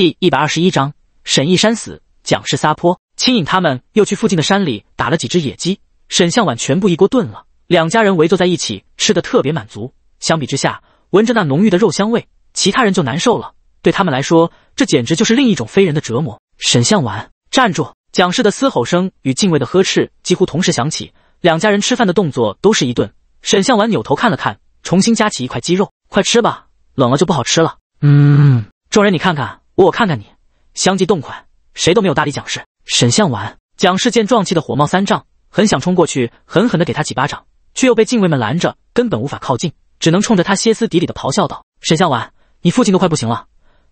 第一百二十一章，沈义山死，蒋氏撒泼，青引他们又去附近的山里打了几只野鸡，沈向晚全部一锅炖了，两家人围坐在一起吃的特别满足。相比之下，闻着那浓郁的肉香味，其他人就难受了。对他们来说，这简直就是另一种非人的折磨。沈向晚，站住！蒋氏的嘶吼声与敬畏的呵斥几乎同时响起，两家人吃饭的动作都是一顿。沈向晚扭头看了看，重新夹起一块鸡肉，快吃吧，冷了就不好吃了。嗯，众人，你看看。我看看你，相继动筷，谁都没有搭理蒋氏。沈向晚，蒋氏见状气得火冒三丈，很想冲过去狠狠的给他几巴掌，却又被禁卫们拦着，根本无法靠近，只能冲着他歇斯底里的咆哮道：“沈向晚，你父亲都快不行了，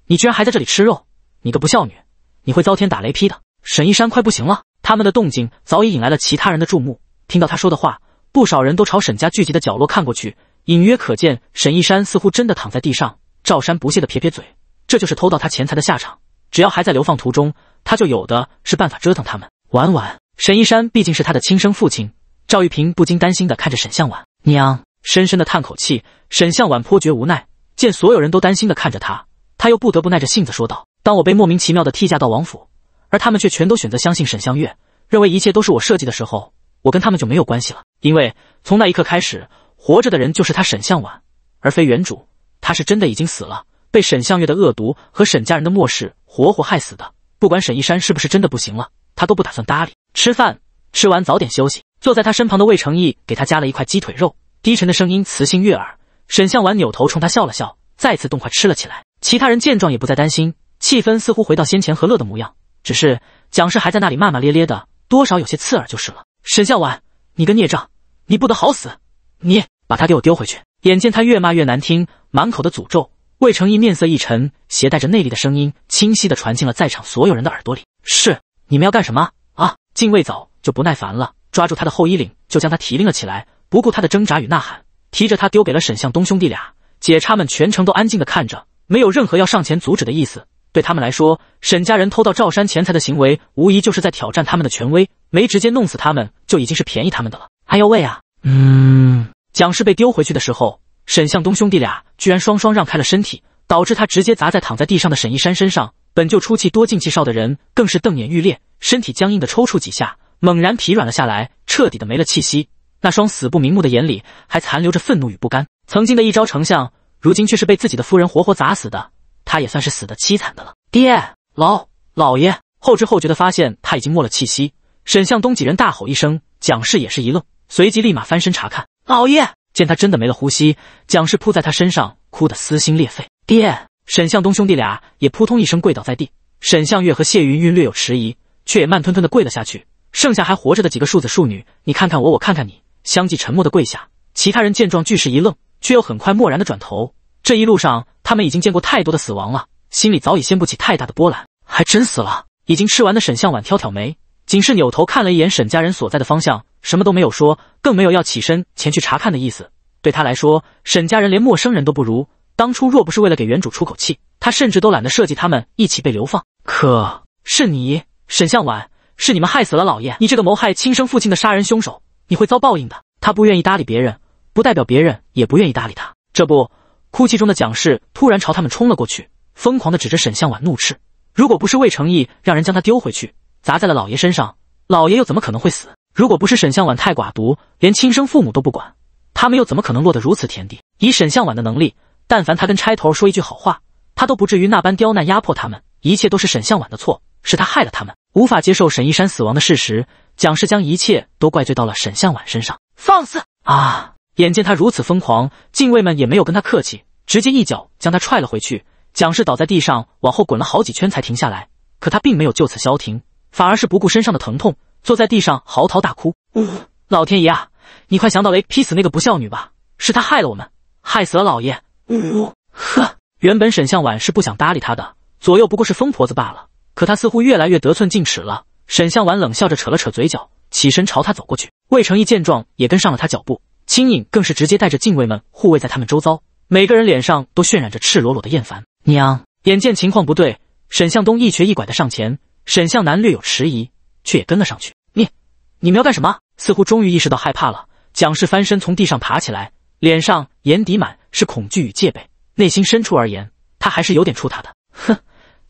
你居然还在这里吃肉，你个不孝女，你会遭天打雷劈的！”沈一山快不行了，他们的动静早已引来了其他人的注目。听到他说的话，不少人都朝沈家聚集的角落看过去，隐约可见沈一山似乎真的躺在地上。赵山不屑的撇撇嘴。这就是偷盗他钱财的下场。只要还在流放途中，他就有的是办法折腾他们。婉婉，沈一山毕竟是他的亲生父亲，赵玉萍不禁担心地看着沈向晚，娘深深的叹口气。沈向晚颇觉无奈，见所有人都担心地看着他，他又不得不耐着性子说道：“当我被莫名其妙地替嫁到王府，而他们却全都选择相信沈向月，认为一切都是我设计的时候，我跟他们就没有关系了。因为从那一刻开始，活着的人就是他沈向晚，而非原主。他是真的已经死了。”被沈向月的恶毒和沈家人的漠视活活害死的，不管沈一山是不是真的不行了，他都不打算搭理。吃饭，吃完早点休息。坐在他身旁的魏成义给他夹了一块鸡腿肉，低沉的声音磁性悦耳。沈向晚扭头冲他笑了笑，再次动筷吃了起来。其他人见状也不再担心，气氛似乎回到先前和乐的模样，只是蒋氏还在那里骂骂咧咧的，多少有些刺耳就是了。沈向晚，你个孽障，你不得好死！你把他给我丢回去！眼见他越骂越难听，满口的诅咒。魏成义面色一沉，携带着内力的声音清晰的传进了在场所有人的耳朵里。是你们要干什么啊？禁卫早就不耐烦了，抓住他的后衣领就将他提拎了起来，不顾他的挣扎与呐喊，提着他丢给了沈向东兄弟俩。解差们全程都安静的看着，没有任何要上前阻止的意思。对他们来说，沈家人偷盗赵山钱财的行为，无疑就是在挑战他们的权威。没直接弄死他们，就已经是便宜他们的了。哎呦喂啊！嗯，蒋氏被丢回去的时候。沈向东兄弟俩居然双双让开了身体，导致他直接砸在躺在地上的沈一山身上。本就出气多进气少的人，更是瞪眼欲裂，身体僵硬的抽搐几下，猛然疲软了下来，彻底的没了气息。那双死不瞑目的眼里还残留着愤怒与不甘。曾经的一招丞相，如今却是被自己的夫人活活砸死的，他也算是死得凄惨的了。爹，老老爷后知后觉的发现他已经没了气息，沈向东几人大吼一声，蒋氏也是一愣，随即立马翻身查看，老爷。见他真的没了呼吸，蒋氏扑在他身上，哭得撕心裂肺。爹，沈向东兄弟俩也扑通一声跪倒在地。沈向月和谢云云略有迟疑，却也慢吞吞的跪了下去。剩下还活着的几个庶子庶女，你看看我，我看看你，相继沉默的跪下。其他人见状，俱是一愣，却又很快漠然的转头。这一路上，他们已经见过太多的死亡了，心里早已掀不起太大的波澜。还真死了！已经吃完的沈向晚挑挑眉。仅是扭头看了一眼沈家人所在的方向，什么都没有说，更没有要起身前去查看的意思。对他来说，沈家人连陌生人都不如。当初若不是为了给原主出口气，他甚至都懒得设计他们一起被流放。可是你，沈向晚，是你们害死了老爷！你这个谋害亲生父亲的杀人凶手，你会遭报应的！他不愿意搭理别人，不代表别人也不愿意搭理他。这不，哭泣中的蒋氏突然朝他们冲了过去，疯狂的指着沈向晚怒斥：“如果不是魏成义让人将他丢回去。”砸在了老爷身上，老爷又怎么可能会死？如果不是沈向晚太寡毒，连亲生父母都不管，他们又怎么可能落得如此田地？以沈向晚的能力，但凡他跟差头说一句好话，他都不至于那般刁难压迫他们。一切都是沈向晚的错，是他害了他们。无法接受沈一山死亡的事实，蒋氏将一切都怪罪到了沈向晚身上，放肆啊！眼见他如此疯狂，禁卫们也没有跟他客气，直接一脚将他踹了回去。蒋氏倒在地上，往后滚了好几圈才停下来，可他并没有就此消停。反而是不顾身上的疼痛，坐在地上嚎啕大哭。呜，老天爷啊，你快降到雷劈死那个不孝女吧！是她害了我们，害死了老爷。呜，呵。原本沈向晚是不想搭理他的，左右不过是疯婆子罢了。可他似乎越来越得寸进尺了。沈向晚冷笑着扯了扯嘴角，起身朝他走过去。魏成义见状也跟上了他脚步，青影更是直接带着禁卫们护卫在他们周遭，每个人脸上都渲染着赤裸裸的厌烦。娘！眼见情况不对，沈向东一瘸一拐的上前。沈向南略有迟疑，却也跟了上去。你，你们要干什么？似乎终于意识到害怕了，蒋氏翻身从地上爬起来，脸上眼底满是恐惧与戒备。内心深处而言，他还是有点怵他的。哼，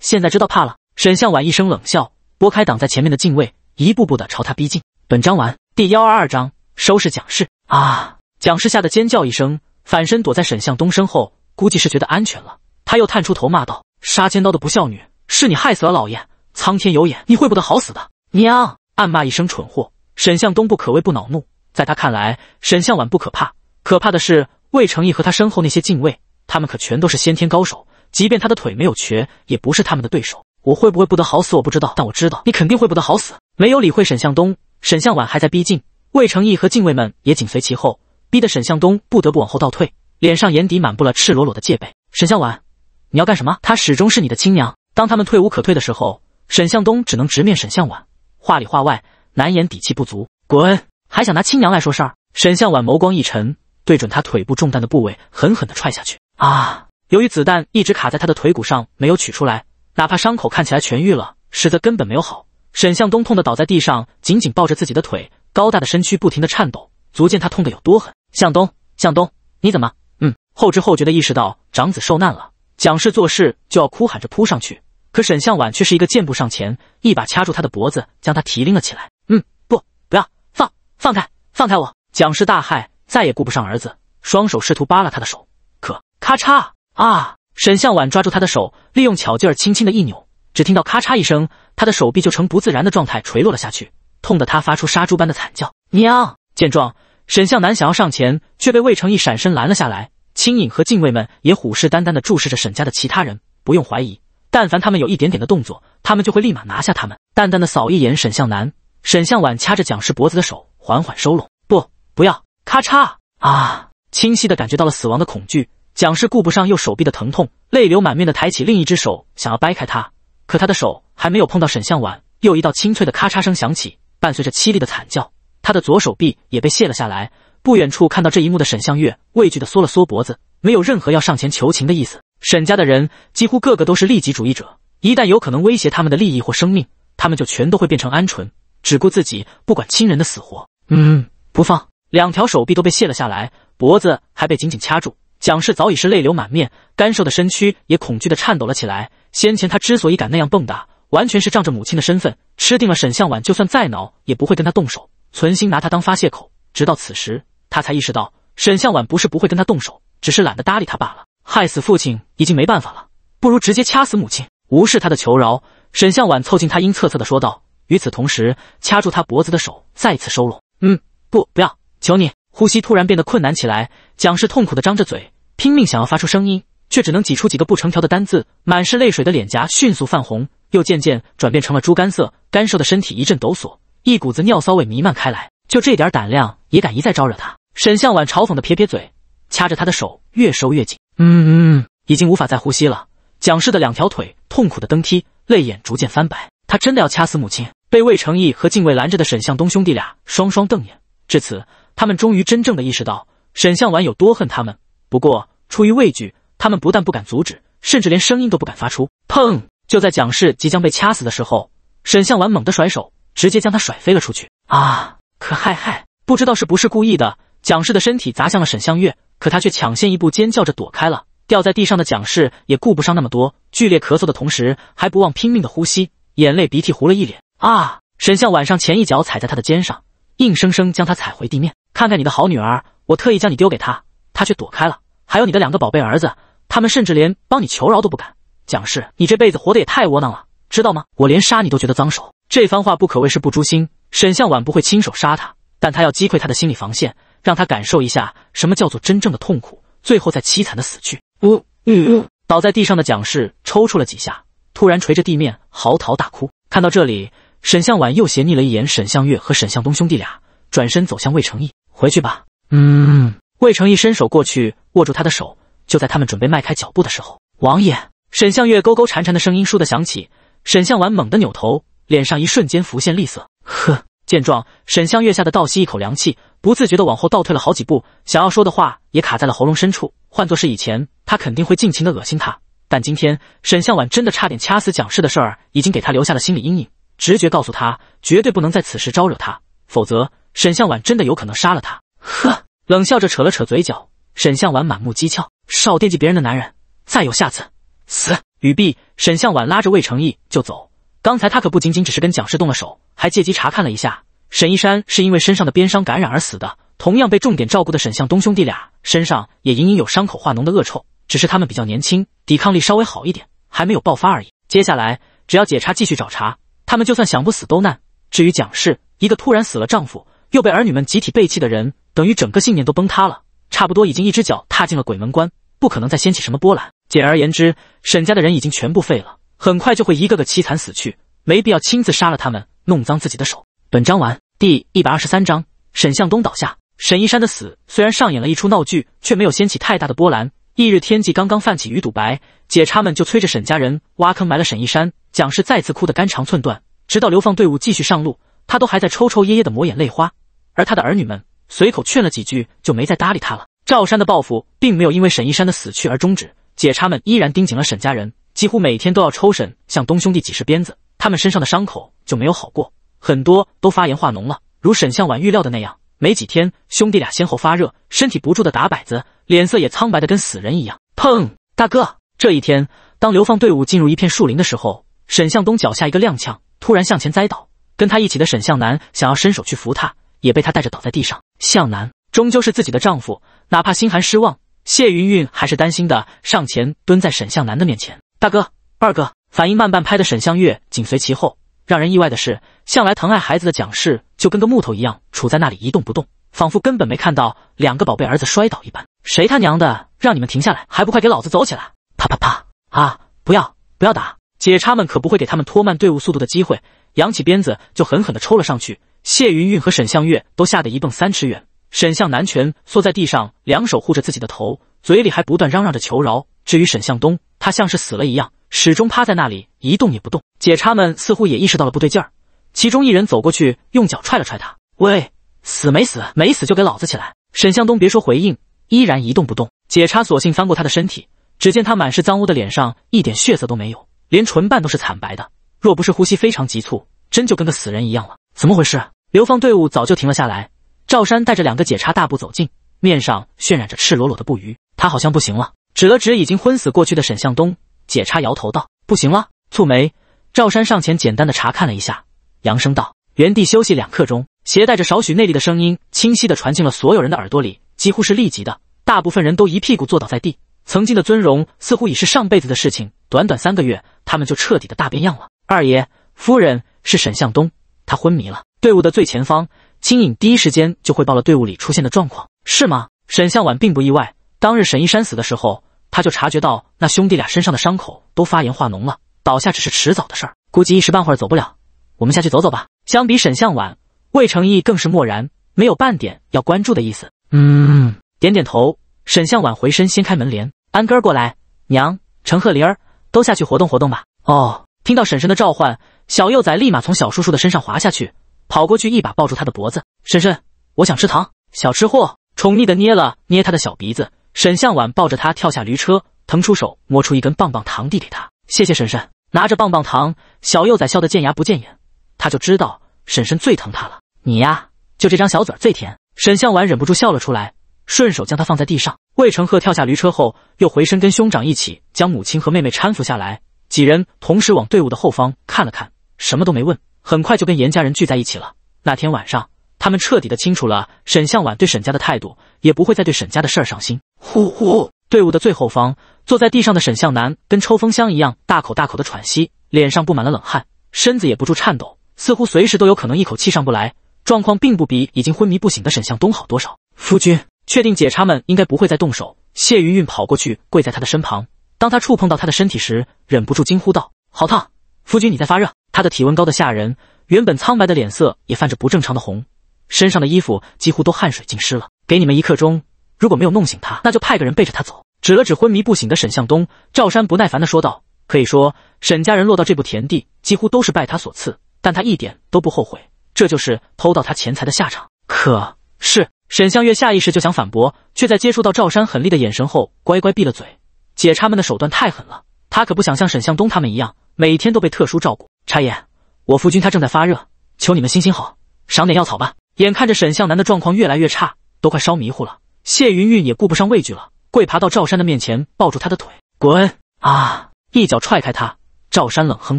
现在知道怕了？沈向晚一声冷笑，拨开挡在前面的禁卫，一步步的朝他逼近。本章完。第幺二二章，收拾蒋氏啊！蒋氏吓得尖叫一声，反身躲在沈向东身后，估计是觉得安全了。他又探出头骂道：“杀千刀的不孝女，是你害死了老爷！”苍天有眼，你会不得好死的！娘暗骂一声蠢货。沈向东不可谓不恼怒，在他看来，沈向晚不可怕，可怕的是魏成义和他身后那些禁卫，他们可全都是先天高手，即便他的腿没有瘸，也不是他们的对手。我会不会不得好死我不知道，但我知道你肯定会不得好死。没有理会沈向东，沈向晚还在逼近，魏成义和禁卫们也紧随其后，逼得沈向东不得不往后倒退，脸上眼底满布了赤裸裸的戒备。沈向晚，你要干什么？她始终是你的亲娘。当他们退无可退的时候。沈向东只能直面沈向晚，话里话外难掩底气不足。滚！还想拿亲娘来说事儿？沈向晚眸光一沉，对准他腿部中弹的部位狠狠地踹下去。啊！由于子弹一直卡在他的腿骨上没有取出来，哪怕伤口看起来痊愈了，实则根本没有好。沈向东痛得倒在地上，紧紧抱着自己的腿，高大的身躯不停地颤抖，足见他痛得有多狠。向东，向东，你怎么……嗯？后知后觉地意识到长子受难了，蒋氏做事就要哭喊着扑上去。可沈向晚却是一个箭步上前，一把掐住他的脖子，将他提拎了起来。嗯，不，不要放，放开，放开我！蒋氏大骇，再也顾不上儿子，双手试图扒拉他的手，可咔嚓啊！沈向晚抓住他的手，利用巧劲儿轻轻的一扭，只听到咔嚓一声，他的手臂就呈不自然的状态垂落了下去，痛得他发出杀猪般的惨叫。娘！见状，沈向南想要上前，却被魏成义闪身拦了下来。青影和禁卫们也虎视眈眈地注视着沈家的其他人，不用怀疑。但凡他们有一点点的动作，他们就会立马拿下他们。淡淡的扫一眼沈向南，沈向晚掐着蒋氏脖子的手缓缓收拢。不，不要！咔嚓啊！清晰的感觉到了死亡的恐惧。蒋氏顾不上右手臂的疼痛，泪流满面的抬起另一只手想要掰开他，可他的手还没有碰到沈向晚，又一道清脆的咔嚓声响起，伴随着凄厉的惨叫，他的左手臂也被卸了下来。不远处看到这一幕的沈向月畏惧的缩了缩脖子，没有任何要上前求情的意思。沈家的人几乎个个都是利己主义者，一旦有可能威胁他们的利益或生命，他们就全都会变成鹌鹑，只顾自己，不管亲人的死活。嗯，不放，两条手臂都被卸了下来，脖子还被紧紧掐住。蒋氏早已是泪流满面，干瘦的身躯也恐惧的颤抖了起来。先前他之所以敢那样蹦跶，完全是仗着母亲的身份，吃定了沈向晚，就算再恼也不会跟他动手，存心拿他当发泄口。直到此时，他才意识到沈向晚不是不会跟他动手，只是懒得搭理他罢了。害死父亲已经没办法了，不如直接掐死母亲，无视他的求饶。沈向晚凑近他，阴恻恻的说道。与此同时，掐住他脖子的手再次收拢。嗯，不，不要，求你！呼吸突然变得困难起来，蒋氏痛苦的张着嘴，拼命想要发出声音，却只能挤出几个不成条的单字。满是泪水的脸颊迅速泛红，又渐渐转变成了猪肝色。干瘦的身体一阵抖擞，一股子尿骚味弥漫开来。就这点胆量，也敢一再招惹他？沈向晚嘲讽的撇撇嘴。掐着他的手越收越紧，嗯嗯，已经无法再呼吸了。蒋氏的两条腿痛苦的蹬踢，泪眼逐渐翻白。他真的要掐死母亲？被魏成义和禁卫拦着的沈向东兄弟俩双双瞪眼。至此，他们终于真正的意识到沈向晚有多恨他们。不过出于畏惧，他们不但不敢阻止，甚至连声音都不敢发出。砰！就在蒋氏即将被掐死的时候，沈向晚猛地甩手，直接将他甩飞了出去。啊！可嗨嗨，不知道是不是故意的。蒋氏的身体砸向了沈向月，可他却抢先一步尖叫着躲开了。掉在地上的蒋氏也顾不上那么多，剧烈咳嗽的同时还不忘拼命的呼吸，眼泪鼻涕糊了一脸。啊！沈向晚上前一脚踩在他的肩上，硬生生将他踩回地面。看看你的好女儿，我特意将你丢给她，她却躲开了。还有你的两个宝贝儿子，他们甚至连帮你求饶都不敢。蒋氏，你这辈子活的也太窝囊了，知道吗？我连杀你都觉得脏手。这番话不可谓是不诛心。沈向晚不会亲手杀他，但他要击溃他的心理防线。让他感受一下什么叫做真正的痛苦，最后再凄惨的死去。呜呜！倒在地上的蒋氏抽搐了几下，突然垂着地面嚎啕大哭。看到这里，沈向晚又斜睨了一眼沈向月和沈向东兄弟俩，转身走向魏成义：“回去吧。”嗯。魏成义伸手过去握住他的手，就在他们准备迈开脚步的时候，王爷沈向月勾勾缠缠的声音倏地响起。沈向晚猛地扭头，脸上一瞬间浮现厉色。呵！见状，沈向月吓得倒吸一口凉气。不自觉地往后倒退了好几步，想要说的话也卡在了喉咙深处。换作是以前，他肯定会尽情地恶心他，但今天沈向晚真的差点掐死蒋氏的事儿，已经给他留下了心理阴影。直觉告诉他，绝对不能在此时招惹他，否则沈向晚真的有可能杀了他。呵，冷笑着扯了扯嘴角，沈向晚满目讥诮，少惦记别人的男人，再有下次死。语毕，沈向晚拉着魏成义就走。刚才他可不仅仅只是跟蒋氏动了手，还借机查看了一下。沈一山是因为身上的鞭伤感染而死的。同样被重点照顾的沈向东兄弟俩身上也隐隐有伤口化脓的恶臭，只是他们比较年轻，抵抗力稍微好一点，还没有爆发而已。接下来只要解查继续找茬，他们就算想不死都难。至于蒋氏，一个突然死了丈夫又被儿女们集体背弃的人，等于整个信念都崩塌了，差不多已经一只脚踏进了鬼门关，不可能再掀起什么波澜。简而言之，沈家的人已经全部废了，很快就会一个个凄惨死去，没必要亲自杀了他们，弄脏自己的手。本章完，第一百二十三章，沈向东倒下，沈一山的死虽然上演了一出闹剧，却没有掀起太大的波澜。翌日天际刚刚泛起鱼肚白，姐差们就催着沈家人挖坑埋了沈一山。蒋氏再次哭得肝肠寸断，直到流放队伍继续上路，他都还在抽抽噎噎的抹眼泪花。而他的儿女们随口劝了几句，就没再搭理他了。赵山的报复并没有因为沈一山的死去而终止，姐差们依然盯紧了沈家人，几乎每天都要抽沈向东兄弟几十鞭子，他们身上的伤口就没有好过。很多都发炎化脓了，如沈向晚预料的那样，没几天，兄弟俩先后发热，身体不住的打摆子，脸色也苍白的跟死人一样。砰！大哥，这一天，当流放队伍进入一片树林的时候，沈向东脚下一个踉跄，突然向前栽倒，跟他一起的沈向南想要伸手去扶他，也被他带着倒在地上。向南终究是自己的丈夫，哪怕心寒失望，谢云云还是担心的上前蹲在沈向南的面前。大哥，二哥，反应慢半拍的沈向月紧随其后。让人意外的是，向来疼爱孩子的蒋氏就跟个木头一样杵在那里一动不动，仿佛根本没看到两个宝贝儿子摔倒一般。谁他娘的让你们停下来？还不快给老子走起来！啪啪啪！啊！不要，不要打！姐叉们可不会给他们拖慢队伍速度的机会，扬起鞭子就狠狠地抽了上去。谢云云和沈向月都吓得一蹦三尺远，沈向南拳缩在地上，两手护着自己的头，嘴里还不断嚷嚷着求饶。至于沈向东，他像是死了一样。始终趴在那里一动也不动，解差们似乎也意识到了不对劲儿。其中一人走过去，用脚踹了踹他：“喂，死没死？没死就给老子起来！”沈向东别说回应，依然一动不动。解差索性翻过他的身体，只见他满是脏污的脸上一点血色都没有，连唇瓣都是惨白的。若不是呼吸非常急促，真就跟个死人一样了。怎么回事？流放队伍早就停了下来。赵山带着两个解差大步走近，面上渲染着赤裸裸的不愉。他好像不行了，指了指已经昏死过去的沈向东。解叉摇头道：“不行了。”蹙眉，赵山上前简单的查看了一下，扬声道：“原地休息两刻钟。”携带着少许内力的声音清晰的传进了所有人的耳朵里，几乎是立即的，大部分人都一屁股坐倒在地。曾经的尊荣似乎已是上辈子的事情，短短三个月，他们就彻底的大变样了。二爷、夫人是沈向东，他昏迷了。队伍的最前方，青影第一时间就汇报了队伍里出现的状况。是吗？沈向晚并不意外，当日沈一山死的时候。他就察觉到那兄弟俩身上的伤口都发炎化脓了，倒下只是迟早的事儿，估计一时半会儿走不了。我们下去走走吧。相比沈向晚，魏成义更是漠然，没有半点要关注的意思。嗯，点点头。沈向晚回身掀开门帘，安哥过来，娘，陈鹤林儿都下去活动活动吧。哦，听到婶婶的召唤，小幼崽立马从小叔叔的身上滑下去，跑过去一把抱住他的脖子。婶婶，我想吃糖。小吃货宠溺的捏了捏他的小鼻子。沈向晚抱着他跳下驴车，腾出手摸出一根棒棒糖递给他，谢谢婶婶。拿着棒棒糖，小幼崽笑得见牙不见眼，他就知道婶婶最疼他了。你呀，就这张小嘴儿最甜。沈向晚忍不住笑了出来，顺手将他放在地上。魏成鹤跳下驴车后，又回身跟兄长一起将母亲和妹妹搀扶下来，几人同时往队伍的后方看了看，什么都没问，很快就跟严家人聚在一起了。那天晚上，他们彻底的清楚了沈向晚对沈家的态度，也不会再对沈家的事儿上心。呼呼！队伍的最后方，坐在地上的沈向南跟抽风箱一样，大口大口的喘息，脸上布满了冷汗，身子也不住颤抖，似乎随时都有可能一口气上不来。状况并不比已经昏迷不醒的沈向东好多少。夫君，确定解差们应该不会再动手。谢云云跑过去，跪在他的身旁。当他触碰到他的身体时，忍不住惊呼道：“好烫，夫君你在发热，他的体温高的吓人，原本苍白的脸色也泛着不正常的红，身上的衣服几乎都汗水浸湿了。给你们一刻钟。”如果没有弄醒他，那就派个人背着他走。指了指昏迷不醒的沈向东，赵山不耐烦地说道：“可以说，沈家人落到这步田地，几乎都是拜他所赐。但他一点都不后悔，这就是偷到他钱财的下场。”可是，沈向月下意识就想反驳，却在接触到赵山狠厉的眼神后，乖乖闭了嘴。姐差们的手段太狠了，他可不想像沈向东他们一样，每天都被特殊照顾。差爷，我夫君他正在发热，求你们行行好，赏点药草吧。眼看着沈向南的状况越来越差，都快烧迷糊了。谢云云也顾不上畏惧了，跪爬到赵山的面前，抱住他的腿，滚啊！一脚踹开他。赵山冷哼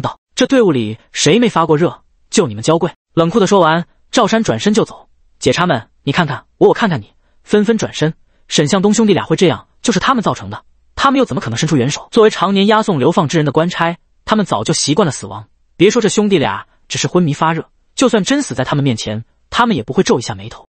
道：“这队伍里谁没发过热？就你们娇贵。”冷酷的说完，赵山转身就走。姐差们，你看看我，我看看你，纷纷转身。沈向东兄弟俩会这样，就是他们造成的。他们又怎么可能伸出援手？作为常年押送流放之人的官差，他们早就习惯了死亡。别说这兄弟俩只是昏迷发热，就算真死在他们面前，他们也不会皱一下眉头。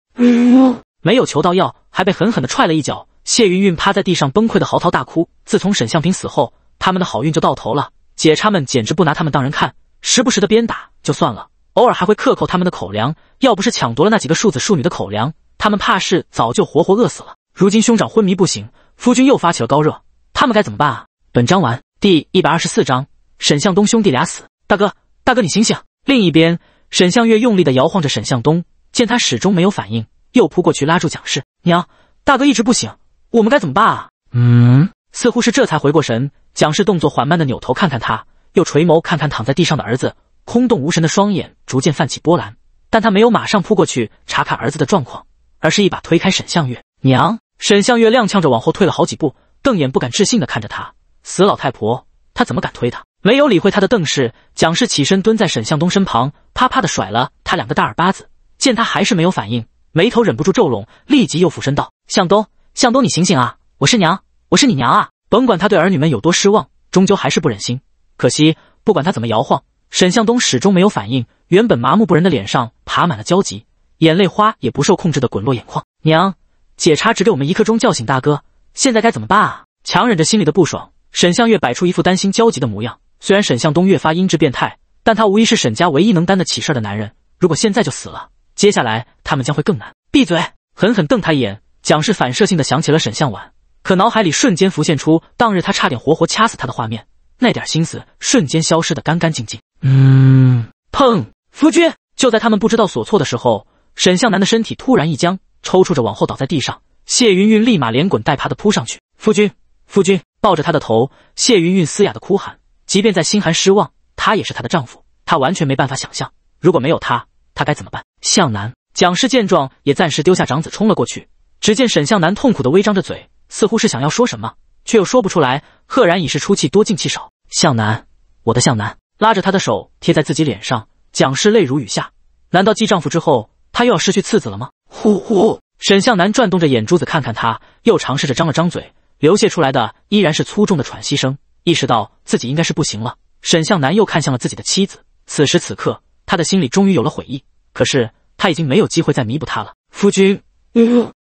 没有求到药，还被狠狠的踹了一脚。谢云云趴在地上，崩溃的嚎啕大哭。自从沈向平死后，他们的好运就到头了。姐差们简直不拿他们当人看，时不时的鞭打就算了，偶尔还会克扣他们的口粮。要不是抢夺了那几个庶子庶女的口粮，他们怕是早就活活饿死了。如今兄长昏迷不醒，夫君又发起了高热，他们该怎么办啊？本章完，第一百二十四章，沈向东兄弟俩死。大哥，大哥，你醒醒！另一边，沈向月用力的摇晃着沈向东，见他始终没有反应。又扑过去拉住蒋氏，娘，大哥一直不醒，我们该怎么办啊？嗯，似乎是这才回过神，蒋氏动作缓慢的扭头看看他，又垂眸看看躺在地上的儿子，空洞无神的双眼逐渐泛起波澜，但他没有马上扑过去查看儿子的状况，而是一把推开沈向月。娘，沈向月踉跄着往后退了好几步，瞪眼不敢置信的看着他，死老太婆，他怎么敢推他？没有理会他的邓氏，蒋氏起身蹲在沈向东身旁，啪啪的甩了他两个大耳巴子，见他还是没有反应。眉头忍不住皱拢，立即又俯身道：“向东，向东，你醒醒啊！我是娘，我是你娘啊！甭管他对儿女们有多失望，终究还是不忍心。可惜，不管他怎么摇晃，沈向东始终没有反应。原本麻木不仁的脸上爬满了焦急，眼泪花也不受控制的滚落眼眶。娘解差只给我们一刻钟叫醒大哥，现在该怎么办啊？”强忍着心里的不爽，沈向月摆出一副担心焦急的模样。虽然沈向东越发阴质变态，但他无疑是沈家唯一能担得起事的男人。如果现在就死了，接下来他们将会更难闭嘴，狠狠瞪他一眼。蒋氏反射性的想起了沈向晚，可脑海里瞬间浮现出当日他差点活活掐死他的画面，那点心思瞬间消失的干干净净。嗯，砰！夫君就在他们不知道所措的时候，沈向南的身体突然一僵，抽搐着往后倒在地上。谢云云立马连滚带爬的扑上去，夫君，夫君，抱着他的头，谢云云嘶哑的哭喊。即便在心寒失望，他也是她的丈夫，她完全没办法想象，如果没有他。他该怎么办？向南，蒋氏见状也暂时丢下长子，冲了过去。只见沈向南痛苦的微张着嘴，似乎是想要说什么，却又说不出来，赫然已是出气多进气少。向南，我的向南，拉着他的手贴在自己脸上，蒋氏泪如雨下。难道继丈夫之后，她又要失去次子了吗？呼呼，沈向南转动着眼珠子看看他，又尝试着张了张嘴，流泻出来的依然是粗重的喘息声。意识到自己应该是不行了，沈向南又看向了自己的妻子。此时此刻。他的心里终于有了悔意，可是他已经没有机会再弥补他了。夫君，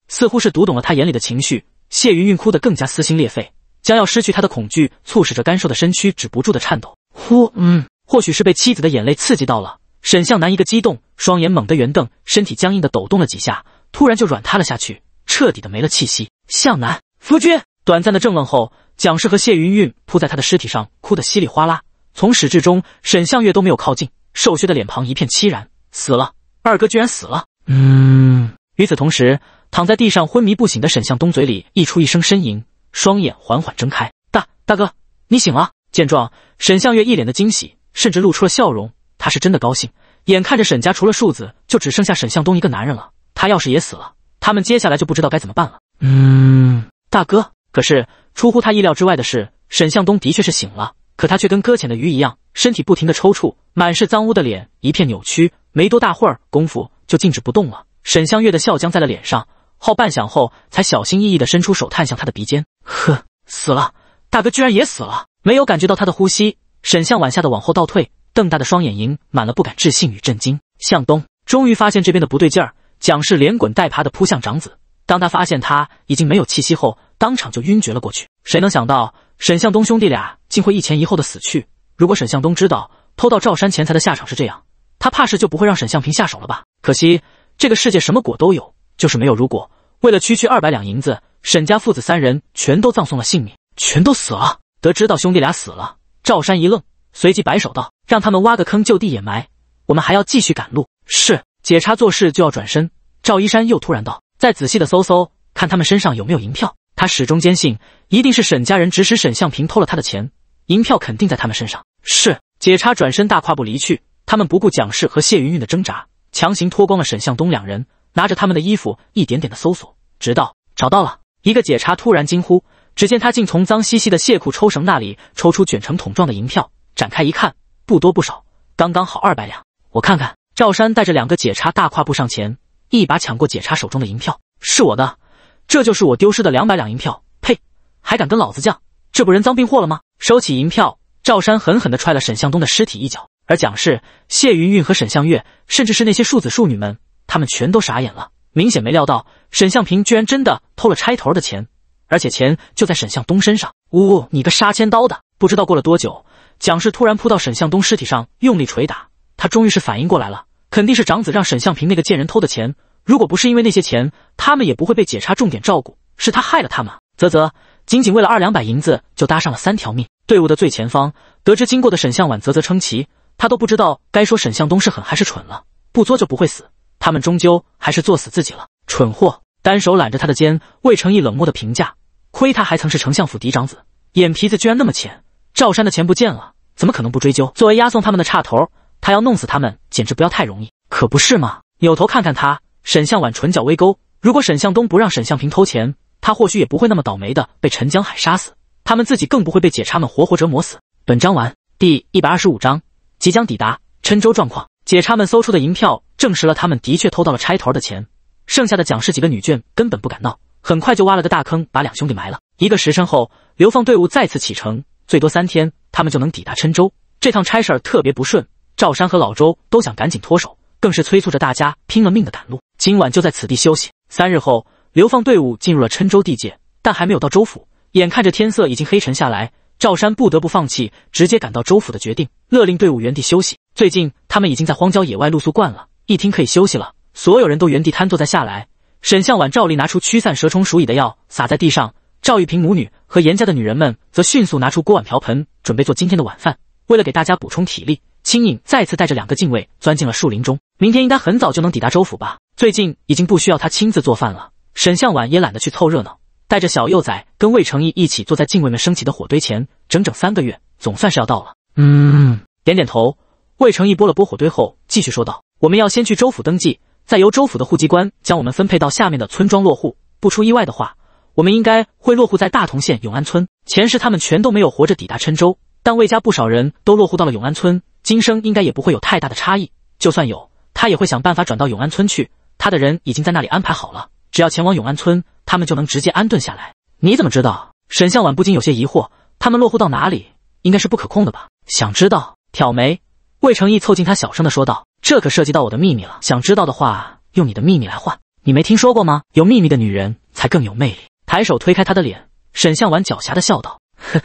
似乎是读懂了他眼里的情绪，谢云云哭得更加撕心裂肺，将要失去他的恐惧促使着干瘦的身躯止不住的颤抖。呼，嗯，或许是被妻子的眼泪刺激到了，沈向南一个激动，双眼猛地圆瞪，身体僵硬的抖动了几下，突然就软塌了下去，彻底的没了气息。向南，夫君。短暂的怔愣后，蒋氏和谢云云扑在他的尸体上，哭得稀里哗啦。从始至终，沈向月都没有靠近。瘦削的脸庞一片凄然，死了，二哥居然死了。嗯。与此同时，躺在地上昏迷不醒的沈向东嘴里溢出一声呻吟，双眼缓缓睁开。大大哥，你醒了。见状，沈向月一脸的惊喜，甚至露出了笑容。他是真的高兴。眼看着沈家除了庶子，就只剩下沈向东一个男人了，他要是也死了，他们接下来就不知道该怎么办了。嗯，大哥。可是出乎他意料之外的是，沈向东的确是醒了，可他却跟搁浅的鱼一样。身体不停的抽搐，满是脏污的脸一片扭曲，没多大会儿功夫就静止不动了。沈向月的笑僵在了脸上，好半晌后才小心翼翼的伸出手探向他的鼻尖。呵，死了，大哥居然也死了，没有感觉到他的呼吸。沈向晚吓得往后倒退，瞪大的双眼盈满了不敢置信与震惊。向东终于发现这边的不对劲儿，蒋氏连滚带爬的扑向长子，当他发现他已经没有气息后，当场就晕厥了过去。谁能想到沈向东兄弟俩竟会一前一后的死去？如果沈向东知道偷盗赵山钱财的下场是这样，他怕是就不会让沈向平下手了吧？可惜这个世界什么果都有，就是没有如果。为了区区二百两银子，沈家父子三人全都葬送了性命，全都死了。得知到兄弟俩死了，赵山一愣，随即摆手道：“让他们挖个坑就地掩埋，我们还要继续赶路。”是，解差做事就要转身，赵一山又突然道：“再仔细的搜搜，看他们身上有没有银票。”他始终坚信，一定是沈家人指使沈向平偷了他的钱，银票肯定在他们身上。是解差转身大跨步离去，他们不顾蒋氏和谢云云的挣扎，强行脱光了沈向东两人，拿着他们的衣服一点点的搜索，直到找到了一个解差突然惊呼，只见他竟从脏兮兮的谢裤抽绳那里抽出卷成桶状的银票，展开一看，不多不少，刚刚好二百两。我看看，赵山带着两个解差大跨步上前，一把抢过解差手中的银票，是我的，这就是我丢失的两百两银票。呸，还敢跟老子犟，这不人赃并获了吗？收起银票。赵山狠狠地踹了沈向东的尸体一脚，而蒋氏、谢云云和沈向月，甚至是那些庶子庶女们，他们全都傻眼了，明显没料到沈向平居然真的偷了拆头的钱，而且钱就在沈向东身上。呜，你个杀千刀的！不知道过了多久，蒋氏突然扑到沈向东尸体上，用力捶打。他终于是反应过来了，肯定是长子让沈向平那个贱人偷的钱。如果不是因为那些钱，他们也不会被解察重点照顾。是他害了他们。啧啧，仅仅为了二两百银子，就搭上了三条命。队伍的最前方，得知经过的沈向晚啧啧称奇，他都不知道该说沈向东是狠还是蠢了。不作就不会死，他们终究还是作死自己了。蠢货，单手揽着他的肩，魏成义冷漠的评价。亏他还曾是丞相府嫡长子，眼皮子居然那么浅。赵山的钱不见了，怎么可能不追究？作为押送他们的岔头，他要弄死他们简直不要太容易。可不是吗？扭头看看他，沈向晚唇角微勾。如果沈向东不让沈向平偷钱，他或许也不会那么倒霉的被陈江海杀死。他们自己更不会被解差们活活折磨死。本章完。第一百二十五章即将抵达郴州。状况，解差们搜出的银票证实了他们的确偷到了差头的钱。剩下的蒋氏几个女眷根本不敢闹，很快就挖了个大坑，把两兄弟埋了。一个时辰后，流放队伍再次启程，最多三天，他们就能抵达郴州。这趟差事儿特别不顺，赵山和老周都想赶紧脱手，更是催促着大家拼了命的赶路。今晚就在此地休息。三日后，流放队伍进入了郴州地界，但还没有到州府。眼看着天色已经黑沉下来，赵山不得不放弃直接赶到州府的决定，勒令队伍原地休息。最近他们已经在荒郊野外露宿惯了，一听可以休息了，所有人都原地瘫坐在下来。沈向晚照例拿出驱散蛇虫鼠蚁的药撒在地上，赵玉萍母女和严家的女人们则迅速拿出锅碗瓢盆准备做今天的晚饭。为了给大家补充体力，青影再次带着两个禁卫钻进了树林中。明天应该很早就能抵达州府吧？最近已经不需要他亲自做饭了，沈向晚也懒得去凑热闹。带着小幼崽跟魏成义一起坐在禁卫们升起的火堆前，整整三个月，总算是要到了。嗯，点点头，魏成义拨了拨火堆后，继续说道：“我们要先去州府登记，再由州府的户籍官将我们分配到下面的村庄落户。不出意外的话，我们应该会落户在大同县永安村。前世他们全都没有活着抵达郴州，但魏家不少人都落户到了永安村，今生应该也不会有太大的差异。就算有，他也会想办法转到永安村去。他的人已经在那里安排好了。”只要前往永安村，他们就能直接安顿下来。你怎么知道？沈向晚不禁有些疑惑。他们落户到哪里，应该是不可控的吧？想知道？挑眉，魏成义凑近他，小声的说道：“这可涉及到我的秘密了。想知道的话，用你的秘密来换。你没听说过吗？有秘密的女人才更有魅力。”抬手推开他的脸，沈向晚狡黠的笑道：“呵呵。”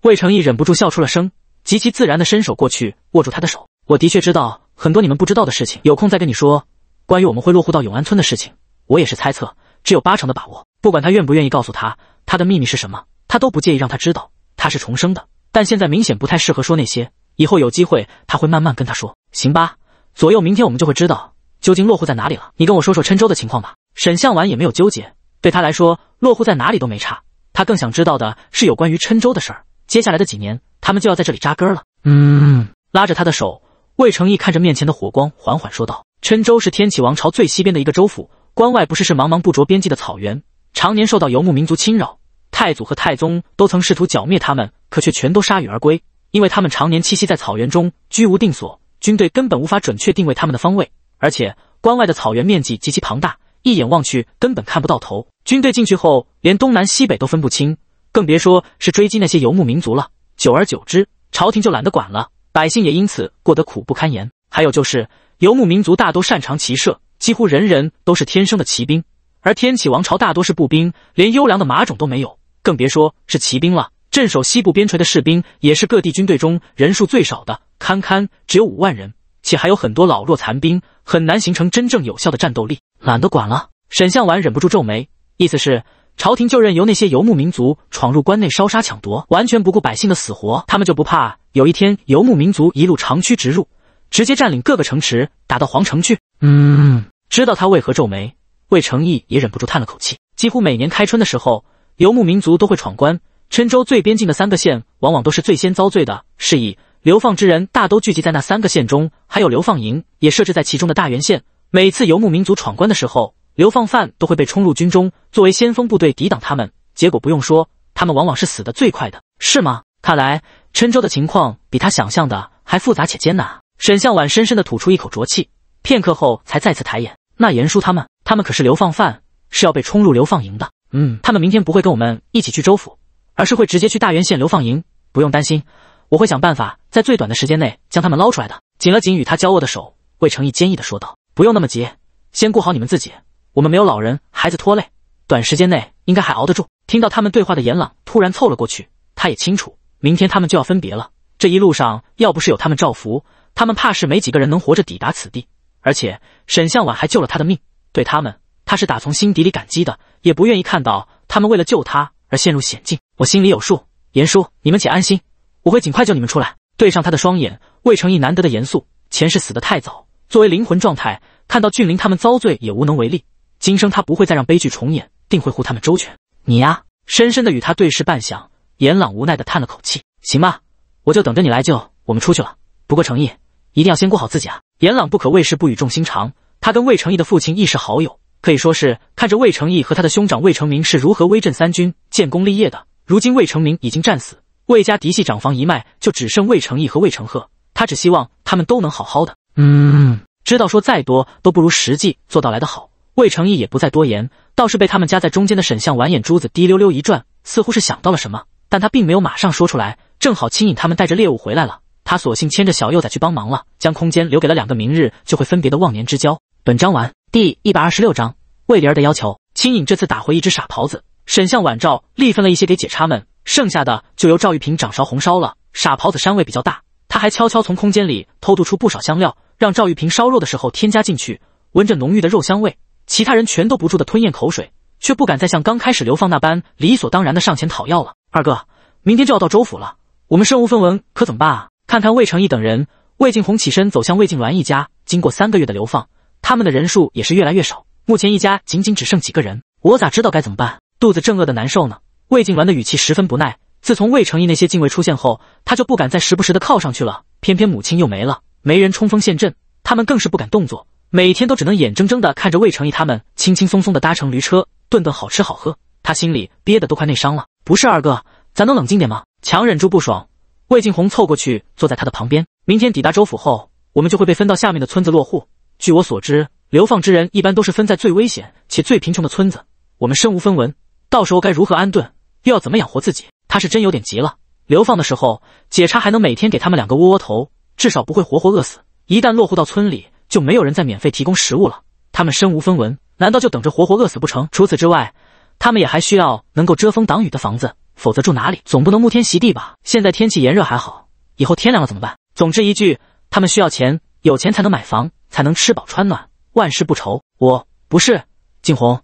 魏成义忍不住笑出了声，极其自然的伸手过去握住他的手：“我的确知道很多你们不知道的事情，有空再跟你说。关于我们会落户到永安村的事情。”我也是猜测，只有八成的把握。不管他愿不愿意告诉他他的秘密是什么，他都不介意让他知道他是重生的。但现在明显不太适合说那些，以后有机会他会慢慢跟他说。行吧，左右明天我们就会知道究竟落户在哪里了。你跟我说说郴州的情况吧。沈向晚也没有纠结，对他来说落户在哪里都没差。他更想知道的是有关于郴州的事儿。接下来的几年，他们就要在这里扎根了。嗯，拉着他的手，魏成义看着面前的火光，缓缓说道：“郴州是天启王朝最西边的一个州府。”关外不是是茫茫不着边际的草原，常年受到游牧民族侵扰。太祖和太宗都曾试图剿灭他们，可却全都铩羽而归，因为他们常年栖息在草原中，居无定所，军队根本无法准确定位他们的方位。而且，关外的草原面积极其庞大，一眼望去根本看不到头，军队进去后连东南西北都分不清，更别说是追击那些游牧民族了。久而久之，朝廷就懒得管了，百姓也因此过得苦不堪言。还有就是，游牧民族大都擅长骑射。几乎人人都是天生的骑兵，而天启王朝大多是步兵，连优良的马种都没有，更别说是骑兵了。镇守西部边陲的士兵也是各地军队中人数最少的，堪堪只有五万人，且还有很多老弱残兵，很难形成真正有效的战斗力。懒得管了，沈向晚忍不住皱眉，意思是朝廷就任由那些游牧民族闯入关内烧杀抢夺，完全不顾百姓的死活。他们就不怕有一天游牧民族一路长驱直入？直接占领各个城池，打到皇城去。嗯，知道他为何皱眉，魏成义也忍不住叹了口气。几乎每年开春的时候，游牧民族都会闯关，郴州最边境的三个县往往都是最先遭罪的，是以流放之人大都聚集在那三个县中，还有流放营也设置在其中的大源县。每次游牧民族闯关的时候，流放犯都会被冲入军中作为先锋部队抵挡他们。结果不用说，他们往往是死的最快的，是吗？看来郴州的情况比他想象的还复杂且艰难沈向晚深深的吐出一口浊气，片刻后才再次抬眼。那严叔他们，他们可是流放犯，是要被冲入流放营的。嗯，他们明天不会跟我们一起去州府，而是会直接去大源县流放营。不用担心，我会想办法在最短的时间内将他们捞出来的。紧了紧与他交握的手，魏成义坚毅的说道：“不用那么急，先顾好你们自己。我们没有老人孩子拖累，短时间内应该还熬得住。”听到他们对话的严朗突然凑了过去，他也清楚，明天他们就要分别了。这一路上要不是有他们照拂。他们怕是没几个人能活着抵达此地，而且沈向晚还救了他的命，对他们，他是打从心底里感激的，也不愿意看到他们为了救他而陷入险境。我心里有数，严叔，你们且安心，我会尽快救你们出来。对上他的双眼，魏成义难得的严肃。前世死的太早，作为灵魂状态，看到俊玲他们遭罪也无能为力。今生他不会再让悲剧重演，定会护他们周全。你呀，深深的与他对视半晌，严朗无奈的叹了口气。行吧，我就等着你来救我们出去了。不过，成毅一定要先顾好自己啊！严朗不可谓是不语重心长，他跟魏成义的父亲亦是好友，可以说是看着魏成义和他的兄长魏成明是如何威震三军、建功立业的。如今魏成明已经战死，魏家嫡系长房一脉就只剩魏成义和魏成赫，他只希望他们都能好好的。嗯，知道说再多都不如实际做到来的好。魏成义也不再多言，倒是被他们夹在中间的沈相晚眼珠子滴溜溜一转，似乎是想到了什么，但他并没有马上说出来。正好青影他们带着猎物回来了。他索性牵着小幼崽去帮忙了，将空间留给了两个明日就会分别的忘年之交。本章完，第一百二十六章魏莲儿的要求。青影这次打回一只傻狍子，沈向晚照力分了一些给姐差们，剩下的就由赵玉平掌勺红烧了。傻狍子膻味比较大，他还悄悄从空间里偷渡出不少香料，让赵玉平烧肉的时候添加进去。闻着浓郁的肉香味，其他人全都不住的吞咽口水，却不敢再像刚开始流放那般理所当然的上前讨要了。二哥，明天就要到州府了，我们身无分文，可怎么办啊？看看魏成义等人，魏静红起身走向魏静鸾一家。经过三个月的流放，他们的人数也是越来越少。目前一家仅仅只剩几个人，我咋知道该怎么办？肚子正饿得难受呢。魏静鸾的语气十分不耐。自从魏成义那些禁卫出现后，他就不敢再时不时的靠上去了。偏偏母亲又没了，没人冲锋陷阵，他们更是不敢动作，每天都只能眼睁睁的看着魏成义他们轻轻松松的搭乘驴车，顿顿好吃好喝。他心里憋得都快内伤了。不是二哥，咱能冷静点吗？强忍住不爽。魏静宏凑过去，坐在他的旁边。明天抵达州府后，我们就会被分到下面的村子落户。据我所知，流放之人一般都是分在最危险且最贫穷的村子。我们身无分文，到时候该如何安顿，又要怎么养活自己？他是真有点急了。流放的时候，解差还能每天给他们两个窝窝头，至少不会活活饿死。一旦落户到村里，就没有人再免费提供食物了。他们身无分文，难道就等着活活饿死不成？除此之外，他们也还需要能够遮风挡雨的房子，否则住哪里？总不能沐天席地吧？现在天气炎热还好，以后天凉了怎么办？总之一句，他们需要钱，有钱才能买房，才能吃饱穿暖，万事不愁。我不是，静红，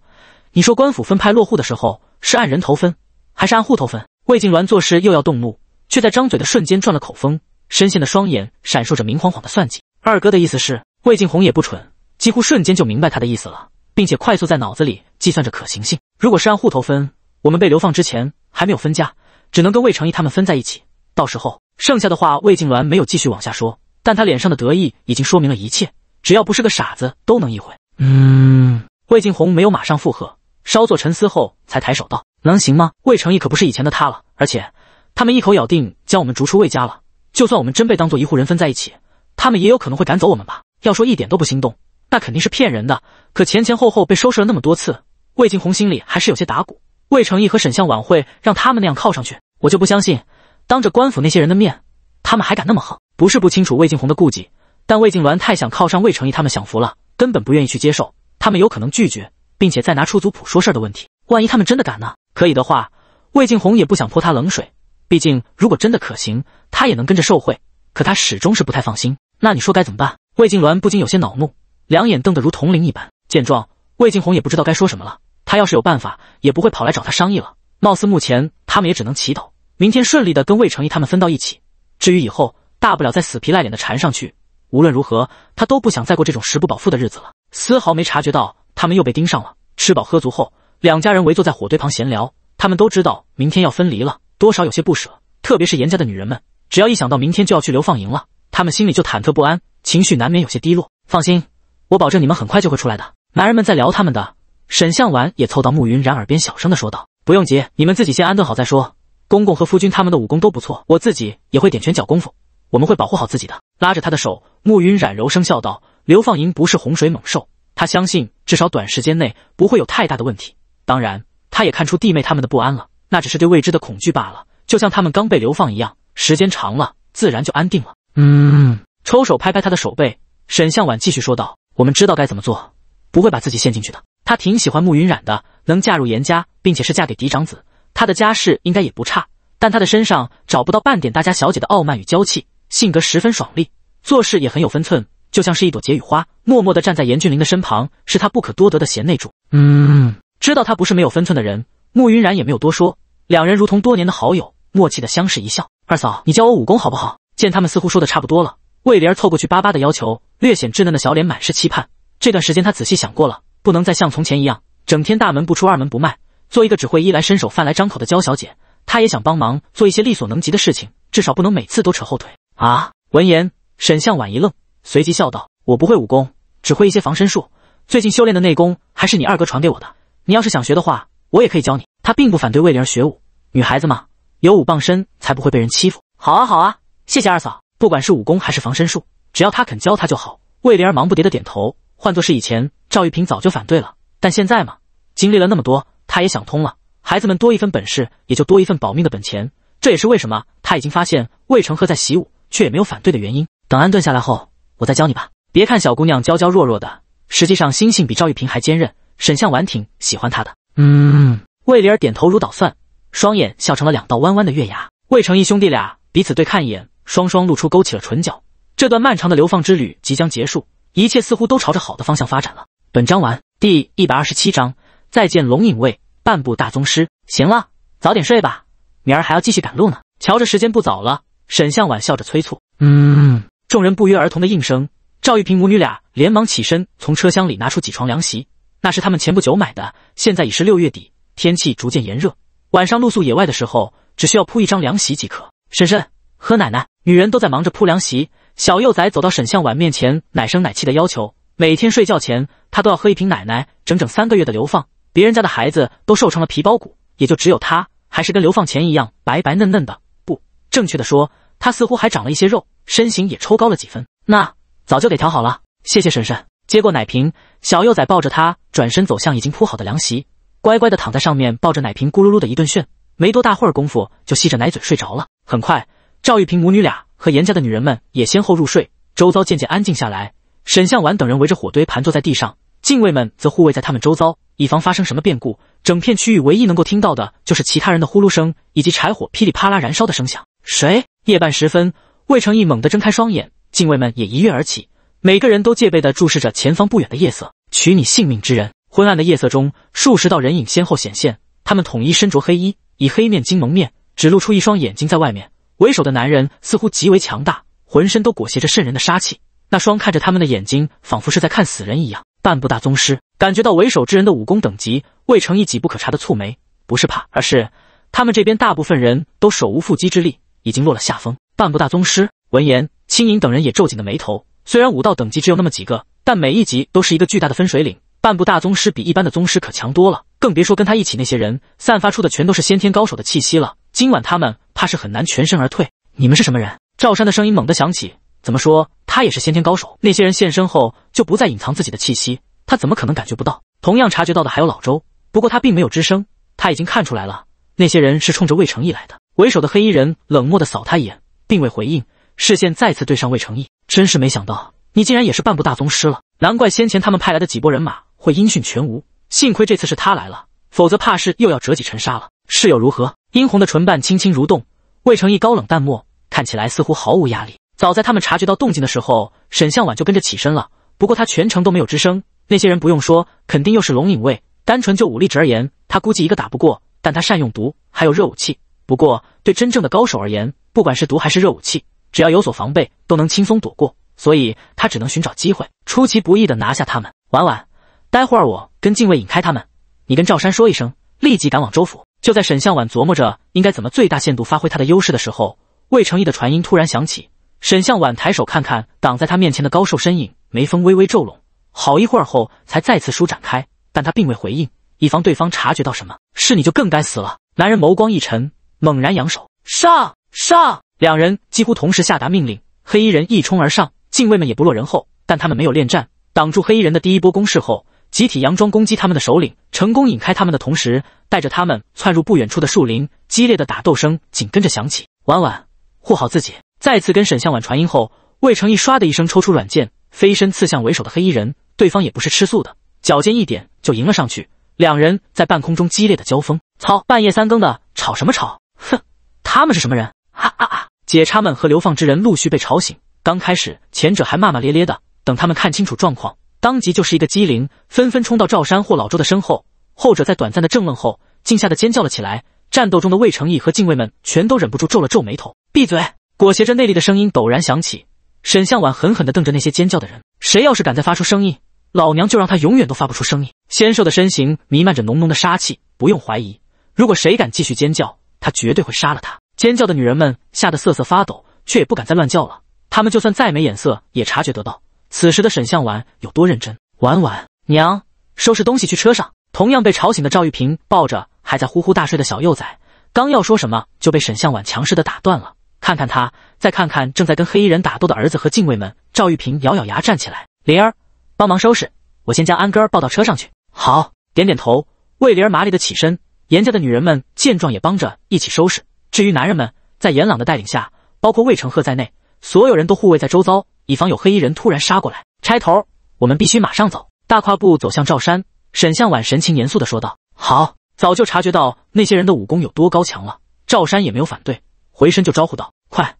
你说官府分派落户的时候是按人头分，还是按户头分？魏静鸾做事又要动怒，却在张嘴的瞬间转了口风，深陷的双眼闪烁着明晃晃的算计。二哥的意思是，魏静红也不蠢，几乎瞬间就明白他的意思了。并且快速在脑子里计算着可行性。如果是按户头分，我们被流放之前还没有分家，只能跟魏成义他们分在一起。到时候，剩下的话魏静鸾没有继续往下说，但他脸上的得意已经说明了一切，只要不是个傻子都能意会。嗯，魏静红没有马上附和，稍作沉思后才抬手道：“能行吗？”魏成义可不是以前的他了，而且他们一口咬定将我们逐出魏家了。就算我们真被当做一户人分在一起，他们也有可能会赶走我们吧？要说一点都不心动。那肯定是骗人的。可前前后后被收拾了那么多次，魏静红心里还是有些打鼓。魏成义和沈相晚会让他们那样靠上去，我就不相信，当着官府那些人的面，他们还敢那么横。不是不清楚魏静红的顾忌，但魏静鸾太想靠上魏成义他们享福了，根本不愿意去接受。他们有可能拒绝，并且再拿出族谱说事儿的问题。万一他们真的敢呢？可以的话，魏静红也不想泼他冷水。毕竟如果真的可行，他也能跟着受贿。可他始终是不太放心。那你说该怎么办？魏静鸾不禁有些恼怒。两眼瞪得如铜铃一般，见状，魏静红也不知道该说什么了。他要是有办法，也不会跑来找他商议了。貌似目前他们也只能祈祷明天顺利的跟魏成义他们分到一起。至于以后，大不了再死皮赖脸的缠上去。无论如何，他都不想再过这种食不饱腹的日子了。丝毫没察觉到他们又被盯上了。吃饱喝足后，两家人围坐在火堆旁闲聊。他们都知道明天要分离了，多少有些不舍。特别是严家的女人们，只要一想到明天就要去流放营了，他们心里就忐忑不安，情绪难免有些低落。放心。我保证你们很快就会出来的。男人们在聊他们的，沈向晚也凑到慕云染耳边小声的说道：“不用急，你们自己先安顿好再说。公公和夫君他们的武功都不错，我自己也会点拳脚功夫，我们会保护好自己的。”拉着他的手，慕云染柔声笑道：“流放营不是洪水猛兽，他相信至少短时间内不会有太大的问题。当然，他也看出弟妹他们的不安了，那只是对未知的恐惧罢了，就像他们刚被流放一样。时间长了，自然就安定了。”嗯，抽手拍拍他的手背，沈向晚继续说道。我们知道该怎么做，不会把自己陷进去的。她挺喜欢慕云染的，能嫁入严家，并且是嫁给嫡长子，她的家世应该也不差。但她的身上找不到半点大家小姐的傲慢与娇气，性格十分爽利，做事也很有分寸，就像是一朵解语花，默默的站在严俊林的身旁，是他不可多得的贤内助。嗯，知道他不是没有分寸的人，慕云染也没有多说，两人如同多年的好友，默契的相视一笑。二嫂，你教我武功好不好？见他们似乎说的差不多了，魏莲儿凑过去巴巴的要求。略显稚嫩的小脸满是期盼。这段时间，他仔细想过了，不能再像从前一样，整天大门不出、二门不迈，做一个只会衣来伸手、饭来张口的娇小姐。她也想帮忙做一些力所能及的事情，至少不能每次都扯后腿啊！闻言，沈向晚一愣，随即笑道：“我不会武功，只会一些防身术。最近修炼的内功还是你二哥传给我的。你要是想学的话，我也可以教你。”他并不反对魏灵儿学武，女孩子嘛，有武傍身才不会被人欺负。好啊，好啊，谢谢二嫂，不管是武功还是防身术。只要他肯教，他就好。魏灵儿忙不迭的点头。换作是以前，赵玉萍早就反对了。但现在嘛，经历了那么多，她也想通了。孩子们多一份本事，也就多一份保命的本钱。这也是为什么她已经发现魏成赫在习武，却也没有反对的原因。等安顿下来后，我再教你吧。别看小姑娘娇娇弱弱的，实际上心性比赵玉萍还坚韧。沈向晚挺喜欢她的。嗯。魏灵儿点头如捣蒜，双眼笑成了两道弯弯的月牙。魏成义兄弟俩彼此对看一眼，双双露出勾起了唇角。这段漫长的流放之旅即将结束，一切似乎都朝着好的方向发展了。本章完，第一百二十七章，再见龙影卫，半步大宗师。行了，早点睡吧，明儿还要继续赶路呢。瞧着时间不早了，沈向晚笑着催促。嗯，众人不约而同的应声。赵玉萍母女俩连忙起身，从车厢里拿出几床凉席。那是他们前不久买的，现在已是六月底，天气逐渐炎热，晚上露宿野外的时候，只需要铺一张凉席即可。婶婶和奶奶，女人都在忙着铺凉席。小幼崽走到沈向晚面前，奶声奶气的要求：“每天睡觉前，他都要喝一瓶奶奶整整三个月的流放。别人家的孩子都瘦成了皮包骨，也就只有他还是跟流放前一样白白嫩嫩的。不，正确的说，他似乎还长了一些肉，身形也抽高了几分。那早就得调好了，谢谢婶婶。”接过奶瓶，小幼崽抱着他转身走向已经铺好的凉席，乖乖的躺在上面，抱着奶瓶咕噜噜的一顿炫，没多大会儿功夫就吸着奶嘴睡着了。很快，赵玉萍母女俩。和严家的女人们也先后入睡，周遭渐渐安静下来。沈向晚等人围着火堆盘坐在地上，禁卫们则护卫在他们周遭，以防发生什么变故。整片区域唯一能够听到的就是其他人的呼噜声以及柴火噼里啪啦燃烧的声响。谁？夜半时分，魏成义猛地睁开双眼，禁卫们也一跃而起，每个人都戒备地注视着前方不远的夜色。取你性命之人！昏暗的夜色中，数十道人影先后显现，他们统一身着黑衣，以黑面巾蒙面，只露出一双眼睛在外面。为首的男人似乎极为强大，浑身都裹挟着渗人的杀气，那双看着他们的眼睛仿佛是在看死人一样。半步大宗师，感觉到为首之人的武功等级，未成一己不可察的蹙眉，不是怕，而是他们这边大部分人都手无缚鸡之力，已经落了下风。半步大宗师闻言，青影等人也皱紧了眉头。虽然武道等级只有那么几个，但每一级都是一个巨大的分水岭。半步大宗师比一般的宗师可强多了，更别说跟他一起那些人散发出的全都是先天高手的气息了。今晚他们怕是很难全身而退。你们是什么人？赵山的声音猛地响起。怎么说，他也是先天高手。那些人现身后就不再隐藏自己的气息，他怎么可能感觉不到？同样察觉到的还有老周，不过他并没有吱声。他已经看出来了，那些人是冲着魏成义来的。为首的黑衣人冷漠地扫他一眼，并未回应，视线再次对上魏成义。真是没想到，你竟然也是半步大宗师了。难怪先前他们派来的几波人马会音讯全无。幸亏这次是他来了，否则怕是又要折戟沉沙了。是又如何？殷红的唇瓣轻轻蠕动，魏成义高冷淡漠，看起来似乎毫无压力。早在他们察觉到动静的时候，沈向晚就跟着起身了。不过他全程都没有吱声。那些人不用说，肯定又是龙隐卫。单纯就武力值而言，他估计一个打不过。但他善用毒，还有热武器。不过对真正的高手而言，不管是毒还是热武器，只要有所防备，都能轻松躲过。所以他只能寻找机会，出其不意的拿下他们。婉婉，待会儿我跟禁卫引开他们，你跟赵山说一声，立即赶往州府。就在沈向晚琢磨着应该怎么最大限度发挥他的优势的时候，魏成义的传音突然响起。沈向晚抬手看看挡在他面前的高瘦身影，眉峰微微皱拢，好一会儿后才再次舒展开，但他并未回应，以防对方察觉到什么。是你就更该死了！男人眸光一沉，猛然扬手，上上！两人几乎同时下达命令，黑衣人一冲而上，禁卫们也不落人后，但他们没有恋战，挡住黑衣人的第一波攻势后。集体佯装攻击他们的首领，成功引开他们的同时，带着他们窜入不远处的树林。激烈的打斗声紧跟着响起。婉婉，护好自己！再次跟沈向晚传音后，魏成义唰的一声抽出软剑，飞身刺向为首的黑衣人。对方也不是吃素的，脚尖一点就迎了上去。两人在半空中激烈的交锋。操！半夜三更的吵什么吵？哼，他们是什么人？哈哈啊！姐差们和流放之人陆续被吵醒。刚开始，前者还骂骂咧咧的，等他们看清楚状况。当即就是一个机灵，纷纷冲到赵山或老周的身后。后者在短暂的怔愣后，竟吓得尖叫了起来。战斗中的魏成义和禁卫们全都忍不住皱了皱眉头。闭嘴！裹挟着内力的声音陡然响起。沈向晚狠狠地瞪着那些尖叫的人：“谁要是敢再发出声音，老娘就让他永远都发不出声音！”纤瘦的身形弥漫着浓浓的杀气。不用怀疑，如果谁敢继续尖叫，他绝对会杀了他。尖叫的女人们吓得瑟瑟发抖，却也不敢再乱叫了。她们就算再没眼色，也察觉得到。此时的沈向晚有多认真？晚晚，娘，收拾东西去车上。同样被吵醒的赵玉萍抱着还在呼呼大睡的小幼崽，刚要说什么，就被沈向晚强势的打断了。看看他，再看看正在跟黑衣人打斗的儿子和禁卫们，赵玉萍咬咬牙站起来：“灵儿，帮忙收拾，我先将安哥儿抱到车上去。”好，点点头。魏灵儿麻利的起身，严家的女人们见状也帮着一起收拾。至于男人们，在严朗的带领下，包括魏成赫在内，所有人都护卫在周遭。以防有黑衣人突然杀过来，差头，我们必须马上走。大跨步走向赵山，沈向晚神情严肃的说道：“好。”早就察觉到那些人的武功有多高强了，赵山也没有反对，回身就招呼道：“快，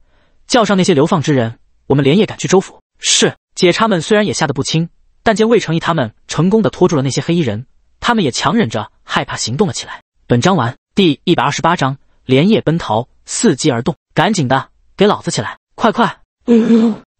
叫上那些流放之人，我们连夜赶去州府。”是，解差们虽然也吓得不轻，但见魏成义他们成功的拖住了那些黑衣人，他们也强忍着害怕行动了起来。本章完，第一百二十八章连夜奔逃，伺机而动。赶紧的，给老子起来！快快！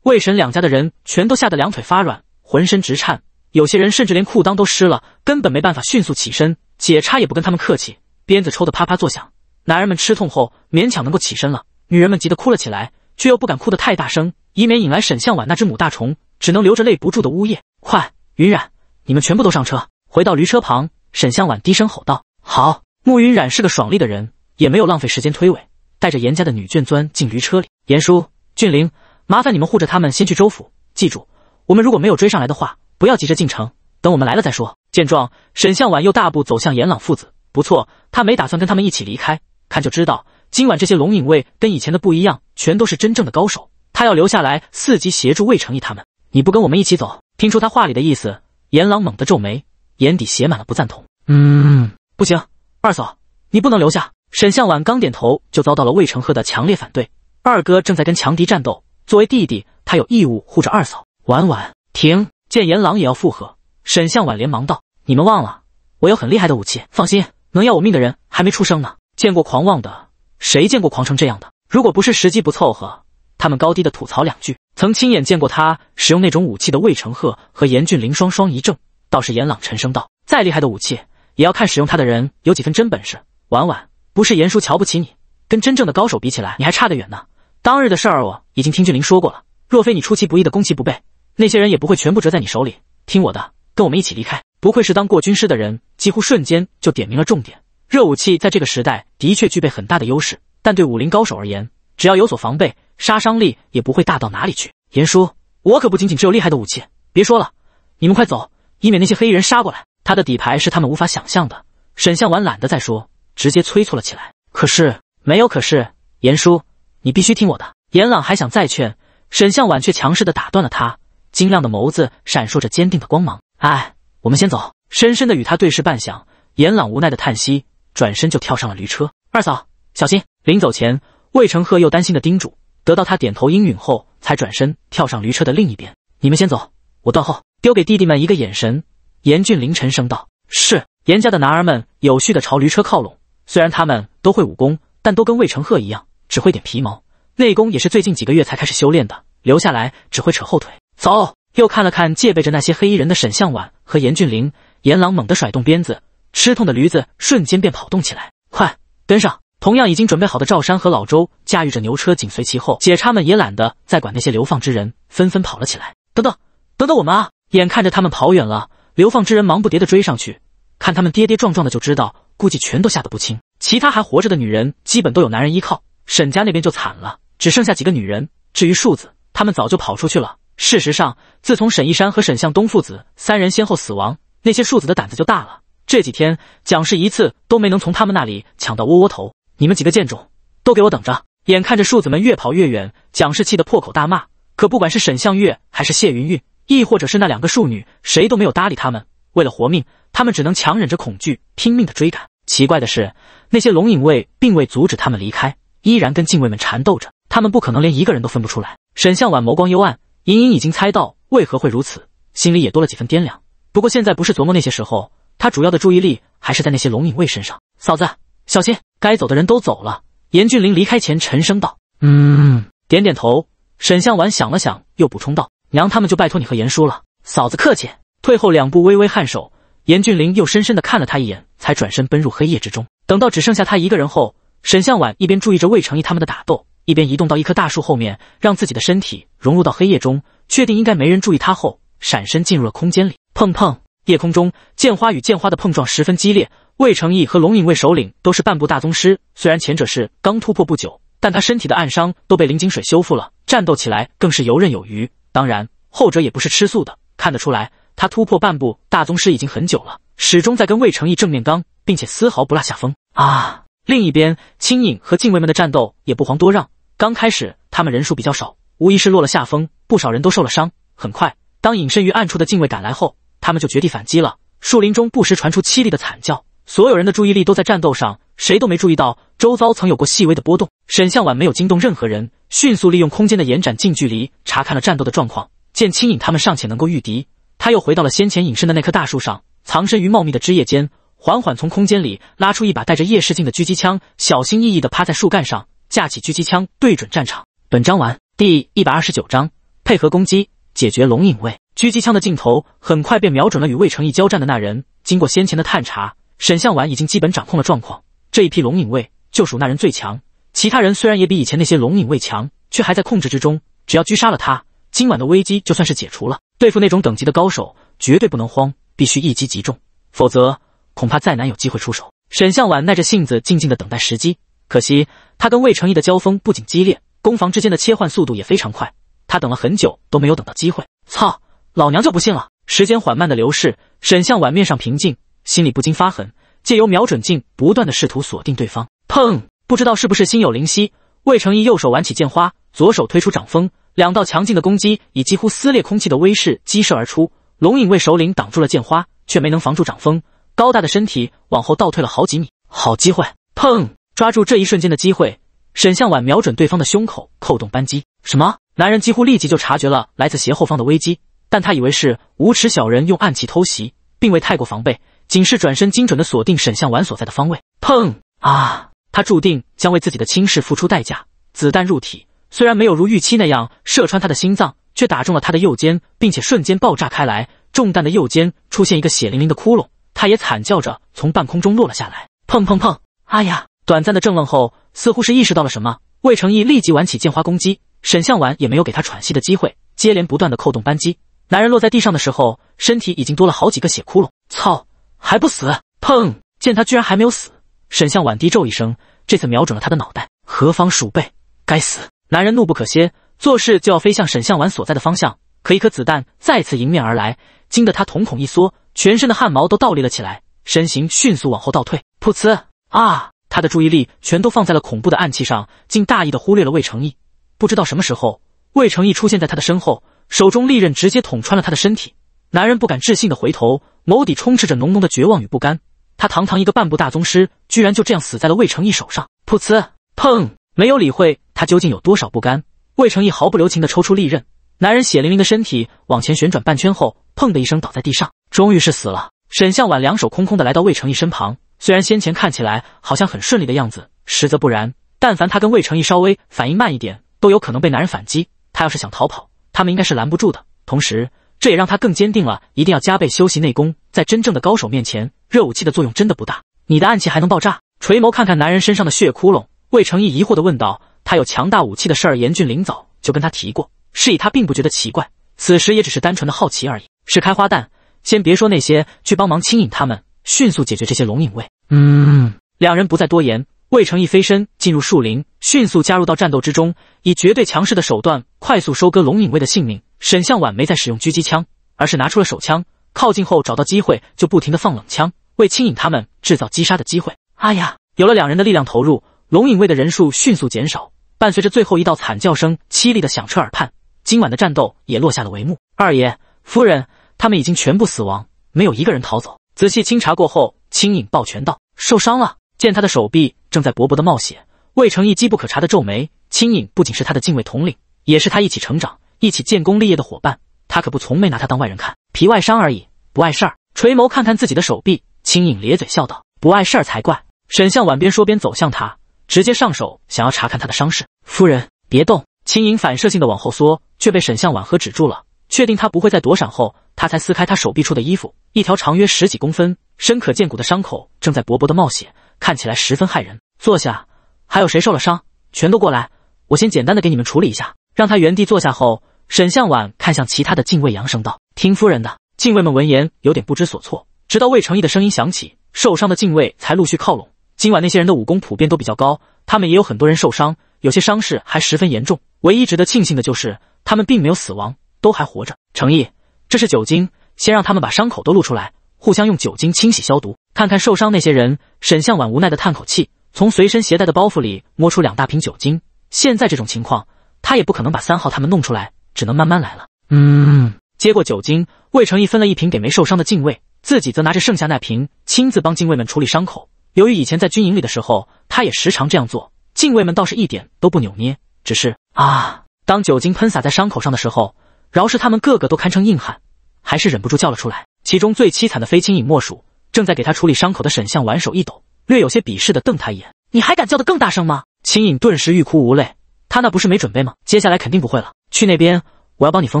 魏神两家的人全都吓得两腿发软，浑身直颤，有些人甚至连裤裆都湿了，根本没办法迅速起身。解叉也不跟他们客气，鞭子抽得啪啪作响，男人们吃痛后勉强能够起身了，女人们急得哭了起来，却又不敢哭得太大声，以免引来沈向晚那只母大虫，只能流着泪不住的呜咽。快，云染，你们全部都上车！回到驴车旁，沈向晚低声吼道：“好。”慕云染是个爽利的人，也没有浪费时间推诿，带着严家的女眷钻进驴车里。严叔，俊玲。麻烦你们护着他们先去州府。记住，我们如果没有追上来的话，不要急着进城，等我们来了再说。见状，沈向晚又大步走向严朗父子。不错，他没打算跟他们一起离开。看就知道，今晚这些龙影卫跟以前的不一样，全都是真正的高手。他要留下来伺机协助魏成义他们。你不跟我们一起走？听出他话里的意思，严朗猛地皱眉，眼底写满了不赞同。嗯，不行，二嫂，你不能留下。沈向晚刚点头，就遭到了魏成鹤的强烈反对。二哥正在跟强敌战斗。作为弟弟，他有义务护着二嫂。婉婉，停！见严朗也要附和，沈向晚连忙道：“你们忘了，我有很厉害的武器，放心，能要我命的人还没出生呢。见过狂妄的，谁见过狂成这样的？如果不是时机不凑合，他们高低的吐槽两句。曾亲眼见过他使用那种武器的魏成鹤和严俊林双双一怔，倒是严朗沉声道：再厉害的武器，也要看使用他的人有几分真本事。婉婉，不是严叔瞧不起你，跟真正的高手比起来，你还差得远呢。当日的事儿，我。”已经听俊林说过了，若非你出其不意的攻其不备，那些人也不会全部折在你手里。听我的，跟我们一起离开。不愧是当过军师的人，几乎瞬间就点明了重点。热武器在这个时代的确具备很大的优势，但对武林高手而言，只要有所防备，杀伤力也不会大到哪里去。严叔，我可不仅仅只有厉害的武器。别说了，你们快走，以免那些黑衣人杀过来。他的底牌是他们无法想象的。沈向晚懒得再说，直接催促了起来。可是没有，可是严叔，你必须听我的。严朗还想再劝，沈向晚却强势的打断了他。晶亮的眸子闪烁着坚定的光芒。哎，我们先走。深深的与他对视半晌，严朗无奈的叹息，转身就跳上了驴车。二嫂，小心！临走前，魏成鹤又担心的叮嘱。得到他点头应允后，才转身跳上驴车的另一边。你们先走，我断后。丢给弟弟们一个眼神，严俊凌沉声道：“是。”严家的男儿们有序的朝驴车靠拢。虽然他们都会武功，但都跟魏成鹤一样，只会点皮毛。内功也是最近几个月才开始修炼的，留下来只会扯后腿。走！又看了看戒备着那些黑衣人的沈向晚和严俊林，严朗猛地甩动鞭子，吃痛的驴子瞬间便跑动起来。快跟上！同样已经准备好的赵山和老周驾驭着牛车紧随其后，解差们也懒得再管那些流放之人，纷纷跑了起来。等等，等等我们啊！眼看着他们跑远了，流放之人忙不迭的追上去，看他们跌跌撞撞的就知道，估计全都吓得不轻。其他还活着的女人基本都有男人依靠，沈家那边就惨了。只剩下几个女人，至于庶子，他们早就跑出去了。事实上，自从沈一山和沈向东父子三人先后死亡，那些庶子的胆子就大了。这几天，蒋氏一次都没能从他们那里抢到窝窝头。你们几个贱种，都给我等着！眼看着庶子们越跑越远，蒋氏气得破口大骂。可不管是沈向月还是谢云云，亦或者是那两个庶女，谁都没有搭理他们。为了活命，他们只能强忍着恐惧，拼命的追赶。奇怪的是，那些龙影卫并未阻止他们离开，依然跟禁卫们缠斗着。他们不可能连一个人都分不出来。沈向晚眸光幽暗，隐隐已经猜到为何会如此，心里也多了几分掂量。不过现在不是琢磨那些时候，他主要的注意力还是在那些龙隐卫身上。嫂子，小心！该走的人都走了。严俊林离开前沉声道：“嗯。”点点头，沈向晚想了想，又补充道：“娘，他们就拜托你和严叔了。”嫂子，客气。退后两步，微微颔首。严俊林又深深的看了他一眼，才转身奔入黑夜之中。等到只剩下他一个人后，沈向晚一边注意着魏成义他们的打斗。一边移动到一棵大树后面，让自己的身体融入到黑夜中，确定应该没人注意他后，闪身进入了空间里。碰碰，夜空中剑花与剑花的碰撞十分激烈。魏成义和龙影卫首领都是半步大宗师，虽然前者是刚突破不久，但他身体的暗伤都被林锦水修复了，战斗起来更是游刃有余。当然，后者也不是吃素的，看得出来他突破半步大宗师已经很久了，始终在跟魏成义正面刚，并且丝毫不落下风。啊！另一边，青影和禁卫们的战斗也不遑多让。刚开始，他们人数比较少，无疑是落了下风，不少人都受了伤。很快，当隐身于暗处的禁卫赶来后，他们就绝地反击了。树林中不时传出凄厉的惨叫，所有人的注意力都在战斗上，谁都没注意到周遭曾有过细微的波动。沈向晚没有惊动任何人，迅速利用空间的延展，近距离查看了战斗的状况。见青影他们尚且能够御敌，他又回到了先前隐身的那棵大树上，藏身于茂密的枝叶间，缓缓从空间里拉出一把带着夜视镜的狙击枪，小心翼翼的趴在树干上。架起狙击枪，对准战场。本章完。第一百二十九章，配合攻击，解决龙影卫。狙击枪的镜头很快便瞄准了与魏成义交战的那人。经过先前的探查，沈向晚已经基本掌控了状况。这一批龙影卫，就属那人最强。其他人虽然也比以前那些龙影卫强，却还在控制之中。只要狙杀了他，今晚的危机就算是解除了。对付那种等级的高手，绝对不能慌，必须一击即中，否则恐怕再难有机会出手。沈向晚耐着性子，静静的等待时机。可惜，他跟魏成义的交锋不仅激烈，攻防之间的切换速度也非常快。他等了很久都没有等到机会。操，老娘就不信了！时间缓慢的流逝，沈向晚面上平静，心里不禁发狠，借由瞄准镜不断的试图锁定对方。砰！不知道是不是心有灵犀，魏成义右手挽起剑花，左手推出掌风，两道强劲的攻击以几乎撕裂空气的威势激射而出。龙影卫首领挡住了剑花，却没能防住掌风，高大的身体往后倒退了好几米。好机会！砰！抓住这一瞬间的机会，沈向晚瞄准对方的胸口扣动扳机。什么？男人几乎立即就察觉了来自斜后方的危机，但他以为是无耻小人用暗器偷袭，并未太过防备，仅是转身精准的锁定沈向晚所在的方位。砰！啊！他注定将为自己的轻视付出代价。子弹入体，虽然没有如预期那样射穿他的心脏，却打中了他的右肩，并且瞬间爆炸开来。中弹的右肩出现一个血淋淋的窟窿，他也惨叫着从半空中落了下来。砰砰砰！哎呀！短暂的怔愣后，似乎是意识到了什么，魏成义立即挽起剑花攻击。沈向晚也没有给他喘息的机会，接连不断的扣动扳机。男人落在地上的时候，身体已经多了好几个血窟窿。操！还不死！砰！见他居然还没有死，沈向晚低咒一声，这次瞄准了他的脑袋。何方鼠辈！该死！男人怒不可歇，做事就要飞向沈向晚所在的方向。可一颗子弹再次迎面而来，惊得他瞳孔一缩，全身的汗毛都倒立了起来，身形迅速往后倒退。噗呲！啊！他的注意力全都放在了恐怖的暗器上，竟大意的忽略了魏成义。不知道什么时候，魏成义出现在他的身后，手中利刃直接捅穿了他的身体。男人不敢置信的回头，眸底充斥着浓浓的绝望与不甘。他堂堂一个半步大宗师，居然就这样死在了魏成义手上。噗呲，砰！没有理会他究竟有多少不甘，魏成义毫不留情的抽出利刃。男人血淋淋的身体往前旋转半圈后，砰的一声倒在地上，终于是死了。沈向晚两手空空的来到魏成义身旁。虽然先前看起来好像很顺利的样子，实则不然。但凡他跟魏成义稍微反应慢一点，都有可能被男人反击。他要是想逃跑，他们应该是拦不住的。同时，这也让他更坚定了，一定要加倍修习内功。在真正的高手面前，热武器的作用真的不大。你的暗器还能爆炸？垂眸看看男人身上的血窟窿，魏成义疑惑地问道：“他有强大武器的事儿，严峻林早就跟他提过，是以他并不觉得奇怪。此时也只是单纯的好奇而已。”是开花弹，先别说那些，去帮忙清引他们。迅速解决这些龙影卫。嗯，两人不再多言，魏成义飞身进入树林，迅速加入到战斗之中，以绝对强势的手段快速收割龙影卫的性命。沈向晚没再使用狙击枪，而是拿出了手枪，靠近后找到机会就不停的放冷枪，为青影他们制造击杀的机会。啊呀！有了两人的力量投入，龙影卫的人数迅速减少，伴随着最后一道惨叫声凄厉的响彻耳畔，今晚的战斗也落下了帷幕。二爷、夫人他们已经全部死亡，没有一个人逃走。仔细清查过后，青影抱拳道：“受伤了。”见他的手臂正在薄薄的冒血，魏成义机不可查的皱眉。青影不仅是他的禁卫统领，也是他一起成长、一起建功立业的伙伴，他可不从没拿他当外人看。皮外伤而已，不碍事儿。垂眸看看自己的手臂，青影咧嘴笑道：“不碍事儿才怪。”沈向晚边说边走向他，直接上手想要查看他的伤势。夫人，别动！青影反射性的往后缩，却被沈向晚喝止住了。确定他不会再躲闪后。他才撕开他手臂处的衣服，一条长约十几公分、深可见骨的伤口正在薄薄的冒血，看起来十分骇人。坐下，还有谁受了伤？全都过来，我先简单的给你们处理一下。让他原地坐下后，沈向晚看向其他的禁卫，扬声道：“听夫人的。”禁卫们闻言有点不知所措，直到魏成义的声音响起，受伤的禁卫才陆续靠拢。今晚那些人的武功普遍都比较高，他们也有很多人受伤，有些伤势还十分严重。唯一值得庆幸的就是他们并没有死亡，都还活着。成义。这是酒精，先让他们把伤口都露出来，互相用酒精清洗消毒，看看受伤那些人。沈向晚无奈地叹口气，从随身携带的包袱里摸出两大瓶酒精。现在这种情况，他也不可能把三号他们弄出来，只能慢慢来了。嗯，接过酒精，魏成义分了一瓶给没受伤的禁卫，自己则拿着剩下那瓶，亲自帮禁卫们处理伤口。由于以前在军营里的时候，他也时常这样做，禁卫们倒是一点都不扭捏，只是啊，当酒精喷洒在伤口上的时候。饶是他们个个都堪称硬汉，还是忍不住叫了出来。其中最凄惨的非青影莫属。正在给他处理伤口的沈相晚手一抖，略有些鄙视的瞪他一眼：“你还敢叫得更大声吗？”青影顿时欲哭无泪，他那不是没准备吗？接下来肯定不会了。去那边，我要帮你缝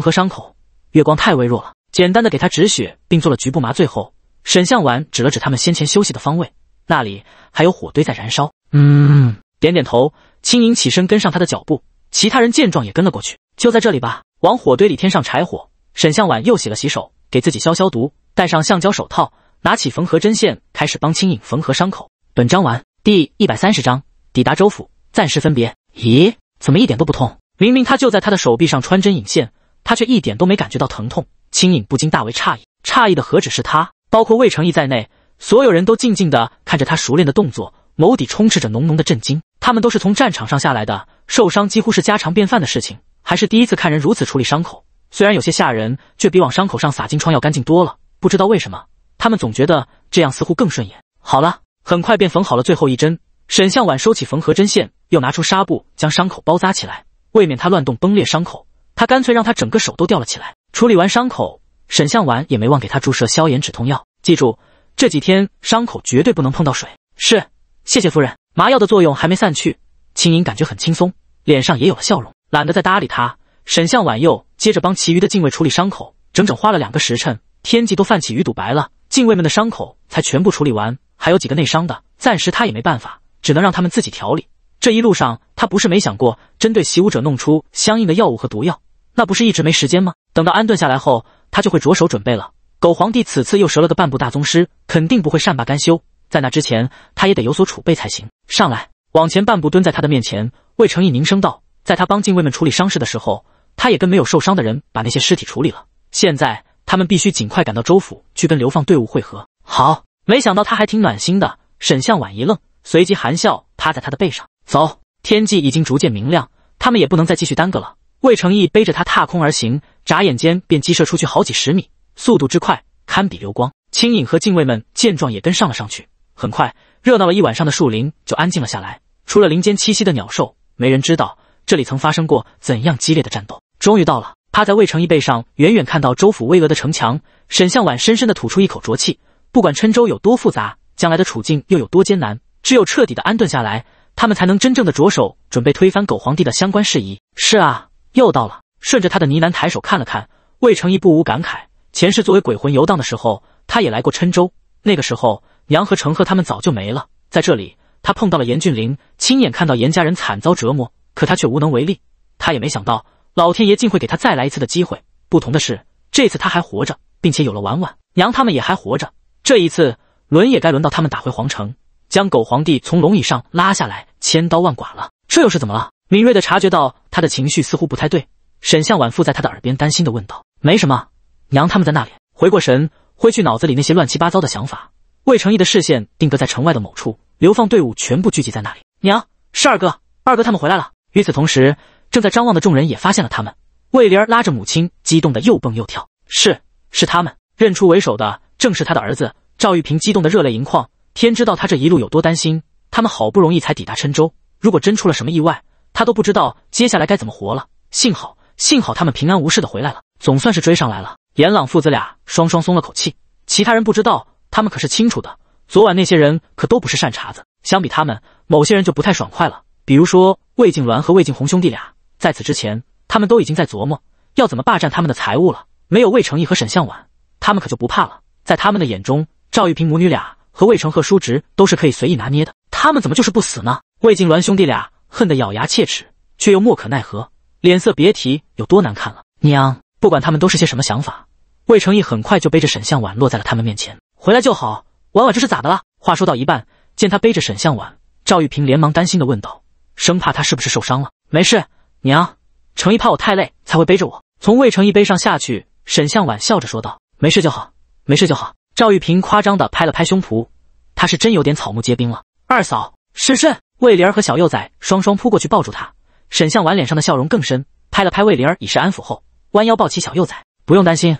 合伤口。月光太微弱了，简单的给他止血，并做了局部麻醉后，沈相晚指了指他们先前休息的方位，那里还有火堆在燃烧。嗯，点点头，青影起身跟上他的脚步。其他人见状也跟了过去，就在这里吧，往火堆里添上柴火。沈向晚又洗了洗手，给自己消消毒，戴上橡胶手套，拿起缝合针线，开始帮青影缝合伤口。本章完，第一百三十章，抵达州府，暂时分别。咦，怎么一点都不痛？明明他就在他的手臂上穿针引线，他却一点都没感觉到疼痛。青影不禁大为诧异，诧异的何止是他，包括魏成义在内，所有人都静静的看着他熟练的动作。眸底充斥着浓浓的震惊，他们都是从战场上下来的，受伤几乎是家常便饭的事情，还是第一次看人如此处理伤口，虽然有些吓人，却比往伤口上撒金疮要干净多了。不知道为什么，他们总觉得这样似乎更顺眼。好了，很快便缝好了最后一针。沈向晚收起缝合针线，又拿出纱布将伤口包扎起来，为免他乱动崩裂伤口，他干脆让他整个手都吊了起来。处理完伤口，沈向晚也没忘给他注射消炎止痛药。记住，这几天伤口绝对不能碰到水。是。谢谢夫人，麻药的作用还没散去，青盈感觉很轻松，脸上也有了笑容，懒得再搭理他。沈向晚又接着帮其余的禁卫处理伤口，整整花了两个时辰，天际都泛起鱼肚白了，禁卫们的伤口才全部处理完，还有几个内伤的，暂时他也没办法，只能让他们自己调理。这一路上，他不是没想过针对习武者弄出相应的药物和毒药，那不是一直没时间吗？等到安顿下来后，他就会着手准备了。狗皇帝此次又折了个半步大宗师，肯定不会善罢甘休。在那之前，他也得有所储备才行。上来，往前半步，蹲在他的面前，魏成义凝声道：“在他帮禁卫们处理伤势的时候，他也跟没有受伤的人把那些尸体处理了。现在，他们必须尽快赶到州府去跟流放队伍会合。”好，没想到他还挺暖心的。沈向晚一愣，随即含笑趴在他的背上走。天际已经逐渐明亮，他们也不能再继续耽搁了。魏成义背着他踏空而行，眨眼间便激射出去好几十米，速度之快堪比流光。青影和禁卫们见状也跟上了上去。很快，热闹了一晚上的树林就安静了下来。除了林间栖息的鸟兽，没人知道这里曾发生过怎样激烈的战斗。终于到了，趴在魏成义背上，远远看到州府巍峨的城墙，沈向晚深深的吐出一口浊气。不管郴州有多复杂，将来的处境又有多艰难，只有彻底的安顿下来，他们才能真正的着手准备推翻狗皇帝的相关事宜。是啊，又到了。顺着他的呢喃，抬手看了看魏成义，不无感慨。前世作为鬼魂游荡的时候，他也来过郴州，那个时候。娘和成赫他们早就没了，在这里他碰到了严俊林，亲眼看到严家人惨遭折磨，可他却无能为力。他也没想到老天爷竟会给他再来一次的机会。不同的是，这次他还活着，并且有了婉婉娘，他们也还活着。这一次轮也该轮到他们打回皇城，将狗皇帝从龙椅上拉下来，千刀万剐了。这又是怎么了？敏锐的察觉到他的情绪似乎不太对，沈向晚附在他的耳边，担心的问道：“没什么，娘他们在那里？”回过神，挥去脑子里那些乱七八糟的想法。魏成义的视线定格在城外的某处，流放队伍全部聚集在那里。娘，是二哥，二哥他们回来了。与此同时，正在张望的众人也发现了他们。魏灵儿拉着母亲，激动的又蹦又跳。是，是他们认出为首的，正是他的儿子赵玉平，激动的热泪盈眶。天知道他这一路有多担心，他们好不容易才抵达郴州，如果真出了什么意外，他都不知道接下来该怎么活了。幸好，幸好他们平安无事的回来了，总算是追上来了。严朗父子俩双双松了口气，其他人不知道。他们可是清楚的，昨晚那些人可都不是善茬子。相比他们，某些人就不太爽快了。比如说魏静鸾和魏静红兄弟俩，在此之前，他们都已经在琢磨要怎么霸占他们的财物了。没有魏成义和沈向晚，他们可就不怕了。在他们的眼中，赵玉萍母女俩和魏成赫叔侄都是可以随意拿捏的。他们怎么就是不死呢？魏静鸾兄弟俩恨得咬牙切齿，却又莫可奈何，脸色别提有多难看了。娘，不管他们都是些什么想法，魏成义很快就背着沈向晚落在了他们面前。回来就好，婉婉这是咋的了？话说到一半，见他背着沈向晚，赵玉萍连忙担心的问道，生怕他是不是受伤了。没事，娘，程毅怕我太累才会背着我。从魏成毅背上下去，沈向晚笑着说道：“没事就好，没事就好。”赵玉萍夸张的拍了拍胸脯，他是真有点草木皆兵了。二嫂，婶婶，魏灵儿和小幼崽双双扑过去抱住他。沈向晚脸上的笑容更深，拍了拍魏灵儿以示安抚后，弯腰抱起小幼崽。不用担心，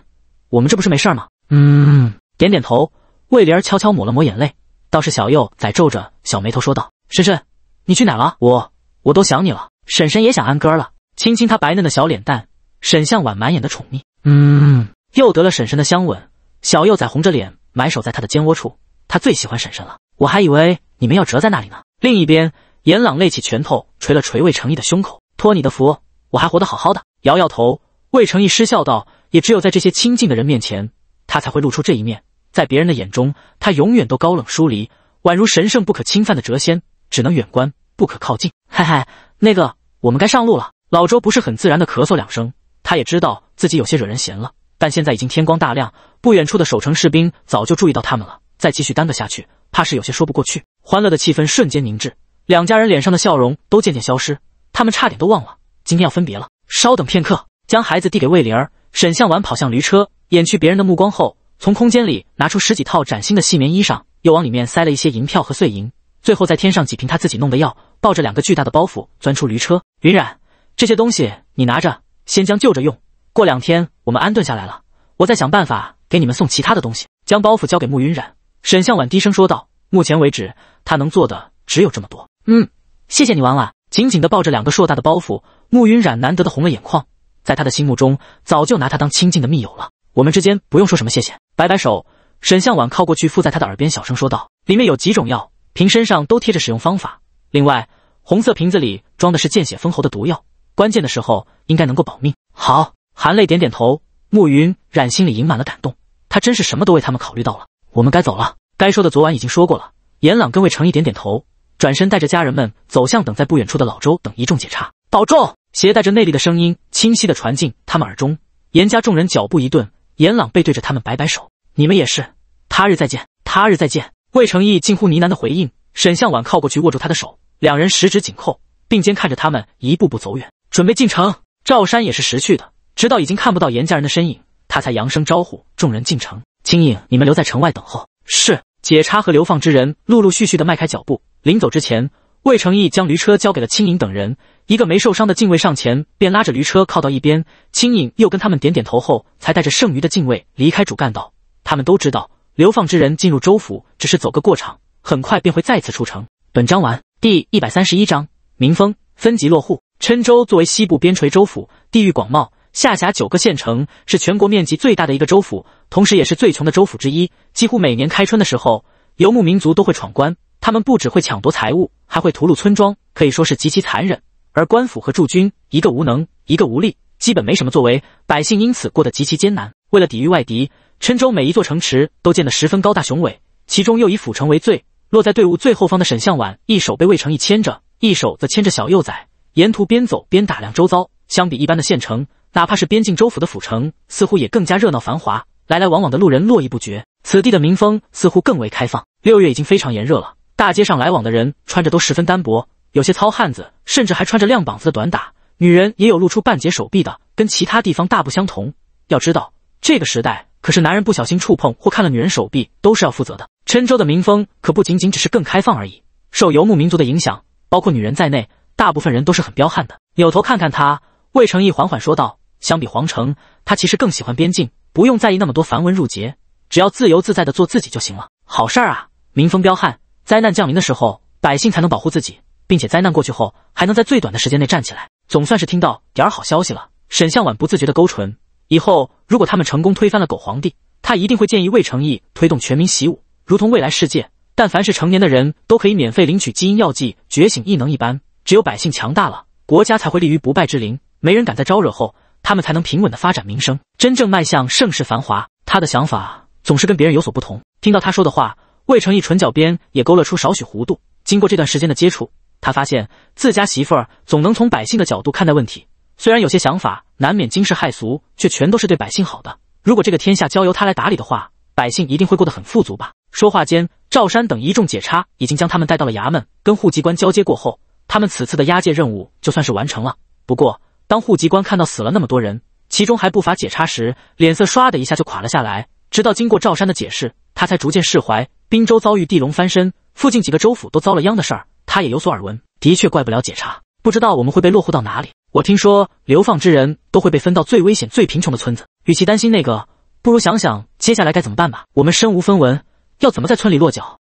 我们这不是没事吗？嗯，点点头。魏莲儿悄悄抹了抹眼泪，倒是小幼崽皱着小眉头说道：“婶婶，你去哪了？我我都想你了，婶婶也想安哥了。”亲亲他白嫩的小脸蛋，沈向晚满眼的宠溺。嗯，又得了婶婶的香吻，小幼崽红着脸埋首在他的肩窝处，他最喜欢婶婶了。我还以为你们要折在那里呢。另一边，严朗勒起拳头捶了捶魏成义的胸口，托你的福，我还活得好好的。摇摇头，魏成义失笑道：“也只有在这些亲近的人面前，他才会露出这一面。”在别人的眼中，他永远都高冷疏离，宛如神圣不可侵犯的谪仙，只能远观不可靠近。嘿嘿，那个，我们该上路了。老周不是很自然的咳嗽两声，他也知道自己有些惹人嫌了。但现在已经天光大亮，不远处的守城士兵早就注意到他们了。再继续耽搁下去，怕是有些说不过去。欢乐的气氛瞬间凝滞，两家人脸上的笑容都渐渐消失，他们差点都忘了今天要分别了。稍等片刻，将孩子递给魏灵儿，沈向晚跑向驴车，掩去别人的目光后。从空间里拿出十几套崭新的细棉衣裳，又往里面塞了一些银票和碎银，最后再添上几瓶他自己弄的药，抱着两个巨大的包袱钻出驴车。云染，这些东西你拿着，先将就着用。过两天我们安顿下来了，我再想办法给你们送其他的东西。将包袱交给慕云染，沈向晚低声说道。目前为止，他能做的只有这么多。嗯，谢谢你，婉婉。紧紧地抱着两个硕大的包袱，慕云染难得的红了眼眶，在他的心目中，早就拿他当亲近的密友了。我们之间不用说什么谢谢。摆摆手，沈向晚靠过去，附在他的耳边小声说道：“里面有几种药瓶，身上都贴着使用方法。另外，红色瓶子里装的是见血封喉的毒药，关键的时候应该能够保命。”好，含泪点点头。慕云染心里盈满了感动，他真是什么都为他们考虑到了。我们该走了，该说的昨晚已经说过了。严朗跟魏成义点点头，转身带着家人们走向等在不远处的老周等一众警察。保重！携带着内力的声音清晰的传进他们耳中，严家众人脚步一顿。严朗背对着他们，摆摆手：“你们也是，他日再见。”“他日再见。”魏成义近乎呢喃的回应。沈向晚靠过去，握住他的手，两人十指紧扣，并肩看着他们一步步走远，准备进城。赵山也是识趣的，直到已经看不到严家人的身影，他才扬声招呼众人进城：“青影，你们留在城外等候。”“是。”解差和流放之人陆陆续续的迈开脚步，临走之前。魏成义将驴车交给了青影等人，一个没受伤的禁卫上前，便拉着驴车靠到一边。青影又跟他们点点头后，才带着剩余的禁卫离开主干道。他们都知道，流放之人进入州府只是走个过场，很快便会再次出城。本章完。第一百三十一章：民风分级落户。郴州作为西部边陲州府，地域广袤，下辖九个县城，是全国面积最大的一个州府，同时也是最穷的州府之一。几乎每年开春的时候，游牧民族都会闯关。他们不只会抢夺财物，还会屠戮村庄，可以说是极其残忍。而官府和驻军，一个无能，一个无力，基本没什么作为，百姓因此过得极其艰难。为了抵御外敌，郴州每一座城池都建得十分高大雄伟，其中又以府城为最。落在队伍最后方的沈向晚，一手被魏成义牵着，一手则牵着小幼崽，沿途边走边打量周遭。相比一般的县城，哪怕是边境州府的府城，似乎也更加热闹繁华，来来往往的路人络绎不绝。此地的民风似乎更为开放。六月已经非常炎热了。大街上来往的人穿着都十分单薄，有些糙汉子甚至还穿着亮膀子的短打，女人也有露出半截手臂的，跟其他地方大不相同。要知道，这个时代可是男人不小心触碰或看了女人手臂都是要负责的。郴州的民风可不仅仅只是更开放而已，受游牧民族的影响，包括女人在内，大部分人都是很彪悍的。扭头看看他，魏成义缓缓说道：“相比皇城，他其实更喜欢边境，不用在意那么多繁文缛节，只要自由自在的做自己就行了。好事啊，民风彪悍。”灾难降临的时候，百姓才能保护自己，并且灾难过去后还能在最短的时间内站起来。总算是听到点儿好消息了。沈向晚不自觉的勾唇。以后如果他们成功推翻了狗皇帝，他一定会建议魏成义推动全民习武，如同未来世界，但凡是成年的人都可以免费领取基因药剂，觉醒异能一般。只有百姓强大了，国家才会立于不败之林，没人敢再招惹。后他们才能平稳的发展民生，真正迈向盛世繁华。他的想法总是跟别人有所不同。听到他说的话。魏成义唇角边也勾勒出少许弧度。经过这段时间的接触，他发现自家媳妇儿总能从百姓的角度看待问题，虽然有些想法难免惊世骇俗，却全都是对百姓好的。如果这个天下交由他来打理的话，百姓一定会过得很富足吧？说话间，赵山等一众解差已经将他们带到了衙门，跟户籍官交接过后，他们此次的押解任务就算是完成了。不过，当户籍官看到死了那么多人，其中还不乏解差时，脸色唰的一下就垮了下来。直到经过赵山的解释，他才逐渐释怀。滨州遭遇地龙翻身，附近几个州府都遭了殃的事儿，他也有所耳闻。的确怪不了解查，不知道我们会被落户到哪里？我听说流放之人都会被分到最危险、最贫穷的村子。与其担心那个，不如想想接下来该怎么办吧。我们身无分文，要怎么在村里落脚？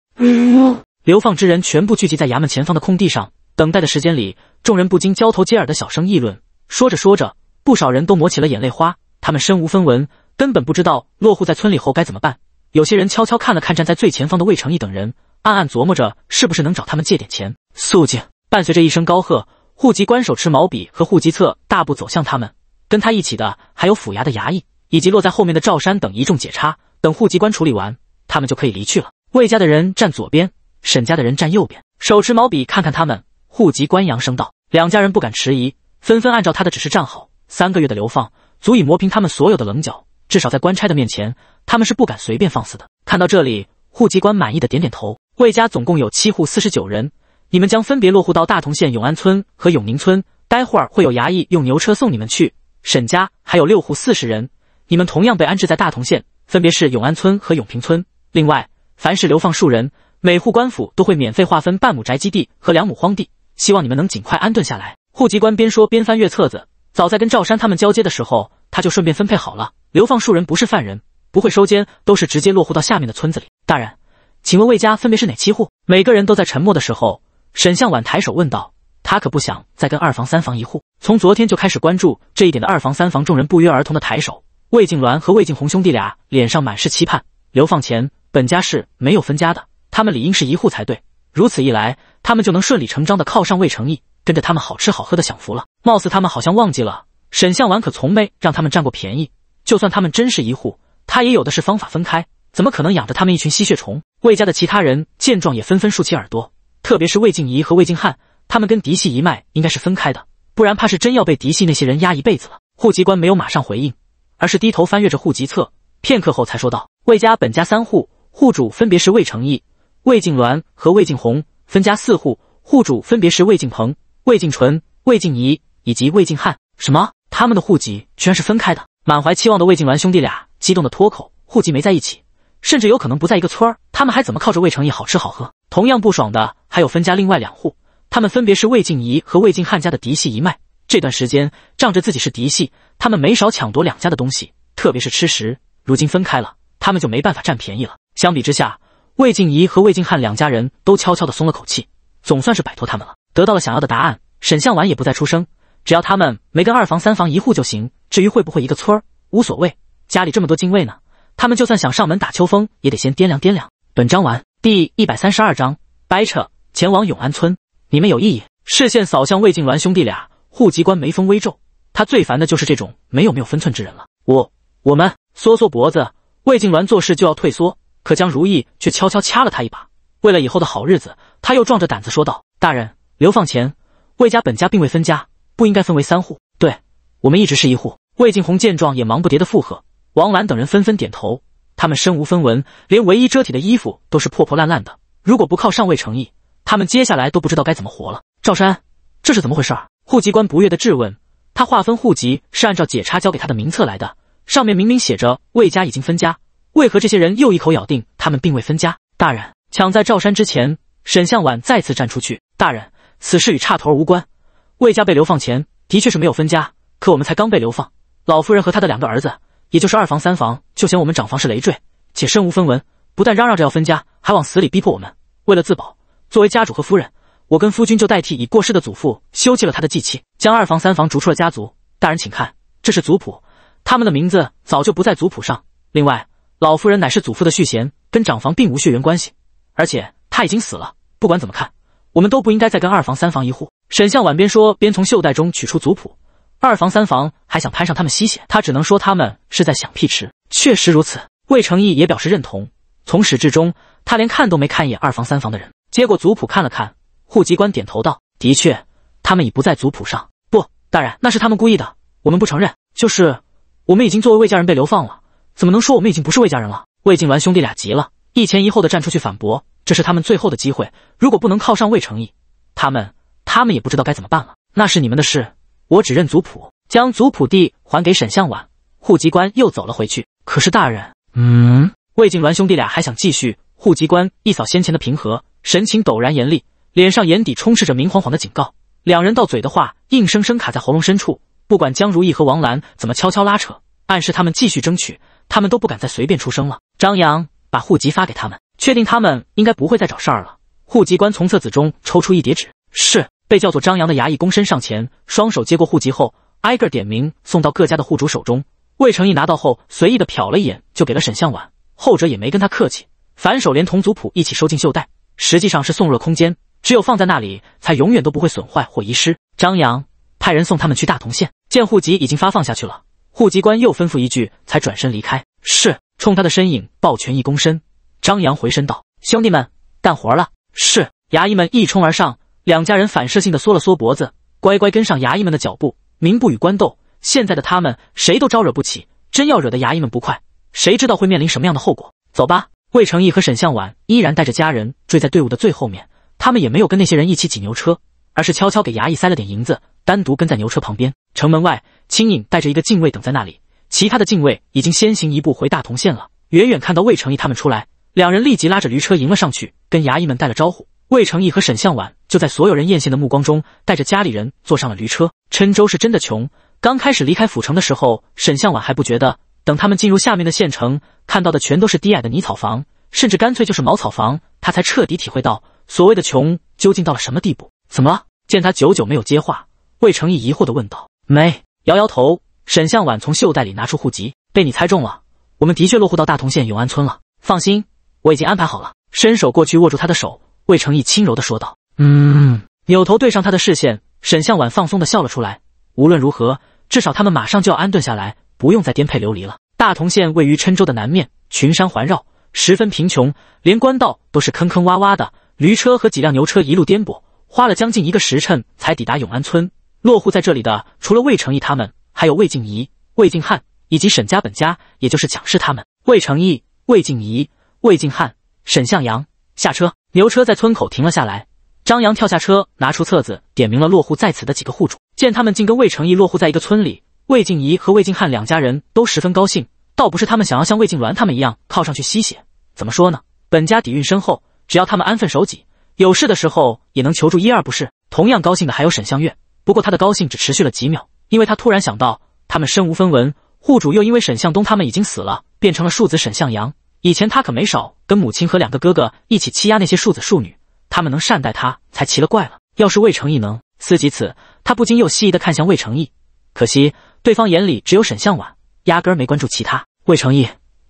流放之人全部聚集在衙门前方的空地上，等待的时间里，众人不禁交头接耳的小声议论。说着说着，不少人都抹起了眼泪花。他们身无分文。根本不知道落户在村里后该怎么办。有些人悄悄看了看站在最前方的魏成义等人，暗暗琢磨着是不是能找他们借点钱。肃静！伴随着一声高喝，户籍官手持毛笔和户籍册，大步走向他们。跟他一起的还有府衙的衙役，以及落在后面的赵山等一众解差。等户籍官处理完，他们就可以离去了。魏家的人站左边，沈家的人站右边。手持毛笔看看他们，户籍官扬声道：“两家人不敢迟疑，纷纷按照他的指示站好。”三个月的流放，足以磨平他们所有的棱角。至少在官差的面前，他们是不敢随便放肆的。看到这里，户籍官满意的点点头。魏家总共有七户四十九人，你们将分别落户到大同县永安村和永宁村。待会儿会有衙役用牛车送你们去。沈家还有六户四十人，你们同样被安置在大同县，分别是永安村和永平村。另外，凡是流放数人，每户官府都会免费划分半亩宅基地和两亩荒地，希望你们能尽快安顿下来。户籍官边说边翻阅册子。早在跟赵山他们交接的时候，他就顺便分配好了。流放数人不是犯人，不会收监，都是直接落户到下面的村子里。大人，请问魏家分别是哪七户？每个人都在沉默的时候，沈向晚抬手问道。他可不想再跟二房、三房一户。从昨天就开始关注这一点的二房、三房众人不约而同的抬手。魏静鸾和魏静红兄弟俩脸上满是期盼。流放前本家是没有分家的，他们理应是一户才对。如此一来，他们就能顺理成章的靠上魏成义，跟着他们好吃好喝的享福了。貌似他们好像忘记了，沈向晚可从没让他们占过便宜。就算他们真是一户，他也有的是方法分开，怎么可能养着他们一群吸血虫？魏家的其他人见状也纷纷竖起耳朵，特别是魏静怡和魏静汉，他们跟嫡系一脉应该是分开的，不然怕是真要被嫡系那些人压一辈子了。户籍官没有马上回应，而是低头翻阅着户籍册，片刻后才说道：“魏家本家三户，户主分别是魏成义、魏静鸾和魏静红；分家四户，户主分别是魏静鹏、魏静纯、魏静怡以及魏静汉。什么？他们的户籍居然是分开的？”满怀期望的魏静鸾兄弟俩激动的脱口：“户籍没在一起，甚至有可能不在一个村儿，他们还怎么靠着魏成义好吃好喝？”同样不爽的还有分家另外两户，他们分别是魏静怡和魏静汉家的嫡系一脉。这段时间仗着自己是嫡系，他们没少抢夺两家的东西，特别是吃食。如今分开了，他们就没办法占便宜了。相比之下，魏静怡和魏静汉两家人都悄悄地松了口气，总算是摆脱他们了。得到了想要的答案，沈向晚也不再出声。只要他们没跟二房、三房一户就行，至于会不会一个村儿，无所谓。家里这么多精卫呢，他们就算想上门打秋风，也得先掂量掂量。本章完，第一百三十二章掰扯。前往永安村，你们有异议？视线扫向魏静鸾兄弟俩，户籍官眉峰微皱，他最烦的就是这种没有没有分寸之人了。我我们缩缩脖子，魏静鸾做事就要退缩，可江如意却悄悄掐了他一把。为了以后的好日子，他又壮着胆子说道：“大人流放前，魏家本家并未分家。”不应该分为三户，对我们一直是一户。魏静红见状也忙不迭的附和，王兰等人纷纷点头。他们身无分文，连唯一遮体的衣服都是破破烂烂的。如果不靠上位诚意，他们接下来都不知道该怎么活了。赵山，这是怎么回事？户籍官不悦的质问。他划分户籍是按照解差交给他的名册来的，上面明明写着魏家已经分家，为何这些人又一口咬定他们并未分家？大人，抢在赵山之前，沈向晚再次站出去。大人，此事与差头无关。魏家被流放前的确是没有分家，可我们才刚被流放，老夫人和她的两个儿子，也就是二房三房，就嫌我们长房是累赘，且身无分文，不但嚷嚷着要分家，还往死里逼迫我们。为了自保，作为家主和夫人，我跟夫君就代替已过世的祖父修弃了他的祭器，将二房三房逐出了家族。大人，请看，这是族谱，他们的名字早就不在族谱上。另外，老夫人乃是祖父的续弦，跟长房并无血缘关系，而且他已经死了。不管怎么看，我们都不应该再跟二房三房一户。沈向晚边说边从袖袋中取出族谱，二房三房还想攀上他们吸血，他只能说他们是在想屁吃。确实如此，魏成义也表示认同。从始至终，他连看都没看一眼二房三房的人。接过族谱看了看，户籍官点头道：“的确，他们已不在族谱上。”“不，大人，那是他们故意的，我们不承认。”“就是，我们已经作为魏家人被流放了，怎么能说我们已经不是魏家人了？”魏静兰兄弟俩急了，一前一后的站出去反驳：“这是他们最后的机会，如果不能靠上魏成义，他们……”他们也不知道该怎么办了，那是你们的事，我只认族谱，将族谱递还给沈向晚，户籍官又走了回去。可是大人，嗯，魏静鸾兄弟俩还想继续。户籍官一扫先前的平和，神情陡然严厉，脸上眼底充斥着明晃晃的警告。两人到嘴的话硬生生卡在喉咙深处，不管江如意和王兰怎么悄悄拉扯，暗示他们继续争取，他们都不敢再随便出声了。张扬，把户籍发给他们，确定他们应该不会再找事儿了。户籍官从册子中抽出一叠纸，是。被叫做张扬的衙役躬身上前，双手接过户籍后，挨个点名，送到各家的户主手中。魏成义拿到后，随意的瞟了一眼，就给了沈向晚。后者也没跟他客气，反手连同族谱一起收进袖袋，实际上是送入了空间，只有放在那里，才永远都不会损坏或遗失。张扬派人送他们去大同县，见户籍已经发放下去了，户籍官又吩咐一句，才转身离开。是，冲他的身影抱拳一躬身。张扬回身道：“兄弟们，干活了。”是，衙役们一冲而上。两家人反射性的缩了缩脖子，乖乖跟上衙役们的脚步。民不与官斗，现在的他们谁都招惹不起。真要惹得衙役们不快，谁知道会面临什么样的后果？走吧。魏成义和沈向晚依然带着家人追在队伍的最后面，他们也没有跟那些人一起挤牛车，而是悄悄给衙役塞了点银子，单独跟在牛车旁边。城门外，青影带着一个禁卫等在那里，其他的禁卫已经先行一步回大同县了。远远看到魏成义他们出来，两人立即拉着驴车迎了上去，跟衙役们带了招呼。魏成义和沈向晚就在所有人艳羡的目光中，带着家里人坐上了驴车。郴州是真的穷。刚开始离开府城的时候，沈向晚还不觉得，等他们进入下面的县城，看到的全都是低矮的泥草房，甚至干脆就是茅草房，他才彻底体会到所谓的穷究竟到了什么地步。怎么了？见他久久没有接话，魏成义疑惑地问道。没，摇摇头。沈向晚从袖袋里拿出户籍，被你猜中了，我们的确落户到大同县永安村了。放心，我已经安排好了。伸手过去握住他的手。魏成义轻柔地说道：“嗯。”扭头对上他的视线，沈向晚放松地笑了出来。无论如何，至少他们马上就要安顿下来，不用再颠沛流离了。大同县位于郴州的南面，群山环绕，十分贫穷，连官道都是坑坑洼洼的。驴车和几辆牛车一路颠簸，花了将近一个时辰才抵达永安村。落户在这里的，除了魏成义他们，还有魏静怡、魏静汉以及沈家本家，也就是蒋氏他们。魏成义、魏静怡、魏静汉、沈向阳下车。牛车在村口停了下来，张扬跳下车，拿出册子，点名了落户在此的几个户主。见他们竟跟魏成义落户在一个村里，魏静怡和魏静汉两家人都十分高兴。倒不是他们想要像魏静鸾他们一样靠上去吸血，怎么说呢？本家底蕴深厚，只要他们安分守己，有事的时候也能求助一二。不是同样高兴的还有沈向月，不过他的高兴只持续了几秒，因为他突然想到，他们身无分文，户主又因为沈向东他们已经死了，变成了庶子沈向阳。以前他可没少跟母亲和两个哥哥一起欺压那些庶子庶女，他们能善待他才奇了怪了。要是魏成义能思及此，他不禁又希夷的看向魏成义。可惜对方眼里只有沈向晚，压根没关注其他。魏成义，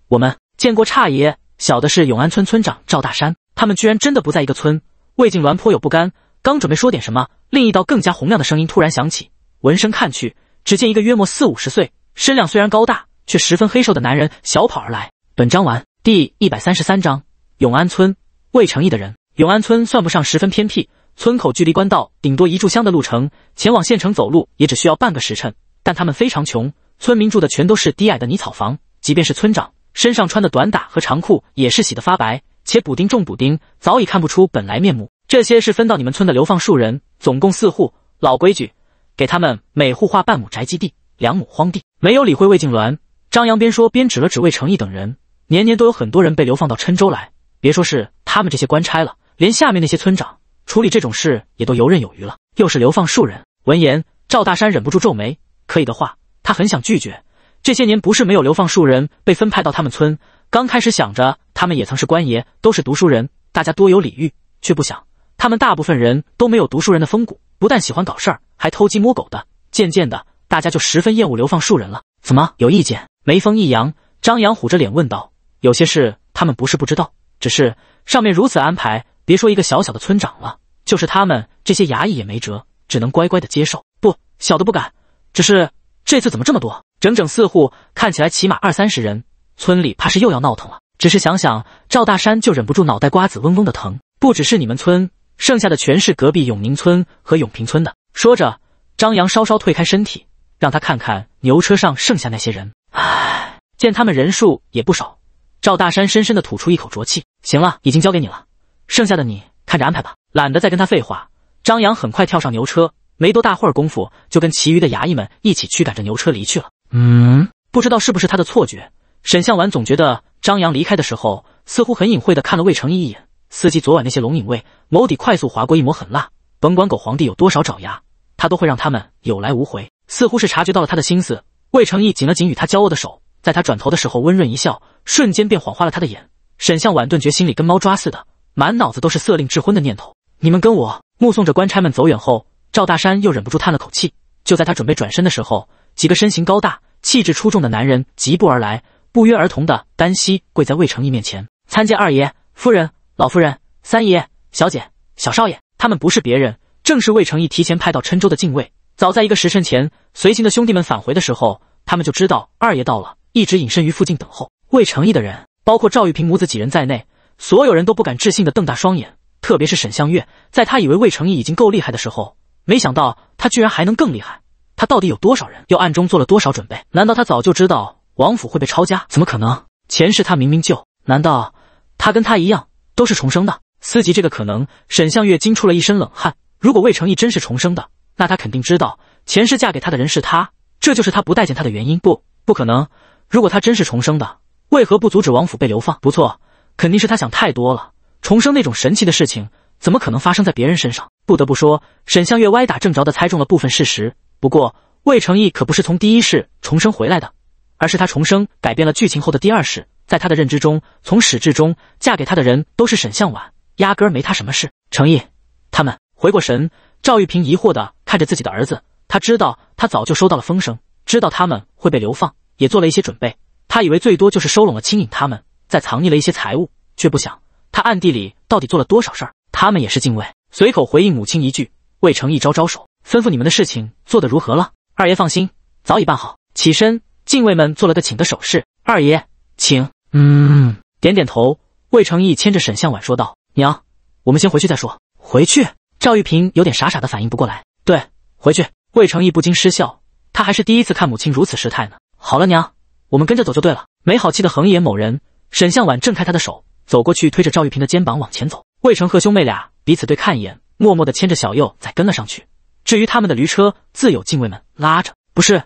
我们见过差爷，小的是永安村村长赵大山。他们居然真的不在一个村。魏静鸾颇有不甘，刚准备说点什么，另一道更加洪亮的声音突然响起。闻声看去，只见一个约莫四五十岁，身量虽然高大，却十分黑瘦的男人小跑而来。本章完。第一百三十三章永安村魏成义的人。永安村算不上十分偏僻，村口距离官道顶多一炷香的路程，前往县城走路也只需要半个时辰。但他们非常穷，村民住的全都是低矮的泥草房，即便是村长身上穿的短打和长裤也是洗得发白，且补丁重补丁，早已看不出本来面目。这些是分到你们村的流放树人，总共四户，老规矩，给他们每户划半亩宅基地，两亩荒地。没有理会魏静鸾，张扬边说边指了指魏成义等人。年年都有很多人被流放到郴州来，别说是他们这些官差了，连下面那些村长处理这种事也都游刃有余了。又是流放数人。闻言，赵大山忍不住皱眉。可以的话，他很想拒绝。这些年不是没有流放数人被分派到他们村，刚开始想着他们也曾是官爷，都是读书人，大家多有礼遇，却不想他们大部分人都没有读书人的风骨，不但喜欢搞事儿，还偷鸡摸狗的。渐渐的，大家就十分厌恶流放数人了。怎么有意见？眉峰一扬，张扬虎着脸问道。有些事他们不是不知道，只是上面如此安排，别说一个小小的村长了，就是他们这些衙役也没辙，只能乖乖的接受。不，小的不敢。只是这次怎么这么多？整整四户，看起来起码二三十人，村里怕是又要闹腾了。只是想想赵大山就忍不住脑袋瓜子嗡嗡的疼。不只是你们村，剩下的全是隔壁永宁村和永平村的。说着，张扬稍稍退开身体，让他看看牛车上剩下那些人。唉，见他们人数也不少。赵大山深深的吐出一口浊气，行了，已经交给你了，剩下的你看着安排吧。懒得再跟他废话，张扬很快跳上牛车，没多大会儿功夫，就跟其余的衙役们一起驱赶着牛车离去了。嗯，不知道是不是他的错觉，沈向晚总觉得张扬离开的时候，似乎很隐晦的看了魏成义一眼。伺机昨晚那些龙影卫，眸底快速划过一抹狠辣。甭管狗皇帝有多少爪牙，他都会让他们有来无回。似乎是察觉到了他的心思，魏成义紧了紧与他交握的手，在他转头的时候，温润一笑。瞬间便晃花了他的眼，沈相晚顿觉心里跟猫抓似的，满脑子都是色令智昏的念头。你们跟我目送着官差们走远后，赵大山又忍不住叹了口气。就在他准备转身的时候，几个身形高大、气质出众的男人疾步而来，不约而同的单膝跪在魏成义面前，参见二爷、夫人、老夫人、三爷、小姐、小少爷。他们不是别人，正是魏成义提前派到郴州的禁卫。早在一个时辰前，随行的兄弟们返回的时候，他们就知道二爷到了，一直隐身于附近等候。魏成义的人，包括赵玉萍母子几人在内，所有人都不敢置信的瞪大双眼。特别是沈向月，在他以为魏成义已经够厉害的时候，没想到他居然还能更厉害。他到底有多少人？又暗中做了多少准备？难道他早就知道王府会被抄家？怎么可能？前世他明明就……难道他跟他一样都是重生的？思及这个可能，沈向月惊出了一身冷汗。如果魏成义真是重生的，那他肯定知道前世嫁给他的人是他，这就是他不待见他的原因。不，不可能！如果他真是重生的，为何不阻止王府被流放？不错，肯定是他想太多了。重生那种神奇的事情，怎么可能发生在别人身上？不得不说，沈向月歪打正着的猜中了部分事实。不过，魏成义可不是从第一世重生回来的，而是他重生改变了剧情后的第二世。在他的认知中，从始至终嫁给他的人都是沈向晚，压根没他什么事。成毅，他们回过神，赵玉平疑惑的看着自己的儿子，他知道他早就收到了风声，知道他们会被流放，也做了一些准备。他以为最多就是收拢了青影，他们在藏匿了一些财物，却不想他暗地里到底做了多少事儿。他们也是敬畏，随口回应母亲一句：“魏成义招招手，吩咐你们的事情做得如何了？”二爷放心，早已办好。起身，敬卫们做了个请的手势：“二爷请。”嗯，点点头。魏成义牵着沈向晚说道：“娘，我们先回去再说。”回去？赵玉萍有点傻傻的反应不过来。对，回去。魏成义不禁失笑，他还是第一次看母亲如此失态呢。好了，娘。我们跟着走就对了。没好气的横一眼某人，沈向晚挣开他的手，走过去推着赵玉萍的肩膀往前走。魏成和兄妹俩彼此对看一眼，默默的牵着小幼崽跟了上去。至于他们的驴车，自有禁卫们拉着。不是，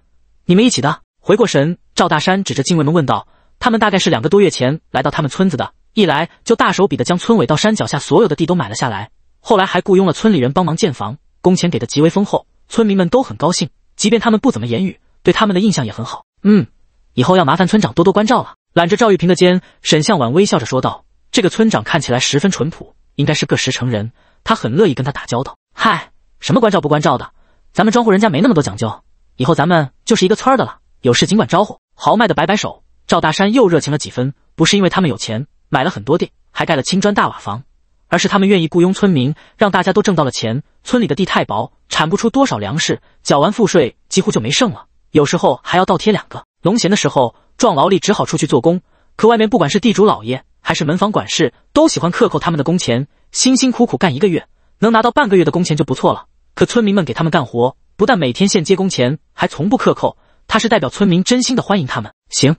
你们一起的？回过神，赵大山指着禁卫们问道：“他们大概是两个多月前来到他们村子的，一来就大手笔的将村尾到山脚下所有的地都买了下来，后来还雇佣了村里人帮忙建房，工钱给的极为丰厚，村民们都很高兴。即便他们不怎么言语，对他们的印象也很好。”嗯。以后要麻烦村长多多关照了。揽着赵玉萍的肩，沈向晚微笑着说道：“这个村长看起来十分淳朴，应该是个实诚人。他很乐意跟他打交道。”“嗨，什么关照不关照的？咱们庄户人家没那么多讲究。以后咱们就是一个村的了，有事尽管招呼。”豪迈的摆摆手，赵大山又热情了几分。不是因为他们有钱，买了很多地，还盖了青砖大瓦房，而是他们愿意雇佣村民，让大家都挣到了钱。村里的地太薄，产不出多少粮食，缴完赋税几乎就没剩了，有时候还要倒贴两个。农闲的时候，壮劳力只好出去做工。可外面不管是地主老爷还是门房管事，都喜欢克扣他们的工钱。辛辛苦苦干一个月，能拿到半个月的工钱就不错了。可村民们给他们干活，不但每天现接工钱，还从不克扣。他是代表村民真心的欢迎他们。行，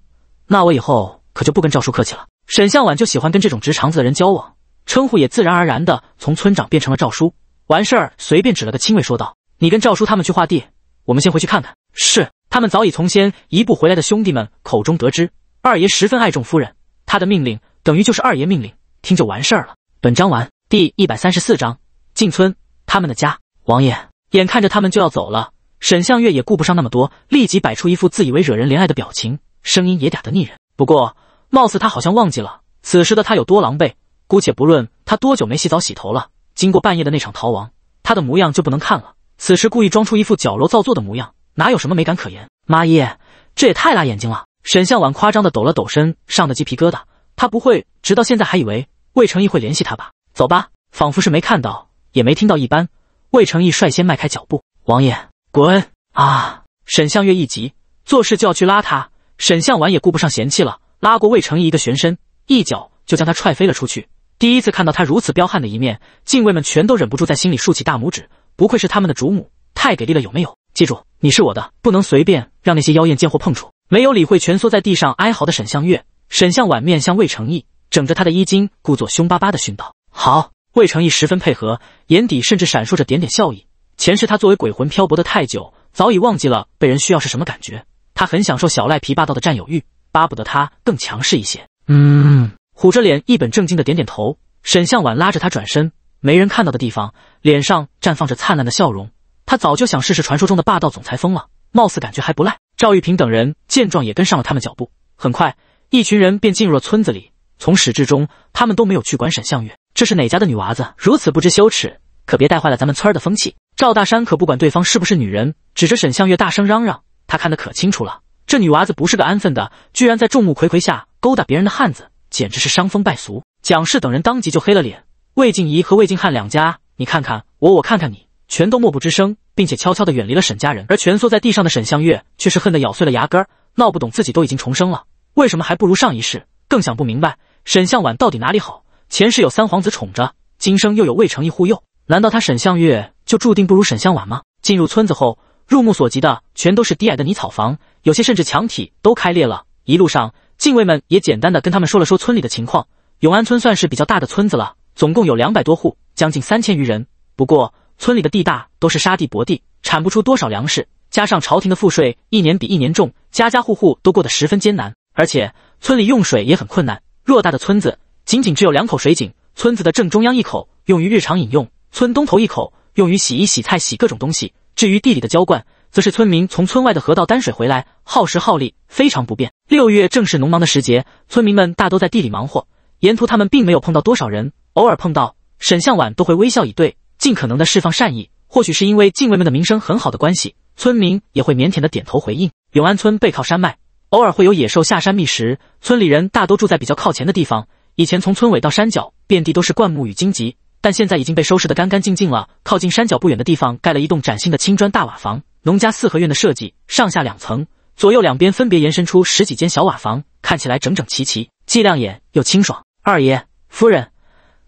那我以后可就不跟赵叔客气了。沈向晚就喜欢跟这种直肠子的人交往，称呼也自然而然的从村长变成了赵叔。完事儿，随便指了个亲卫说道：“你跟赵叔他们去划地，我们先回去看看。”是。他们早已从先一步回来的兄弟们口中得知，二爷十分爱重夫人，他的命令等于就是二爷命令，听就完事儿了。本章完，第一百三十四章进村，他们的家。王爷眼看着他们就要走了，沈相月也顾不上那么多，立即摆出一副自以为惹人怜爱的表情，声音也嗲得腻人。不过，貌似他好像忘记了此时的他有多狼狈。姑且不论他多久没洗澡洗头了，经过半夜的那场逃亡，他的模样就不能看了。此时故意装出一副矫揉造作的模样。哪有什么美感可言？妈耶，这也太辣眼睛了！沈向晚夸张的抖了抖身上的鸡皮疙瘩，他不会直到现在还以为魏成义会联系他吧？走吧，仿佛是没看到也没听到一般，魏成义率先迈开脚步。王爷，滚啊！沈相月一急，做事就要去拉他。沈向晚也顾不上嫌弃了，拉过魏成义一个旋身，一脚就将他踹飞了出去。第一次看到他如此彪悍的一面，禁卫们全都忍不住在心里竖起大拇指，不愧是他们的主母，太给力了，有没有？记住。你是我的，不能随便让那些妖艳贱货碰触。没有理会蜷缩在地上哀嚎的沈向月，沈向晚面向魏成义，整着他的衣襟，故作凶巴巴的训道：“好。”魏成义十分配合，眼底甚至闪烁着点点笑意。前世他作为鬼魂漂泊的太久，早已忘记了被人需要是什么感觉。他很享受小赖皮霸道的占有欲，巴不得他更强势一些。嗯，虎着脸，一本正经的点点头。沈向晚拉着他转身，没人看到的地方，脸上绽放着灿烂的笑容。他早就想试试传说中的霸道总裁风了，貌似感觉还不赖。赵玉平等人见状也跟上了他们脚步，很快，一群人便进入了村子里。从始至终，他们都没有去管沈向月，这是哪家的女娃子如此不知羞耻？可别带坏了咱们村儿的风气。赵大山可不管对方是不是女人，指着沈向月大声嚷嚷。他看得可清楚了，这女娃子不是个安分的，居然在众目睽睽下勾搭别人的汉子，简直是伤风败俗。蒋氏等人当即就黑了脸。魏静怡和魏静汉两家，你看看我，我看看你。全都默不吱声，并且悄悄地远离了沈家人。而蜷缩在地上的沈向月却是恨得咬碎了牙根儿，闹不懂自己都已经重生了，为什么还不如上一世？更想不明白沈向晚到底哪里好。前世有三皇子宠着，今生又有魏成义护佑，难道他沈向月就注定不如沈向晚吗？进入村子后，入目所及的全都是低矮的泥草房，有些甚至墙体都开裂了。一路上，禁卫们也简单的跟他们说了说村里的情况。永安村算是比较大的村子了，总共有两百多户，将近三千余人。不过。村里的地大都是沙地薄地，产不出多少粮食。加上朝廷的赋税一年比一年重，家家户户都过得十分艰难。而且村里用水也很困难，偌大的村子仅仅只有两口水井，村子的正中央一口用于日常饮用，村东头一口用于洗衣、洗菜、洗各种东西。至于地里的浇灌，则是村民从村外的河道担水回来，耗时耗力，非常不便。六月正是农忙的时节，村民们大都在地里忙活，沿途他们并没有碰到多少人，偶尔碰到，沈向晚都会微笑以对。尽可能的释放善意，或许是因为禁卫们的名声很好的关系，村民也会腼腆的点头回应。永安村背靠山脉，偶尔会有野兽下山觅食，村里人大都住在比较靠前的地方。以前从村尾到山脚遍地都是灌木与荆棘，但现在已经被收拾的干干净净了。靠近山脚不远的地方盖了一栋崭新的青砖大瓦房，农家四合院的设计，上下两层，左右两边分别延伸出十几间小瓦房，看起来整整齐齐，既亮眼又清爽。二爷夫人，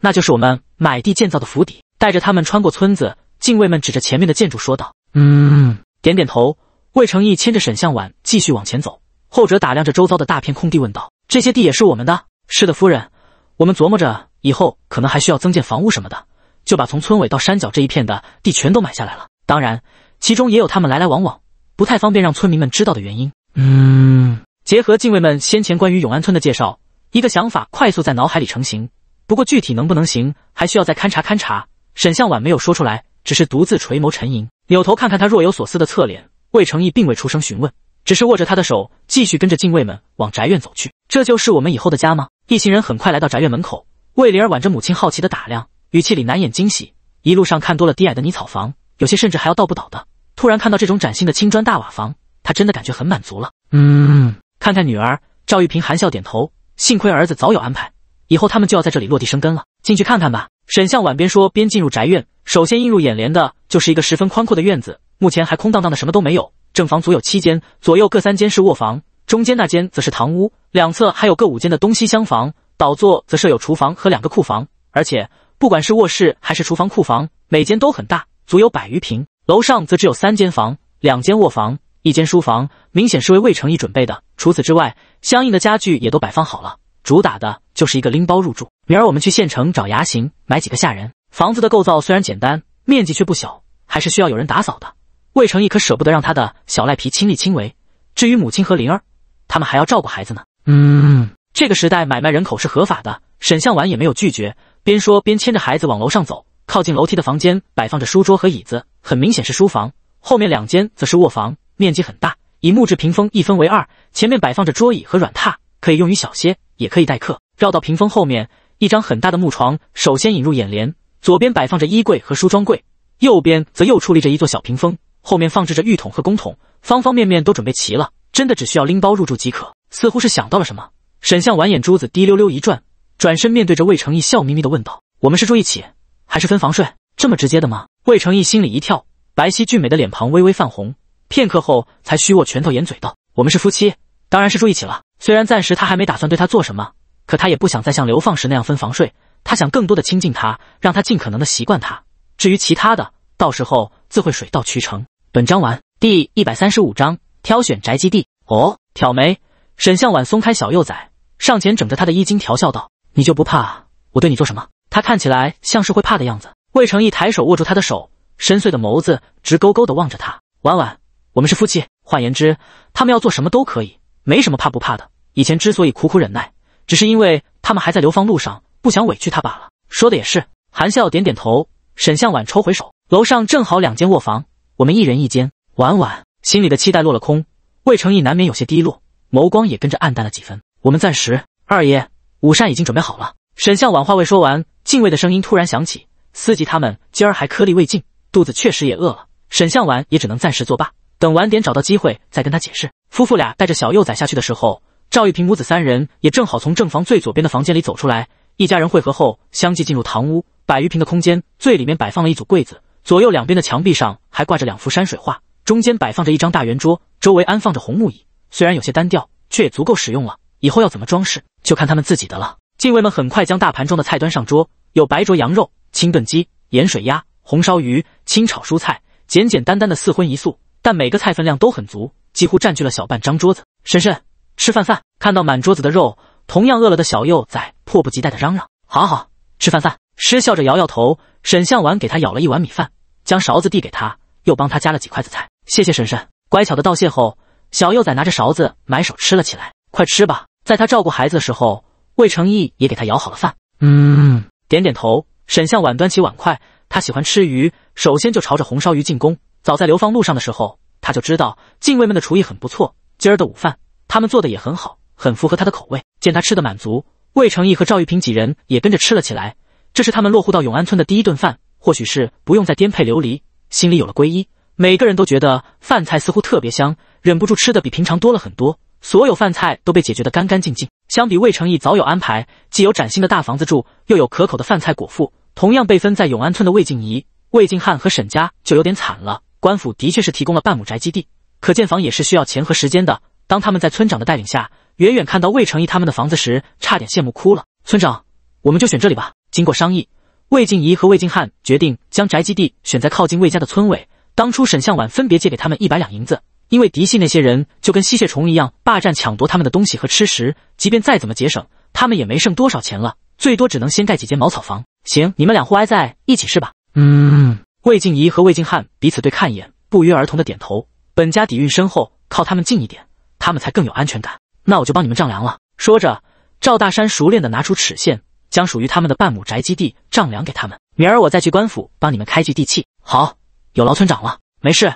那就是我们买地建造的府邸。带着他们穿过村子，禁卫们指着前面的建筑说道：“嗯。”点点头，魏成义牵着沈向晚继续往前走，后者打量着周遭的大片空地，问道：“这些地也是我们的？”“是的，夫人，我们琢磨着以后可能还需要增建房屋什么的，就把从村尾到山脚这一片的地全都买下来了。当然，其中也有他们来来往往不太方便让村民们知道的原因。”“嗯。”结合禁卫们先前关于永安村的介绍，一个想法快速在脑海里成型。不过具体能不能行，还需要再勘察勘察。沈向晚没有说出来，只是独自垂眸沉吟，扭头看看他若有所思的侧脸。魏成义并未出声询问，只是握着他的手，继续跟着禁卫们往宅院走去。这就是我们以后的家吗？一行人很快来到宅院门口，魏灵儿挽着母亲好奇的打量，语气里难掩惊喜。一路上看多了低矮的泥草房，有些甚至还要倒不倒的，突然看到这种崭新的青砖大瓦房，他真的感觉很满足了。嗯，看看女儿，赵玉萍含笑点头。幸亏儿子早有安排，以后他们就要在这里落地生根了。进去看看吧。沈向晚边说边进入宅院，首先映入眼帘的就是一个十分宽阔的院子，目前还空荡荡的，什么都没有。正房足有七间，左右各三间是卧房，中间那间则是堂屋，两侧还有各五间的东西厢房，倒座则设有厨房和两个库房。而且不管是卧室还是厨房、库房，每间都很大，足有百余平。楼上则只有三间房，两间卧房，一间书房，明显是为魏成义准备的。除此之外，相应的家具也都摆放好了。主打的就是一个拎包入住。明儿我们去县城找牙行买几个下人。房子的构造虽然简单，面积却不小，还是需要有人打扫的。魏成义可舍不得让他的小赖皮亲力亲为。至于母亲和灵儿，他们还要照顾孩子呢。嗯，这个时代买卖人口是合法的。沈向晚也没有拒绝，边说边牵着孩子往楼上走。靠近楼梯的房间摆放着书桌和椅子，很明显是书房。后面两间则是卧房，面积很大，以木质屏风一分为二。前面摆放着桌椅和软榻，可以用于小歇。也可以待客，绕到屏风后面，一张很大的木床首先引入眼帘，左边摆放着衣柜和梳妆柜，右边则又矗立着一座小屏风，后面放置着浴桶和公桶，方方面面都准备齐了，真的只需要拎包入住即可。似乎是想到了什么，沈向晚眼珠子滴溜溜一转，转身面对着魏成义，笑眯眯地问道：“我们是住一起，还是分房睡？这么直接的吗？”魏成义心里一跳，白皙俊美的脸庞微微泛红，片刻后才虚握拳头掩嘴道：“我们是夫妻。”当然是住一起了。虽然暂时他还没打算对他做什么，可他也不想再像流放时那样分房睡。他想更多的亲近他，让他尽可能的习惯他。至于其他的，到时候自会水到渠成。本章完，第一百三十五章挑选宅基地。哦，挑眉，沈向晚松开小幼崽，上前整着他的衣襟，调笑道：“你就不怕我对你做什么？”他看起来像是会怕的样子。魏成义抬手握住他的手，深邃的眸子直勾勾的望着他：“婉婉，我们是夫妻。换言之，他们要做什么都可以。”没什么怕不怕的，以前之所以苦苦忍耐，只是因为他们还在流放路上，不想委屈他罢了。说的也是，含笑点点头。沈向晚抽回手，楼上正好两间卧房，我们一人一间。晚晚心里的期待落了空，魏成义难免有些低落，眸光也跟着暗淡了几分。我们暂时，二爷，午膳已经准备好了。沈向晚话未说完，敬畏的声音突然响起：“司机他们今儿还颗粒未进，肚子确实也饿了。”沈向晚也只能暂时作罢。等晚点找到机会再跟他解释。夫妇俩带着小幼崽下去的时候，赵玉平母子三人也正好从正房最左边的房间里走出来。一家人汇合后，相继进入堂屋。百余平的空间，最里面摆放了一组柜子，左右两边的墙壁上还挂着两幅山水画，中间摆放着一张大圆桌，周围安放着红木椅。虽然有些单调，却也足够使用了。以后要怎么装饰，就看他们自己的了。近卫们很快将大盘装的菜端上桌，有白灼羊肉、清炖鸡、盐水鸭、红烧鱼、清炒蔬菜，简简单单的四荤一素。但每个菜分量都很足，几乎占据了小半张桌子。婶婶，吃饭饭！看到满桌子的肉，同样饿了的小幼崽迫不及待的嚷嚷：“好好，吃饭饭！”失笑着摇摇头，沈向晚给他舀了一碗米饭，将勺子递给他，又帮他夹了几筷子菜。谢谢婶婶，乖巧的道谢后，小幼崽拿着勺子买手吃了起来。快吃吧！在他照顾孩子的时候，魏成义也给他舀好了饭。嗯，点点头，沈向晚端起碗筷。他喜欢吃鱼，首先就朝着红烧鱼进攻。早在流放路上的时候，他就知道禁卫们的厨艺很不错。今儿的午饭，他们做的也很好，很符合他的口味。见他吃得满足，魏成义和赵玉平几人也跟着吃了起来。这是他们落户到永安村的第一顿饭，或许是不用再颠沛流离，心里有了皈依，每个人都觉得饭菜似乎特别香，忍不住吃的比平常多了很多。所有饭菜都被解决得干干净净。相比魏成义早有安排，既有崭新的大房子住，又有可口的饭菜果腹，同样被分在永安村的魏静怡、魏静汉和沈家就有点惨了。官府的确是提供了半亩宅基地，可建房也是需要钱和时间的。当他们在村长的带领下，远远看到魏成义他们的房子时，差点羡慕哭了。村长，我们就选这里吧。经过商议，魏静怡和魏静汉决定将宅基地选在靠近魏家的村尾。当初沈向晚分别借给他们一百两银子，因为嫡系那些人就跟吸血虫一样，霸占抢夺他们的东西和吃食，即便再怎么节省，他们也没剩多少钱了，最多只能先盖几间茅草房。行，你们两户挨在一起是吧？嗯。魏静怡和魏静汉彼此对看一眼，不约而同的点头。本家底蕴深厚，靠他们近一点，他们才更有安全感。那我就帮你们丈量了。说着，赵大山熟练的拿出尺线，将属于他们的半亩宅基地丈量给他们。明儿我再去官府帮你们开具地契。好，有劳村长了。没事，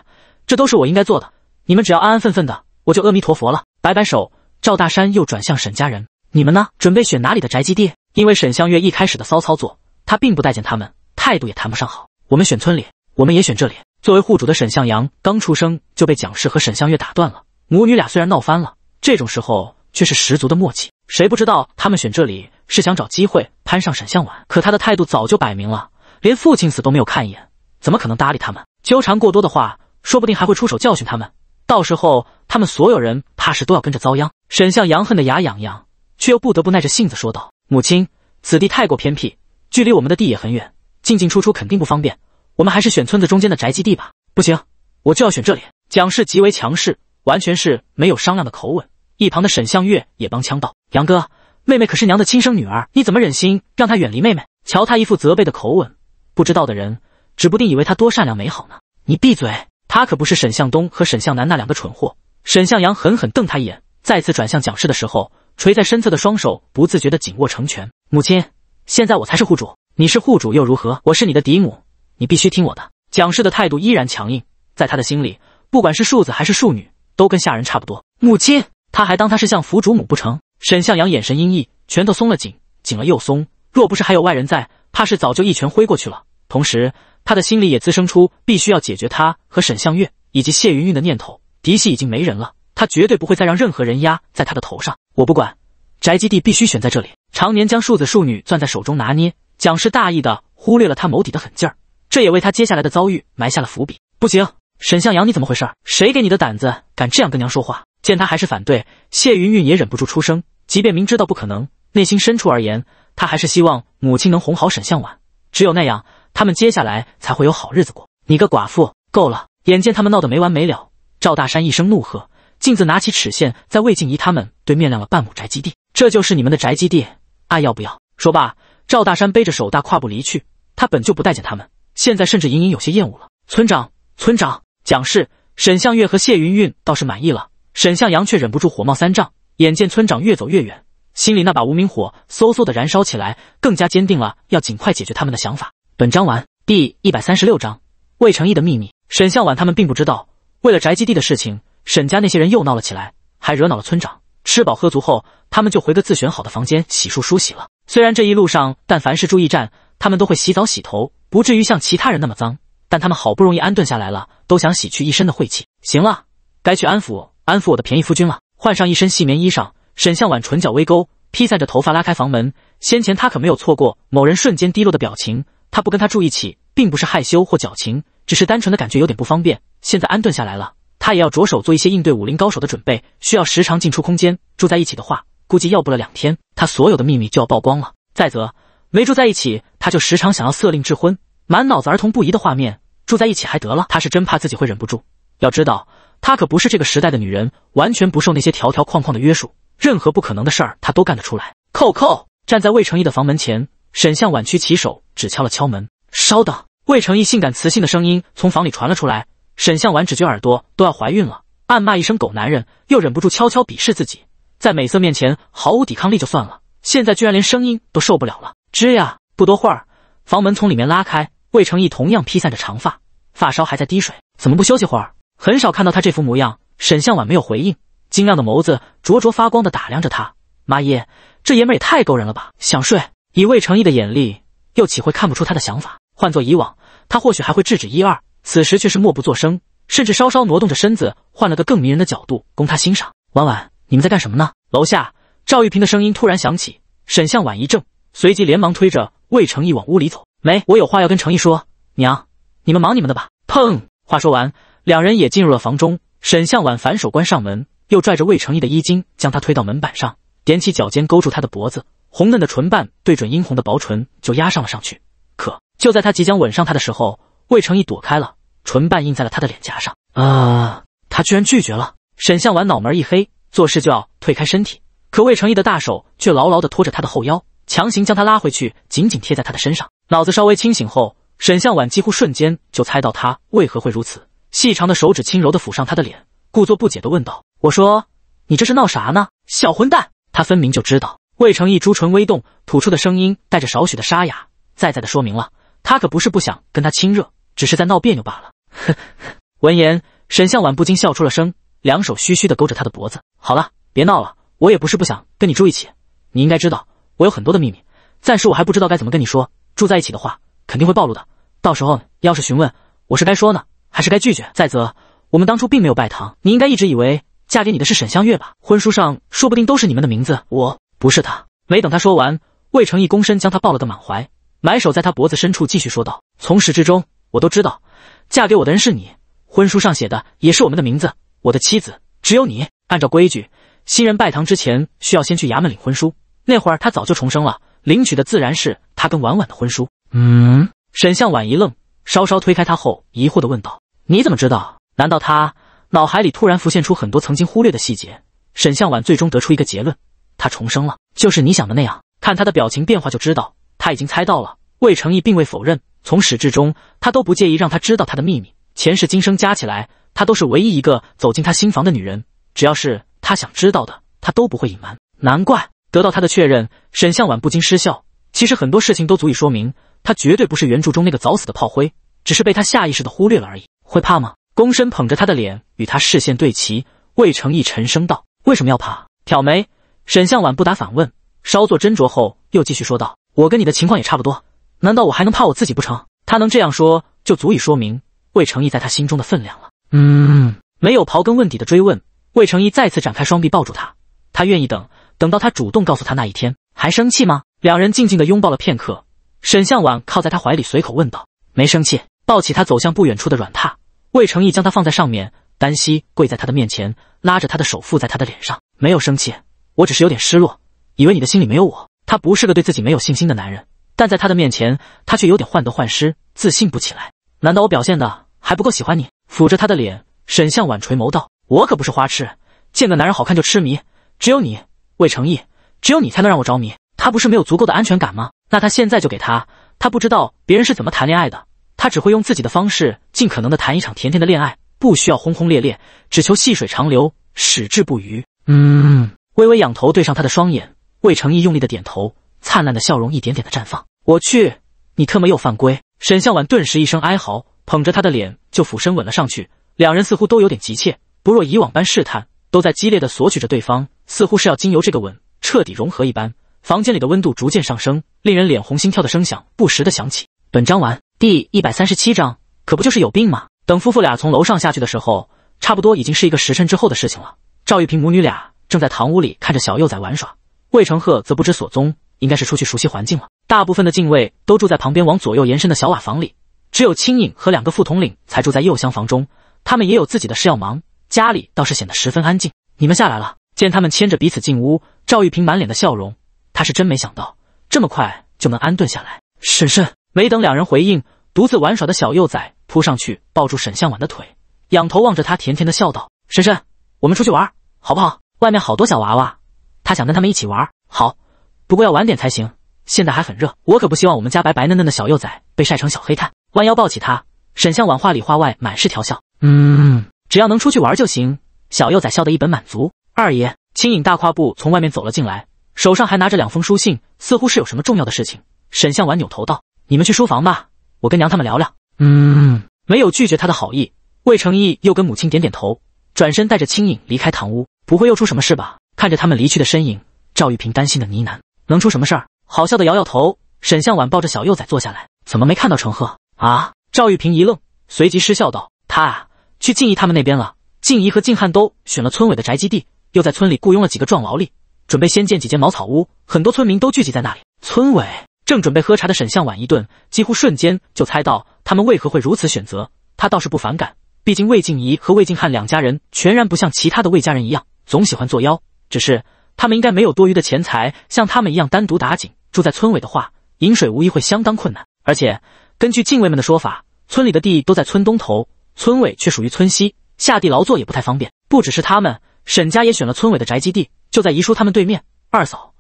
这都是我应该做的。你们只要安安分分的，我就阿弥陀佛了。摆摆手，赵大山又转向沈家人，你们呢？准备选哪里的宅基地？因为沈相月一开始的骚操作，他并不待见他们，态度也谈不上好。我们选村里，我们也选这里。作为户主的沈向阳刚出生就被蒋氏和沈向月打断了。母女俩虽然闹翻了，这种时候却是十足的默契。谁不知道他们选这里是想找机会攀上沈向晚？可他的态度早就摆明了，连父亲死都没有看一眼，怎么可能搭理他们？纠缠过多的话，说不定还会出手教训他们，到时候他们所有人怕是都要跟着遭殃。沈向阳恨得牙痒痒，却又不得不耐着性子说道：“母亲，此地太过偏僻，距离我们的地也很远。”进进出出肯定不方便，我们还是选村子中间的宅基地吧。不行，我就要选这里。蒋氏极为强势，完全是没有商量的口吻。一旁的沈向月也帮腔道：“杨哥，妹妹可是娘的亲生女儿，你怎么忍心让她远离妹妹？瞧他一副责备的口吻，不知道的人指不定以为他多善良美好呢。”你闭嘴，他可不是沈向东和沈向南那两个蠢货。沈向阳狠狠瞪他一眼，再次转向蒋氏的时候，垂在身侧的双手不自觉的紧握成拳。母亲，现在我才是户主。你是户主又如何？我是你的嫡母，你必须听我的。蒋氏的态度依然强硬，在他的心里，不管是庶子还是庶女，都跟下人差不多。母亲，他还当他是向府主母不成？沈向阳眼神阴翳，拳头松了紧，紧了又松。若不是还有外人在，怕是早就一拳挥过去了。同时，他的心里也滋生出必须要解决他和沈向月以及谢云云的念头。嫡系已经没人了，他绝对不会再让任何人压在他的头上。我不管，宅基地必须选在这里。常年将庶子庶女攥在手中拿捏。蒋氏大意的忽略了他眸底的狠劲儿，这也为他接下来的遭遇埋下了伏笔。不行，沈向阳，你怎么回事？谁给你的胆子，敢这样跟娘说话？见他还是反对，谢云云也忍不住出声。即便明知道不可能，内心深处而言，他还是希望母亲能哄好沈向晚。只有那样，他们接下来才会有好日子过。你个寡妇，够了！眼见他们闹得没完没了，赵大山一声怒喝，径自拿起尺线，在魏静怡他们对面亮了半亩宅基地。这就是你们的宅基地，爱要不要？说罢。赵大山背着手大跨步离去，他本就不待见他们，现在甚至隐隐有些厌恶了。村长，村长，蒋氏、沈向月和谢云云倒是满意了，沈向阳却忍不住火冒三丈。眼见村长越走越远，心里那把无名火嗖嗖的燃烧起来，更加坚定了要尽快解决他们的想法。本章完，第一百三十六章魏成义的秘密。沈向晚他们并不知道，为了宅基地的事情，沈家那些人又闹了起来，还惹恼了村长。吃饱喝足后，他们就回个自选好的房间洗漱梳洗了。虽然这一路上，但凡是住驿站，他们都会洗澡洗头，不至于像其他人那么脏。但他们好不容易安顿下来了，都想洗去一身的晦气。行了，该去安抚安抚我的便宜夫君了。换上一身细棉衣裳，沈向晚唇角微勾，披散着头发拉开房门。先前她可没有错过某人瞬间低落的表情。她不跟他住一起，并不是害羞或矫情，只是单纯的感觉有点不方便。现在安顿下来了。他也要着手做一些应对武林高手的准备，需要时常进出空间。住在一起的话，估计要不了两天，他所有的秘密就要曝光了。再则，没住在一起，他就时常想要色令智昏，满脑子儿童不宜的画面。住在一起还得了？他是真怕自己会忍不住。要知道，他可不是这个时代的女人，完全不受那些条条框框的约束，任何不可能的事儿他都干得出来。扣扣，站在魏成义的房门前，沈向婉屈起手，只敲了敲门。稍等，魏成义性感磁性的声音从房里传了出来。沈向晚只觉耳朵都要怀孕了，暗骂一声狗男人，又忍不住悄悄鄙视自己，在美色面前毫无抵抗力就算了，现在居然连声音都受不了了。吱呀，不多会儿，房门从里面拉开，魏成义同样披散着长发，发梢还在滴水，怎么不休息会儿？很少看到他这副模样。沈向晚没有回应，晶亮的眸子灼灼发光的打量着他。妈耶，这爷们也太勾人了吧！想睡？以魏成义的眼力，又岂会看不出他的想法？换做以往，他或许还会制止一二。此时却是默不作声，甚至稍稍挪动着身子，换了个更迷人的角度供他欣赏。婉婉，你们在干什么呢？楼下赵玉萍的声音突然响起。沈向婉一怔，随即连忙推着魏成义往屋里走。没，我有话要跟成义说。娘，你们忙你们的吧。砰！话说完，两人也进入了房中。沈向婉反手关上门，又拽着魏成义的衣襟，将他推到门板上，踮起脚尖勾住他的脖子，红嫩的唇瓣对准殷红的薄唇就压上了上去。可就在他即将吻上他的时候，魏成义躲开了，唇瓣印在了他的脸颊上。啊！他居然拒绝了。沈向晚脑门一黑，做事就要退开身体，可魏成义的大手却牢牢地拖着他的后腰，强行将他拉回去，紧紧贴在他的身上。脑子稍微清醒后，沈向晚几乎瞬间就猜到他为何会如此。细长的手指轻柔地抚上他的脸，故作不解地问道：“我说你这是闹啥呢，小混蛋？”他分明就知道。魏成义朱唇微动，吐出的声音带着少许的沙哑，再再的说明了他可不是不想跟他亲热。只是在闹别扭罢了。闻言，沈向晚不禁笑出了声，两手虚虚的勾着他的脖子。好了，别闹了，我也不是不想跟你住一起。你应该知道我有很多的秘密，暂时我还不知道该怎么跟你说。住在一起的话，肯定会暴露的。到时候要是询问，我是该说呢，还是该拒绝？再则，我们当初并没有拜堂，你应该一直以为嫁给你的是沈向月吧？婚书上说不定都是你们的名字。我不是他。没等他说完，魏成义躬身将他抱了个满怀，埋首在他脖子深处，继续说道：“从始至终。”我都知道，嫁给我的人是你，婚书上写的也是我们的名字。我的妻子只有你。按照规矩，新人拜堂之前需要先去衙门领婚书。那会儿他早就重生了，领取的自然是他跟婉婉的婚书。嗯，沈向晚一愣，稍稍推开他后，疑惑的问道：“你怎么知道？难道他脑海里突然浮现出很多曾经忽略的细节？”沈向晚最终得出一个结论：他重生了，就是你想的那样。看他的表情变化就知道，他已经猜到了。魏成义并未否认。从始至终，他都不介意让他知道他的秘密。前世今生加起来，他都是唯一一个走进他心房的女人。只要是他想知道的，他都不会隐瞒。难怪得到他的确认，沈向晚不禁失笑。其实很多事情都足以说明，他绝对不是原著中那个早死的炮灰，只是被他下意识的忽略了而已。会怕吗？躬身捧着他的脸，与他视线对齐，魏成义沉声道：“为什么要怕？”挑眉，沈向晚不答反问，稍作斟酌后又继续说道：“我跟你的情况也差不多。”难道我还能怕我自己不成？他能这样说，就足以说明魏成义在他心中的分量了。嗯，没有刨根问底的追问，魏成义再次展开双臂抱住他。他愿意等，等到他主动告诉他那一天，还生气吗？两人静静的拥抱了片刻，沈向晚靠在他怀里，随口问道：“没生气。”抱起他走向不远处的软榻，魏成义将他放在上面，单膝跪在他的面前，拉着他的手附在他的脸上。没有生气，我只是有点失落，以为你的心里没有我。他不是个对自己没有信心的男人。但在他的面前，他却有点患得患失，自信不起来。难道我表现的还不够喜欢你？抚着他的脸，沈向晚垂眸道：“我可不是花痴，见个男人好看就痴迷。只有你，魏成义，只有你才能让我着迷。”他不是没有足够的安全感吗？那他现在就给他。他不知道别人是怎么谈恋爱的，他只会用自己的方式，尽可能的谈一场甜甜的恋爱，不需要轰轰烈烈，只求细水长流，矢志不渝。嗯，微微仰头对上他的双眼，魏成义用力的点头，灿烂的笑容一点点的绽放。我去，你特么又犯规！沈向晚顿时一声哀嚎，捧着他的脸就俯身吻了上去。两人似乎都有点急切，不若以往般试探，都在激烈的索取着对方，似乎是要经由这个吻彻底融合一般。房间里的温度逐渐上升，令人脸红心跳的声响不时的响起。本章完，第一百三十七章，可不就是有病吗？等夫妇俩从楼上下去的时候，差不多已经是一个时辰之后的事情了。赵玉萍母女俩正在堂屋里看着小幼崽玩耍，魏成赫则不知所踪，应该是出去熟悉环境了。大部分的禁卫都住在旁边往左右延伸的小瓦房里，只有青影和两个副统领才住在右厢房中。他们也有自己的事要忙，家里倒是显得十分安静。你们下来了，见他们牵着彼此进屋，赵玉萍满脸的笑容。她是真没想到这么快就能安顿下来。婶婶，没等两人回应，独自玩耍的小幼崽扑上去抱住沈向晚的腿，仰头望着她，甜甜的笑道：“婶婶，我们出去玩好不好？外面好多小娃娃，他想跟他们一起玩。”好，不过要晚点才行。现在还很热，我可不希望我们家白白嫩嫩的小幼崽被晒成小黑炭。弯腰抱起他，沈向晚话里话外满是调笑。嗯，只要能出去玩就行。小幼崽笑得一本满足。二爷，青影大跨步从外面走了进来，手上还拿着两封书信，似乎是有什么重要的事情。沈向晚扭头道：“你们去书房吧，我跟娘他们聊聊。”嗯，没有拒绝他的好意，魏成义又跟母亲点点头，转身带着青影离开堂屋。不会又出什么事吧？看着他们离去的身影，赵玉平担心的呢喃：“能出什么事儿？”好笑的摇摇头，沈向晚抱着小幼崽坐下来，怎么没看到陈赫啊？赵玉萍一愣，随即失笑道：“他啊，去静怡他们那边了。静怡和静汉都选了村委的宅基地，又在村里雇佣了几个壮劳力，准备先建几间茅草屋。很多村民都聚集在那里。村委正准备喝茶的沈向晚一顿，几乎瞬间就猜到他们为何会如此选择。他倒是不反感，毕竟魏静怡和魏静汉两家人全然不像其他的魏家人一样，总喜欢作妖。只是他们应该没有多余的钱财，像他们一样单独打井。”住在村尾的话，饮水无疑会相当困难。而且根据近卫们的说法，村里的地都在村东头，村尾却属于村西，下地劳作也不太方便。不只是他们，沈家也选了村尾的宅基地，就在姨叔他们对面。二嫂，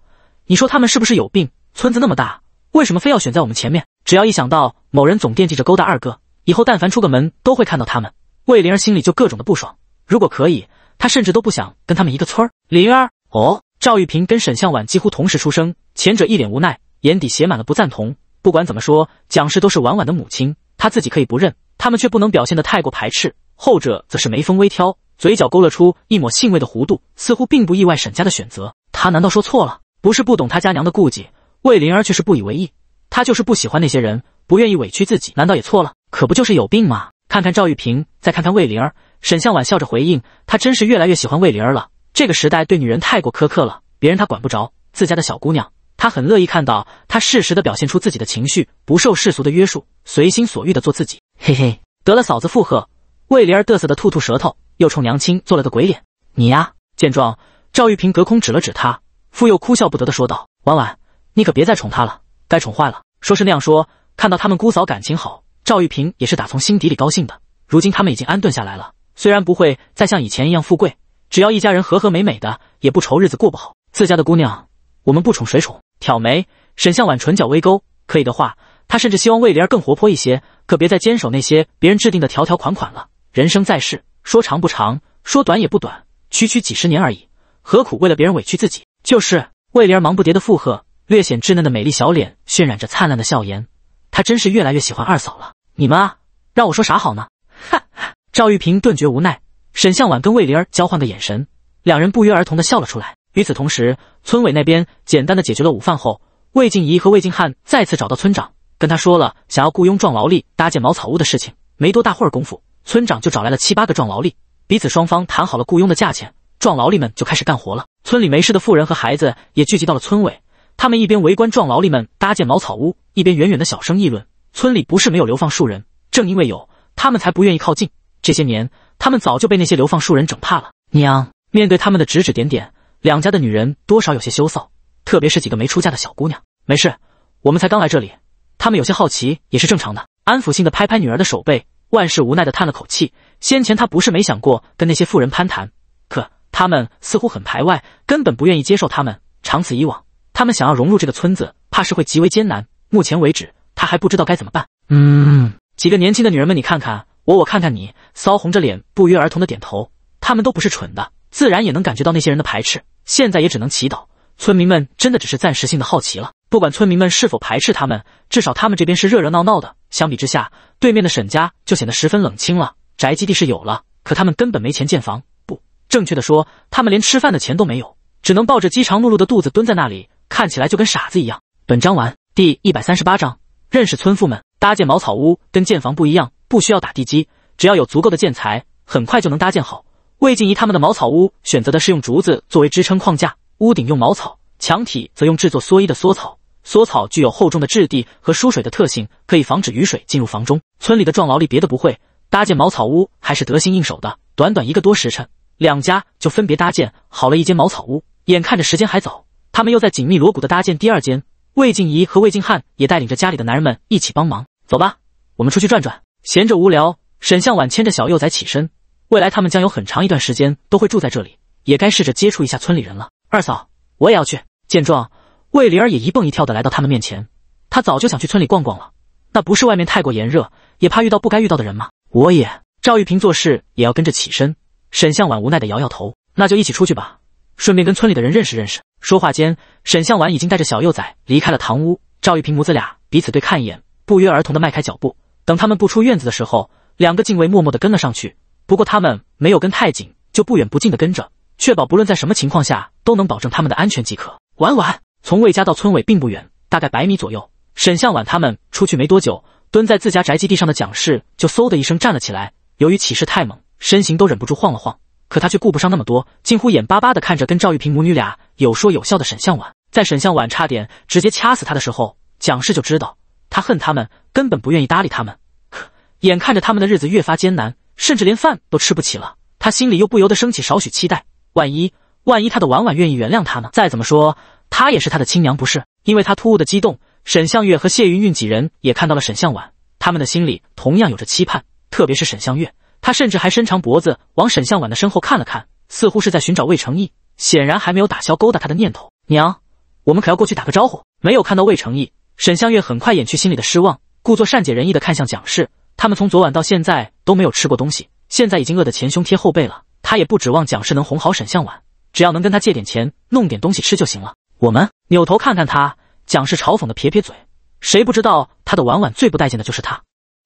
你说他们是不是有病？村子那么大，为什么非要选在我们前面？只要一想到某人总惦记着勾搭二哥，以后但凡出个门都会看到他们，魏灵儿心里就各种的不爽。如果可以，她甚至都不想跟他们一个村儿。灵儿，哦，赵玉萍跟沈向晚几乎同时出生，前者一脸无奈，眼底写满了不赞同。不管怎么说，蒋氏都是婉婉的母亲，她自己可以不认，他们却不能表现得太过排斥。后者则是眉峰微挑，嘴角勾勒出一抹欣慰的弧度，似乎并不意外沈家的选择。他难道说错了？不是不懂他家娘的顾忌。魏灵儿却是不以为意，她就是不喜欢那些人，不愿意委屈自己，难道也错了？可不就是有病吗？看看赵玉萍，再看看魏灵儿，沈向晚笑着回应，她真是越来越喜欢魏灵儿了。这个时代对女人太过苛刻了，别人她管不着，自家的小姑娘。他很乐意看到他适时地表现出自己的情绪，不受世俗的约束，随心所欲的做自己。嘿嘿，得了，嫂子附和，魏莲儿嘚瑟的吐吐舌头，又冲娘亲做了个鬼脸。你呀，见状，赵玉萍隔空指了指他，复又哭笑不得的说道：“婉婉，你可别再宠他了，该宠坏了。”说是那样说，看到他们姑嫂感情好，赵玉萍也是打从心底里高兴的。如今他们已经安顿下来了，虽然不会再像以前一样富贵，只要一家人和和美美的，也不愁日子过不好。自家的姑娘，我们不宠谁宠？挑眉，沈向晚唇角微勾，可以的话，他甚至希望魏莲儿更活泼一些，可别再坚守那些别人制定的条条款款了。人生在世，说长不长，说短也不短，区区几十年而已，何苦为了别人委屈自己？就是魏莲儿忙不迭的附和，略显稚嫩的美丽小脸渲染着灿烂的笑颜，她真是越来越喜欢二嫂了。你们啊，让我说啥好呢？哈！赵玉萍顿觉无奈，沈向晚跟魏莲儿交换个眼神，两人不约而同的笑了出来。与此同时，村委那边简单的解决了午饭后，魏静怡和魏静汉再次找到村长，跟他说了想要雇佣壮劳力搭建茅草屋的事情。没多大会儿功夫，村长就找来了七八个壮劳力，彼此双方谈好了雇佣的价钱，壮劳力们就开始干活了。村里没事的妇人和孩子也聚集到了村委，他们一边围观壮劳力们搭建茅草屋，一边远远的小声议论：村里不是没有流放树人，正因为有，他们才不愿意靠近。这些年，他们早就被那些流放树人整怕了。娘，面对他们的指指点点。两家的女人多少有些羞臊，特别是几个没出嫁的小姑娘。没事，我们才刚来这里，他们有些好奇也是正常的。安抚性的拍拍女儿的手背，万事无奈的叹了口气。先前他不是没想过跟那些富人攀谈，可他们似乎很排外，根本不愿意接受他们。长此以往，他们想要融入这个村子，怕是会极为艰难。目前为止，他还不知道该怎么办。嗯，几个年轻的女人们，你看看我，我看看你，骚红着脸，不约而同的点头。他们都不是蠢的。自然也能感觉到那些人的排斥，现在也只能祈祷村民们真的只是暂时性的好奇了。不管村民们是否排斥他们，至少他们这边是热热闹闹的。相比之下，对面的沈家就显得十分冷清了。宅基地是有了，可他们根本没钱建房，不正确的说，他们连吃饭的钱都没有，只能抱着饥肠辘辘的肚子蹲在那里，看起来就跟傻子一样。本章完，第一百三十八章认识村妇们。搭建茅草屋跟建房不一样，不需要打地基，只要有足够的建材，很快就能搭建好。魏静怡他们的茅草屋选择的是用竹子作为支撑框架，屋顶用茅草，墙体则用制作蓑衣的蓑草。蓑草具有厚重的质地和疏水的特性，可以防止雨水进入房中。村里的壮劳力别的不会，搭建茅草屋还是得心应手的。短短一个多时辰，两家就分别搭建好了一间茅草屋。眼看着时间还早，他们又在紧密锣鼓的搭建第二间。魏静怡和魏静汉也带领着家里的男人们一起帮忙。走吧，我们出去转转。闲着无聊，沈向晚牵着小幼崽起身。未来他们将有很长一段时间都会住在这里，也该试着接触一下村里人了。二嫂，我也要去。见状，魏灵儿也一蹦一跳的来到他们面前。她早就想去村里逛逛了，那不是外面太过炎热，也怕遇到不该遇到的人吗？我也。赵玉平做事也要跟着起身。沈向晚无奈的摇摇头，那就一起出去吧，顺便跟村里的人认识认识。说话间，沈向晚已经带着小幼崽离开了堂屋。赵玉平母子俩彼此对看一眼，不约而同的迈开脚步。等他们不出院子的时候，两个禁卫默默的跟了上去。不过他们没有跟太紧，就不远不近的跟着，确保不论在什么情况下都能保证他们的安全即可。婉婉从魏家到村委并不远，大概百米左右。沈向晚他们出去没多久，蹲在自家宅基地上的蒋氏就嗖的一声站了起来，由于起势太猛，身形都忍不住晃了晃，可他却顾不上那么多，近乎眼巴巴的看着跟赵玉萍母女俩有说有笑的沈向晚。在沈向晚差点直接掐死他的时候，蒋氏就知道他恨他们，根本不愿意搭理他们。可眼看着他们的日子越发艰难。甚至连饭都吃不起了，他心里又不由得升起少许期待。万一万一他的婉婉愿意原谅他呢？再怎么说，他也是他的亲娘，不是？因为他突兀的激动，沈向月和谢云云几人也看到了沈向婉，他们的心里同样有着期盼。特别是沈向月，他甚至还伸长脖子往沈向婉的身后看了看，似乎是在寻找魏成义，显然还没有打消勾搭他的念头。娘，我们可要过去打个招呼。没有看到魏成义，沈向月很快掩去心里的失望，故作善解人意的看向蒋氏。他们从昨晚到现在都没有吃过东西，现在已经饿得前胸贴后背了。他也不指望蒋氏能哄好沈向晚，只要能跟他借点钱，弄点东西吃就行了。我们扭头看看他，蒋氏嘲讽的撇撇嘴，谁不知道他的婉婉最不待见的就是他。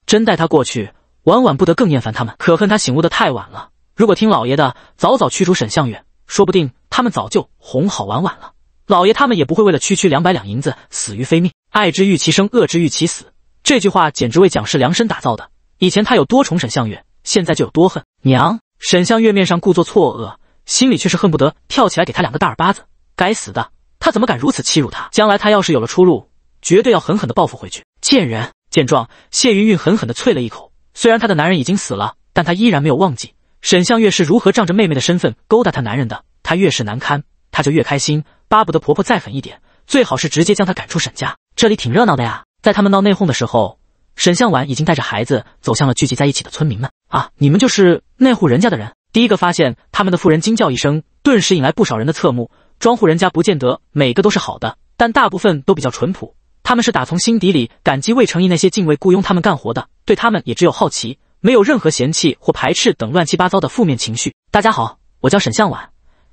真带他过去，婉婉不得更厌烦他们。可恨他醒悟的太晚了，如果听老爷的，早早驱逐沈向远，说不定他们早就哄好婉婉了。老爷他们也不会为了区区两百两银子死于非命。爱之欲其生，恶之欲其死。这句话简直为蒋氏量身打造的。以前他有多宠沈相月，现在就有多恨娘。沈相月面上故作错愕，心里却是恨不得跳起来给他两个大耳巴子。该死的，他怎么敢如此欺辱他？将来他要是有了出路，绝对要狠狠的报复回去。贱人！见状，谢云韵狠狠地啐了一口。虽然她的男人已经死了，但她依然没有忘记沈相月是如何仗着妹妹的身份勾搭她男人的。她越是难堪，她就越开心，巴不得婆婆再狠一点，最好是直接将她赶出沈家。这里挺热闹的呀。在他们闹内讧的时候，沈向晚已经带着孩子走向了聚集在一起的村民们。啊，你们就是那户人家的人？第一个发现他们的妇人惊叫一声，顿时引来不少人的侧目。庄户人家不见得每个都是好的，但大部分都比较淳朴。他们是打从心底里感激魏成义那些敬畏雇佣他们干活的，对他们也只有好奇，没有任何嫌弃或排斥等乱七八糟的负面情绪。大家好，我叫沈向晚，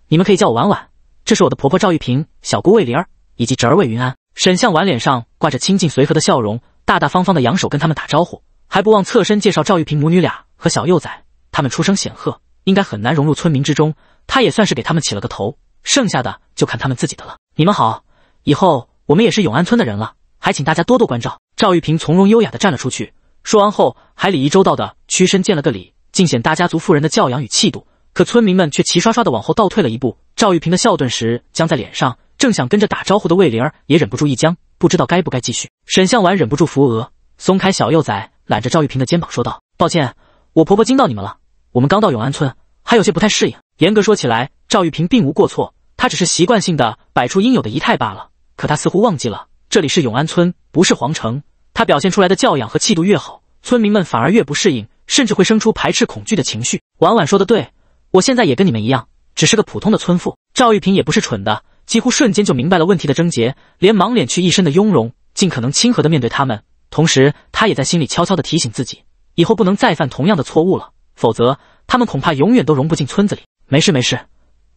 你们可以叫我婉婉。这是我的婆婆赵玉萍，小姑魏玲儿，以及侄儿魏云安。沈向晚脸上挂着亲近随和的笑容，大大方方的扬手跟他们打招呼，还不忘侧身介绍赵玉萍母女俩和小幼崽。他们出生显赫，应该很难融入村民之中。他也算是给他们起了个头，剩下的就看他们自己的了。你们好，以后我们也是永安村的人了，还请大家多多关照。赵玉萍从容优雅的站了出去，说完后还礼仪周到的屈身见了个礼，尽显大家族妇人的教养与气度。可村民们却齐刷刷的往后倒退了一步，赵玉萍的笑顿时僵在脸上。正想跟着打招呼的魏玲儿也忍不住一僵，不知道该不该继续。沈向晚忍不住扶额，松开小幼崽，揽着赵玉萍的肩膀说道：“抱歉，我婆婆惊到你们了。我们刚到永安村，还有些不太适应。严格说起来，赵玉萍并无过错，她只是习惯性的摆出应有的仪态罢了。可她似乎忘记了，这里是永安村，不是皇城。她表现出来的教养和气度越好，村民们反而越不适应，甚至会生出排斥恐惧的情绪。婉婉说的对，我现在也跟你们一样，只是个普通的村妇。赵玉萍也不是蠢的。”几乎瞬间就明白了问题的症结，连忙敛去一身的雍容，尽可能亲和的面对他们。同时，他也在心里悄悄的提醒自己，以后不能再犯同样的错误了，否则他们恐怕永远都融不进村子里。没事没事，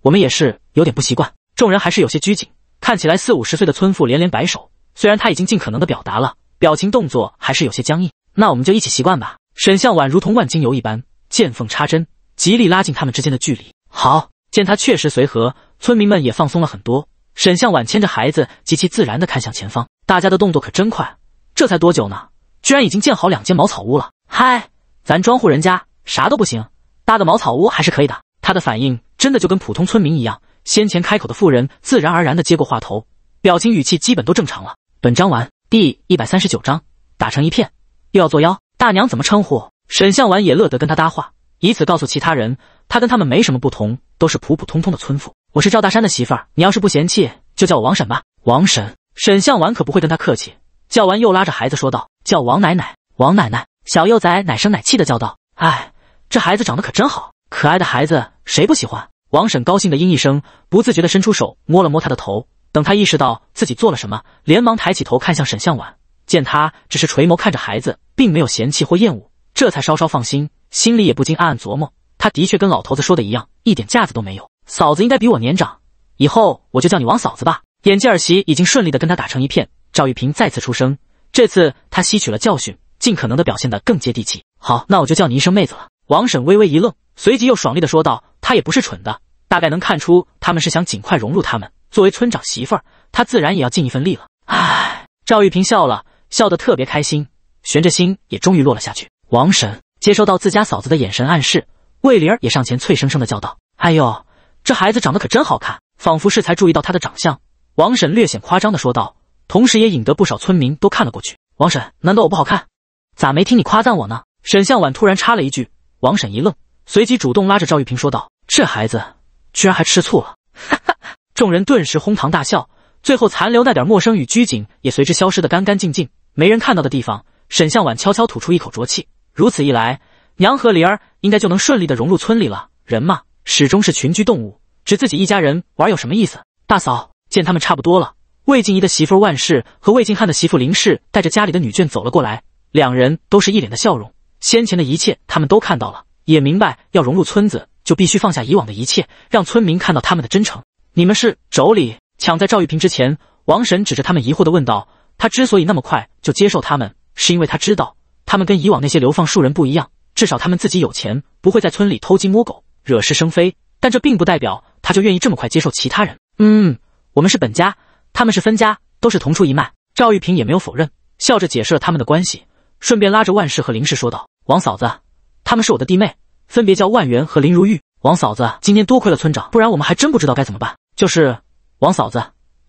我们也是有点不习惯。众人还是有些拘谨，看起来四五十岁的村妇连连摆手，虽然他已经尽可能的表达了，表情动作还是有些僵硬。那我们就一起习惯吧。沈向晚如同万金油一般，见缝插针，极力拉近他们之间的距离。好，见他确实随和。村民们也放松了很多。沈向晚牵着孩子，极其自然地看向前方。大家的动作可真快，这才多久呢，居然已经建好两间茅草屋了。嗨，咱庄户人家啥都不行，搭个茅草屋还是可以的。他的反应真的就跟普通村民一样。先前开口的妇人自然而然地接过话头，表情语气基本都正常了。本章完。第一百三十九章打成一片，又要作妖。大娘怎么称呼？沈向晚也乐得跟他搭话，以此告诉其他人，他跟他们没什么不同，都是普普通通的村妇。我是赵大山的媳妇儿，你要是不嫌弃，就叫我王婶吧。王婶，沈向晚可不会跟他客气，叫完又拉着孩子说道：“叫王奶奶。”王奶奶，小幼崽奶声奶气的叫道：“哎，这孩子长得可真好，可爱的孩子谁不喜欢？”王婶高兴的应一声，不自觉的伸出手摸了摸他的头。等他意识到自己做了什么，连忙抬起头看向沈向晚，见他只是垂眸看着孩子，并没有嫌弃或厌恶，这才稍稍放心，心里也不禁暗暗琢磨：他的确跟老头子说的一样，一点架子都没有。嫂子应该比我年长，以后我就叫你王嫂子吧。眼镜儿媳已经顺利的跟他打成一片。赵玉萍再次出声，这次他吸取了教训，尽可能的表现得更接地气。好，那我就叫你一声妹子了。王婶微微一愣，随即又爽利的说道：“她也不是蠢的，大概能看出他们是想尽快融入他们。作为村长媳妇，她自然也要尽一份力了。”哎，赵玉萍笑了笑，得特别开心，悬着心也终于落了下去。王婶接收到自家嫂子的眼神暗示，魏玲儿也上前脆生生的叫道：“哎呦！”这孩子长得可真好看，仿佛是才注意到他的长相。王婶略显夸张的说道，同时也引得不少村民都看了过去。王婶，难道我不好看？咋没听你夸赞我呢？沈向晚突然插了一句。王婶一愣，随即主动拉着赵玉萍说道：“这孩子居然还吃醋了！”哈哈，众人顿时哄堂大笑。最后残留那点陌生与拘谨也随之消失的干干净净。没人看到的地方，沈向晚悄悄吐出一口浊气。如此一来，娘和梨儿应该就能顺利的融入村里了。人嘛。始终是群居动物，只自己一家人玩有什么意思？大嫂见他们差不多了，魏静怡的媳妇万氏和魏静汉的媳妇林氏带着家里的女眷走了过来，两人都是一脸的笑容。先前的一切他们都看到了，也明白要融入村子就必须放下以往的一切，让村民看到他们的真诚。你们是妯娌？抢在赵玉平之前，王婶指着他们疑惑的问道。他之所以那么快就接受他们，是因为他知道他们跟以往那些流放庶人不一样，至少他们自己有钱，不会在村里偷鸡摸狗。惹是生非，但这并不代表他就愿意这么快接受其他人。嗯，我们是本家，他们是分家，都是同出一脉。赵玉平也没有否认，笑着解释了他们的关系，顺便拉着万氏和林氏说道：“王嫂子，他们是我的弟妹，分别叫万源和林如玉。”王嫂子，今天多亏了村长，不然我们还真不知道该怎么办。就是王嫂子，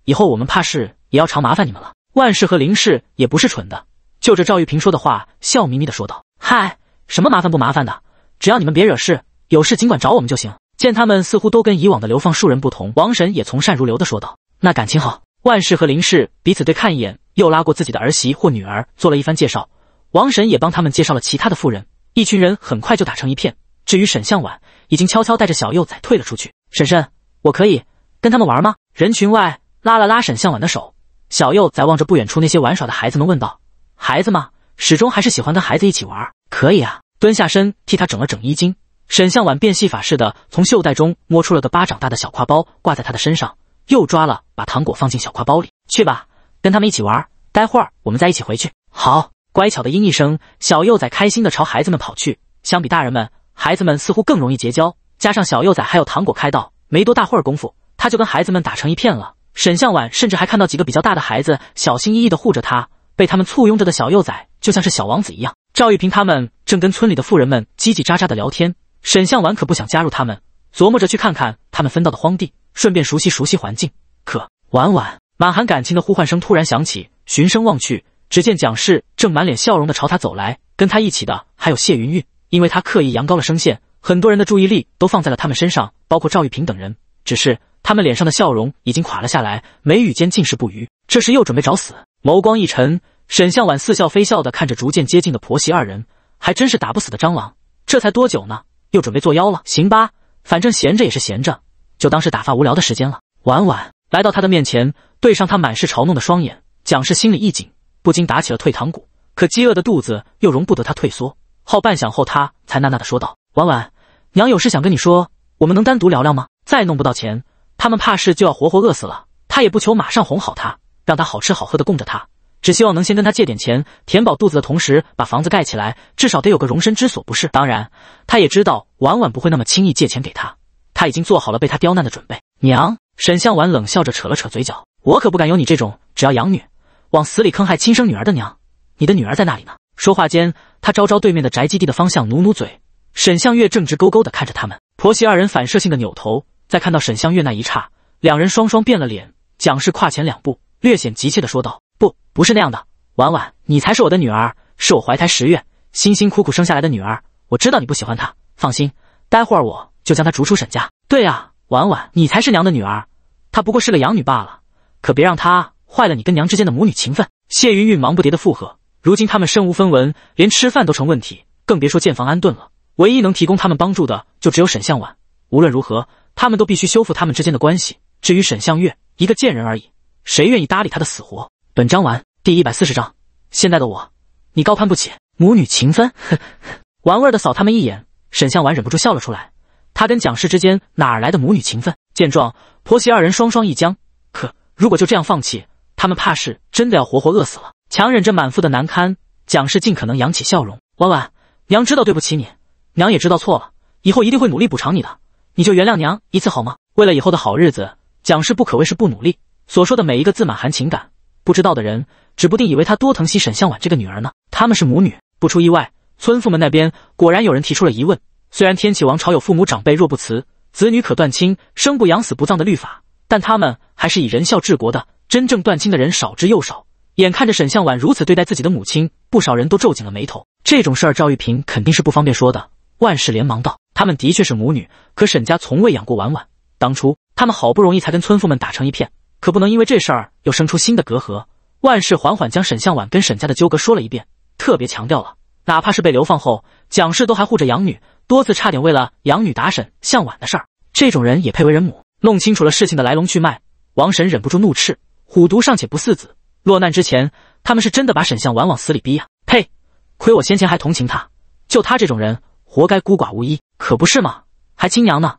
以后我们怕是也要常麻烦你们了。万氏和林氏也不是蠢的，就着赵玉平说的话，笑眯眯的说道：“嗨，什么麻烦不麻烦的，只要你们别惹事。”有事尽管找我们就行。见他们似乎都跟以往的流放数人不同，王神也从善如流的说道：“那感情好。”万氏和林氏彼此对看一眼，又拉过自己的儿媳或女儿做了一番介绍。王神也帮他们介绍了其他的妇人，一群人很快就打成一片。至于沈向晚，已经悄悄带着小幼崽退了出去。婶婶，我可以跟他们玩吗？人群外拉了拉沈向晚的手，小幼崽望着不远处那些玩耍的孩子们问道：“孩子吗？始终还是喜欢跟孩子一起玩。”可以啊，蹲下身替他整了整衣襟。沈向晚变戏法似的从袖袋中摸出了个巴掌大的小挎包，挂在他的身上，又抓了把糖果放进小挎包里。去吧，跟他们一起玩，待会儿我们再一起回去。好，乖巧的鹰一声，小幼崽开心的朝孩子们跑去。相比大人们，孩子们似乎更容易结交，加上小幼崽还有糖果开道，没多大会儿功夫，他就跟孩子们打成一片了。沈向晚甚至还看到几个比较大的孩子小心翼翼的护着他，被他们簇拥着的小幼崽就像是小王子一样。赵玉平他们正跟村里的妇人们叽叽喳喳的聊天。沈向晚可不想加入他们，琢磨着去看看他们分到的荒地，顺便熟悉熟悉环境。可晚晚满含感情的呼唤声突然响起，循声望去，只见蒋氏正满脸笑容的朝他走来，跟他一起的还有谢云云。因为他刻意扬高了声线，很多人的注意力都放在了他们身上，包括赵玉萍等人。只是他们脸上的笑容已经垮了下来，眉宇间尽是不愉。这是又准备找死？眸光一沉，沈向晚似笑非笑的看着逐渐接近的婆媳二人，还真是打不死的蟑螂。这才多久呢？又准备作妖了，行吧，反正闲着也是闲着，就当是打发无聊的时间了。婉婉来到他的面前，对上他满是嘲弄的双眼，蒋氏心里一紧，不禁打起了退堂鼓。可饥饿的肚子又容不得他退缩，好半晌后，他才呐呐的说道：“婉婉，娘有事想跟你说，我们能单独聊聊吗？再弄不到钱，他们怕是就要活活饿死了。”他也不求马上哄好他，让他好吃好喝的供着他。只希望能先跟他借点钱，填饱肚子的同时把房子盖起来，至少得有个容身之所，不是？当然，他也知道婉婉不会那么轻易借钱给他，他已经做好了被他刁难的准备。娘，沈向婉冷笑着扯了扯嘴角，我可不敢有你这种只要养女，往死里坑害亲生女儿的娘。你的女儿在哪里呢？说话间，他朝朝对面的宅基地的方向努努嘴。沈向月正直勾勾的看着他们，婆媳二人反射性的扭头，在看到沈向月那一刹，两人双双变了脸。蒋氏跨前两步，略显急切的说道。不是那样的，婉婉，你才是我的女儿，是我怀胎十月、辛辛苦苦生下来的女儿。我知道你不喜欢她，放心，待会儿我就将她逐出沈家。对啊，婉婉，你才是娘的女儿，她不过是个养女罢了，可别让她坏了你跟娘之间的母女情分。谢云云忙不迭的附和。如今他们身无分文，连吃饭都成问题，更别说建房安顿了。唯一能提供他们帮助的，就只有沈向晚。无论如何，他们都必须修复他们之间的关系。至于沈向月，一个贱人而已，谁愿意搭理她的死活？本章完，第一百四十章。现在的我，你高攀不起。母女情分，玩味的扫他们一眼，沈向婉忍不住笑了出来。他跟蒋氏之间哪来的母女情分？见状，婆媳二人双双一僵。可如果就这样放弃，他们怕是真的要活活饿死了。强忍着满腹的难堪，蒋氏尽可能扬起笑容：“婉婉，娘知道对不起你，娘也知道错了，以后一定会努力补偿你的，你就原谅娘一次好吗？”为了以后的好日子，蒋氏不可谓是不努力，所说的每一个字满含情感。不知道的人，指不定以为他多疼惜沈向婉这个女儿呢。他们是母女，不出意外，村妇们那边果然有人提出了疑问。虽然天启王朝有父母长辈若不辞，子女可断亲，生不养，死不葬的律法，但他们还是以仁孝治国的，真正断亲的人少之又少。眼看着沈向婉如此对待自己的母亲，不少人都皱紧了眉头。这种事儿，赵玉平肯定是不方便说的。万氏连忙道：“他们的确是母女，可沈家从未养过婉婉。当初他们好不容易才跟村妇们打成一片。”可不能因为这事儿又生出新的隔阂。万氏缓缓将沈向晚跟沈家的纠葛说了一遍，特别强调了，哪怕是被流放后，蒋氏都还护着养女，多次差点为了养女打沈向晚的事儿，这种人也配为人母？弄清楚了事情的来龙去脉，王婶忍不住怒斥：“虎毒尚且不似子，落难之前，他们是真的把沈向晚往死里逼呀！”呸！亏我先前还同情他，就他这种人，活该孤寡无依，可不是吗？还亲娘呢，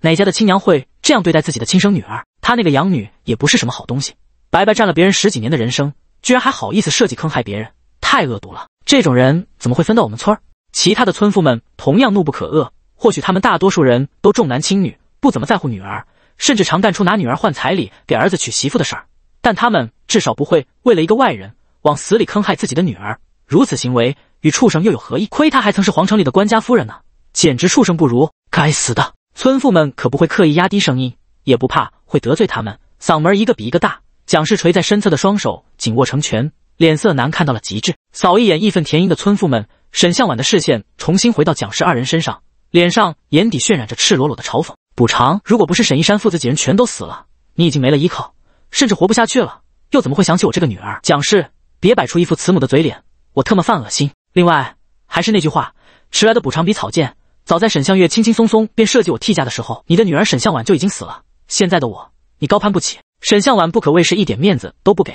哪家的亲娘会这样对待自己的亲生女儿？他那个养女也不是什么好东西，白白占了别人十几年的人生，居然还好意思设计坑害别人，太恶毒了！这种人怎么会分到我们村儿？其他的村妇们同样怒不可遏。或许他们大多数人都重男轻女，不怎么在乎女儿，甚至常干出拿女儿换彩礼给儿子娶媳妇的事儿，但他们至少不会为了一个外人往死里坑害自己的女儿。如此行为与畜生又有何异？亏他还曾是皇城里的官家夫人呢，简直畜生不如！该死的！村妇们可不会刻意压低声音。也不怕会得罪他们，嗓门一个比一个大。蒋氏垂在身侧的双手紧握成拳，脸色难看到了极致。扫一眼义愤填膺的村妇们，沈向晚的视线重新回到蒋氏二人身上，脸上眼底渲染着赤裸裸的嘲讽。补偿，如果不是沈一山父子几人全都死了，你已经没了依靠，甚至活不下去了，又怎么会想起我这个女儿？蒋氏，别摆出一副慈母的嘴脸，我特么犯恶心。另外，还是那句话，迟来的补偿比草贱。早在沈向月轻轻松松便设计我替嫁的时候，你的女儿沈向晚就已经死了。现在的我，你高攀不起。沈向晚不可谓是一点面子都不给，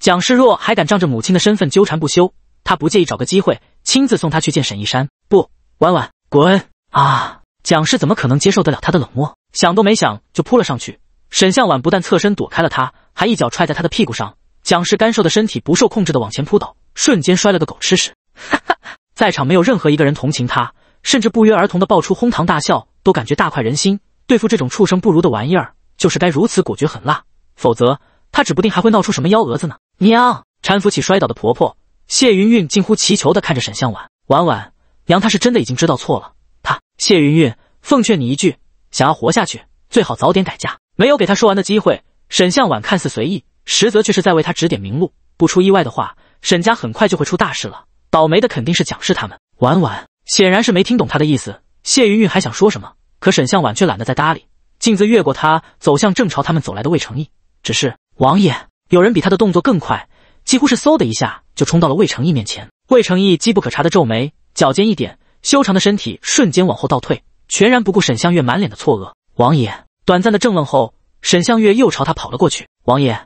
蒋世若还敢仗着母亲的身份纠缠不休，他不介意找个机会亲自送他去见沈一山。不，婉婉，滚啊！蒋氏怎么可能接受得了他的冷漠？想都没想就扑了上去。沈向晚不但侧身躲开了他，还一脚踹在他的屁股上。蒋氏干瘦的身体不受控制的往前扑倒，瞬间摔了个狗吃屎。哈哈，在场没有任何一个人同情他，甚至不约而同的爆出哄堂大笑，都感觉大快人心。对付这种畜生不如的玩意儿。就是该如此果决狠辣，否则她指不定还会闹出什么幺蛾子呢。娘，搀扶起摔倒的婆婆谢云云，近乎祈求的看着沈向晚。婉婉，娘她是真的已经知道错了。她谢云云奉劝你一句，想要活下去，最好早点改嫁。没有给她说完的机会，沈向晚看似随意，实则却是在为她指点明路。不出意外的话，沈家很快就会出大事了，倒霉的肯定是蒋氏他们。婉婉显然是没听懂他的意思，谢云云还想说什么，可沈向晚却懒得再搭理。镜子越过他，走向正朝他们走来的魏成义。只是王爷，有人比他的动作更快，几乎是嗖的一下就冲到了魏成义面前。魏成义机不可查的皱眉，脚尖一点，修长的身体瞬间往后倒退，全然不顾沈相月满脸的错愕。王爷，短暂的怔愣后，沈相月又朝他跑了过去。王爷，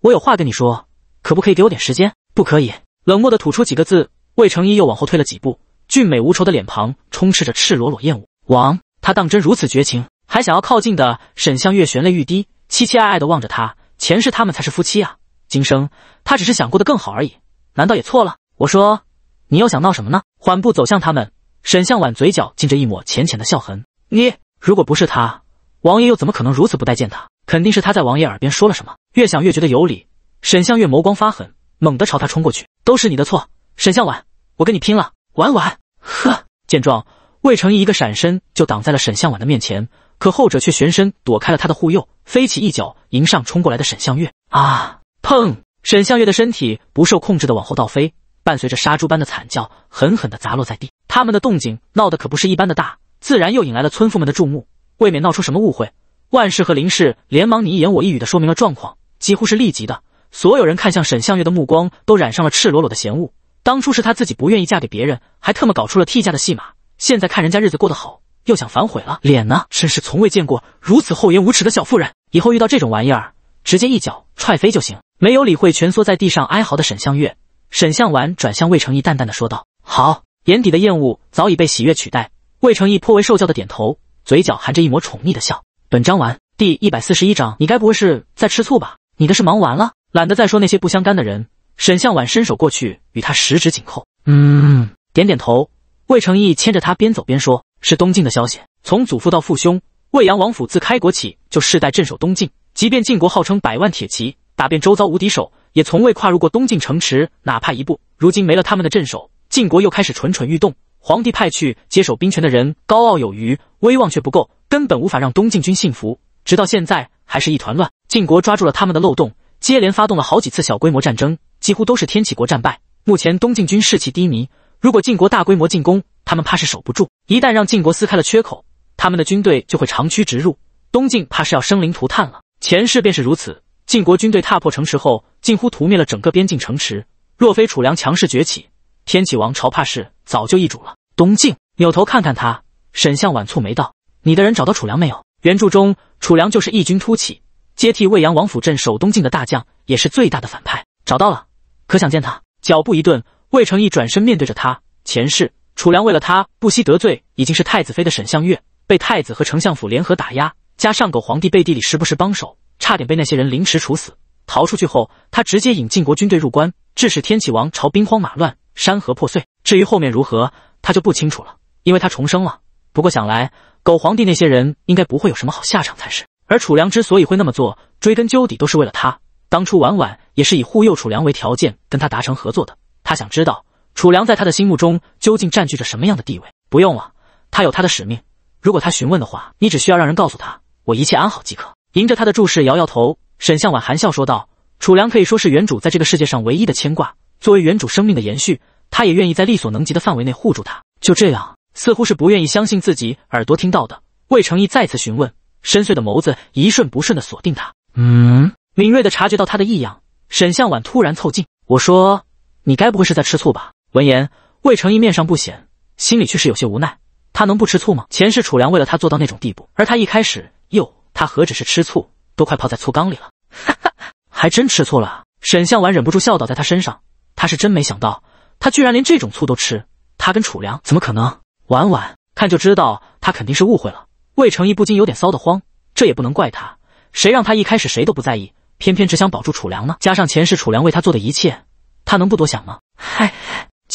我有话跟你说，可不可以给我点时间？不可以！冷漠的吐出几个字，魏成义又往后退了几步，俊美无愁的脸庞充斥着赤裸裸厌恶。王，他当真如此绝情？还想要靠近的沈向月，悬泪欲滴，凄凄哀哀的望着他。前世他们才是夫妻啊，今生他只是想过得更好而已，难道也错了？我说，你又想闹什么呢？缓步走向他们，沈向晚嘴角浸着一抹浅浅的笑痕。你如果不是他，王爷又怎么可能如此不待见他？肯定是他在王爷耳边说了什么。越想越觉得有理，沈向月眸光发狠，猛地朝他冲过去。都是你的错，沈向晚，我跟你拼了！婉婉，呵！见状，魏成义一个闪身就挡在了沈向晚的面前。可后者却旋身躲开了他的护佑，飞起一脚迎上冲过来的沈向月。啊！砰！沈向月的身体不受控制的往后倒飞，伴随着杀猪般的惨叫，狠狠的砸落在地。他们的动静闹得可不是一般的大，自然又引来了村妇们的注目，未免闹出什么误会。万氏和林氏连忙你一言我一语的说明了状况，几乎是立即的，所有人看向沈向月的目光都染上了赤裸裸的嫌恶。当初是他自己不愿意嫁给别人，还特么搞出了替嫁的戏码，现在看人家日子过得好。又想反悔了，脸呢？真是从未见过如此厚颜无耻的小妇人！以后遇到这种玩意儿，直接一脚踹飞就行。没有理会蜷缩在地上哀嚎的沈向月，沈向晚转向魏成义，淡淡的说道：“好。”眼底的厌恶早已被喜悦取代。魏成义颇为受教的点头，嘴角含着一抹宠溺的笑。本章完，第一百四十一章，你该不会是在吃醋吧？你的事忙完了，懒得再说那些不相干的人。沈向晚伸手过去与他十指紧扣，嗯，点点头。魏成义牵着他边走边说。是东晋的消息。从祖父到父兄，魏阳王府自开国起就世代镇守东晋。即便晋国号称百万铁骑，打遍周遭无敌手，也从未跨入过东晋城池哪怕一步。如今没了他们的镇守，晋国又开始蠢蠢欲动。皇帝派去接手兵权的人高傲有余，威望却不够，根本无法让东晋军信服。直到现在还是一团乱。晋国抓住了他们的漏洞，接连发动了好几次小规模战争，几乎都是天启国战败。目前东晋军士气低迷，如果晋国大规模进攻，他们怕是守不住，一旦让晋国撕开了缺口，他们的军队就会长驱直入，东晋怕是要生灵涂炭了。前世便是如此，晋国军队踏破城池后，近乎屠灭了整个边境城池，若非楚梁强势崛起，天启王朝怕是早就易主了。东晋扭头看看他，沈相晚蹙眉道：“你的人找到楚梁没有？”原著中，楚梁就是异军突起，接替魏阳王府镇守东晋的大将，也是最大的反派。找到了，可想见他。脚步一顿，魏成义转身面对着他，前世。楚良为了他不惜得罪已经是太子妃的沈相月，被太子和丞相府联合打压，加上狗皇帝背地里时不时帮手，差点被那些人凌迟处死。逃出去后，他直接引晋国军队入关，致使天启王朝兵荒马乱，山河破碎。至于后面如何，他就不清楚了，因为他重生了。不过想来狗皇帝那些人应该不会有什么好下场才是。而楚良之所以会那么做，追根究底都是为了他。当初婉婉也是以护佑楚良为条件跟他达成合作的。他想知道。楚良在他的心目中究竟占据着什么样的地位？不用了，他有他的使命。如果他询问的话，你只需要让人告诉他我一切安好即可。迎着他的注视，摇摇头，沈向晚含笑说道：“楚良可以说是原主在这个世界上唯一的牵挂。作为原主生命的延续，他也愿意在力所能及的范围内护住他。”就这样，似乎是不愿意相信自己耳朵听到的，魏成义再次询问，深邃的眸子一瞬不瞬的锁定他。嗯，敏锐的察觉到他的异样，沈向晚突然凑近：“我说，你该不会是在吃醋吧？”闻言，魏成义面上不显，心里却是有些无奈。他能不吃醋吗？前世楚良为了他做到那种地步，而他一开始又他何止是吃醋，都快泡在醋缸里了。哈哈，还真吃醋了。沈向晚忍不住笑倒在他身上。他是真没想到，他居然连这种醋都吃。他跟楚良怎么可能？晚晚看就知道，他肯定是误会了。魏成义不禁有点骚得慌。这也不能怪他，谁让他一开始谁都不在意，偏偏只想保住楚良呢？加上前世楚良为他做的一切，他能不多想吗？嗨。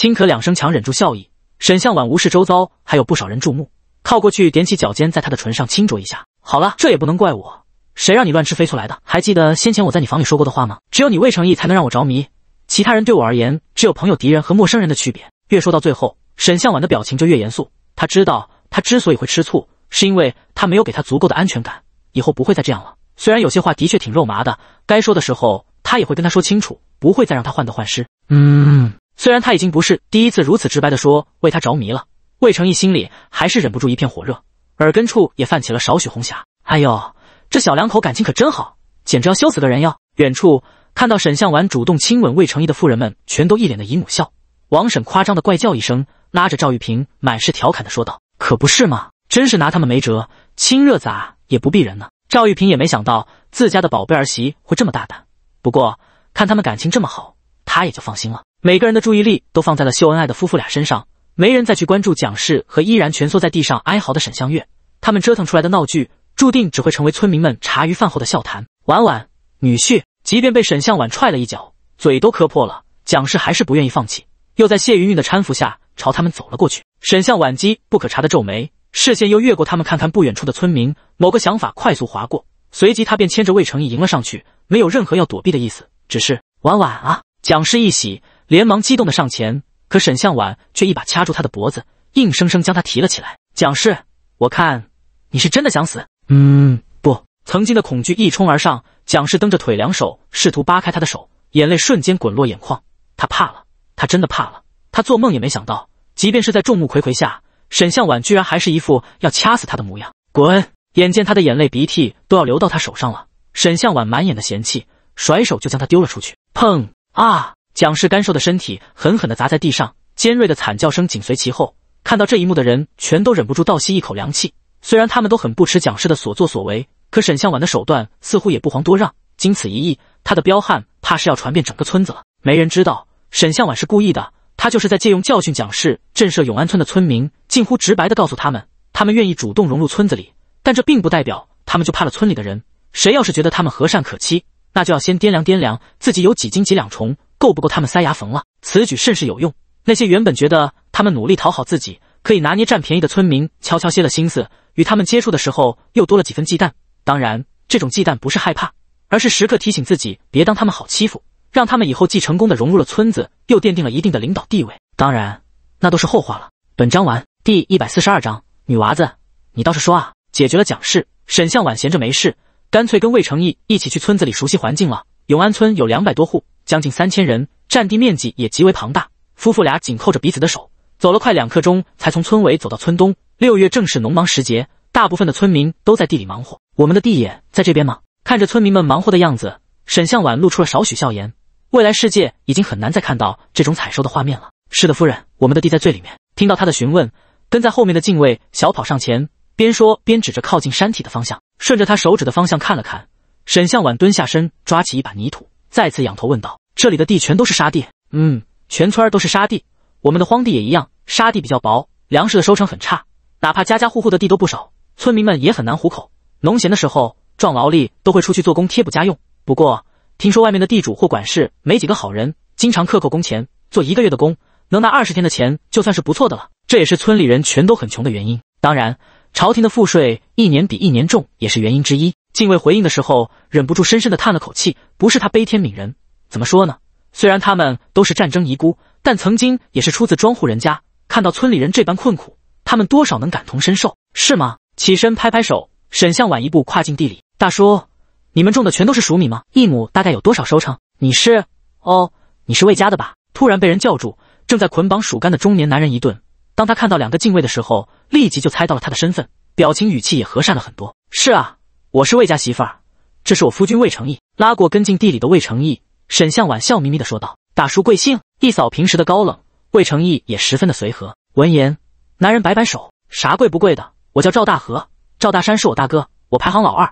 轻咳两声，强忍住笑意。沈向晚无视周遭还有不少人注目，靠过去踮起脚尖，在他的唇上轻啄一下。好了，这也不能怪我，谁让你乱吃飞出来的？还记得先前我在你房里说过的话吗？只有你魏成义才能让我着迷，其他人对我而言只有朋友、敌人和陌生人的区别。越说到最后，沈向晚的表情就越严肃。他知道他之所以会吃醋，是因为他没有给他足够的安全感。以后不会再这样了。虽然有些话的确挺肉麻的，该说的时候他也会跟他说清楚，不会再让他患得患失。嗯。虽然他已经不是第一次如此直白的说为他着迷了，魏成义心里还是忍不住一片火热，耳根处也泛起了少许红霞。哎呦，这小两口感情可真好，简直要羞死个人哟！远处看到沈向晚主动亲吻魏成义的妇人们全都一脸的姨母笑。王婶夸张的怪叫一声，拉着赵玉萍满是调侃的说道：“可不是嘛，真是拿他们没辙，亲热咋也不避人呢。”赵玉萍也没想到自家的宝贝儿媳会这么大胆，不过看他们感情这么好，她也就放心了。每个人的注意力都放在了秀恩爱的夫妇俩身上，没人再去关注蒋氏和依然蜷缩在地上哀嚎的沈向月。他们折腾出来的闹剧，注定只会成为村民们茶余饭后的笑谈。晚晚，女婿，即便被沈向晚踹了一脚，嘴都磕破了，蒋氏还是不愿意放弃，又在谢云云的搀扶下朝他们走了过去。沈向晚机不可查的皱眉，视线又越过他们，看看不远处的村民，某个想法快速划过，随即他便牵着魏成义迎了上去，没有任何要躲避的意思，只是晚晚啊！蒋氏一喜。连忙激动的上前，可沈向晚却一把掐住他的脖子，硬生生将他提了起来。蒋氏，我看你是真的想死。嗯，不，曾经的恐惧一冲而上，蒋氏蹬着腿，两手试图扒开他的手，眼泪瞬间滚落眼眶。他怕了，他真的怕了。他做梦也没想到，即便是在众目睽睽下，沈向晚居然还是一副要掐死他的模样。滚！眼见他的眼泪、鼻涕都要流到他手上了，沈向晚满眼的嫌弃，甩手就将他丢了出去。砰！啊！蒋氏干瘦的身体狠狠地砸在地上，尖锐的惨叫声紧随其后。看到这一幕的人全都忍不住倒吸一口凉气。虽然他们都很不耻蒋氏的所作所为，可沈向晚的手段似乎也不遑多让。经此一役，他的彪悍怕是要传遍整个村子了。没人知道沈向晚是故意的，他就是在借用教训蒋氏，震慑永安村的村民，近乎直白地告诉他们：他们愿意主动融入村子里，但这并不代表他们就怕了村里的人。谁要是觉得他们和善可欺，那就要先掂量掂量自己有几斤几两重。够不够他们塞牙缝了？此举甚是有用。那些原本觉得他们努力讨好自己，可以拿捏占便宜的村民，悄悄歇了心思。与他们接触的时候，又多了几分忌惮。当然，这种忌惮不是害怕，而是时刻提醒自己别当他们好欺负，让他们以后既成功的融入了村子，又奠定了一定的领导地位。当然，那都是后话了。本章完。第一百四十二章，女娃子，你倒是说啊！解决了蒋氏，沈向晚闲着没事，干脆跟魏成义一起去村子里熟悉环境了。永安村有两百多户。将近三千人，占地面积也极为庞大。夫妇俩紧扣着彼此的手，走了快两刻钟，才从村尾走到村东。六月正是农忙时节，大部分的村民都在地里忙活。我们的地也在这边吗？看着村民们忙活的样子，沈向晚露出了少许笑颜。未来世界已经很难再看到这种采收的画面了。是的，夫人，我们的地在最里面。听到他的询问，跟在后面的禁卫小跑上前，边说边指着靠近山体的方向。顺着他手指的方向看了看，沈向晚蹲下身，抓起一把泥土，再次仰头问道。这里的地全都是沙地，嗯，全村儿都是沙地，我们的荒地也一样，沙地比较薄，粮食的收成很差。哪怕家家户户的地都不少，村民们也很难糊口。农闲的时候，壮劳力都会出去做工贴补家用。不过听说外面的地主或管事没几个好人，经常克扣工钱，做一个月的工能拿二十天的钱就算是不错的了。这也是村里人全都很穷的原因。当然，朝廷的赋税一年比一年重也是原因之一。敬畏回应的时候，忍不住深深的叹了口气，不是他悲天悯人。怎么说呢？虽然他们都是战争遗孤，但曾经也是出自庄户人家。看到村里人这般困苦，他们多少能感同身受，是吗？起身拍拍手，沈向晚一步跨进地里。大叔，你们种的全都是黍米吗？一亩大概有多少收成？你是哦，你是魏家的吧？突然被人叫住，正在捆绑黍干的中年男人一顿。当他看到两个敬畏的时候，立即就猜到了他的身份，表情语气也和善了很多。是啊，我是魏家媳妇儿，这是我夫君魏成义。拉过跟进地里的魏成义。沈向晚笑眯眯地说道：“大叔贵姓？”一扫平时的高冷，魏成义也十分的随和。闻言，男人摆摆手：“啥贵不贵的，我叫赵大河，赵大山是我大哥，我排行老二。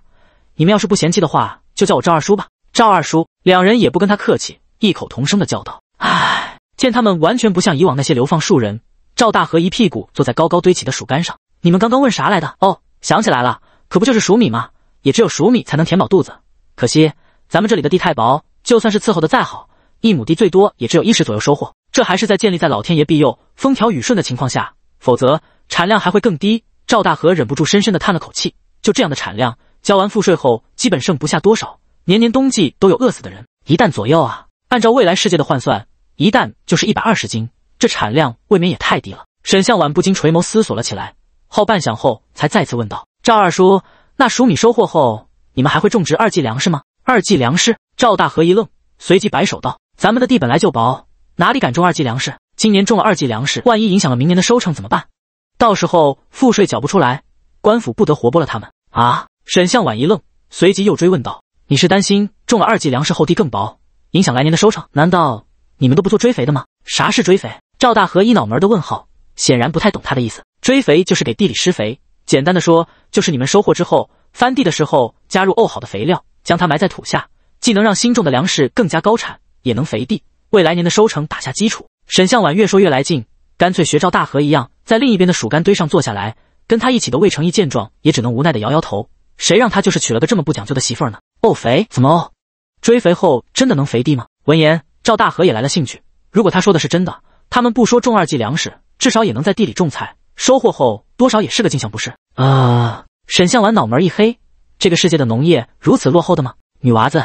你们要是不嫌弃的话，就叫我赵二叔吧。”赵二叔，两人也不跟他客气，异口同声的叫道：“哎！”见他们完全不像以往那些流放树人，赵大河一屁股坐在高高堆起的树干上：“你们刚刚问啥来的？哦，想起来了，可不就是薯米吗？也只有薯米才能填饱肚子。可惜咱们这里的地太薄。”就算是伺候的再好，一亩地最多也只有一石左右收获，这还是在建立在老天爷庇佑、风调雨顺的情况下，否则产量还会更低。赵大河忍不住深深的叹了口气，就这样的产量，交完赋税后基本剩不下多少，年年冬季都有饿死的人。一担左右啊，按照未来世界的换算，一担就是一百二十斤，这产量未免也太低了。沈向晚不禁垂眸思索了起来，后半晌后才再次问道：“赵二叔，那熟米收获后，你们还会种植二季粮食吗？二季粮食？”赵大河一愣，随即摆手道：“咱们的地本来就薄，哪里敢种二季粮食？今年种了二季粮食，万一影响了明年的收成怎么办？到时候赋税缴不出来，官府不得活剥了他们啊！”沈向晚一愣，随即又追问道：“你是担心种了二季粮食后地更薄，影响来年的收成？难道你们都不做追肥的吗？”“啥是追肥？”赵大河一脑门的问号，显然不太懂他的意思。追肥就是给地里施肥，简单的说就是你们收获之后，翻地的时候加入沤好的肥料，将它埋在土下。既能让新种的粮食更加高产，也能肥地，为来年的收成打下基础。沈向晚越说越来劲，干脆学赵大河一样，在另一边的薯干堆上坐下来。跟他一起的魏成义见状，也只能无奈的摇摇头。谁让他就是娶了个这么不讲究的媳妇呢？哦肥？怎么？哦？追肥后真的能肥地吗？闻言，赵大河也来了兴趣。如果他说的是真的，他们不说种二季粮食，至少也能在地里种菜，收获后多少也是个进项，不是？啊！沈向晚脑门一黑，这个世界的农业如此落后的吗？女娃子。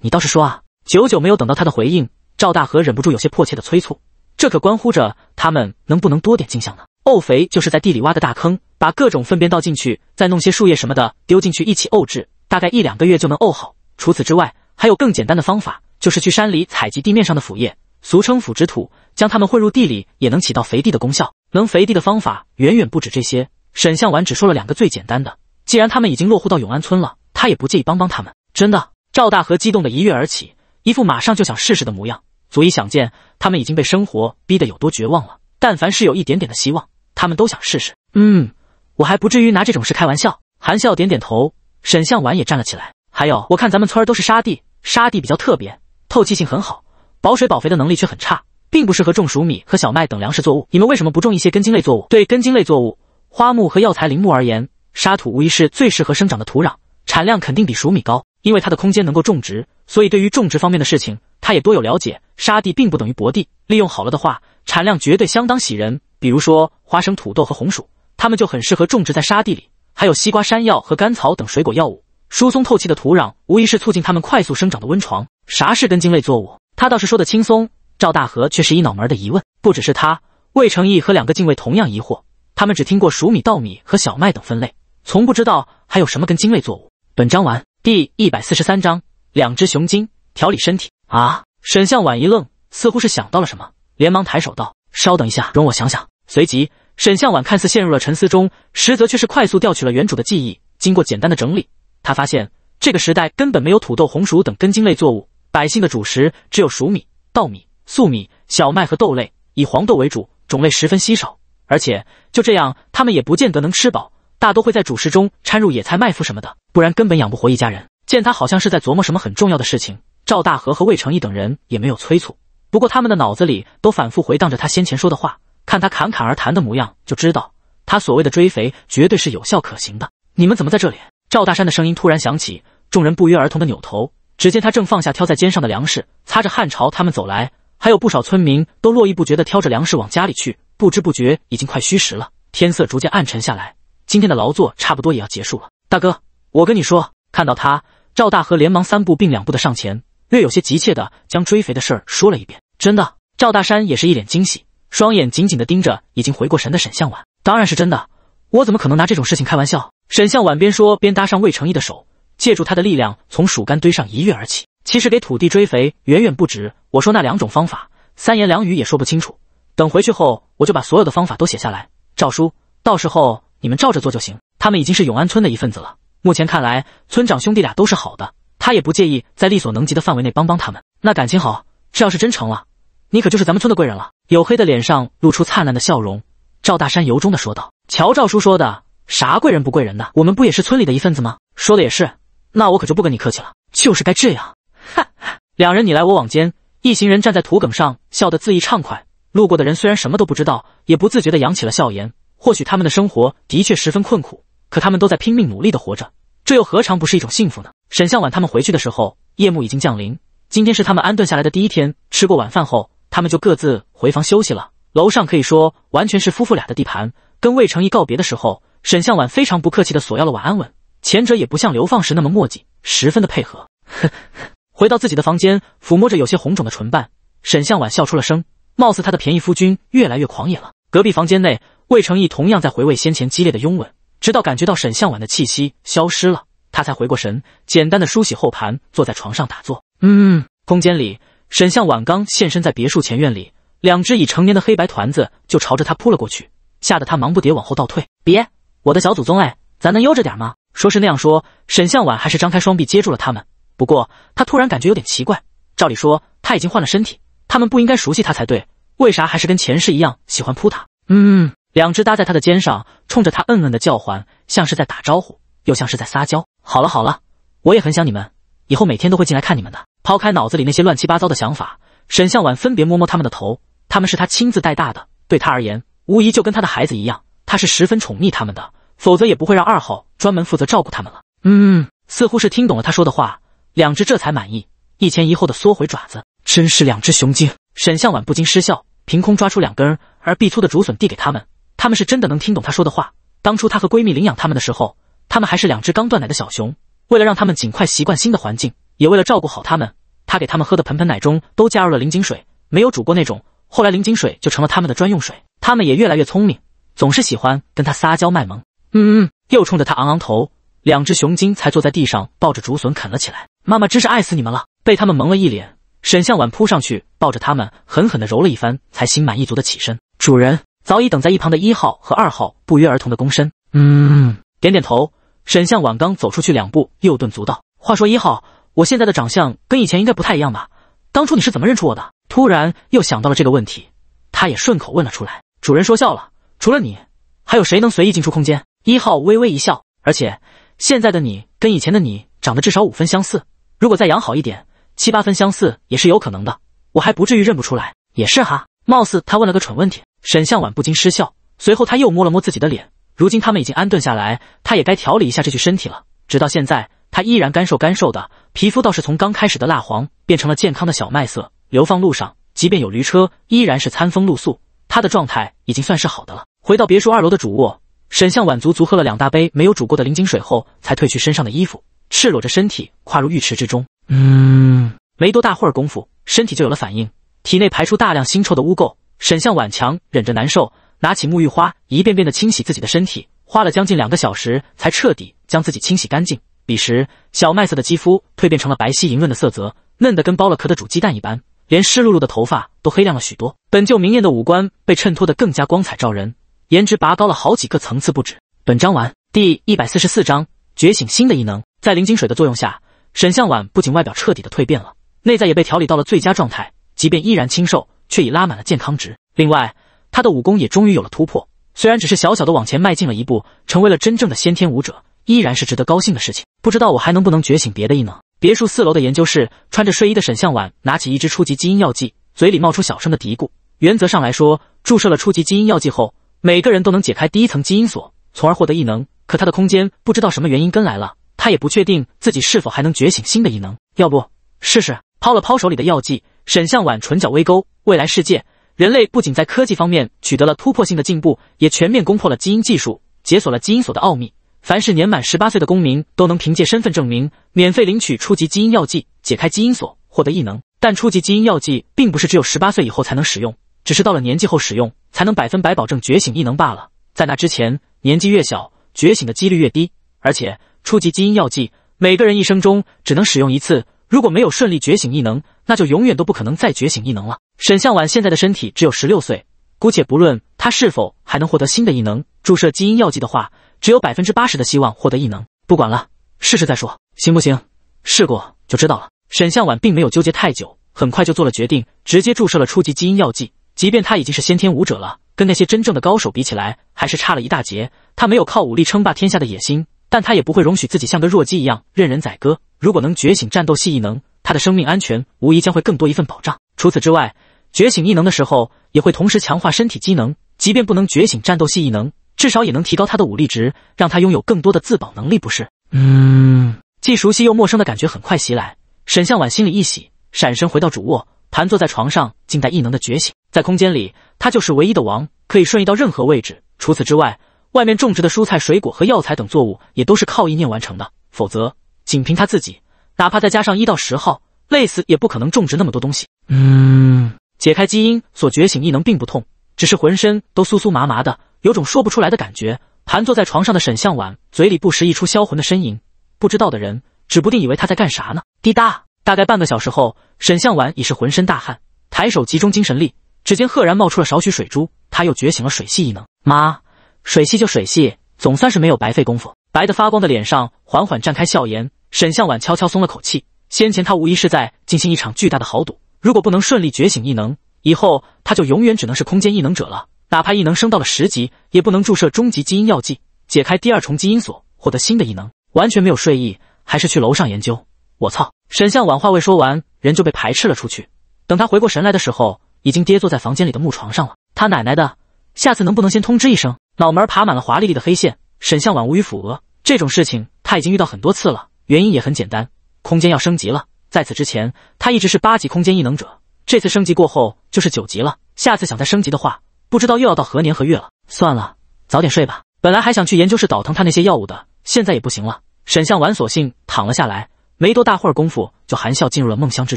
你倒是说啊！久久没有等到他的回应，赵大河忍不住有些迫切的催促。这可关乎着他们能不能多点进项呢。沤肥就是在地里挖个大坑，把各种粪便倒进去，再弄些树叶什么的丢进去一起沤制，大概一两个月就能沤好。除此之外，还有更简单的方法，就是去山里采集地面上的腐叶，俗称腐殖土，将它们混入地里也能起到肥地的功效。能肥地的方法远远不止这些。沈向晚只说了两个最简单的。既然他们已经落户到永安村了，他也不介意帮帮他们。真的？赵大河激动的一跃而起，一副马上就想试试的模样，足以想见他们已经被生活逼得有多绝望了。但凡是有一点点的希望，他们都想试试。嗯，我还不至于拿这种事开玩笑。含笑点点头。沈向晚也站了起来。还有，我看咱们村儿都是沙地，沙地比较特别，透气性很好，保水保肥的能力却很差，并不适合种熟米和小麦等粮食作物。你们为什么不种一些根茎类作物？对根茎类作物、花木和药材林木而言，沙土无疑是最适合生长的土壤，产量肯定比熟米高。因为它的空间能够种植，所以对于种植方面的事情，他也多有了解。沙地并不等于薄地，利用好了的话，产量绝对相当喜人。比如说花生、土豆和红薯，它们就很适合种植在沙地里。还有西瓜、山药和甘草等水果、药物，疏松透气的土壤无疑是促进它们快速生长的温床。啥是根茎类作物？他倒是说的轻松，赵大河却是一脑门的疑问。不只是他，魏成义和两个敬畏同样疑惑。他们只听过黍米、稻米和小麦等分类，从不知道还有什么根茎类作物。本章完。第一百四十三章，两只雄精调理身体啊！沈向晚一愣，似乎是想到了什么，连忙抬手道：“稍等一下，容我想想。”随即，沈向晚看似陷入了沉思中，实则却是快速调取了原主的记忆。经过简单的整理，他发现这个时代根本没有土豆、红薯等根茎类作物，百姓的主食只有黍米、稻米、粟米、小麦和豆类，以黄豆为主，种类十分稀少。而且，就这样，他们也不见得能吃饱。大都会在主食中掺入野菜、麦麸什么的，不然根本养不活一家人。见他好像是在琢磨什么很重要的事情，赵大河和魏成义等人也没有催促。不过他们的脑子里都反复回荡着他先前说的话，看他侃侃而谈的模样，就知道他所谓的追肥绝对是有效可行的。你们怎么在这里？赵大山的声音突然响起，众人不约而同的扭头，只见他正放下挑在肩上的粮食，擦着汗朝他们走来。还有不少村民都络绎不绝的挑着粮食往家里去，不知不觉已经快虚时了，天色逐渐暗沉下来。今天的劳作差不多也要结束了，大哥，我跟你说，看到他，赵大河连忙三步并两步的上前，略有些急切的将追肥的事儿说了一遍。真的，赵大山也是一脸惊喜，双眼紧紧的盯着已经回过神的沈向晚。当然是真的，我怎么可能拿这种事情开玩笑？沈向晚边说边搭上魏成义的手，借助他的力量从薯干堆上一跃而起。其实给土地追肥远远不止我说那两种方法，三言两语也说不清楚。等回去后，我就把所有的方法都写下来，赵叔，到时候。你们照着做就行，他们已经是永安村的一份子了。目前看来，村长兄弟俩都是好的，他也不介意在力所能及的范围内帮帮他们。那感情好，这要是真成了，你可就是咱们村的贵人了。黝黑的脸上露出灿烂的笑容，赵大山由衷的说道：“瞧赵叔说的啥贵人不贵人的，我们不也是村里的一份子吗？”说的也是，那我可就不跟你客气了，就是该这样。哈哈，两人你来我往间，一行人站在土埂上，笑得恣意畅快。路过的人虽然什么都不知道，也不自觉的扬起了笑颜。或许他们的生活的确十分困苦，可他们都在拼命努力的活着，这又何尝不是一种幸福呢？沈向晚他们回去的时候，夜幕已经降临。今天是他们安顿下来的第一天，吃过晚饭后，他们就各自回房休息了。楼上可以说完全是夫妇俩的地盘。跟魏成义告别的时候，沈向晚非常不客气的索要了晚安吻，前者也不像流放时那么墨迹，十分的配合。呵，回到自己的房间，抚摸着有些红肿的唇瓣，沈向晚笑出了声，貌似他的便宜夫君越来越狂野了。隔壁房间内。魏成义同样在回味先前激烈的拥吻，直到感觉到沈向晚的气息消失了，他才回过神，简单的梳洗后盘坐在床上打坐。嗯，空间里，沈向晚刚现身在别墅前院里，两只已成年的黑白团子就朝着他扑了过去，吓得他忙不迭往后倒退。别，我的小祖宗哎，咱能悠着点吗？说是那样说，沈向晚还是张开双臂接住了他们。不过他突然感觉有点奇怪，照理说他已经换了身体，他们不应该熟悉他才对，为啥还是跟前世一样喜欢扑他？嗯。两只搭在他的肩上，冲着他嗯嗯的叫唤，像是在打招呼，又像是在撒娇。好了好了，我也很想你们，以后每天都会进来看你们的。抛开脑子里那些乱七八糟的想法，沈向晚分别摸摸他们的头，他们是他亲自带大的，对他而言，无疑就跟他的孩子一样，他是十分宠溺他们的，否则也不会让二号专门负责照顾他们了。嗯，似乎是听懂了他说的话，两只这才满意，一前一后的缩回爪子。真是两只雄精，沈向晚不禁失笑，凭空抓出两根儿臂粗的竹笋递给他们。他们是真的能听懂她说的话。当初她和闺蜜领养他们的时候，他们还是两只刚断奶的小熊。为了让他们尽快习惯新的环境，也为了照顾好他们，她给他们喝的盆盆奶中都加入了灵井水，没有煮过那种。后来灵井水就成了他们的专用水。他们也越来越聪明，总是喜欢跟它撒娇卖萌。嗯嗯，又冲着它昂昂头，两只熊精才坐在地上抱着竹笋啃了起来。妈妈真是爱死你们了！被他们萌了一脸，沈向晚扑上去抱着他们，狠狠地揉了一番，才心满意足的起身。主人。早已等在一旁的一号和二号不约而同的躬身，嗯，点点头。沈向晚刚走出去两步，又顿足道：“话说一号，我现在的长相跟以前应该不太一样吧？当初你是怎么认出我的？”突然又想到了这个问题，他也顺口问了出来：“主人说笑了，除了你，还有谁能随意进出空间？”一号微微一笑，而且现在的你跟以前的你长得至少五分相似，如果再养好一点，七八分相似也是有可能的，我还不至于认不出来。也是哈，貌似他问了个蠢问题。沈向晚不禁失笑，随后他又摸了摸自己的脸。如今他们已经安顿下来，他也该调理一下这具身体了。直到现在，他依然干瘦干瘦的，皮肤倒是从刚开始的蜡黄变成了健康的小麦色。流放路上，即便有驴车，依然是餐风露宿，他的状态已经算是好的了。回到别墅二楼的主卧，沈向晚足足喝了两大杯没有煮过的灵井水后，才褪去身上的衣服，赤裸着身体跨入浴池之中。嗯，没多大会儿功夫，身体就有了反应，体内排出大量腥臭的污垢。沈向晚强忍着难受，拿起沐浴花一遍遍的清洗自己的身体，花了将近两个小时才彻底将自己清洗干净。彼时，小麦色的肌肤蜕变成了白皙莹润的色泽，嫩得跟剥了壳的煮鸡蛋一般，连湿漉漉的头发都黑亮了许多。本就明艳的五官被衬托得更加光彩照人，颜值拔高了好几个层次不止。本章完，第一百四十四章觉醒新的异能。在灵晶水的作用下，沈向晚不仅外表彻底的蜕变了，内在也被调理到了最佳状态，即便依然清瘦。却已拉满了健康值。另外，他的武功也终于有了突破，虽然只是小小的往前迈进了一步，成为了真正的先天武者，依然是值得高兴的事情。不知道我还能不能觉醒别的异能？别墅四楼的研究室，穿着睡衣的沈向晚拿起一支初级基因药剂，嘴里冒出小声的嘀咕：“原则上来说，注射了初级基因药剂后，每个人都能解开第一层基因锁，从而获得异能。可他的空间不知道什么原因跟来了，他也不确定自己是否还能觉醒新的异能。要不试试？”抛了抛手里的药剂，沈向晚唇角微勾。未来世界，人类不仅在科技方面取得了突破性的进步，也全面攻破了基因技术，解锁了基因锁的奥秘。凡是年满十八岁的公民，都能凭借身份证明免费领取初级基因药剂，解开基因锁，获得异能。但初级基因药剂并不是只有十八岁以后才能使用，只是到了年纪后使用，才能百分百保证觉醒异能罢了。在那之前，年纪越小，觉醒的几率越低。而且，初级基因药剂每个人一生中只能使用一次。如果没有顺利觉醒异能，那就永远都不可能再觉醒异能了。沈向晚现在的身体只有十六岁，姑且不论他是否还能获得新的异能，注射基因药剂的话，只有百分之八十的希望获得异能。不管了，试试再说，行不行？试过就知道了。沈向晚并没有纠结太久，很快就做了决定，直接注射了初级基因药剂。即便他已经是先天武者了，跟那些真正的高手比起来，还是差了一大截。他没有靠武力称霸天下的野心，但他也不会容许自己像个弱鸡一样任人宰割。如果能觉醒战斗系异能，他的生命安全无疑将会更多一份保障。除此之外，觉醒异能的时候也会同时强化身体机能，即便不能觉醒战斗系异能，至少也能提高他的武力值，让他拥有更多的自保能力，不是？嗯，既熟悉又陌生的感觉很快袭来，沈向晚心里一喜，闪身回到主卧，盘坐在床上，静待异能的觉醒。在空间里，他就是唯一的王，可以瞬移到任何位置。除此之外，外面种植的蔬菜、水果和药材等作物也都是靠意念完成的，否则。仅凭他自己，哪怕再加上一到十号，累死也不可能种植那么多东西。嗯，解开基因所觉醒异能并不痛，只是浑身都酥酥麻麻的，有种说不出来的感觉。盘坐在床上的沈向晚嘴里不时溢出销魂的呻吟，不知道的人指不定以为他在干啥呢。滴答，大概半个小时后，沈向晚已是浑身大汗，抬手集中精神力，只见赫然冒出了少许水珠，他又觉醒了水系异能。妈，水系就水系，总算是没有白费功夫。白的发光的脸上缓缓绽开笑颜，沈向晚悄悄松了口气。先前他无疑是在进行一场巨大的豪赌，如果不能顺利觉醒异能，以后他就永远只能是空间异能者了。哪怕异能升到了十级，也不能注射终极基因药剂，解开第二重基因锁，获得新的异能。完全没有睡意，还是去楼上研究。我操！沈向晚话未说完，人就被排斥了出去。等他回过神来的时候，已经跌坐在房间里的木床上了。他奶奶的，下次能不能先通知一声？脑门爬满了华丽丽的黑线，沈向晚无语抚额。这种事情他已经遇到很多次了，原因也很简单，空间要升级了。在此之前，他一直是八级空间异能者，这次升级过后就是九级了。下次想再升级的话，不知道又要到何年何月了。算了，早点睡吧。本来还想去研究室倒腾他那些药物的，现在也不行了。沈向晚索性躺了下来，没多大会儿功夫就含笑进入了梦乡之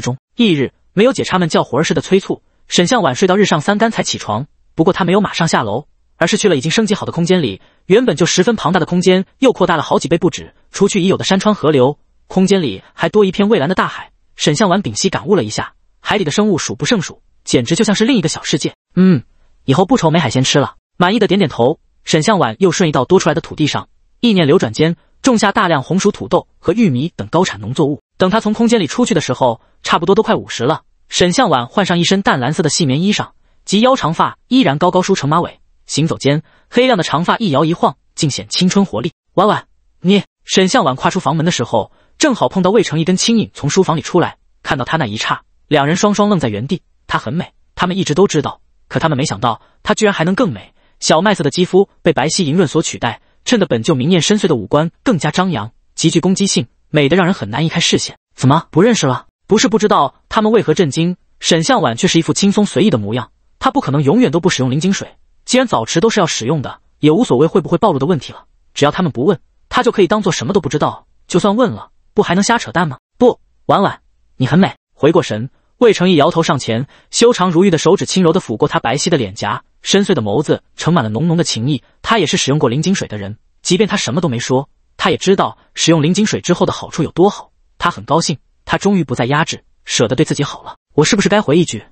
中。翌日，没有姐差们叫活儿似的催促，沈向晚睡到日上三竿才起床。不过他没有马上下楼。而是去了已经升级好的空间里，原本就十分庞大的空间又扩大了好几倍不止。除去已有的山川河流，空间里还多一片蔚蓝的大海。沈向晚屏息感悟了一下，海底的生物数不胜数，简直就像是另一个小世界。嗯，以后不愁没海鲜吃了。满意的点点头，沈向晚又瞬移到多出来的土地上，意念流转间，种下大量红薯、土豆和玉米等高产农作物。等他从空间里出去的时候，差不多都快五十了。沈向晚换上一身淡蓝色的细棉衣裳，及腰长发依然高高梳成马尾。行走间，黑亮的长发一摇一晃，尽显青春活力。婉婉，你……沈向晚跨出房门的时候，正好碰到魏成一根轻影从书房里出来，看到他那一刹，两人双双愣在原地。她很美，他们一直都知道，可他们没想到她居然还能更美。小麦色的肌肤被白皙莹润所取代，衬得本就明艳深邃的五官更加张扬，极具攻击性，美得让人很难移开视线。怎么不认识了？不是不知道他们为何震惊，沈向晚却是一副轻松随意的模样。她不可能永远都不使用灵晶水。既然澡池都是要使用的，也无所谓会不会暴露的问题了。只要他们不问，他就可以当做什么都不知道。就算问了，不还能瞎扯淡吗？不，婉婉，你很美。回过神，魏成义摇头上前，修长如玉的手指轻柔地抚过她白皙的脸颊，深邃的眸子盛满了浓浓的情意。他也是使用过灵晶水的人，即便他什么都没说，他也知道使用灵晶水之后的好处有多好。他很高兴，他终于不再压制，舍得对自己好了。我是不是该回一句，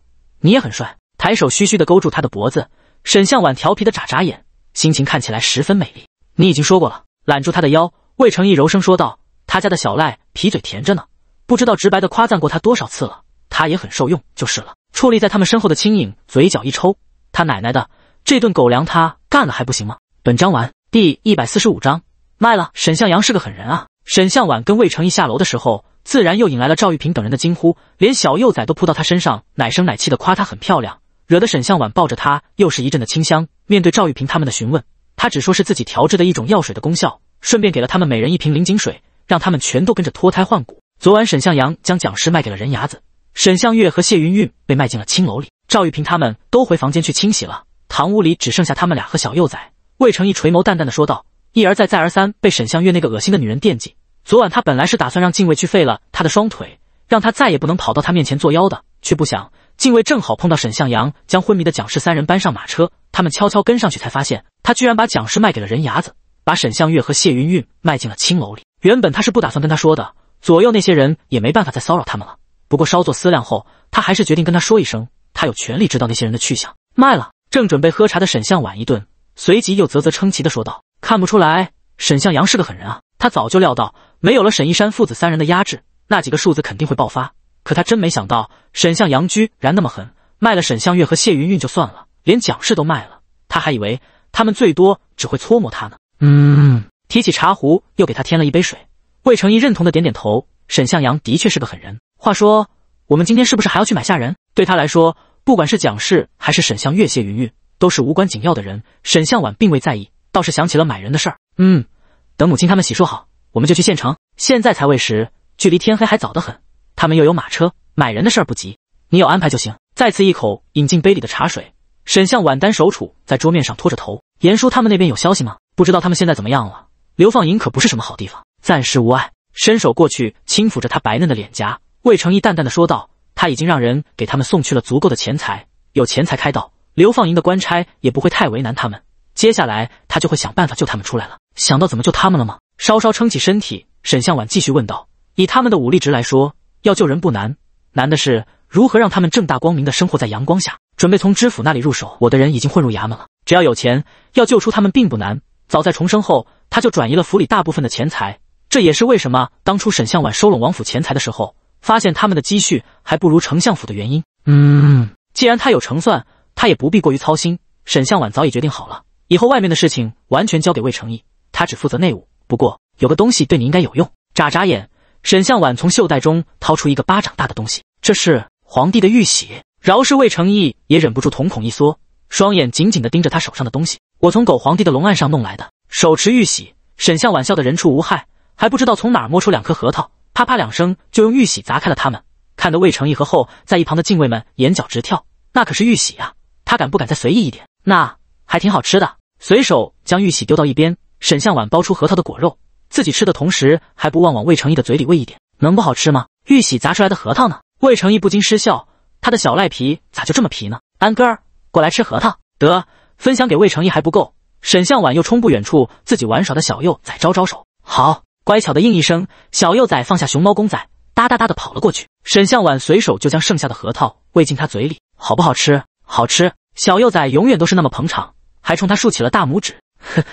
你也很帅？抬手，嘘嘘地勾住他的脖子。沈向晚调皮的眨眨眼，心情看起来十分美丽。你已经说过了，揽住他的腰，魏成义柔声说道：“他家的小赖皮嘴甜着呢，不知道直白的夸赞过他多少次了，他也很受用，就是了。”矗立在他们身后的青影嘴角一抽，他奶奶的，这顿狗粮他干了还不行吗？本章完，第一百四十五章卖了。沈向阳是个狠人啊！沈向晚跟魏成义下楼的时候，自然又引来了赵玉萍等人的惊呼，连小幼崽都扑到他身上，奶声奶气的夸她很漂亮。惹得沈向晚抱着他，又是一阵的清香。面对赵玉平他们的询问，他只说是自己调制的一种药水的功效，顺便给了他们每人一瓶灵井水，让他们全都跟着脱胎换骨。昨晚沈向阳将讲师卖给了人牙子，沈向月和谢云云被卖进了青楼里，赵玉平他们都回房间去清洗了。堂屋里只剩下他们俩和小幼崽。魏成义垂眸淡淡的说道：“一而再再而三被沈向月那个恶心的女人惦记，昨晚他本来是打算让禁卫去废了他的双腿，让他再也不能跑到他面前作妖的，却不想。”禁卫正好碰到沈向阳将昏迷的蒋氏三人搬上马车，他们悄悄跟上去，才发现他居然把蒋氏卖给了人牙子，把沈向月和谢云云卖进了青楼里。原本他是不打算跟他说的，左右那些人也没办法再骚扰他们了。不过稍作思量后，他还是决定跟他说一声，他有权利知道那些人的去向。卖了，正准备喝茶的沈向晚一顿，随即又啧啧称奇的说道：“看不出来，沈向阳是个狠人啊！他早就料到，没有了沈一山父子三人的压制，那几个数字肯定会爆发。”可他真没想到，沈向阳居然那么狠，卖了沈向月和谢云云就算了，连蒋氏都卖了。他还以为他们最多只会搓磨他呢。嗯，提起茶壶，又给他添了一杯水。魏成义认同的点点头，沈向阳的确是个狠人。话说，我们今天是不是还要去买下人？对他来说，不管是蒋氏还是沈向月、谢云云，都是无关紧要的人。沈向晚并未在意，倒是想起了买人的事儿。嗯，等母亲他们洗漱好，我们就去县城。现在才未时，距离天黑还早得很。他们又有马车，买人的事儿不急，你有安排就行。再次一口饮进杯里的茶水，沈向晚单手杵在桌面上，拖着头。严叔他们那边有消息吗？不知道他们现在怎么样了。流放营可不是什么好地方，暂时无碍。伸手过去轻抚着他白嫩的脸颊，魏成义淡淡的说道：“他已经让人给他们送去了足够的钱财，有钱财开道，流放营的官差也不会太为难他们。接下来他就会想办法救他们出来了。想到怎么救他们了吗？”稍稍撑起身体，沈向晚继续问道：“以他们的武力值来说。”要救人不难，难的是如何让他们正大光明的生活在阳光下。准备从知府那里入手，我的人已经混入衙门了。只要有钱，要救出他们并不难。早在重生后，他就转移了府里大部分的钱财，这也是为什么当初沈向晚收拢王府钱财的时候，发现他们的积蓄还不如丞相府的原因。嗯，既然他有成算，他也不必过于操心。沈向晚早已决定好了，以后外面的事情完全交给魏承义，他只负责内务。不过有个东西对你应该有用，眨眨眼。沈向晚从袖袋中掏出一个巴掌大的东西，这是皇帝的玉玺。饶是魏成义也忍不住瞳孔一缩，双眼紧紧地盯着他手上的东西。我从狗皇帝的龙案上弄来的。手持玉玺，沈向晚笑得人畜无害，还不知道从哪摸出两颗核桃，啪啪两声就用玉玺砸开了它们。看得魏成义和后在一旁的禁卫们眼角直跳。那可是玉玺啊，他敢不敢再随意一点？那还挺好吃的。随手将玉玺丢到一边，沈向晚剥出核桃的果肉。自己吃的同时还不忘往魏成义的嘴里喂一点，能不好吃吗？玉玺砸出来的核桃呢？魏成义不禁失笑，他的小赖皮咋就这么皮呢？安哥儿，过来吃核桃，得分享给魏成义还不够。沈向晚又冲不远处自己玩耍的小幼崽招招手，好乖巧的应一声。小幼崽放下熊猫公仔，哒哒哒的跑了过去。沈向晚随手就将剩下的核桃喂进他嘴里，好不好吃？好吃。小幼崽永远都是那么捧场，还冲他竖起了大拇指。呵呵，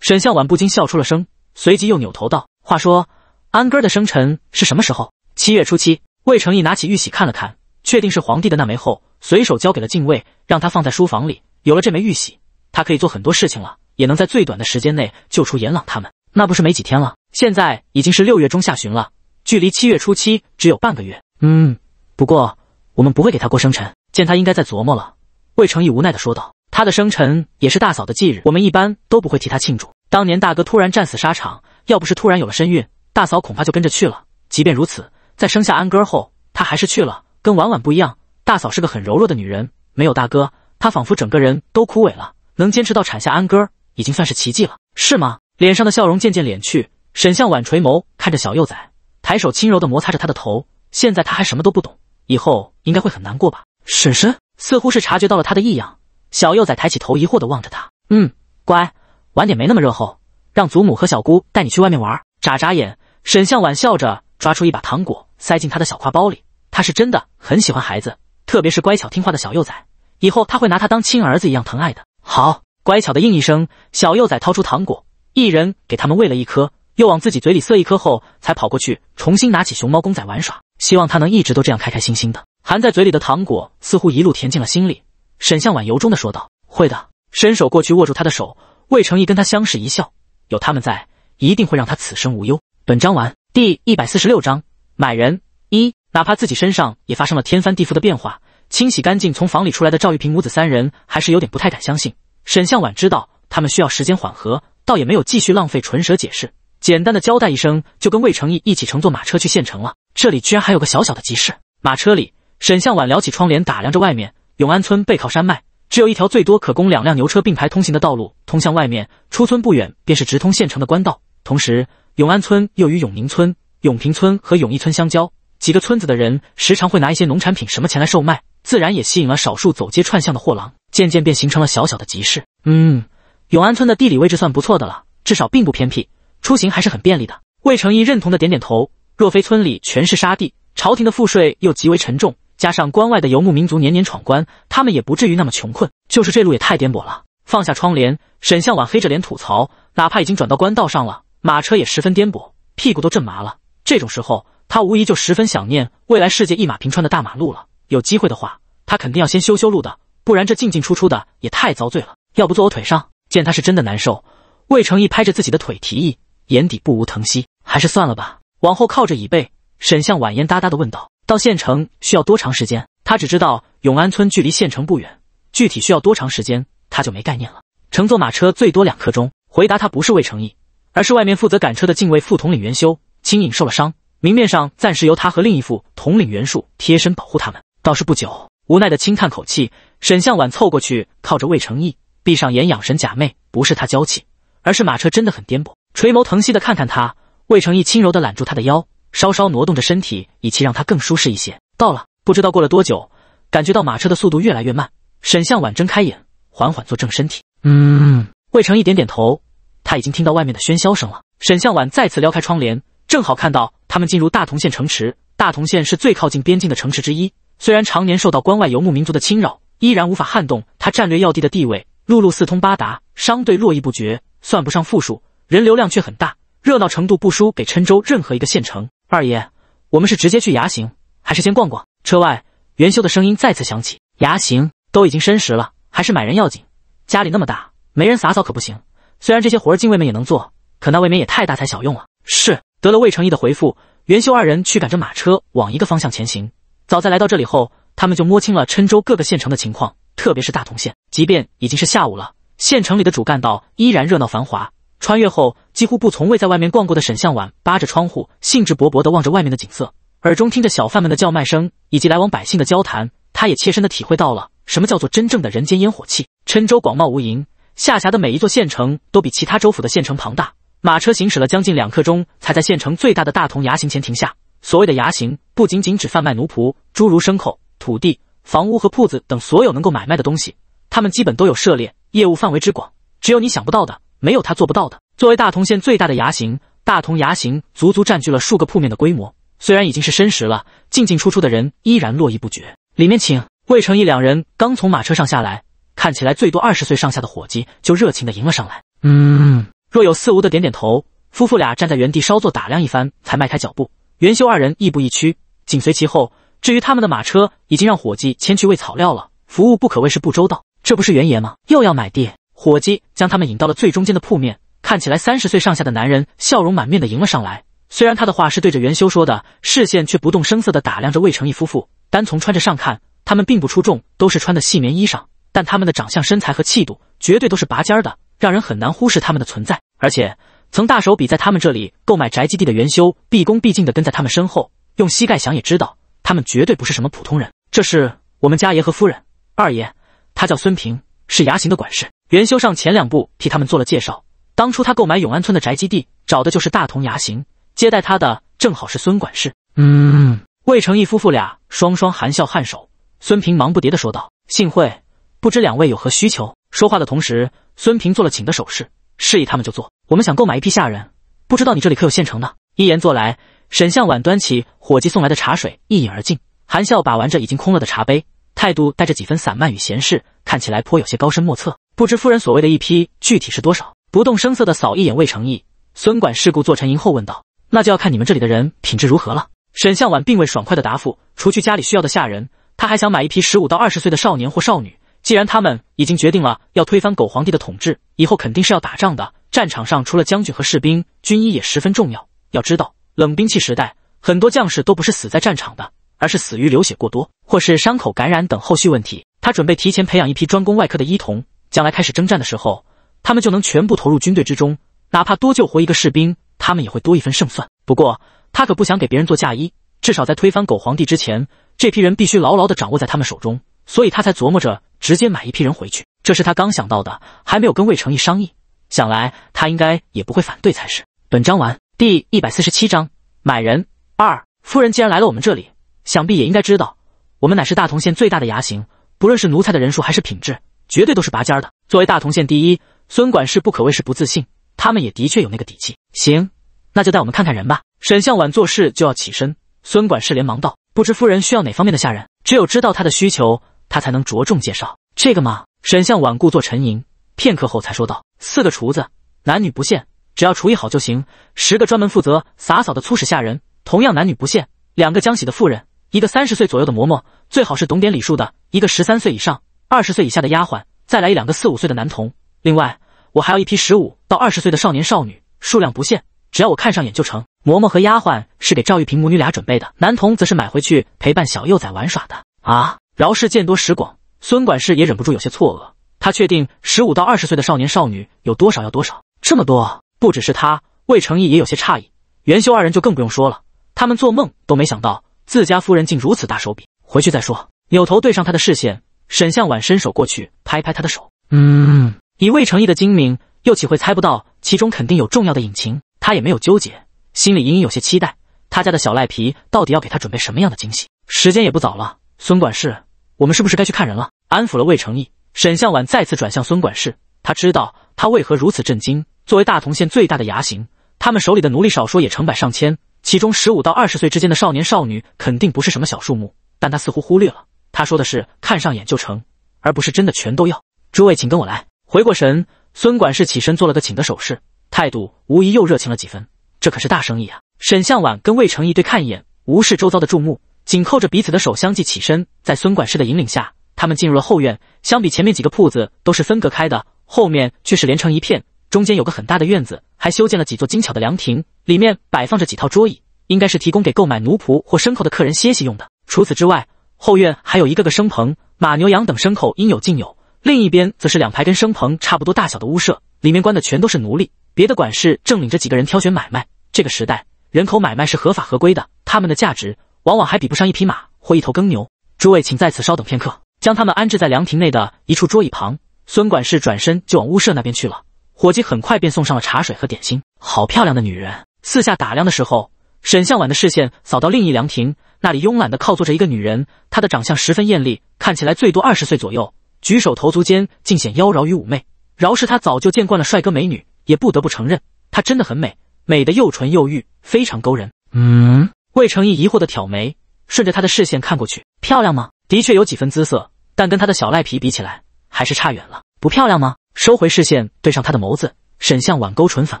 沈向晚不禁笑出了声。随即又扭头道：“话说安哥的生辰是什么时候？七月初七。”魏成义拿起玉玺看了看，确定是皇帝的那枚后，随手交给了禁卫，让他放在书房里。有了这枚玉玺，他可以做很多事情了，也能在最短的时间内救出严朗他们。那不是没几天了，现在已经是六月中下旬了，距离七月初七只有半个月。嗯，不过我们不会给他过生辰。见他应该在琢磨了，魏成义无奈的说道：“他的生辰也是大嫂的忌日，我们一般都不会替他庆祝。”当年大哥突然战死沙场，要不是突然有了身孕，大嫂恐怕就跟着去了。即便如此，在生下安哥后，她还是去了。跟婉婉不一样，大嫂是个很柔弱的女人。没有大哥，她仿佛整个人都枯萎了。能坚持到产下安哥，已经算是奇迹了，是吗？脸上的笑容渐渐敛去，沈向晚垂眸看着小幼崽，抬手轻柔的摩擦着他的头。现在他还什么都不懂，以后应该会很难过吧？婶婶似乎是察觉到了他的异样，小幼崽抬起头疑惑的望着他。嗯，乖。晚点没那么热后，让祖母和小姑带你去外面玩。眨眨眼，沈向晚笑着抓出一把糖果，塞进他的小挎包里。他是真的很喜欢孩子，特别是乖巧听话的小幼崽。以后他会拿他当亲儿子一样疼爱的。好，乖巧的应一声。小幼崽掏出糖果，一人给他们喂了一颗，又往自己嘴里塞一颗后，才跑过去重新拿起熊猫公仔玩耍。希望他能一直都这样开开心心的。含在嘴里的糖果似乎一路甜进了心里。沈向晚由衷的说道：“会的。”伸手过去握住他的手。魏成义跟他相视一笑，有他们在，一定会让他此生无忧。本章完，第一百四十六章买人一，哪怕自己身上也发生了天翻地覆的变化，清洗干净从房里出来的赵玉萍母子三人，还是有点不太敢相信。沈向晚知道他们需要时间缓和，倒也没有继续浪费唇舌解释，简单的交代一声，就跟魏成义一起乘坐马车去县城了。这里居然还有个小小的集市。马车里，沈向晚撩起窗帘，打量着外面，永安村背靠山脉。只有一条最多可供两辆牛车并排通行的道路通向外面，出村不远便是直通县城的官道。同时，永安村又与永宁村、永平村和永义村相交，几个村子的人时常会拿一些农产品什么前来售卖，自然也吸引了少数走街串巷的货郎，渐渐便形成了小小的集市。嗯，永安村的地理位置算不错的了，至少并不偏僻，出行还是很便利的。魏成义认同的点点头。若非村里全是沙地，朝廷的赋税又极为沉重。加上关外的游牧民族年年闯关，他们也不至于那么穷困。就是这路也太颠簸了。放下窗帘，沈向晚黑着脸吐槽：“哪怕已经转到官道上了，马车也十分颠簸，屁股都震麻了。”这种时候，他无疑就十分想念未来世界一马平川的大马路了。有机会的话，他肯定要先修修路的，不然这进进出出的也太遭罪了。要不坐我腿上？见他是真的难受，魏成义拍着自己的腿提议，眼底不无疼惜：“还是算了吧。”往后靠着椅背，沈向晚烟哒哒的问道。到县城需要多长时间？他只知道永安村距离县城不远，具体需要多长时间他就没概念了。乘坐马车最多两刻钟。回答他不是魏成义，而是外面负责赶车的禁卫副统领袁修。青影受了伤，明面上暂时由他和另一副统领袁术贴身保护他们。倒是不久，无奈的轻叹口气。沈向晚凑过去，靠着魏成义，闭上眼养神假寐。不是他娇气，而是马车真的很颠簸。垂眸疼惜的看看他，魏成义轻柔的揽住他的腰。稍稍挪动着身体，以其让他更舒适一些。到了，不知道过了多久，感觉到马车的速度越来越慢。沈向晚睁开眼，缓缓坐正身体。嗯，魏成一点点头，他已经听到外面的喧嚣声了。沈向晚再次撩开窗帘，正好看到他们进入大同县城池。大同县是最靠近边境的城池之一，虽然常年受到关外游牧民族的侵扰，依然无法撼动他战略要地的地位。陆路四通八达，商队络绎不绝，算不上富庶，人流量却很大，热闹程度不输给郴州任何一个县城。二爷，我们是直接去崖行，还是先逛逛？车外，元修的声音再次响起。崖行都已经申时了，还是买人要紧。家里那么大，没人洒扫可不行。虽然这些活儿禁卫们也能做，可那未免也太大材小用了。是，得了魏成义的回复，元修二人驱赶着马车往一个方向前行。早在来到这里后，他们就摸清了郴州各个县城的情况，特别是大同县。即便已经是下午了，县城里的主干道依然热闹繁华。穿越后，几乎不从未在外面逛过的沈向晚扒着窗户，兴致勃勃地望着外面的景色，耳中听着小贩们的叫卖声以及来往百姓的交谈，他也切身的体会到了什么叫做真正的人间烟火气。郴州广袤无垠，下辖的每一座县城都比其他州府的县城庞大。马车行驶了将近两刻钟，才在县城最大的大同牙行前停下。所谓的牙行，不仅仅只贩卖奴仆，诸如牲口、土地、房屋和铺子等所有能够买卖的东西，他们基本都有涉猎，业务范围之广，只有你想不到的。没有他做不到的。作为大同县最大的牙行，大同牙行足足占据了数个铺面的规模。虽然已经是申时了，进进出出的人依然络绎不绝。里面请。魏成义两人刚从马车上下来，看起来最多二十岁上下的伙计就热情地迎了上来。嗯，若有似无的点点头。夫妇俩站在原地稍作打量一番，才迈开脚步。元修二人亦步亦趋，紧随其后。至于他们的马车，已经让伙计牵去喂草料了。服务不可谓是不周到。这不是元爷吗？又要买地？伙计将他们引到了最中间的铺面，看起来三十岁上下的男人笑容满面的迎了上来。虽然他的话是对着元修说的，视线却不动声色的打量着魏成义夫妇。单从穿着上看，他们并不出众，都是穿的细棉衣裳，但他们的长相、身材和气度，绝对都是拔尖的，让人很难忽视他们的存在。而且曾大手笔在他们这里购买宅基地的元修，毕恭毕敬的跟在他们身后，用膝盖想也知道，他们绝对不是什么普通人。这是我们家爷和夫人，二爷，他叫孙平，是衙行的管事。袁修上前两步，替他们做了介绍。当初他购买永安村的宅基地，找的就是大同牙行。接待他的正好是孙管事。嗯，魏成义夫妇俩双双含笑颔首。孙平忙不迭地说道：“幸会，不知两位有何需求？”说话的同时，孙平做了请的手势，示意他们就坐。我们想购买一批下人，不知道你这里可有现成的？一言作来，沈向晚端起伙计送来的茶水一饮而尽，含笑把玩着已经空了的茶杯，态度带着几分散漫与闲适，看起来颇有些高深莫测。不知夫人所谓的一批具体是多少？不动声色地扫一眼魏成义，孙管事故做沉吟后问道：“那就要看你们这里的人品质如何了。”沈向晚并未爽快地答复。除去家里需要的下人，他还想买一批十五到二十岁的少年或少女。既然他们已经决定了要推翻狗皇帝的统治，以后肯定是要打仗的。战场上除了将军和士兵，军医也十分重要。要知道，冷兵器时代，很多将士都不是死在战场的，而是死于流血过多，或是伤口感染等后续问题。他准备提前培养一批专攻外科的医童。将来开始征战的时候，他们就能全部投入军队之中，哪怕多救活一个士兵，他们也会多一分胜算。不过他可不想给别人做嫁衣，至少在推翻狗皇帝之前，这批人必须牢牢的掌握在他们手中，所以他才琢磨着直接买一批人回去。这是他刚想到的，还没有跟魏成义商议，想来他应该也不会反对才是。本章完，第一百四十七章买人二夫人既然来了我们这里，想必也应该知道，我们乃是大同县最大的牙行，不论是奴才的人数还是品质。绝对都是拔尖儿的。作为大同县第一，孙管事不可谓是不自信。他们也的确有那个底气。行，那就带我们看看人吧。沈向晚做事就要起身，孙管事连忙道：“不知夫人需要哪方面的下人？只有知道她的需求，他才能着重介绍。”这个嘛，沈向晚故作沉吟，片刻后才说道：“四个厨子，男女不限，只要厨艺好就行；十个专门负责洒扫的粗使下人，同样男女不限；两个江喜的妇人，一个三十岁左右的嬷嬷，最好是懂点礼数的；一个十三岁以上。”二十岁以下的丫鬟，再来一两个四五岁的男童，另外我还要一批十五到二十岁的少年少女，数量不限，只要我看上眼就成。嬷嬷和丫鬟是给赵玉萍母女俩准备的，男童则是买回去陪伴小幼崽玩耍的。啊！饶氏见多识广，孙管事也忍不住有些错愕。他确定十五到二十岁的少年少女有多少要多少，这么多，不只是他，魏成义也有些诧异。元修二人就更不用说了，他们做梦都没想到自家夫人竟如此大手笔。回去再说。扭头对上他的视线。沈向晚伸手过去拍拍他的手，嗯，以魏成义的精明，又岂会猜不到其中肯定有重要的隐情？他也没有纠结，心里隐隐有些期待，他家的小赖皮到底要给他准备什么样的惊喜？时间也不早了，孙管事，我们是不是该去看人了？安抚了魏成义，沈向晚再次转向孙管事，他知道他为何如此震惊。作为大同县最大的牙行，他们手里的奴隶少说也成百上千，其中十五到二十岁之间的少年少女肯定不是什么小数目，但他似乎忽略了。他说的是看上眼就成，而不是真的全都要。诸位，请跟我来。回过神，孙管事起身做了个请的手势，态度无疑又热情了几分。这可是大生意啊！沈向晚跟魏成义对看一眼，无视周遭的注目，紧扣着彼此的手，相继起身，在孙管事的引领下，他们进入了后院。相比前面几个铺子都是分隔开的，后面却是连成一片，中间有个很大的院子，还修建了几座精巧的凉亭，里面摆放着几套桌椅，应该是提供给购买奴仆或牲口的客人歇息用的。除此之外。后院还有一个个牲棚，马牛羊等牲口应有尽有。另一边则是两排跟牲棚差不多大小的屋舍，里面关的全都是奴隶。别的管事正领着几个人挑选买卖。这个时代，人口买卖是合法合规的，他们的价值往往还比不上一匹马或一头耕牛。诸位请在此稍等片刻，将他们安置在凉亭内的一处桌椅旁。孙管事转身就往屋舍那边去了。伙计很快便送上了茶水和点心。好漂亮的女人，四下打量的时候，沈向晚的视线扫到另一凉亭。那里慵懒的靠坐着一个女人，她的长相十分艳丽，看起来最多二十岁左右，举手投足间尽显妖娆与妩媚。饶是他早就见惯了帅哥美女，也不得不承认，她真的很美，美得又纯又欲，非常勾人。嗯，魏成义疑惑的挑眉，顺着她的视线看过去，漂亮吗？的确有几分姿色，但跟他的小赖皮比起来，还是差远了。不漂亮吗？收回视线，对上他的眸子，沈向晚勾唇反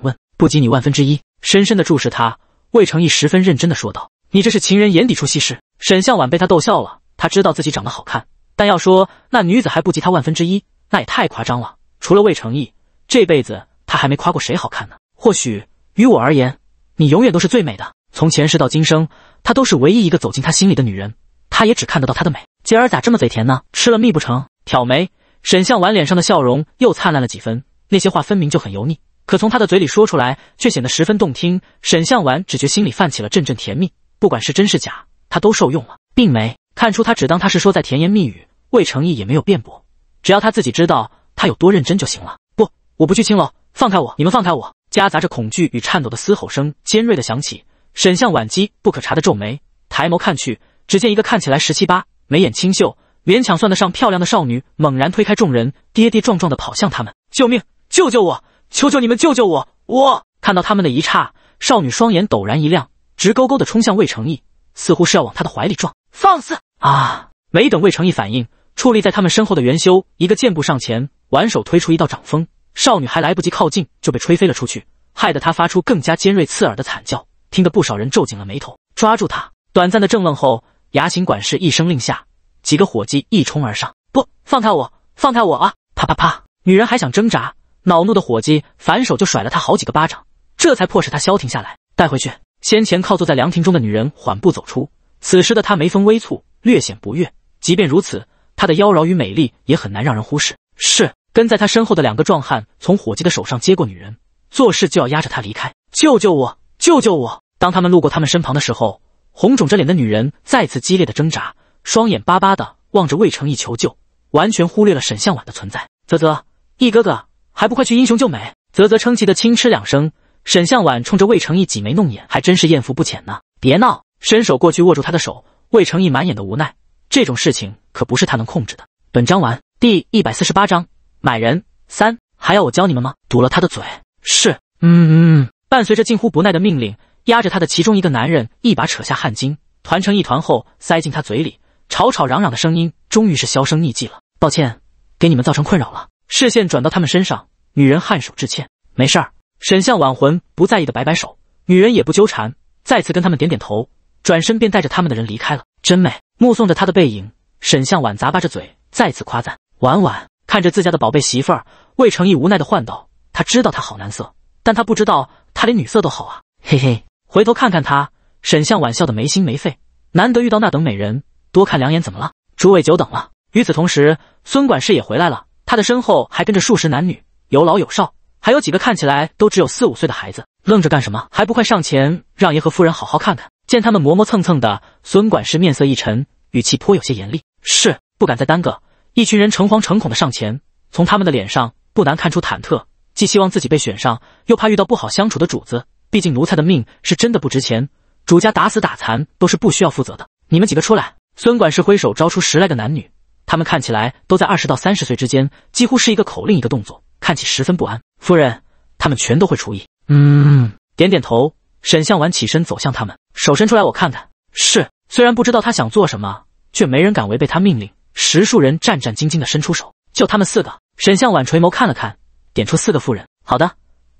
问：“不及你万分之一。”深深的注视他，魏成义十分认真的说道。你这是情人眼底出西施。沈向晚被他逗笑了。他知道自己长得好看，但要说那女子还不及他万分之一，那也太夸张了。除了魏成义，这辈子他还没夸过谁好看呢。或许于我而言，你永远都是最美的。从前世到今生，她都是唯一一个走进他心里的女人。他也只看得到她的美。今儿咋这么嘴甜呢？吃了蜜不成？挑眉，沈向晚脸上的笑容又灿烂了几分。那些话分明就很油腻，可从他的嘴里说出来，却显得十分动听。沈向晚只觉心里泛起了阵阵甜蜜。不管是真是假，他都受用了，并没看出他只当他是说在甜言蜜语。魏成义也没有辩驳，只要他自己知道他有多认真就行了。不，我不去青楼，放开我！你们放开我！夹杂着恐惧与颤抖的嘶吼声，尖锐的响起。沈向婉机不可察的皱眉，抬眸看去，只见一个看起来十七八、眉眼清秀、勉强算得上漂亮的少女，猛然推开众人，跌跌撞撞的跑向他们：“救命！救救我！求求你们救救我！我……”看到他们的一刹，少女双眼陡然一亮。直勾勾地冲向魏成义，似乎是要往他的怀里撞。放肆啊！没等魏成义反应，矗立在他们身后的元修一个箭步上前，挽手推出一道掌风，少女还来不及靠近，就被吹飞了出去，害得她发出更加尖锐刺耳的惨叫。听得不少人皱紧了眉头，抓住她。短暂的怔愣后，牙行管事一声令下，几个伙计一冲而上。不，放开我！放开我啊！啪啪啪！女人还想挣扎，恼怒的伙计反手就甩了她好几个巴掌，这才迫使她消停下来，带回去。先前靠坐在凉亭中的女人缓步走出，此时的她眉峰微蹙，略显不悦。即便如此，她的妖娆与美丽也很难让人忽视。是跟在她身后的两个壮汉从伙计的手上接过女人，做事就要压着她离开。救救我，救救我！当他们路过他们身旁的时候，红肿着脸的女人再次激烈的挣扎，双眼巴巴的望着魏成义求救，完全忽略了沈向晚的存在。啧啧，易哥哥还不快去英雄救美？啧啧，称奇的轻嗤两声。沈向晚冲着魏成义挤眉弄眼，还真是艳福不浅呢。别闹，伸手过去握住他的手。魏成义满眼的无奈，这种事情可不是他能控制的。本章完，第一百四十八章买人三，还要我教你们吗？堵了他的嘴。是，嗯嗯。伴随着近乎不耐的命令，压着他的其中一个男人一把扯下汗巾，团成一团后塞进他嘴里，吵吵嚷嚷的声音终于是销声匿迹了。抱歉，给你们造成困扰了。视线转到他们身上，女人颔首致歉，没事儿。沈向晚魂不在意的摆摆手，女人也不纠缠，再次跟他们点点头，转身便带着他们的人离开了。真美，目送着他的背影，沈向晚咂巴着嘴，再次夸赞。晚晚看着自家的宝贝媳妇儿，魏成义无奈的唤道，他知道她好男色，但他不知道他连女色都好啊，嘿嘿。回头看看他，沈向晚笑得没心没肺，难得遇到那等美人，多看两眼怎么了？诸位久等了。与此同时，孙管事也回来了，他的身后还跟着数十男女，有老有少。还有几个看起来都只有四五岁的孩子，愣着干什么？还不快上前，让爷和夫人好好看看！见他们磨磨蹭蹭的，孙管事面色一沉，语气颇有些严厉：“是，不敢再耽搁。”一群人诚惶诚恐的上前，从他们的脸上不难看出忐忑，既希望自己被选上，又怕遇到不好相处的主子。毕竟奴才的命是真的不值钱，主家打死打残都是不需要负责的。你们几个出来！孙管事挥手招出十来个男女，他们看起来都在二十到三十岁之间，几乎是一个口令一个动作，看起十分不安。夫人，他们全都会厨艺。嗯，点点头。沈向晚起身走向他们，手伸出来，我看看。是，虽然不知道他想做什么，却没人敢违背他命令。十数人战战兢兢地伸出手。就他们四个。沈向晚垂眸看了看，点出四个妇人。好的，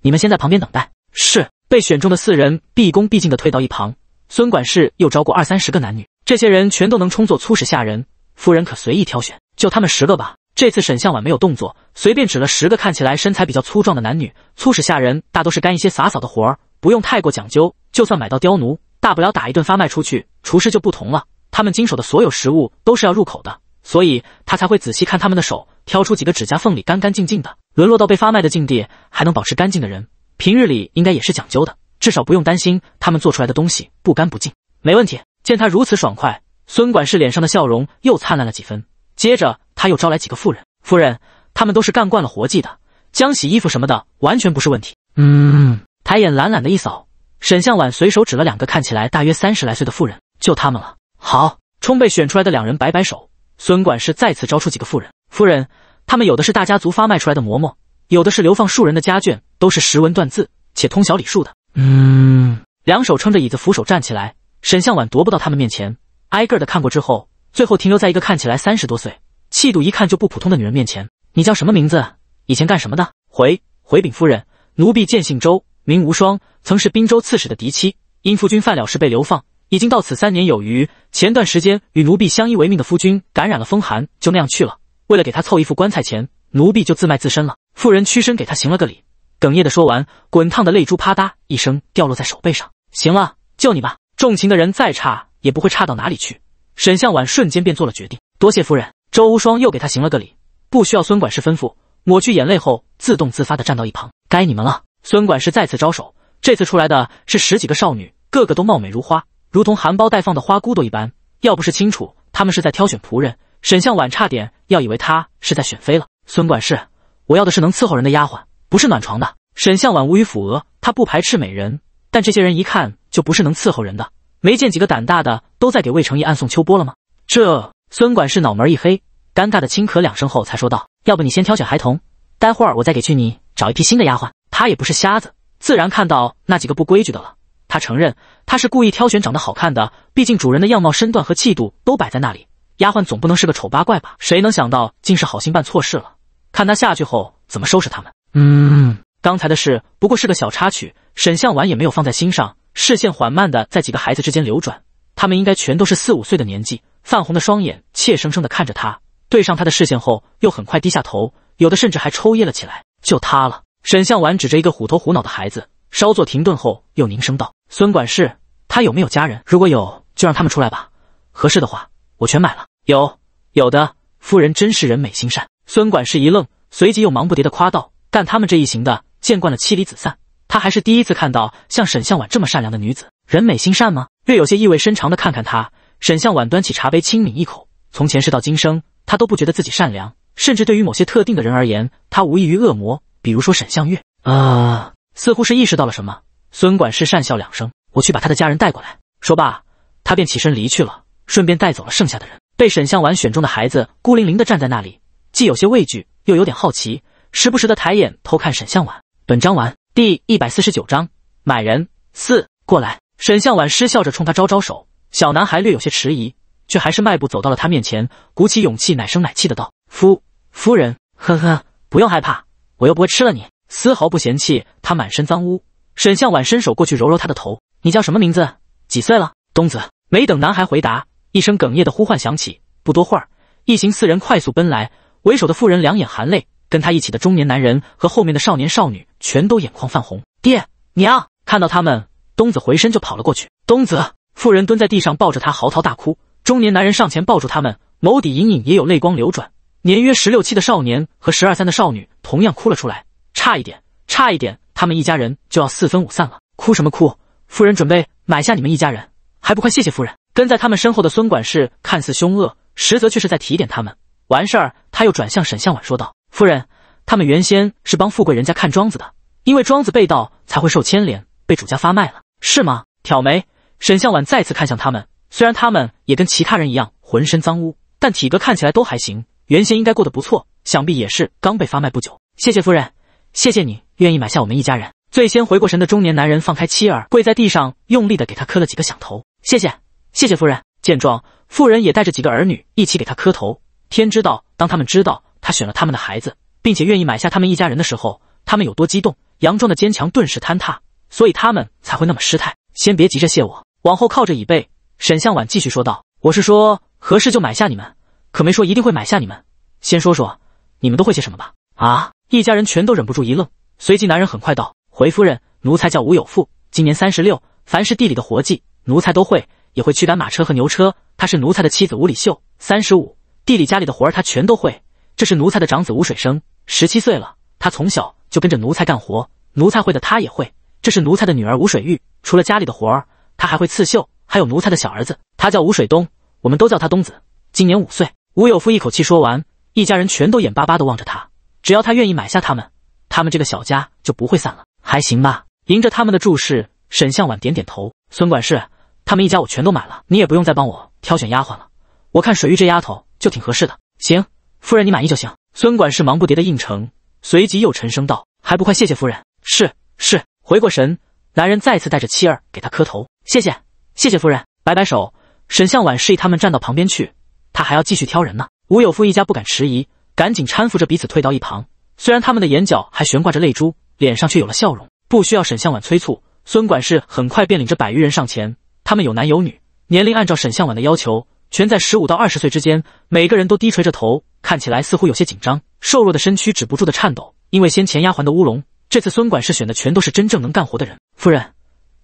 你们先在旁边等待。是。被选中的四人毕恭毕敬地退到一旁。孙管事又招过二三十个男女，这些人全都能充作粗使下人，夫人可随意挑选。就他们十个吧。这次沈向晚没有动作，随便指了十个看起来身材比较粗壮的男女。粗使下人大都是干一些洒扫的活儿，不用太过讲究。就算买到刁奴，大不了打一顿发卖出去。厨师就不同了，他们经手的所有食物都是要入口的，所以他才会仔细看他们的手，挑出几个指甲缝里干干净净的。沦落到被发卖的境地，还能保持干净的人，平日里应该也是讲究的，至少不用担心他们做出来的东西不干不净，没问题。见他如此爽快，孙管事脸上的笑容又灿烂了几分。接着，他又招来几个妇人。夫人，他们都是干惯了活计的，将洗衣服什么的完全不是问题。嗯，抬眼懒懒的一扫，沈向晚随手指了两个看起来大约三十来岁的妇人，就他们了。好，冲被选出来的两人摆摆手。孙管事再次招出几个妇人。夫人，他们有的是大家族发卖出来的嬷嬷，有的是流放庶人的家眷，都是识文断字且通晓礼数的。嗯，两手撑着椅子扶手站起来，沈向晚踱步到他们面前，挨个的看过之后。最后停留在一个看起来三十多岁、气度一看就不普通的女人面前。你叫什么名字？以前干什么的？回回禀夫人，奴婢贱姓周，名无双，曾是滨州刺史的嫡妻。因夫君犯了事被流放，已经到此三年有余。前段时间与奴婢相依为命的夫君感染了风寒，就那样去了。为了给他凑一副棺材钱，奴婢就自卖自身了。妇人屈身给他行了个礼，哽咽的说完，滚烫的泪珠啪嗒一声掉落在手背上。行了，救你吧。重情的人再差也不会差到哪里去。沈向晚瞬间便做了决定，多谢夫人。周无双又给他行了个礼，不需要孙管事吩咐，抹去眼泪后，自动自发的站到一旁。该你们了。孙管事再次招手，这次出来的是十几个少女，个个都貌美如花，如同含苞待放的花骨朵一般。要不是清楚他们是在挑选仆人，沈向晚差点要以为他是在选妃了。孙管事，我要的是能伺候人的丫鬟，不是暖床的。沈向晚无语抚额，他不排斥美人，但这些人一看就不是能伺候人的。没见几个胆大的，都在给魏成义暗送秋波了吗？这孙管事脑门一黑，尴尬的轻咳两声后才说道：“要不你先挑选孩童，待会儿我再给去你找一批新的丫鬟。”他也不是瞎子，自然看到那几个不规矩的了。他承认他是故意挑选长得好看的，毕竟主人的样貌、身段和气度都摆在那里，丫鬟总不能是个丑八怪吧？谁能想到竟是好心办错事了？看他下去后怎么收拾他们。嗯，刚才的事不过是个小插曲，沈向晚也没有放在心上。视线缓慢的在几个孩子之间流转，他们应该全都是四五岁的年纪，泛红的双眼怯生生的看着他，对上他的视线后又很快低下头，有的甚至还抽噎了起来。就他了，沈向晚指着一个虎头虎脑的孩子，稍作停顿后又凝声道：“孙管事，他有没有家人？如果有，就让他们出来吧，合适的话我全买了。”“有有的，夫人真是人美心善。”孙管事一愣，随即又忙不迭的夸道：“但他们这一行的见惯了妻离子散。”他还是第一次看到像沈向晚这么善良的女子，人美心善吗？略有些意味深长的看看他，沈向晚端起茶杯轻抿一口。从前世到今生，他都不觉得自己善良，甚至对于某些特定的人而言，他无异于恶魔。比如说沈向月。啊，似乎是意识到了什么，孙管事讪笑两声，我去把他的家人带过来。说罢，他便起身离去了，顺便带走了剩下的人。被沈向晚选中的孩子孤零零的站在那里，既有些畏惧，又有点好奇，时不时的抬眼偷看沈向晚。本章完。第一百四十九章买人四过来，沈向晚失笑着冲他招招手，小男孩略有些迟疑，却还是迈步走到了他面前，鼓起勇气奶声奶气的道：“夫夫人，呵呵，不用害怕，我又不会吃了你。”丝毫不嫌弃他满身脏污。沈向晚伸手过去揉揉他的头：“你叫什么名字？几岁了？”东子。没等男孩回答，一声哽咽的呼唤响起。不多会儿，一行四人快速奔来，为首的妇人两眼含泪，跟他一起的中年男人和后面的少年少女。全都眼眶泛红，爹娘看到他们，东子回身就跑了过去。东子，妇人蹲在地上抱着他嚎啕大哭。中年男人上前抱住他们，眸底隐隐也有泪光流转。年约十六七的少年和十二三的少女同样哭了出来，差一点，差一点，他们一家人就要四分五散了。哭什么哭？夫人准备买下你们一家人，还不快谢谢夫人？跟在他们身后的孙管事看似凶恶，实则却是在提点他们。完事儿，他又转向沈向晚说道：“夫人。”他们原先是帮富贵人家看庄子的，因为庄子被盗才会受牵连，被主家发卖了，是吗？挑眉，沈向晚再次看向他们。虽然他们也跟其他人一样浑身脏污，但体格看起来都还行。原先应该过得不错，想必也是刚被发卖不久。谢谢夫人，谢谢你愿意买下我们一家人。最先回过神的中年男人放开妻儿，跪在地上，用力的给他磕了几个响头。谢谢，谢谢夫人。见状，妇人也带着几个儿女一起给他磕头。天知道，当他们知道他选了他们的孩子。并且愿意买下他们一家人的时候，他们有多激动，杨庄的坚强顿时坍塌，所以他们才会那么失态。先别急着谢我，往后靠着椅背，沈向晚继续说道：“我是说合适就买下你们，可没说一定会买下你们。先说说你们都会些什么吧。”啊！一家人全都忍不住一愣，随即男人很快道：“回夫人，奴才叫吴有富，今年三十六，凡是地里的活计，奴才都会，也会驱赶马车和牛车。他是奴才的妻子吴礼秀，三十五，地里家里的活儿他全都会。这是奴才的长子吴水生。”十七岁了，他从小就跟着奴才干活，奴才会的他也会。这是奴才的女儿吴水玉，除了家里的活儿，她还会刺绣。还有奴才的小儿子，他叫吴水东，我们都叫他东子，今年五岁。吴有富一口气说完，一家人全都眼巴巴地望着他，只要他愿意买下他们，他们这个小家就不会散了。还行吧？迎着他们的注视，沈向晚点点头。孙管事，他们一家我全都买了，你也不用再帮我挑选丫鬟了。我看水玉这丫头就挺合适的。行，夫人你满意就行。孙管事忙不迭的应承，随即又沉声道：“还不快谢谢夫人！”“是是。”回过神，男人再次带着妻儿给他磕头：“谢谢谢谢夫人。”摆摆手，沈向晚示意他们站到旁边去，他还要继续挑人呢。吴有富一家不敢迟疑，赶紧搀扶着彼此退到一旁。虽然他们的眼角还悬挂着泪珠，脸上却有了笑容。不需要沈向晚催促，孙管事很快便领着百余人上前。他们有男有女，年龄按照沈向晚的要求，全在十五到二十岁之间。每个人都低垂着头。看起来似乎有些紧张，瘦弱的身躯止不住的颤抖。因为先前丫鬟的乌龙，这次孙管事选的全都是真正能干活的人。夫人，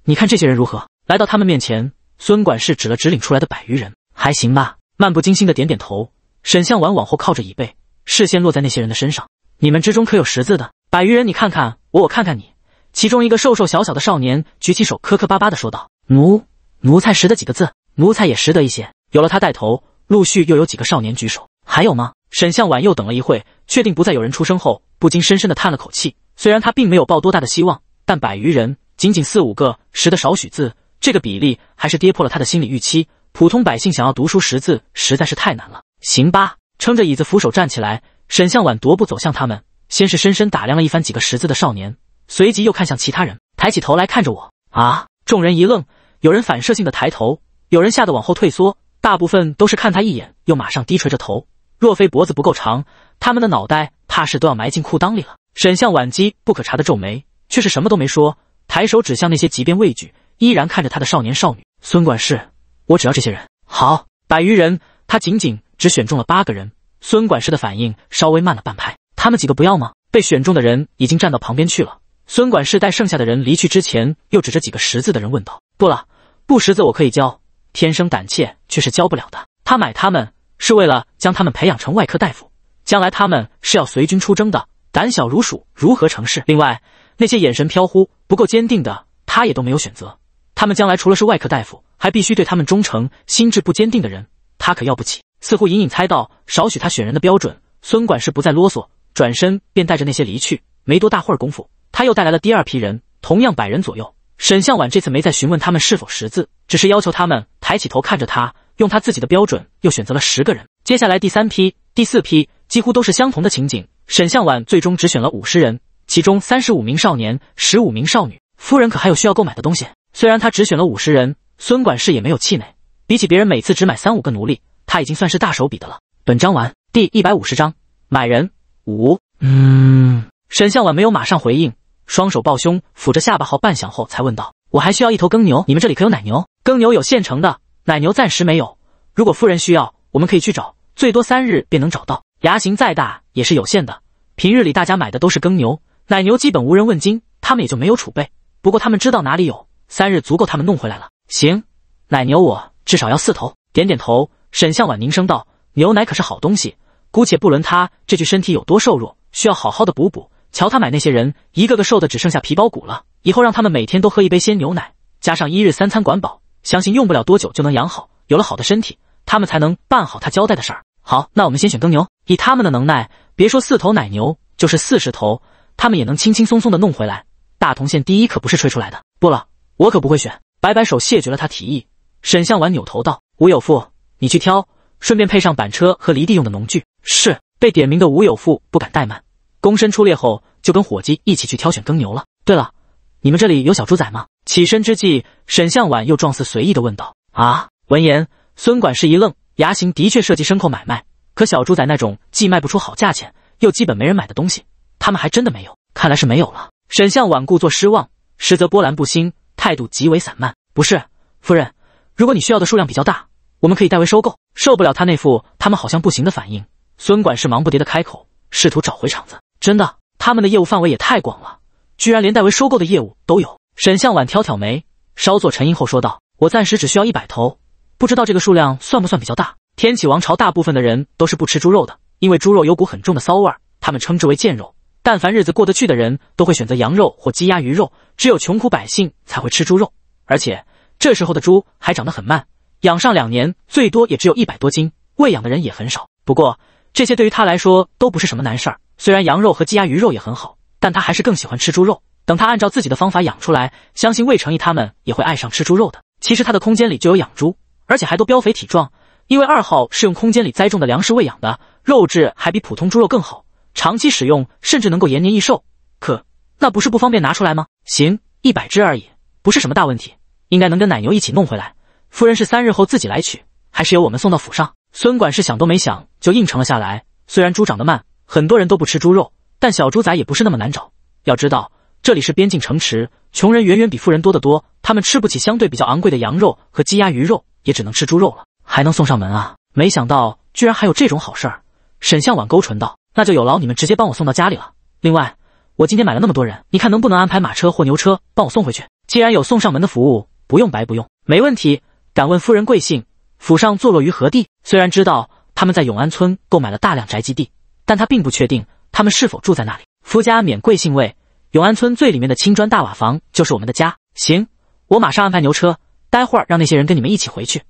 你看这些人如何？来到他们面前，孙管事指了指领出来的百余人，还行吧？漫不经心的点点头。沈向晚往后靠着椅背，视线落在那些人的身上。你们之中可有识字的？百余人，你看看我，我看看你。其中一个瘦瘦小小的少年举起手，磕磕巴巴的说道：“奴奴才识得几个字，奴才也识得一些。”有了他带头，陆续又有几个少年举手。还有吗？沈向晚又等了一会，确定不再有人出声后，不禁深深的叹了口气。虽然他并没有抱多大的希望，但百余人仅仅四五个识得少许字，这个比例还是跌破了他的心理预期。普通百姓想要读书识字实在是太难了，行吧？撑着椅子扶手站起来，沈向晚踱步走向他们，先是深深打量了一番几个识字的少年，随即又看向其他人，抬起头来看着我啊！众人一愣，有人反射性的抬头，有人吓得往后退缩，大部分都是看他一眼，又马上低垂着头。若非脖子不够长，他们的脑袋怕是都要埋进裤裆里了。沈向婉机不可察地皱眉，却是什么都没说，抬手指向那些即便畏惧依然看着他的少年少女。孙管事，我只要这些人。好，百余人，他仅仅只选中了八个人。孙管事的反应稍微慢了半拍，他们几个不要吗？被选中的人已经站到旁边去了。孙管事带剩下的人离去之前，又指着几个识字的人问道：“不了，不识字我可以教，天生胆怯却是教不了的。他买他们。”是为了将他们培养成外科大夫，将来他们是要随军出征的，胆小如鼠如何成事？另外，那些眼神飘忽、不够坚定的，他也都没有选择。他们将来除了是外科大夫，还必须对他们忠诚，心智不坚定的人，他可要不起。似乎隐隐猜到少许他选人的标准，孙管事不再啰嗦，转身便带着那些离去。没多大会儿功夫，他又带来了第二批人，同样百人左右。沈向晚这次没再询问他们是否识字，只是要求他们抬起头看着他。用他自己的标准，又选择了十个人。接下来第三批、第四批几乎都是相同的情景。沈向晚最终只选了五十人，其中三十五名少年，十五名少女。夫人可还有需要购买的东西？虽然他只选了五十人，孙管事也没有气馁。比起别人每次只买三五个奴隶，他已经算是大手笔的了。本章完，第一百五十章买人五。嗯，沈向晚没有马上回应，双手抱胸，抚着下巴好半响后才问道：“我还需要一头耕牛，你们这里可有奶牛？耕牛有现成的。”奶牛暂时没有，如果夫人需要，我们可以去找，最多三日便能找到。牙形再大也是有限的。平日里大家买的都是耕牛，奶牛基本无人问津，他们也就没有储备。不过他们知道哪里有，三日足够他们弄回来了。行，奶牛我至少要四头。点点头，沈向晚凝声道：“牛奶可是好东西，姑且不论他这具身体有多瘦弱，需要好好的补补。瞧他买那些人，一个个瘦的只剩下皮包骨了，以后让他们每天都喝一杯鲜牛奶，加上一日三餐管饱。”相信用不了多久就能养好，有了好的身体，他们才能办好他交代的事儿。好，那我们先选耕牛，以他们的能耐，别说四头奶牛，就是四十头，他们也能轻轻松松的弄回来。大同县第一可不是吹出来的。不了，我可不会选，摆摆手谢绝了他提议。沈向晚扭头道：“吴有富，你去挑，顺便配上板车和犁地用的农具。”是被点名的吴有富不敢怠慢，躬身出列后就跟伙计一起去挑选耕牛了。对了。你们这里有小猪仔吗？起身之际，沈向晚又状似随意的问道：“啊！”闻言，孙管事一愣，牙行的确涉及牲口买卖，可小猪仔那种既卖不出好价钱，又基本没人买的东西，他们还真的没有。看来是没有了。沈向晚故作失望，实则波澜不兴，态度极为散漫。不是，夫人，如果你需要的数量比较大，我们可以代为收购。受不了他那副他们好像不行的反应，孙管事忙不迭的开口，试图找回场子。真的，他们的业务范围也太广了。居然连代为收购的业务都有。沈向晚挑挑眉，稍作沉吟后说道：“我暂时只需要一百头，不知道这个数量算不算比较大？天启王朝大部分的人都是不吃猪肉的，因为猪肉有股很重的骚味儿，他们称之为贱肉。但凡日子过得去的人，都会选择羊肉或鸡鸭鱼肉，只有穷苦百姓才会吃猪肉。而且这时候的猪还长得很慢，养上两年最多也只有一百多斤，喂养的人也很少。不过这些对于他来说都不是什么难事儿。虽然羊肉和鸡鸭鱼肉也很好。”但他还是更喜欢吃猪肉。等他按照自己的方法养出来，相信魏成义他们也会爱上吃猪肉的。其实他的空间里就有养猪，而且还都膘肥体壮，因为二号是用空间里栽种的粮食喂养的，肉质还比普通猪肉更好，长期使用甚至能够延年益寿。可那不是不方便拿出来吗？行，一百只而已，不是什么大问题，应该能跟奶牛一起弄回来。夫人是三日后自己来取，还是由我们送到府上？孙管事想都没想就应承了下来。虽然猪长得慢，很多人都不吃猪肉。但小猪仔也不是那么难找。要知道，这里是边境城池，穷人远远比富人多得多。他们吃不起相对比较昂贵的羊肉和鸡鸭鱼肉，也只能吃猪肉了。还能送上门啊？没想到居然还有这种好事儿。沈向晚勾唇道：“那就有劳你们直接帮我送到家里了。另外，我今天买了那么多人，你看能不能安排马车或牛车帮我送回去？既然有送上门的服务，不用白不用，没问题。敢问夫人贵姓？府上坐落于何地？虽然知道他们在永安村购买了大量宅基地，但他并不确定。”他们是否住在那里？夫家免贵姓魏，永安村最里面的青砖大瓦房就是我们的家。行，我马上安排牛车，待会让那些人跟你们一起回去。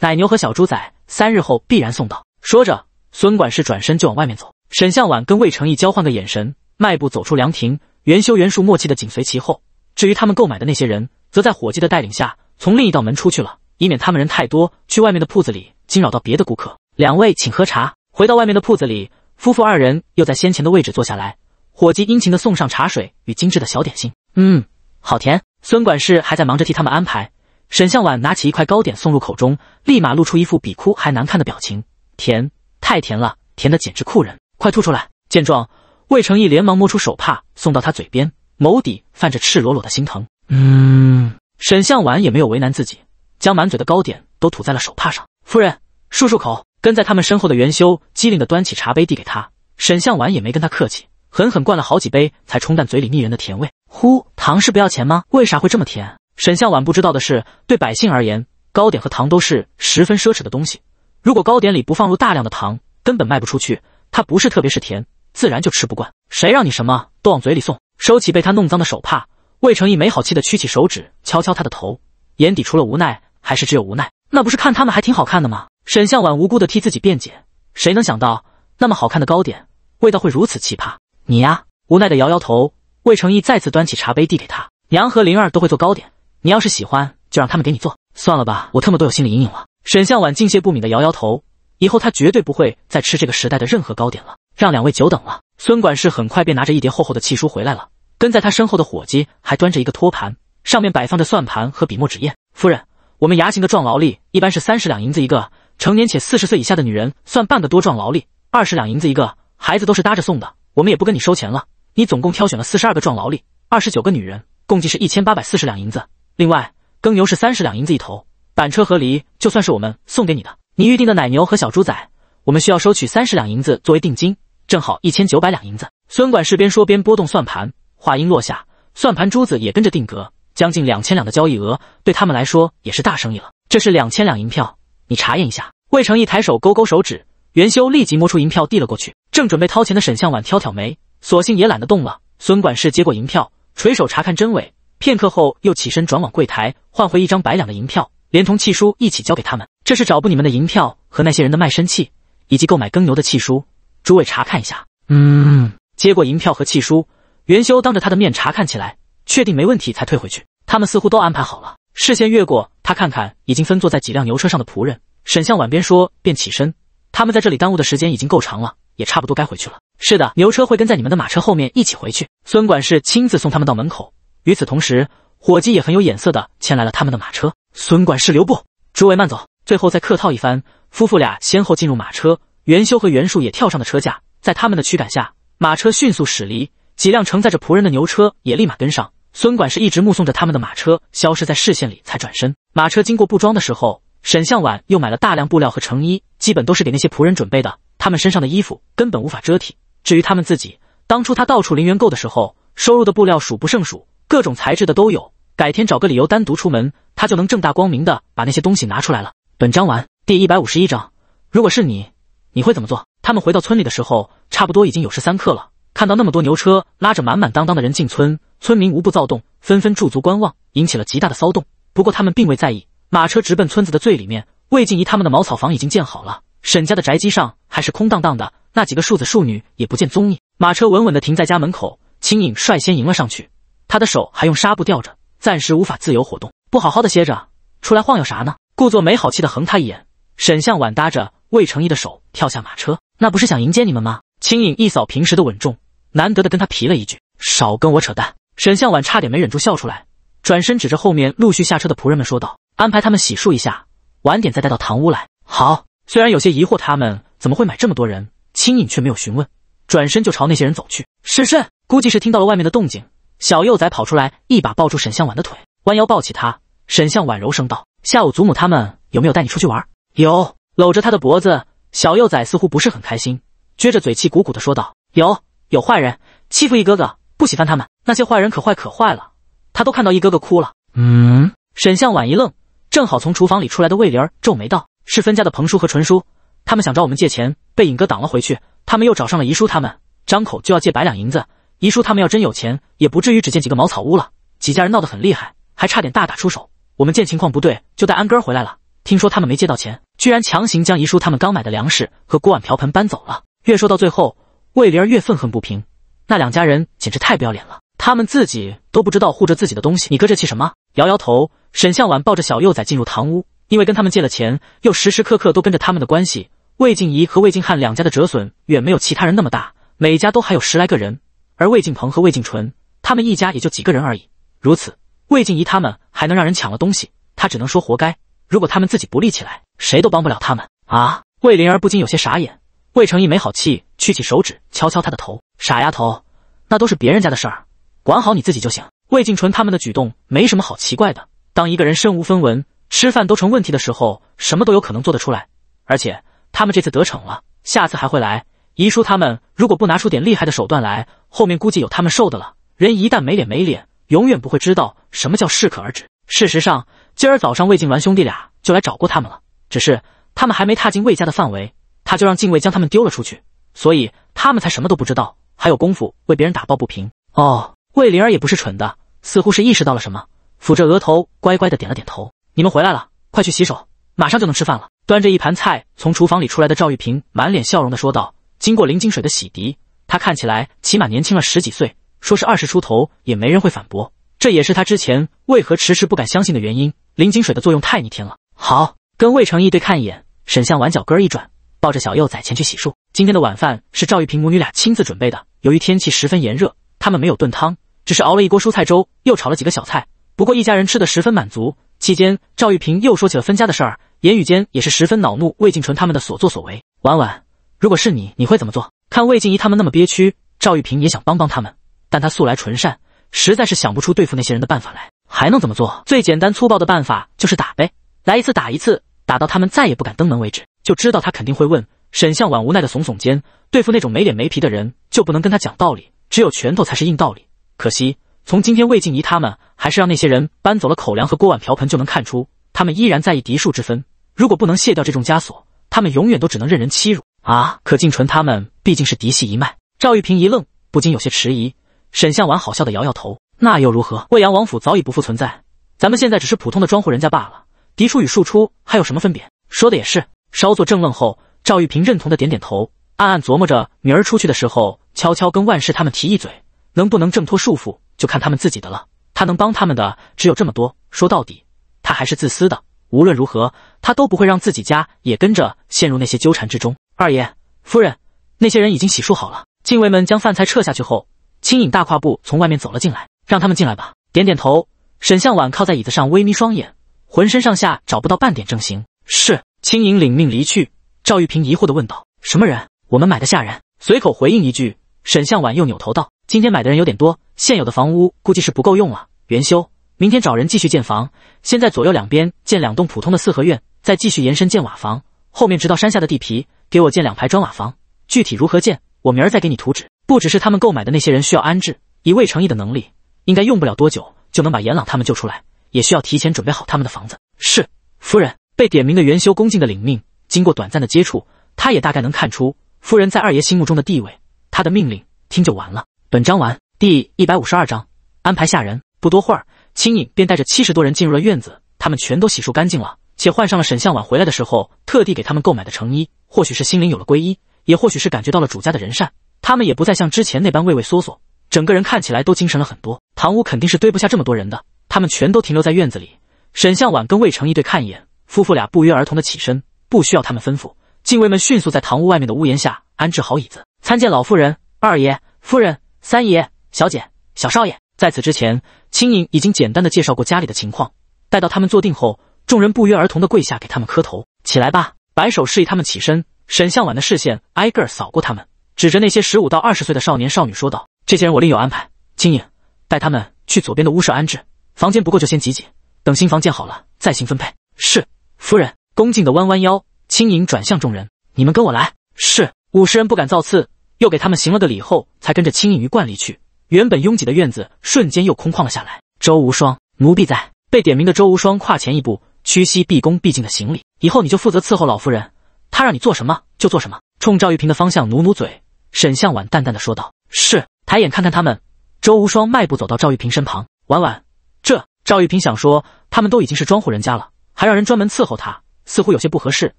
奶牛和小猪仔三日后必然送到。说着，孙管事转身就往外面走。沈向晚跟魏成义交换个眼神，迈步走出凉亭。袁修、袁术默契的紧随其后。至于他们购买的那些人，则在伙计的带领下从另一道门出去了，以免他们人太多去外面的铺子里惊扰到别的顾客。两位请喝茶。回到外面的铺子里。夫妇二人又在先前的位置坐下来，伙计殷勤的送上茶水与精致的小点心。嗯，好甜。孙管事还在忙着替他们安排。沈向晚拿起一块糕点送入口中，立马露出一副比哭还难看的表情。甜，太甜了，甜的简直酷人，快吐出来！见状，魏成义连忙摸出手帕送到他嘴边，眸底泛着赤裸裸的心疼。嗯，沈向晚也没有为难自己，将满嘴的糕点都吐在了手帕上。夫人，漱漱口。跟在他们身后的元修机灵的端起茶杯递给他，沈向晚也没跟他客气，狠狠灌了好几杯，才冲淡嘴里腻人的甜味。呼，糖是不要钱吗？为啥会这么甜？沈向晚不知道的是，对百姓而言，糕点和糖都是十分奢侈的东西。如果糕点里不放入大量的糖，根本卖不出去。它不是特别是甜，自然就吃不惯。谁让你什么都往嘴里送？收起被他弄脏的手帕，魏成义没好气的屈起手指敲敲他的头，眼底除了无奈还是只有无奈。那不是看他们还挺好看的吗？沈向晚无辜的替自己辩解，谁能想到那么好看的糕点味道会如此奇葩？你呀，无奈的摇摇头。魏成义再次端起茶杯递给他，娘和灵儿都会做糕点，你要是喜欢，就让他们给你做。算了吧，我特么都有心理阴影了。沈向晚敬谢不敏的摇摇头，以后他绝对不会再吃这个时代的任何糕点了。让两位久等了。孙管事很快便拿着一叠厚厚的契书回来了，跟在他身后的伙计还端着一个托盘，上面摆放着算盘和笔墨纸砚。夫人，我们衙刑的壮劳力一般是三十两银子一个。成年且四十岁以下的女人算半个多壮劳力，二十两银子一个。孩子都是搭着送的，我们也不跟你收钱了。你总共挑选了四十二个壮劳力，二十九个女人，共计是一千八百四十两银子。另外，耕牛是三十两银子一头，板车和犁就算是我们送给你的。你预定的奶牛和小猪仔，我们需要收取三十两银子作为定金，正好一千九百两银子。孙管事边说边拨动算盘，话音落下，算盘珠子也跟着定格。将近两千两的交易额，对他们来说也是大生意了。这是两千两银票。你查验一下。魏成一抬手勾勾手指，元修立即摸出银票递了过去。正准备掏钱的沈向晚挑挑眉，索性也懒得动了。孙管事接过银票，垂手查看真伪，片刻后又起身转往柜台，换回一张百两的银票，连同契书一起交给他们。这是找不你们的银票和那些人的卖身契，以及购买耕牛的契书，诸位查看一下。嗯。接过银票和契书，元修当着他的面查看起来，确定没问题才退回去。他们似乎都安排好了，视线越过。他看看已经分坐在几辆牛车上的仆人，沈向晚边说便起身。他们在这里耽误的时间已经够长了，也差不多该回去了。是的，牛车会跟在你们的马车后面一起回去。孙管事亲自送他们到门口。与此同时，伙计也很有眼色地牵来了他们的马车。孙管事留步，诸位慢走。最后再客套一番，夫妇俩先后进入马车。袁修和袁术也跳上了车架，在他们的驱赶下，马车迅速驶离。几辆承载着仆人的牛车也立马跟上。孙管事一直目送着他们的马车消失在视线里，才转身。马车经过布庄的时候，沈向晚又买了大量布料和成衣，基本都是给那些仆人准备的。他们身上的衣服根本无法遮体。至于他们自己，当初他到处零元购的时候，收入的布料数不胜数，各种材质的都有。改天找个理由单独出门，他就能正大光明的把那些东西拿出来了。本章完，第一百五十一章。如果是你，你会怎么做？他们回到村里的时候，差不多已经有时三刻了。看到那么多牛车拉着满满当当的人进村，村民无不躁动，纷纷驻足观望，引起了极大的骚动。不过他们并未在意，马车直奔村子的最里面。魏静怡他们的茅草房已经建好了，沈家的宅基上还是空荡荡的，那几个庶子庶女也不见踪影。马车稳稳的停在家门口，青影率先迎了上去，他的手还用纱布吊着，暂时无法自由活动。不好好的歇着，出来晃悠啥呢？故作没好气的横他一眼。沈向晚搭着魏成义的手跳下马车，那不是想迎接你们吗？青影一扫平时的稳重，难得的跟他皮了一句：“少跟我扯淡。”沈向晚差点没忍住笑出来。转身指着后面陆续下车的仆人们说道：“安排他们洗漱一下，晚点再带到堂屋来。”好。虽然有些疑惑他们怎么会买这么多人，青影却没有询问，转身就朝那些人走去。是是，估计是听到了外面的动静，小幼崽跑出来，一把抱住沈向晚的腿，弯腰抱起他。沈向晚柔声道：“下午祖母他们有没有带你出去玩？”有。搂着他的脖子，小幼崽似乎不是很开心，撅着嘴气鼓鼓地说道：“有有坏人欺负一哥哥，不喜欢他们那些坏人可坏可坏了。”他都看到一哥哥哭了。嗯，沈向晚一愣，正好从厨房里出来的魏玲儿皱眉道：“是分家的彭叔和纯叔，他们想找我们借钱，被尹哥挡了回去。他们又找上了姨叔他们，张口就要借百两银子。姨叔他们要真有钱，也不至于只建几个茅草屋了。几家人闹得很厉害，还差点大打出手。我们见情况不对，就带安哥回来了。听说他们没借到钱，居然强行将姨叔他们刚买的粮食和锅碗瓢盆搬走了。越说到最后，魏玲儿越愤恨不平，那两家人简直太不要脸了。”他们自己都不知道护着自己的东西，你搁这气什么？摇摇头，沈向晚抱着小幼崽进入堂屋，因为跟他们借了钱，又时时刻刻都跟着他们的关系，魏静怡和魏静汉两家的折损远没有其他人那么大，每家都还有十来个人，而魏静鹏和魏静纯他们一家也就几个人而已。如此，魏静怡他们还能让人抢了东西？他只能说活该。如果他们自己不立起来，谁都帮不了他们啊！魏灵儿不禁有些傻眼，魏成义没好气屈起手指敲敲她的头：“傻丫头，那都是别人家的事儿。”管好你自己就行。魏静纯他们的举动没什么好奇怪的。当一个人身无分文，吃饭都成问题的时候，什么都有可能做得出来。而且他们这次得逞了，下次还会来。遗书他们如果不拿出点厉害的手段来，后面估计有他们受的了。人一旦没脸没脸，永远不会知道什么叫适可而止。事实上，今儿早上魏静鸾兄弟俩就来找过他们了，只是他们还没踏进魏家的范围，他就让禁卫将他们丢了出去，所以他们才什么都不知道，还有功夫为别人打抱不平哦。魏灵儿也不是蠢的，似乎是意识到了什么，抚着额头，乖乖的点了点头。你们回来了，快去洗手，马上就能吃饭了。端着一盘菜从厨房里出来的赵玉萍满脸笑容的说道。经过林金水的洗涤，她看起来起码年轻了十几岁，说是二十出头也没人会反驳。这也是他之前为何迟迟不敢相信的原因。林金水的作用太逆天了。好，跟魏成义对看一眼，沈向晚脚跟一转，抱着小幼崽前去洗漱。今天的晚饭是赵玉萍母女俩亲自准备的，由于天气十分炎热。他们没有炖汤，只是熬了一锅蔬菜粥，又炒了几个小菜。不过一家人吃得十分满足。期间，赵玉平又说起了分家的事儿，言语间也是十分恼怒魏静纯他们的所作所为。婉婉，如果是你，你会怎么做？看魏静怡他们那么憋屈，赵玉平也想帮帮他们，但他素来纯善，实在是想不出对付那些人的办法来。还能怎么做？最简单粗暴的办法就是打呗，来一次打一次，打到他们再也不敢登门为止。就知道他肯定会问。沈向晚无奈的耸耸肩，对付那种没脸没皮的人，就不能跟他讲道理。只有拳头才是硬道理。可惜，从今天魏静怡他们还是让那些人搬走了口粮和锅碗瓢盆就能看出，他们依然在意嫡庶之分。如果不能卸掉这种枷锁，他们永远都只能任人欺辱啊！可静纯他们毕竟是嫡系一脉。赵玉平一愣，不禁有些迟疑。沈向晚好笑的摇摇头：“那又如何？魏阳王府早已不复存在，咱们现在只是普通的庄户人家罢了。嫡出与庶出还有什么分别？”说的也是。稍作正愣后，赵玉平认同的点点头，暗暗琢磨着女儿出去的时候。悄悄跟万氏他们提一嘴，能不能挣脱束缚就看他们自己的了。他能帮他们的只有这么多。说到底，他还是自私的。无论如何，他都不会让自己家也跟着陷入那些纠缠之中。二爷、夫人，那些人已经洗漱好了。禁卫们将饭菜撤下去后，青影大跨步从外面走了进来，让他们进来吧。点点头，沈向晚靠在椅子上，微眯双眼，浑身上下找不到半点正形。是青影领命离去。赵玉平疑惑的问道：“什么人？我们买的下人？”随口回应一句。沈向晚又扭头道：“今天买的人有点多，现有的房屋估计是不够用了。元修，明天找人继续建房。先在左右两边建两栋普通的四合院，再继续延伸建瓦房。后面直到山下的地皮，给我建两排砖瓦房。具体如何建，我明儿再给你图纸。不只是他们购买的那些人需要安置，以魏成义的能力，应该用不了多久就能把严朗他们救出来，也需要提前准备好他们的房子。”是夫人被点名的元修恭敬的领命。经过短暂的接触，他也大概能看出夫人在二爷心目中的地位。他的命令听就完了。本章完，第一百五十二章安排下人。不多会儿，青影便带着七十多人进入了院子，他们全都洗漱干净了，且换上了沈向晚回来的时候特地给他们购买的成衣。或许是心灵有了皈依，也或许是感觉到了主家的仁善，他们也不再像之前那般畏畏缩缩，整个人看起来都精神了很多。堂屋肯定是堆不下这么多人的，他们全都停留在院子里。沈向晚跟魏成一对看一眼，夫妇俩不约而同的起身，不需要他们吩咐，禁卫们迅速在堂屋外面的屋檐下。安置好椅子，参见老夫人、二爷、夫人、三爷、小姐、小少爷。在此之前，青影已经简单的介绍过家里的情况。待到他们坐定后，众人不约而同的跪下给他们磕头。起来吧，摆手示意他们起身。沈向晚的视线挨个扫过他们，指着那些十五到二十岁的少年少女说道：“这些人我另有安排，青影，带他们去左边的屋舍安置。房间不够就先挤挤，等新房建好了再行分配。”是，夫人。恭敬的弯弯腰。青影转向众人：“你们跟我来。”是。五十人不敢造次，又给他们行了个礼后，才跟着青影于冠例去。原本拥挤的院子瞬间又空旷了下来。周无双，奴婢在。被点名的周无双跨前一步，屈膝毕恭毕敬的行礼。以后你就负责伺候老夫人，她让你做什么就做什么。冲赵玉平的方向努努嘴，沈向晚淡淡的说道：“是。”抬眼看看他们，周无双迈步走到赵玉平身旁。婉婉，这赵玉平想说，他们都已经是庄户人家了，还让人专门伺候他，似乎有些不合适。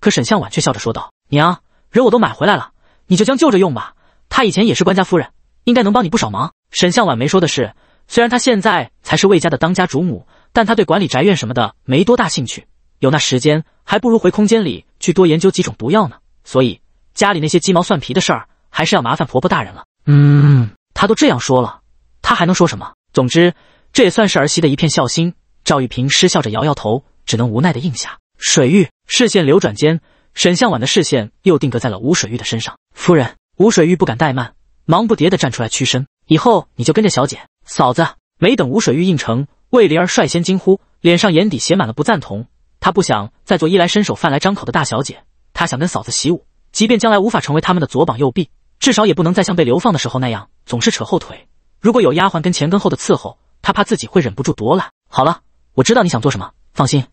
可沈向晚却笑着说道：“娘。”人我都买回来了，你就将就着用吧。她以前也是官家夫人，应该能帮你不少忙。沈向晚没说的是，虽然她现在才是魏家的当家主母，但她对管理宅院什么的没多大兴趣，有那时间，还不如回空间里去多研究几种毒药呢。所以家里那些鸡毛蒜皮的事儿，还是要麻烦婆婆大人了。嗯，她都这样说了，她还能说什么？总之，这也算是儿媳的一片孝心。赵玉萍失笑着摇摇头，只能无奈的应下。水玉视线流转间。沈向晚的视线又定格在了吴水玉的身上。夫人，吴水玉不敢怠慢，忙不迭地站出来屈身。以后你就跟着小姐、嫂子。没等吴水玉应承，魏灵儿率先惊呼，脸上眼底写满了不赞同。她不想再做衣来伸手、饭来张口的大小姐，她想跟嫂子习武。即便将来无法成为他们的左膀右臂，至少也不能再像被流放的时候那样总是扯后腿。如果有丫鬟跟前跟后的伺候，她怕自己会忍不住躲懒。好了，我知道你想做什么。放心，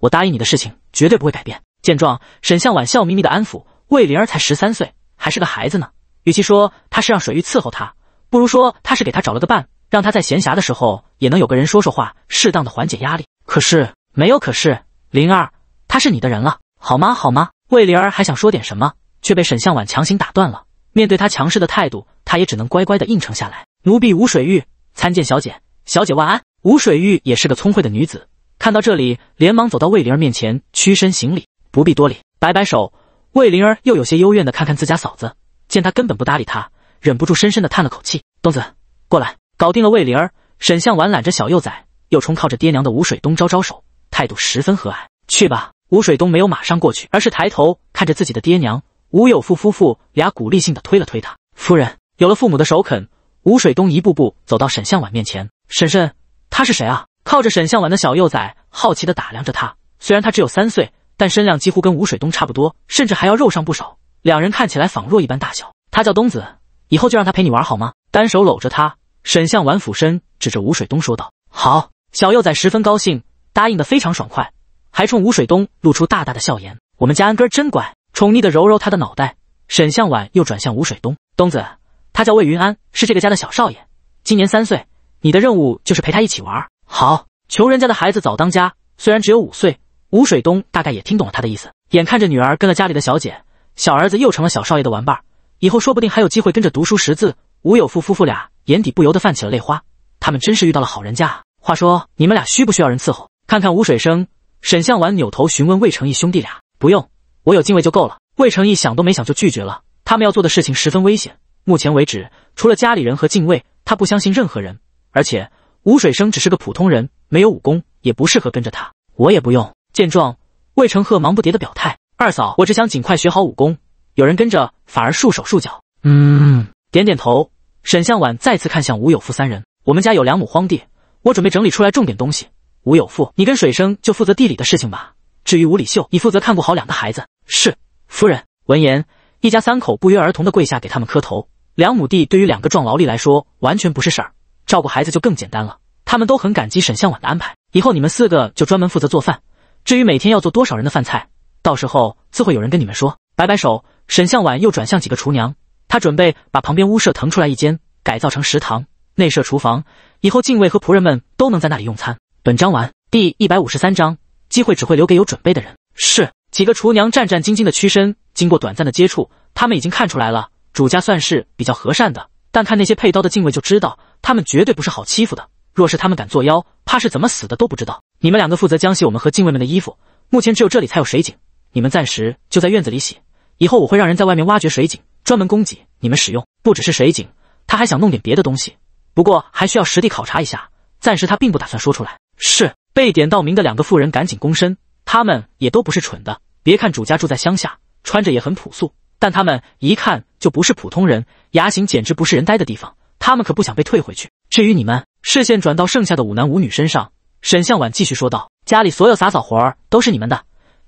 我答应你的事情绝对不会改变。见状，沈向婉笑眯眯的安抚：“魏灵儿才十三岁，还是个孩子呢。与其说她是让水玉伺候她，不如说她是给她找了个伴，让她在闲暇的时候也能有个人说说话，适当的缓解压力。可是没有，可是灵儿，他是你的人了，好吗？好吗？”魏灵儿还想说点什么，却被沈向婉强行打断了。面对他强势的态度，她也只能乖乖的应承下来。奴婢吴水玉参见小姐，小姐万安。吴水玉也是个聪慧的女子，看到这里，连忙走到魏灵儿面前，屈身行礼。不必多礼，摆摆手，魏灵儿又有些幽怨的看看自家嫂子，见她根本不搭理她，忍不住深深的叹了口气。东子，过来，搞定了。魏灵儿，沈向晚揽着小幼崽，又冲靠着爹娘的吴水东招招手，态度十分和蔼。去吧。吴水东没有马上过去，而是抬头看着自己的爹娘。吴有富夫妇俩鼓励性的推了推他。夫人，有了父母的首肯，吴水东一步步走到沈向晚面前。婶婶，他是谁啊？靠着沈向晚的小幼崽好奇的打量着他。虽然他只有三岁。但身量几乎跟吴水东差不多，甚至还要肉上不少，两人看起来仿若一般大小。他叫东子，以后就让他陪你玩好吗？单手搂着他，沈向晚俯身指着吴水东说道：“好。”小幼崽十分高兴，答应的非常爽快，还冲吴水东露出大大的笑颜。我们家安哥真乖，宠溺的揉揉他的脑袋。沈向晚又转向吴水东：“东子，他叫魏云安，是这个家的小少爷，今年三岁。你的任务就是陪他一起玩。好，穷人家的孩子早当家，虽然只有五岁。”吴水东大概也听懂了他的意思，眼看着女儿跟了家里的小姐，小儿子又成了小少爷的玩伴，以后说不定还有机会跟着读书识字。吴有富夫妇俩眼底不由得泛起了泪花，他们真是遇到了好人家。话说你们俩需不需要人伺候？看看吴水生、沈向晚，扭头询问魏成义兄弟俩。不用，我有敬畏就够了。魏成义想都没想就拒绝了。他们要做的事情十分危险，目前为止除了家里人和敬畏，他不相信任何人。而且吴水生只是个普通人，没有武功，也不适合跟着他。我也不用。见状，魏成鹤忙不迭的表态：“二嫂，我只想尽快学好武功。有人跟着反而束手束脚。”嗯，点点头，沈向晚再次看向吴有富三人：“我们家有两亩荒地，我准备整理出来种点东西。吴有富，你跟水生就负责地里的事情吧。至于吴礼秀，你负责看顾好两个孩子。”是夫人。闻言，一家三口不约而同的跪下给他们磕头。两亩地对于两个壮劳力来说完全不是事儿，照顾孩子就更简单了。他们都很感激沈向晚的安排。以后你们四个就专门负责做饭。至于每天要做多少人的饭菜，到时候自会有人跟你们说。摆摆手，沈向晚又转向几个厨娘，他准备把旁边屋舍腾出来一间，改造成食堂，内设厨房，以后禁卫和仆人们都能在那里用餐。本章完，第一百五十三章，机会只会留给有准备的人。是，几个厨娘战战兢兢的屈身。经过短暂的接触，他们已经看出来了，主家算是比较和善的，但看那些配刀的禁卫就知道，他们绝对不是好欺负的。若是他们敢作妖，怕是怎么死的都不知道。你们两个负责将洗我们和禁卫们的衣服。目前只有这里才有水井，你们暂时就在院子里洗。以后我会让人在外面挖掘水井，专门供给你们使用。不只是水井，他还想弄点别的东西，不过还需要实地考察一下。暂时他并不打算说出来。是被点到名的两个妇人赶紧躬身，他们也都不是蠢的。别看主家住在乡下，穿着也很朴素，但他们一看就不是普通人。牙形简直不是人待的地方，他们可不想被退回去。至于你们。视线转到剩下的五男五女身上，沈向晚继续说道：“家里所有洒扫活儿都是你们的，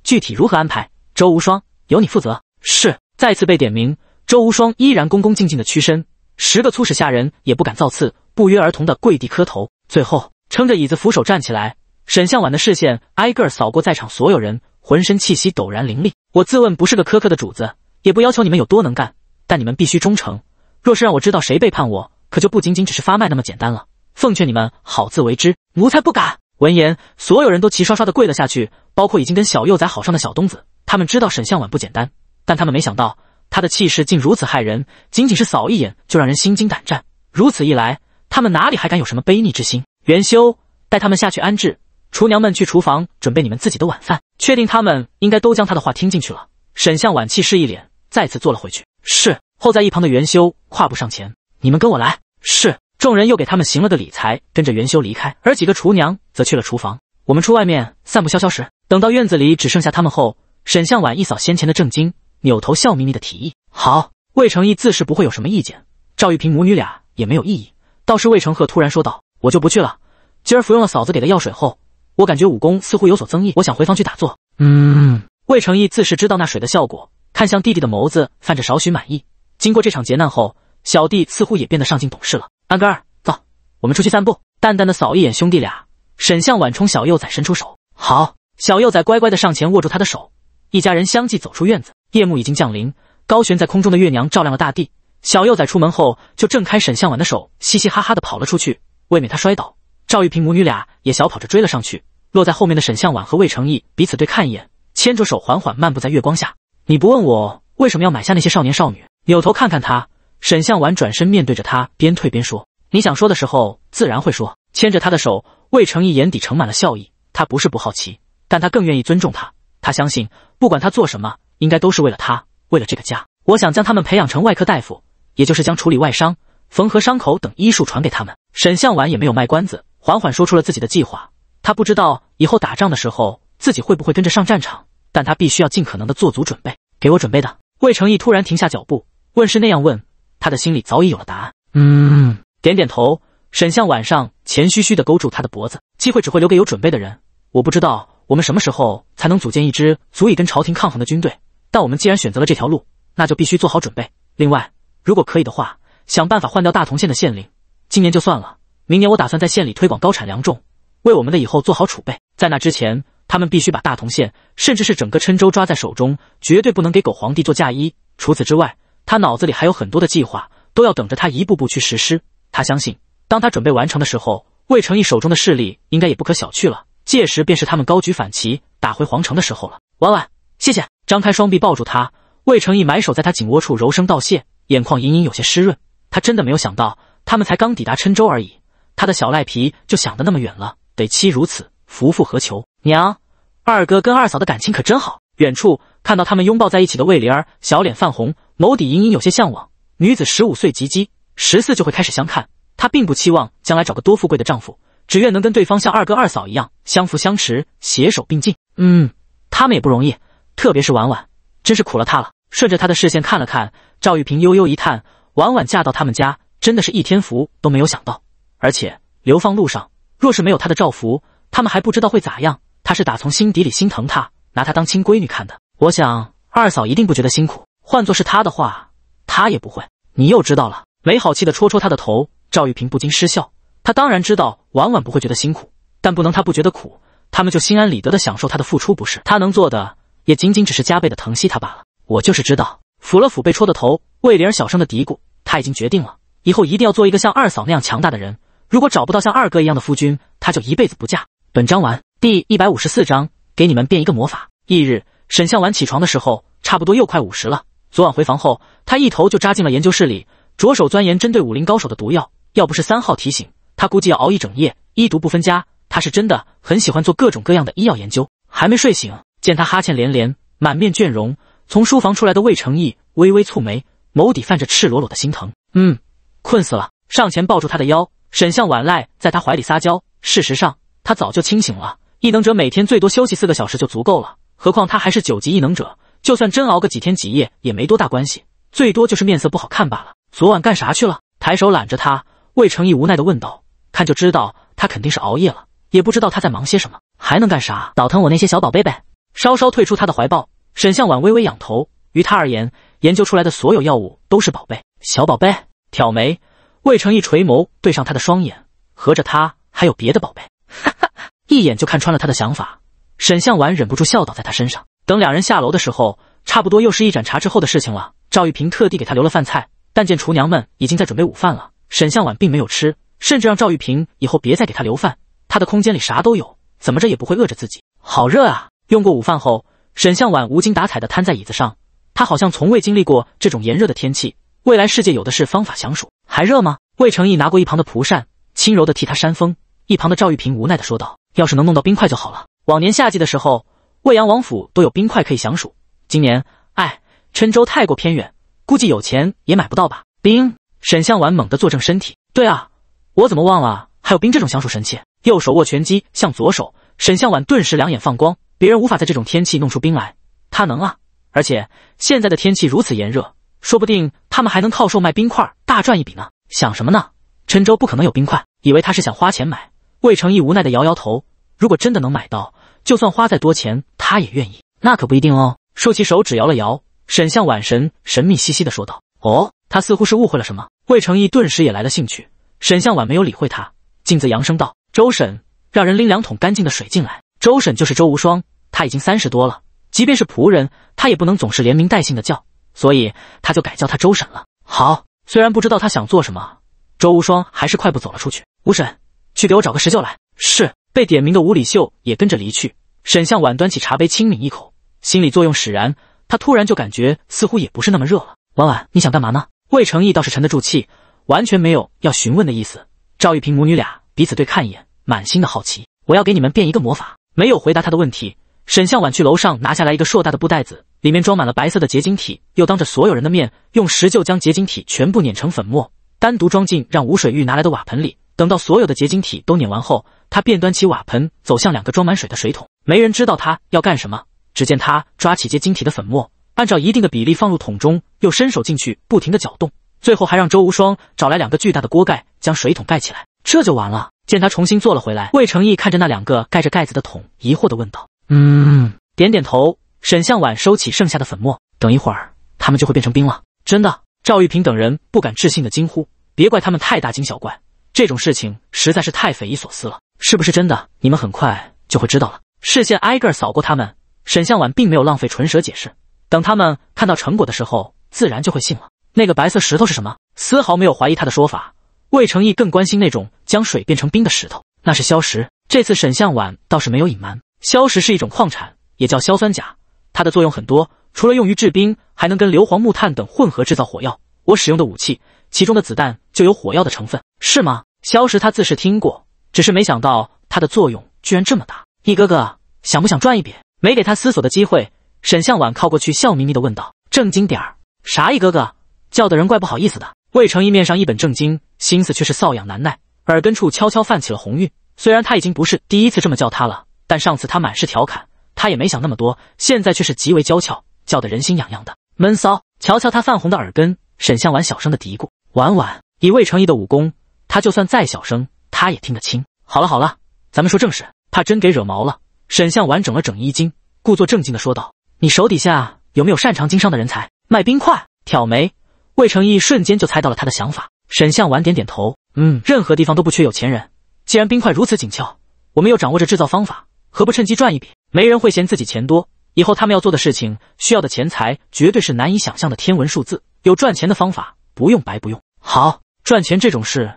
具体如何安排，周无双由你负责。”是，再次被点名，周无双依然恭恭敬敬的屈身。十个粗使下人也不敢造次，不约而同的跪地磕头。最后撑着椅子扶手站起来，沈向晚的视线挨个扫过在场所有人，浑身气息陡然凌厉。我自问不是个苛刻的主子，也不要求你们有多能干，但你们必须忠诚。若是让我知道谁背叛我，可就不仅仅只是发卖那么简单了。奉劝你们好自为之，奴才不敢。闻言，所有人都齐刷刷的跪了下去，包括已经跟小幼崽好上的小东子。他们知道沈向晚不简单，但他们没想到他的气势竟如此骇人，仅仅是扫一眼就让人心惊胆战。如此一来，他们哪里还敢有什么卑逆之心？元修，带他们下去安置。厨娘们去厨房准备你们自己的晚饭。确定他们应该都将他的话听进去了。沈向晚气势一脸，再次坐了回去。是，候在一旁的元修跨步上前，你们跟我来。是。众人又给他们行了个礼，才，跟着元修离开，而几个厨娘则去了厨房。我们出外面散步消消食。等到院子里只剩下他们后，沈向晚一扫先前的震惊，扭头笑眯眯的提议：“好。”魏成义自是不会有什么意见，赵玉萍母女俩也没有异议。倒是魏成赫突然说道：“我就不去了。今儿服用了嫂子给的药水后，我感觉武功似乎有所增益，我想回房去打坐。”嗯，魏成义自是知道那水的效果，看向弟弟的眸子泛着少许满意。经过这场劫难后。小弟似乎也变得上进懂事了。安哥儿，走，我们出去散步。淡淡的扫一眼兄弟俩，沈向晚冲小幼崽伸出手。好，小幼崽乖乖的上前握住他的手。一家人相继走出院子。夜幕已经降临，高悬在空中的月娘照亮了大地。小幼崽出门后就挣开沈向晚的手，嘻嘻哈哈的跑了出去，未免他摔倒，赵玉萍母女俩也小跑着追了上去。落在后面的沈向晚和魏成义彼此对看一眼，牵着手缓缓漫步在月光下。你不问我为什么要买下那些少年少女？扭头看看他。沈向晚转身面对着他，边退边说：“你想说的时候，自然会说。”牵着他的手，魏成义眼底盛满了笑意。他不是不好奇，但他更愿意尊重他。他相信，不管他做什么，应该都是为了他，为了这个家。我想将他们培养成外科大夫，也就是将处理外伤、缝合伤口等医术传给他们。沈向晚也没有卖关子，缓缓说出了自己的计划。他不知道以后打仗的时候自己会不会跟着上战场，但他必须要尽可能的做足准备。给我准备的？魏成义突然停下脚步，问：“是那样问？”他的心里早已有了答案。嗯，点点头。沈相晚上钱嘘嘘地勾住他的脖子。机会只会留给有准备的人。我不知道我们什么时候才能组建一支足以跟朝廷抗衡的军队。但我们既然选择了这条路，那就必须做好准备。另外，如果可以的话，想办法换掉大同县的县令。今年就算了，明年我打算在县里推广高产良种，为我们的以后做好储备。在那之前，他们必须把大同县，甚至是整个郴州抓在手中，绝对不能给狗皇帝做嫁衣。除此之外。他脑子里还有很多的计划，都要等着他一步步去实施。他相信，当他准备完成的时候，魏成义手中的势力应该也不可小觑了。届时便是他们高举反旗，打回皇城的时候了。婉婉，谢谢！张开双臂抱住他，魏成义埋手在他颈窝处，柔声道谢，眼眶隐隐有些湿润。他真的没有想到，他们才刚抵达郴州而已，他的小赖皮就想得那么远了。得妻如此，夫复何求？娘，二哥跟二嫂的感情可真好。远处看到他们拥抱在一起的魏灵儿，小脸泛红。眸底隐隐有些向往。女子十五岁及笄，十四就会开始相看。她并不期望将来找个多富贵的丈夫，只愿能跟对方像二哥二嫂一样相扶相持，携手并进。嗯，他们也不容易，特别是婉婉，真是苦了她了。顺着她的视线看了看，赵玉萍悠悠一叹：婉婉嫁到他们家，真的是一天福都没有想到。而且流放路上，若是没有她的照拂，他们还不知道会咋样。她是打从心底里心疼她，拿她当亲闺女看的。我想二嫂一定不觉得辛苦。换做是他的话，他也不会。你又知道了，没好气的戳戳他的头。赵玉萍不禁失笑。她当然知道婉婉不会觉得辛苦，但不能她不觉得苦，他们就心安理得的享受她的付出，不是？她能做的也仅仅只是加倍的疼惜她罢了。我就是知道，抚了抚被戳的头。魏玲儿小声的嘀咕：“她已经决定了，以后一定要做一个像二嫂那样强大的人。如果找不到像二哥一样的夫君，她就一辈子不嫁。”本章完。第一百五十四章，给你们变一个魔法。翌日，沈向晚起床的时候，差不多又快五十了。昨晚回房后，他一头就扎进了研究室里，着手钻研针对武林高手的毒药。要不是三号提醒，他估计要熬一整夜，医毒不分家。他是真的很喜欢做各种各样的医药研究。还没睡醒，见他哈欠连连，满面倦容，从书房出来的魏成义微微蹙眉，眸底泛着赤裸裸的心疼。嗯，困死了，上前抱住他的腰，沈向晚赖在他怀里撒娇。事实上，他早就清醒了。异能者每天最多休息四个小时就足够了，何况他还是九级异能者。就算真熬个几天几夜也没多大关系，最多就是面色不好看罢了。昨晚干啥去了？抬手揽着他，魏成义无奈的问道。看就知道他肯定是熬夜了，也不知道他在忙些什么，还能干啥？倒腾我那些小宝贝呗。稍稍退出他的怀抱，沈向晚微微仰头。于他而言，研究出来的所有药物都是宝贝，小宝贝。挑眉，魏成义垂眸对上他的双眼，合着他还有别的宝贝。哈哈，一眼就看穿了他的想法。沈向晚忍不住笑倒在他身上。等两人下楼的时候，差不多又是一盏茶之后的事情了。赵玉平特地给他留了饭菜，但见厨娘们已经在准备午饭了。沈向晚并没有吃，甚至让赵玉平以后别再给他留饭。他的空间里啥都有，怎么着也不会饿着自己。好热啊！用过午饭后，沈向晚无精打采的瘫在椅子上，他好像从未经历过这种炎热的天气。未来世界有的是方法降暑，还热吗？魏成义拿过一旁的蒲扇，轻柔的替他扇风。一旁的赵玉平无奈的说道：“要是能弄到冰块就好了。”往年夏季的时候。贵阳王府都有冰块可以享暑，今年，哎，郴州太过偏远，估计有钱也买不到吧？冰！沈向晚猛地坐正身体，对啊，我怎么忘了还有冰这种享暑神器？右手握拳击向左手，沈向晚顿时两眼放光。别人无法在这种天气弄出冰来，他能啊！而且现在的天气如此炎热，说不定他们还能靠售卖冰块大赚一笔呢。想什么呢？郴州不可能有冰块。以为他是想花钱买，魏成义无奈地摇摇头。如果真的能买到，就算花再多钱，他也愿意。那可不一定哦。竖起手指摇了摇，沈向晚神神秘兮兮的说道：“哦。”他似乎是误会了什么。魏成义顿时也来了兴趣。沈向晚没有理会他，径自扬声道：“周婶，让人拎两桶干净的水进来。”周婶就是周无双，他已经三十多了，即便是仆人，他也不能总是连名带姓的叫，所以他就改叫他周婶了。好，虽然不知道他想做什么，周无双还是快步走了出去。无婶，去给我找个石臼来。是。被点名的吴礼秀也跟着离去。沈向晚端起茶杯，轻抿一口，心理作用使然，他突然就感觉似乎也不是那么热了。婉婉，你想干嘛呢？魏成义倒是沉得住气，完全没有要询问的意思。赵玉萍母女俩彼此对看一眼，满心的好奇。我要给你们变一个魔法。没有回答他的问题，沈向晚去楼上拿下来一个硕大的布袋子，里面装满了白色的结晶体，又当着所有人的面用石臼将结晶体全部碾成粉末，单独装进让吴水玉拿来的瓦盆里。等到所有的结晶体都碾完后，他便端起瓦盆走向两个装满水的水桶。没人知道他要干什么。只见他抓起结晶体的粉末，按照一定的比例放入桶中，又伸手进去不停的搅动。最后还让周无双找来两个巨大的锅盖，将水桶盖起来。这就完了？见他重新坐了回来，魏成义看着那两个盖着盖子的桶，疑惑地问道：“嗯。”点点头，沈向晚收起剩下的粉末。等一会儿，他们就会变成冰了。真的？赵玉平等人不敢置信的惊呼。别怪他们太大惊小怪。这种事情实在是太匪夷所思了，是不是真的？你们很快就会知道了。视线挨个扫过他们，沈向晚并没有浪费唇舌解释，等他们看到成果的时候，自然就会信了。那个白色石头是什么？丝毫没有怀疑他的说法。魏成义更关心那种将水变成冰的石头，那是硝石。这次沈向晚倒是没有隐瞒，硝石是一种矿产，也叫硝酸钾，它的作用很多，除了用于制冰，还能跟硫磺、木炭等混合制造火药。我使用的武器，其中的子弹就有火药的成分，是吗？消食，他自是听过，只是没想到它的作用居然这么大。一哥哥，想不想转一笔？没给他思索的机会，沈向晚靠过去，笑眯眯的问道：“正经点儿，啥？一哥哥叫的人怪不好意思的。”魏成义面上一本正经，心思却是瘙痒难耐，耳根处悄悄泛起了红晕。虽然他已经不是第一次这么叫他了，但上次他满是调侃，他也没想那么多。现在却是极为娇俏，叫得人心痒痒的闷骚。瞧瞧他泛红的耳根，沈向晚小声的嘀咕：“婉婉，以魏成义的武功。”他就算再小声，他也听得清。好了好了，咱们说正事。怕真给惹毛了，沈相完整了整衣襟，故作正经的说道：“你手底下有没有擅长经商的人才？卖冰块。”挑眉，魏成义瞬间就猜到了他的想法。沈相晚点点头，嗯，任何地方都不缺有钱人。既然冰块如此紧俏，我们又掌握着制造方法，何不趁机赚一笔？没人会嫌自己钱多。以后他们要做的事情，需要的钱财绝对是难以想象的天文数字。有赚钱的方法，不用白不用。好，赚钱这种事。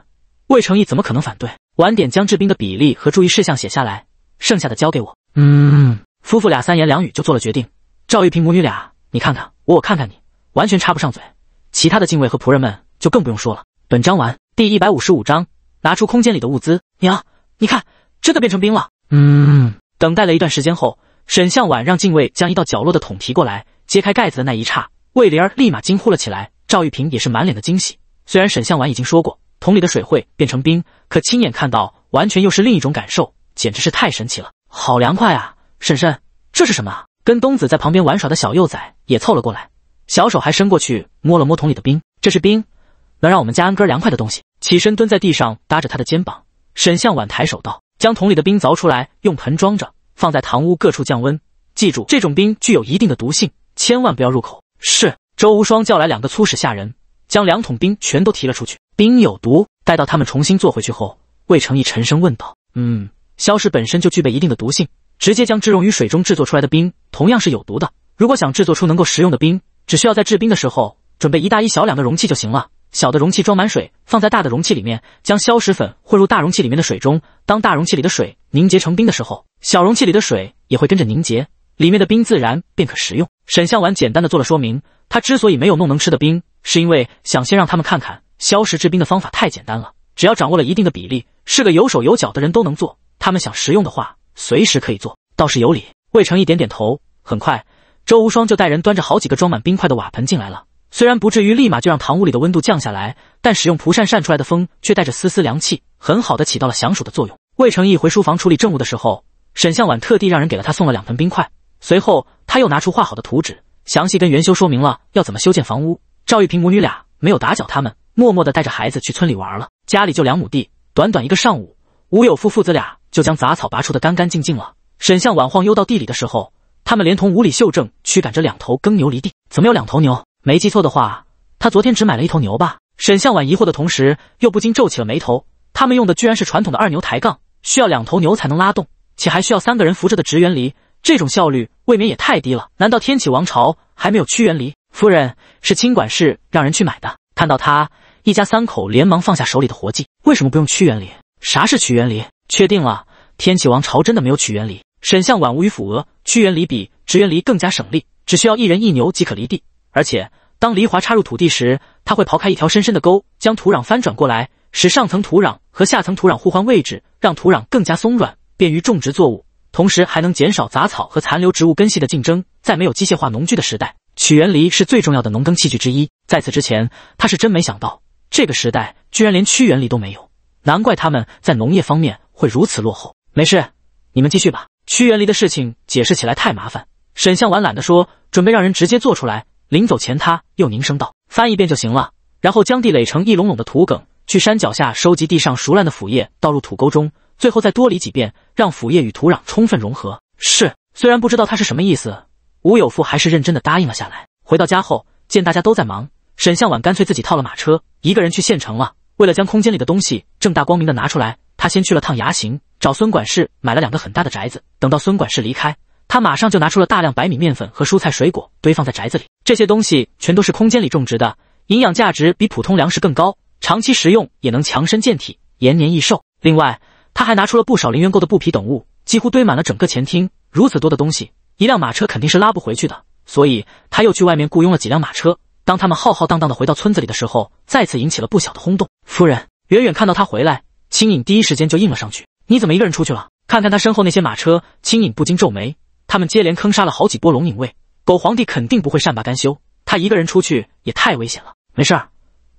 魏成义怎么可能反对？晚点将制冰的比例和注意事项写下来，剩下的交给我。嗯。夫妇俩三言两语就做了决定。赵玉萍母女俩，你看看我，我看看你，完全插不上嘴。其他的禁卫和仆人们就更不用说了。本章完，第一百五十五章，拿出空间里的物资。娘，你看，真的变成冰了。嗯。等待了一段时间后，沈向晚让禁卫将一道角落的桶提过来，揭开盖子的那一刹，魏灵儿立马惊呼了起来。赵玉萍也是满脸的惊喜。虽然沈向晚已经说过。桶里的水会变成冰，可亲眼看到，完全又是另一种感受，简直是太神奇了！好凉快啊，婶婶，这是什么啊？跟东子在旁边玩耍的小幼崽也凑了过来，小手还伸过去摸了摸桶里的冰。这是冰，能让我们家安哥凉快的东西。起身蹲在地上，搭着他的肩膀，沈向晚抬手道：“将桶里的冰凿出来，用盆装着，放在堂屋各处降温。记住，这种冰具有一定的毒性，千万不要入口。”是。周无双叫来两个粗使下人。将两桶冰全都提了出去。冰有毒。待到他们重新坐回去后，魏成义沉声问道：“嗯，硝石本身就具备一定的毒性，直接将制溶于水中制作出来的冰同样是有毒的。如果想制作出能够食用的冰，只需要在制冰的时候准备一大一小两个容器就行了。小的容器装满水，放在大的容器里面，将硝石粉混入大容器里面的水中。当大容器里的水凝结成冰的时候，小容器里的水也会跟着凝结，里面的冰自然便可食用。”沈向晚简单的做了说明。他之所以没有弄能吃的冰。是因为想先让他们看看消食制冰的方法太简单了，只要掌握了一定的比例，是个有手有脚的人都能做。他们想食用的话，随时可以做，倒是有理。魏成义点点头。很快，周无双就带人端着好几个装满冰块的瓦盆进来了。虽然不至于立马就让堂屋里的温度降下来，但使用蒲扇扇出来的风却带着丝丝凉气，很好的起到了降暑的作用。魏成义回书房处理政务的时候，沈向晚特地让人给了他送了两盆冰块。随后，他又拿出画好的图纸，详细跟元修说明了要怎么修建房屋。赵玉萍母女俩没有打搅他们，默默地带着孩子去村里玩了。家里就两亩地，短短一个上午，吴有富父子俩就将杂草拔出的干干净净了。沈向晚晃悠到地里的时候，他们连同吴礼秀正驱赶着两头耕牛犁地。怎么有两头牛？没记错的话，他昨天只买了一头牛吧？沈向晚疑惑的同时，又不禁皱起了眉头。他们用的居然是传统的二牛抬杠，需要两头牛才能拉动，且还需要三个人扶着的直辕犁，这种效率未免也太低了。难道天启王朝还没有屈原犁？夫人是清管事让人去买的。看到他一家三口，连忙放下手里的活计。为什么不用曲辕犁？啥是曲辕犁？确定了，天启王朝真的没有曲辕犁。沈相晚无与抚额。曲辕犁比直辕犁更加省力，只需要一人一牛即可犁地。而且当犁铧插入土地时，它会刨开一条深深的沟，将土壤翻转过来，使上层土壤和下层土壤互换位置，让土壤更加松软，便于种植作物。同时还能减少杂草和残留植物根系的竞争。在没有机械化农具的时代。曲辕犁是最重要的农耕器具之一，在此之前，他是真没想到这个时代居然连曲辕犁都没有，难怪他们在农业方面会如此落后。没事，你们继续吧。曲辕犁的事情解释起来太麻烦，沈向晚懒得说，准备让人直接做出来。临走前，他又凝声道：“翻一遍就行了。”然后将地垒成一垄垄的土埂，去山脚下收集地上熟烂的腐叶，倒入土沟中，最后再多犁几遍，让腐叶与土壤充分融合。是，虽然不知道他是什么意思。吴有富还是认真的答应了下来。回到家后，见大家都在忙，沈向晚干脆自己套了马车，一个人去县城了。为了将空间里的东西正大光明的拿出来，他先去了趟衙行，找孙管事买了两个很大的宅子。等到孙管事离开，他马上就拿出了大量白米、面粉和蔬菜水果，堆放在宅子里。这些东西全都是空间里种植的，营养价值比普通粮食更高，长期食用也能强身健体、延年益寿。另外，他还拿出了不少零元购的布匹等物，几乎堆满了整个前厅。如此多的东西。一辆马车肯定是拉不回去的，所以他又去外面雇佣了几辆马车。当他们浩浩荡荡的回到村子里的时候，再次引起了不小的轰动。夫人远远看到他回来，青影第一时间就应了上去：“你怎么一个人出去了？看看他身后那些马车。”青影不禁皱眉，他们接连坑杀了好几波龙影卫，狗皇帝肯定不会善罢甘休。他一个人出去也太危险了。没事，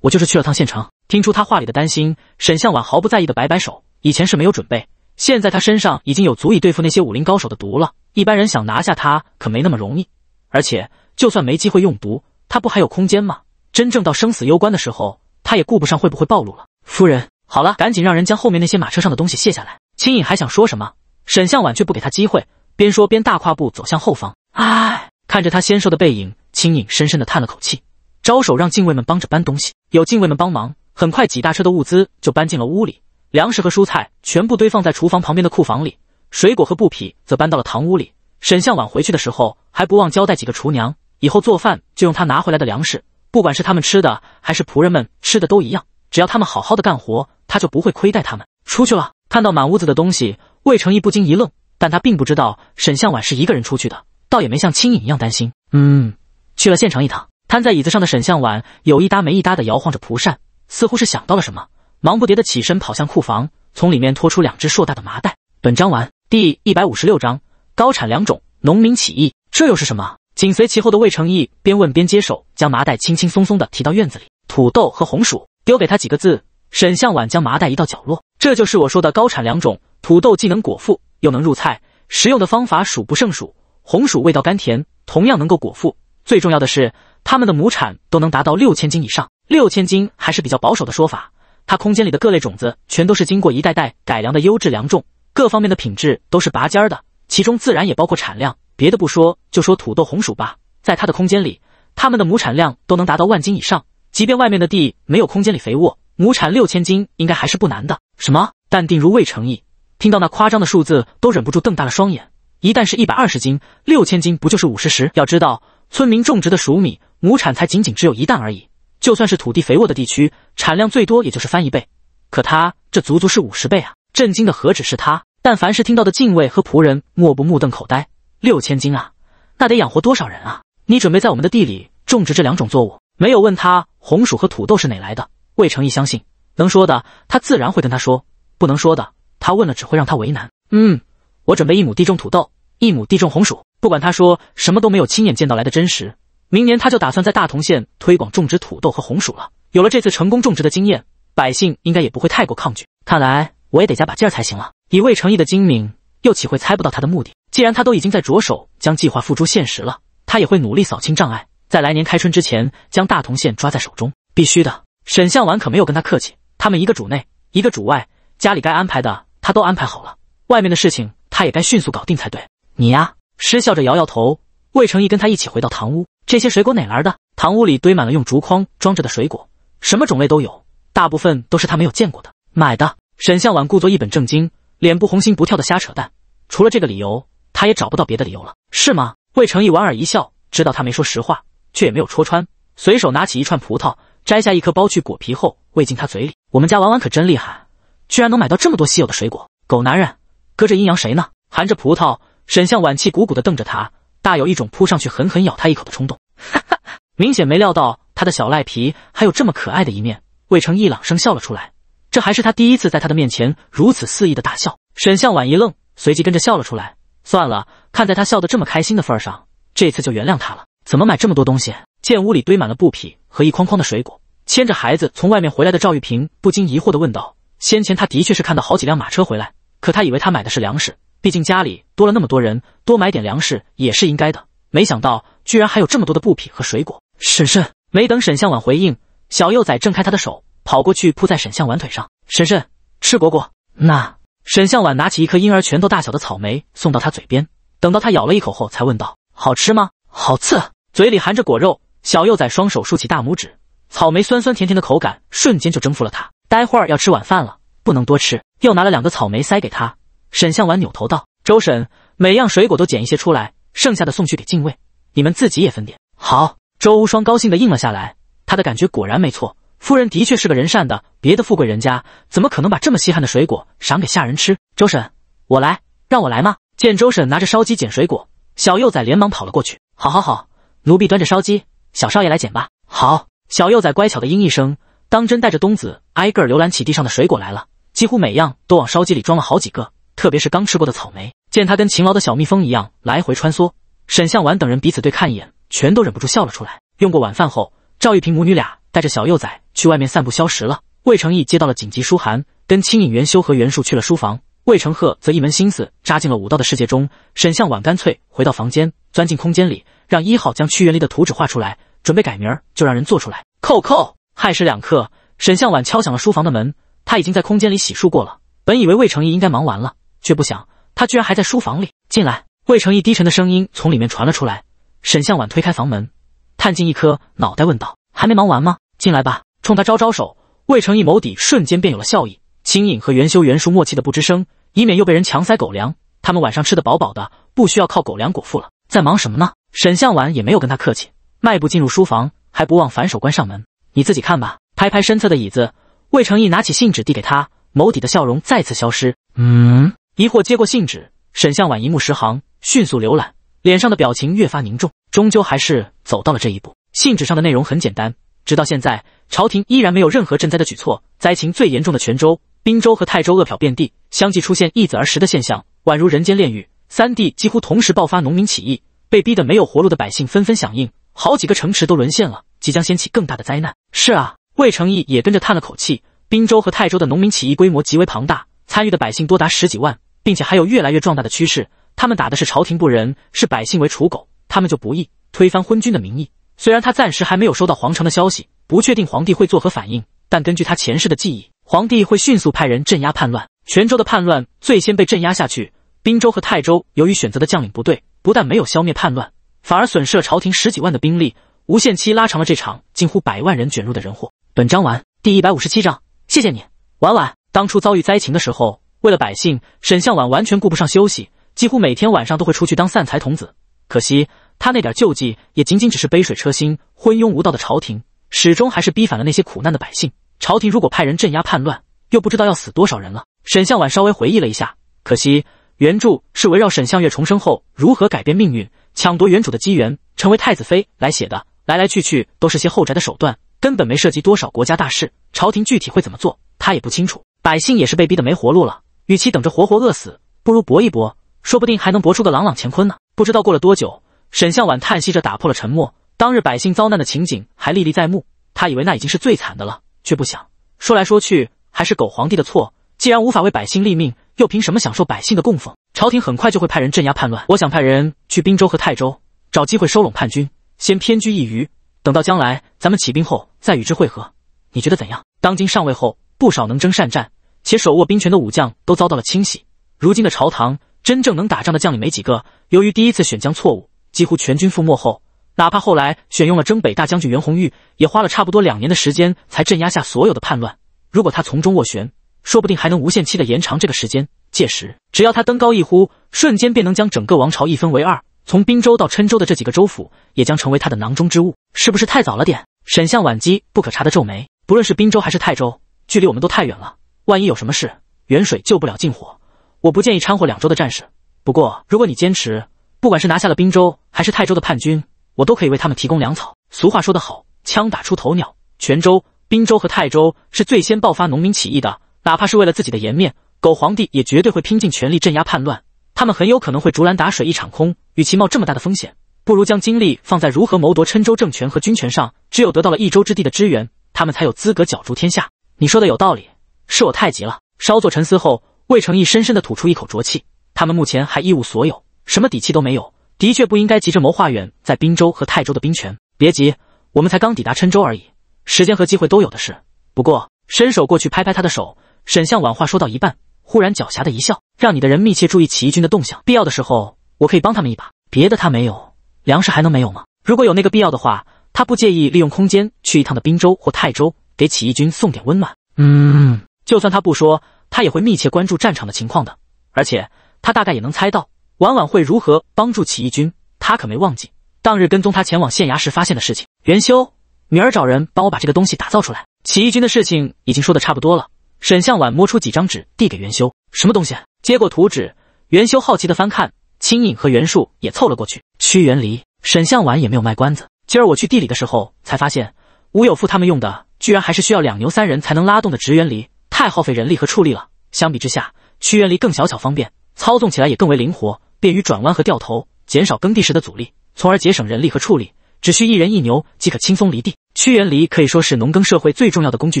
我就是去了趟县城。听出他话里的担心，沈向晚毫不在意的摆摆手：“以前是没有准备。”现在他身上已经有足以对付那些武林高手的毒了，一般人想拿下他可没那么容易。而且就算没机会用毒，他不还有空间吗？真正到生死攸关的时候，他也顾不上会不会暴露了。夫人，好了，赶紧让人将后面那些马车上的东西卸下来。青影还想说什么，沈向晚却不给他机会，边说边大跨步走向后方。哎，看着他纤瘦的背影，青影深深的叹了口气，招手让禁卫们帮着搬东西。有禁卫们帮忙，很快几大车的物资就搬进了屋里。粮食和蔬菜全部堆放在厨房旁边的库房里，水果和布匹则搬到了堂屋里。沈向晚回去的时候，还不忘交代几个厨娘，以后做饭就用他拿回来的粮食，不管是他们吃的还是仆人们吃的都一样。只要他们好好的干活，他就不会亏待他们。出去了，看到满屋子的东西，魏成义不禁一愣，但他并不知道沈向晚是一个人出去的，倒也没像青影一样担心。嗯，去了县城一趟。瘫在椅子上的沈向晚有一搭没一搭的摇晃着蒲扇，似乎是想到了什么。忙不迭的起身跑向库房，从里面拖出两只硕大的麻袋。本章完，第一百五十六章高产良种。农民起义，这又是什么？紧随其后的魏成义边问边接手，将麻袋轻轻松松的提到院子里。土豆和红薯，丢给他几个字。沈向晚将麻袋移到角落。这就是我说的高产良种。土豆既能果腹，又能入菜，食用的方法数不胜数。红薯味道甘甜，同样能够果腹。最重要的是，他们的亩产都能达到六千斤以上。六千斤还是比较保守的说法。他空间里的各类种子全都是经过一代代改良的优质良种，各方面的品质都是拔尖儿的，其中自然也包括产量。别的不说，就说土豆、红薯吧，在他的空间里，他们的亩产量都能达到万斤以上。即便外面的地没有空间里肥沃，亩产六千斤应该还是不难的。什么？淡定如未成意，听到那夸张的数字，都忍不住瞪大了双眼。一担是一百二十斤，六千斤不就是五十石？要知道，村民种植的黍米，亩产才仅仅只有一担而已。就算是土地肥沃的地区，产量最多也就是翻一倍，可他这足足是五十倍啊！震惊的何止是他？但凡是听到的禁卫和仆人，莫不目瞪口呆。六千斤啊，那得养活多少人啊？你准备在我们的地里种植这两种作物？没有问他红薯和土豆是哪来的。魏成义相信，能说的他自然会跟他说，不能说的他问了只会让他为难。嗯，我准备一亩地种土豆，一亩地种红薯。不管他说什么，都没有亲眼见到来的真实。明年他就打算在大同县推广种植土豆和红薯了。有了这次成功种植的经验，百姓应该也不会太过抗拒。看来我也得加把劲儿才行了。以魏成义的精明，又岂会猜不到他的目的？既然他都已经在着手将计划付诸现实了，他也会努力扫清障碍，在来年开春之前将大同县抓在手中。必须的，沈向晚可没有跟他客气。他们一个主内，一个主外，家里该安排的他都安排好了，外面的事情他也该迅速搞定才对。你呀，失笑着摇摇头。魏成义跟他一起回到堂屋。这些水果哪来的？堂屋里堆满了用竹筐装着的水果，什么种类都有，大部分都是他没有见过的。买的。沈向晚故作一本正经，脸不红心不跳的瞎扯淡。除了这个理由，他也找不到别的理由了，是吗？魏成义莞尔一笑，知道他没说实话，却也没有戳穿。随手拿起一串葡萄，摘下一颗，剥去果皮后喂进他嘴里。我们家婉婉可真厉害，居然能买到这么多稀有的水果。狗男人，搁这阴阳谁呢？含着葡萄，沈向晚气鼓鼓的瞪着他。大有一种扑上去狠狠咬他一口的冲动，哈哈！明显没料到他的小赖皮还有这么可爱的一面，魏成一朗声笑了出来。这还是他第一次在他的面前如此肆意的大笑。沈向晚一愣，随即跟着笑了出来。算了，看在他笑得这么开心的份上，这次就原谅他了。怎么买这么多东西？见屋里堆满了布匹和一筐筐的水果，牵着孩子从外面回来的赵玉萍不禁疑惑地问道。先前他的确是看到好几辆马车回来，可他以为他买的是粮食。毕竟家里多了那么多人，多买点粮食也是应该的。没想到居然还有这么多的布匹和水果，婶婶。没等沈向晚回应，小幼崽挣开她的手，跑过去扑在沈向晚腿上，婶婶，吃果果。那沈向晚拿起一颗婴儿拳头大小的草莓，送到他嘴边，等到他咬了一口后，才问道：“好吃吗？”“好吃。”嘴里含着果肉，小幼崽双手竖起大拇指。草莓酸酸甜甜的口感瞬间就征服了他。待会儿要吃晚饭了，不能多吃。又拿了两个草莓塞给他。沈向晚扭头道：“周婶，每样水果都捡一些出来，剩下的送去给禁卫，你们自己也分点。”好。周无双高兴的应了下来。他的感觉果然没错，夫人的确是个人善的。别的富贵人家怎么可能把这么稀罕的水果赏给下人吃？周婶，我来，让我来嘛！见周婶拿着烧鸡捡水果，小幼崽连忙跑了过去。好好好，奴婢端着烧鸡，小少爷来捡吧。好。小幼崽乖巧的应一声，当真带着冬子挨个浏览起地上的水果来了，几乎每样都往烧鸡里装了好几个。特别是刚吃过的草莓，见他跟勤劳的小蜜蜂一样来回穿梭，沈向晚等人彼此对看一眼，全都忍不住笑了出来。用过晚饭后，赵玉萍母女俩带着小幼崽去外面散步消食了。魏成义接到了紧急书函，跟清影元修和袁术去了书房。魏成鹤则一门心思扎进了武道的世界中。沈向晚干脆回到房间，钻进空间里，让一号将屈原里的图纸画出来，准备改名儿就让人做出来。叩叩。亥时两刻，沈向晚敲响了书房的门。他已经在空间里洗漱过了，本以为魏成义应该忙完了。却不想，他居然还在书房里。进来，魏成义低沉的声音从里面传了出来。沈向晚推开房门，探进一颗脑袋问道：“还没忙完吗？进来吧。”冲他招招手。魏成义眸底瞬间便有了笑意。青影和袁修、袁术默契的不吱声，以免又被人强塞狗粮。他们晚上吃的饱饱的，不需要靠狗粮果腹了。在忙什么呢？沈向晚也没有跟他客气，迈步进入书房，还不忘反手关上门。你自己看吧。拍拍身侧的椅子，魏成义拿起信纸递给他，眸底的笑容再次消失。嗯。疑惑接过信纸，沈向晚一目十行，迅速浏览，脸上的表情越发凝重。终究还是走到了这一步。信纸上的内容很简单，直到现在，朝廷依然没有任何赈灾的举措。灾情最严重的泉州、滨州和泰州，饿殍遍地，相继出现一子而食的现象，宛如人间炼狱。三地几乎同时爆发农民起义，被逼得没有活路的百姓纷纷响应，好几个城池都沦陷了，即将掀起更大的灾难。是啊，魏成义也跟着叹了口气。滨州和泰州的农民起义规模极为庞大。参与的百姓多达十几万，并且还有越来越壮大的趋势。他们打的是朝廷不仁，视百姓为刍狗，他们就不义，推翻昏君的名义。虽然他暂时还没有收到皇城的消息，不确定皇帝会作何反应，但根据他前世的记忆，皇帝会迅速派人镇压叛乱。泉州的叛乱最先被镇压下去，滨州和泰州由于选择的将领不对，不但没有消灭叛乱，反而损失了朝廷十几万的兵力，无限期拉长了这场近乎百万人卷入的人祸。本章完，第一百五十七章。谢谢你，晚晚。当初遭遇灾情的时候，为了百姓，沈向晚完全顾不上休息，几乎每天晚上都会出去当散财童子。可惜他那点救济也仅仅只是杯水车薪。昏庸无道的朝廷，始终还是逼反了那些苦难的百姓。朝廷如果派人镇压叛乱，又不知道要死多少人了。沈向晚稍微回忆了一下，可惜原著是围绕沈向月重生后如何改变命运、抢夺原主的机缘，成为太子妃来写的。来来去去都是些后宅的手段，根本没涉及多少国家大事。朝廷具体会怎么做，他也不清楚。百姓也是被逼的没活路了，与其等着活活饿死，不如搏一搏，说不定还能搏出个朗朗乾坤呢。不知道过了多久，沈向晚叹息着打破了沉默。当日百姓遭难的情景还历历在目，他以为那已经是最惨的了，却不想说来说去还是狗皇帝的错。既然无法为百姓立命，又凭什么享受百姓的供奉？朝廷很快就会派人镇压叛乱，我想派人去滨州和泰州，找机会收拢叛军，先偏居一隅，等到将来咱们起兵后再与之会合。你觉得怎样？当今上位后。不少能征善战且手握兵权的武将都遭到了清洗。如今的朝堂，真正能打仗的将领没几个。由于第一次选将错误，几乎全军覆没后，哪怕后来选用了征北大将军袁弘玉，也花了差不多两年的时间才镇压下所有的叛乱。如果他从中斡旋，说不定还能无限期的延长这个时间。届时，只要他登高一呼，瞬间便能将整个王朝一分为二。从滨州到郴州的这几个州府，也将成为他的囊中之物。是不是太早了点？沈相晚机不可察的皱眉。不论是滨州还是泰州。距离我们都太远了，万一有什么事，远水救不了近火。我不建议掺和两州的战事，不过如果你坚持，不管是拿下了滨州还是泰州的叛军，我都可以为他们提供粮草。俗话说得好，枪打出头鸟。泉州、滨州和泰州是最先爆发农民起义的，哪怕是为了自己的颜面，狗皇帝也绝对会拼尽全力镇压叛乱。他们很有可能会竹篮打水一场空。与其冒这么大的风险，不如将精力放在如何谋夺郴州政权和军权上。只有得到了益州之地的支援，他们才有资格角逐天下。你说的有道理，是我太急了。稍作沉思后，魏成义深深的吐出一口浊气。他们目前还一无所有，什么底气都没有，的确不应该急着谋划远在滨州和泰州的兵权。别急，我们才刚抵达郴州而已，时间和机会都有的是。不过伸手过去拍拍他的手，沈相晚话说到一半，忽然狡黠的一笑，让你的人密切注意起义军的动向，必要的时候我可以帮他们一把。别的他没有，粮食还能没有吗？如果有那个必要的话，他不介意利用空间去一趟的滨州或泰州。给起义军送点温暖。嗯，就算他不说，他也会密切关注战场的情况的。而且他大概也能猜到婉婉会如何帮助起义军。他可没忘记当日跟踪他前往县衙时发现的事情。元修，明儿找人帮我把这个东西打造出来。起义军的事情已经说的差不多了。沈向晚摸出几张纸递给元修，什么东西？接过图纸，元修好奇的翻看。青影和袁术也凑了过去。屈原离，沈向晚也没有卖关子。今儿我去地里的时候才发现。吴有富他们用的居然还是需要两牛三人才能拉动的直辕犁，太耗费人力和畜力了。相比之下，曲辕犁更小巧方便，操纵起来也更为灵活，便于转弯和掉头，减少耕地时的阻力，从而节省人力和畜力，只需一人一牛即可轻松犁地。曲辕犁可以说是农耕社会最重要的工具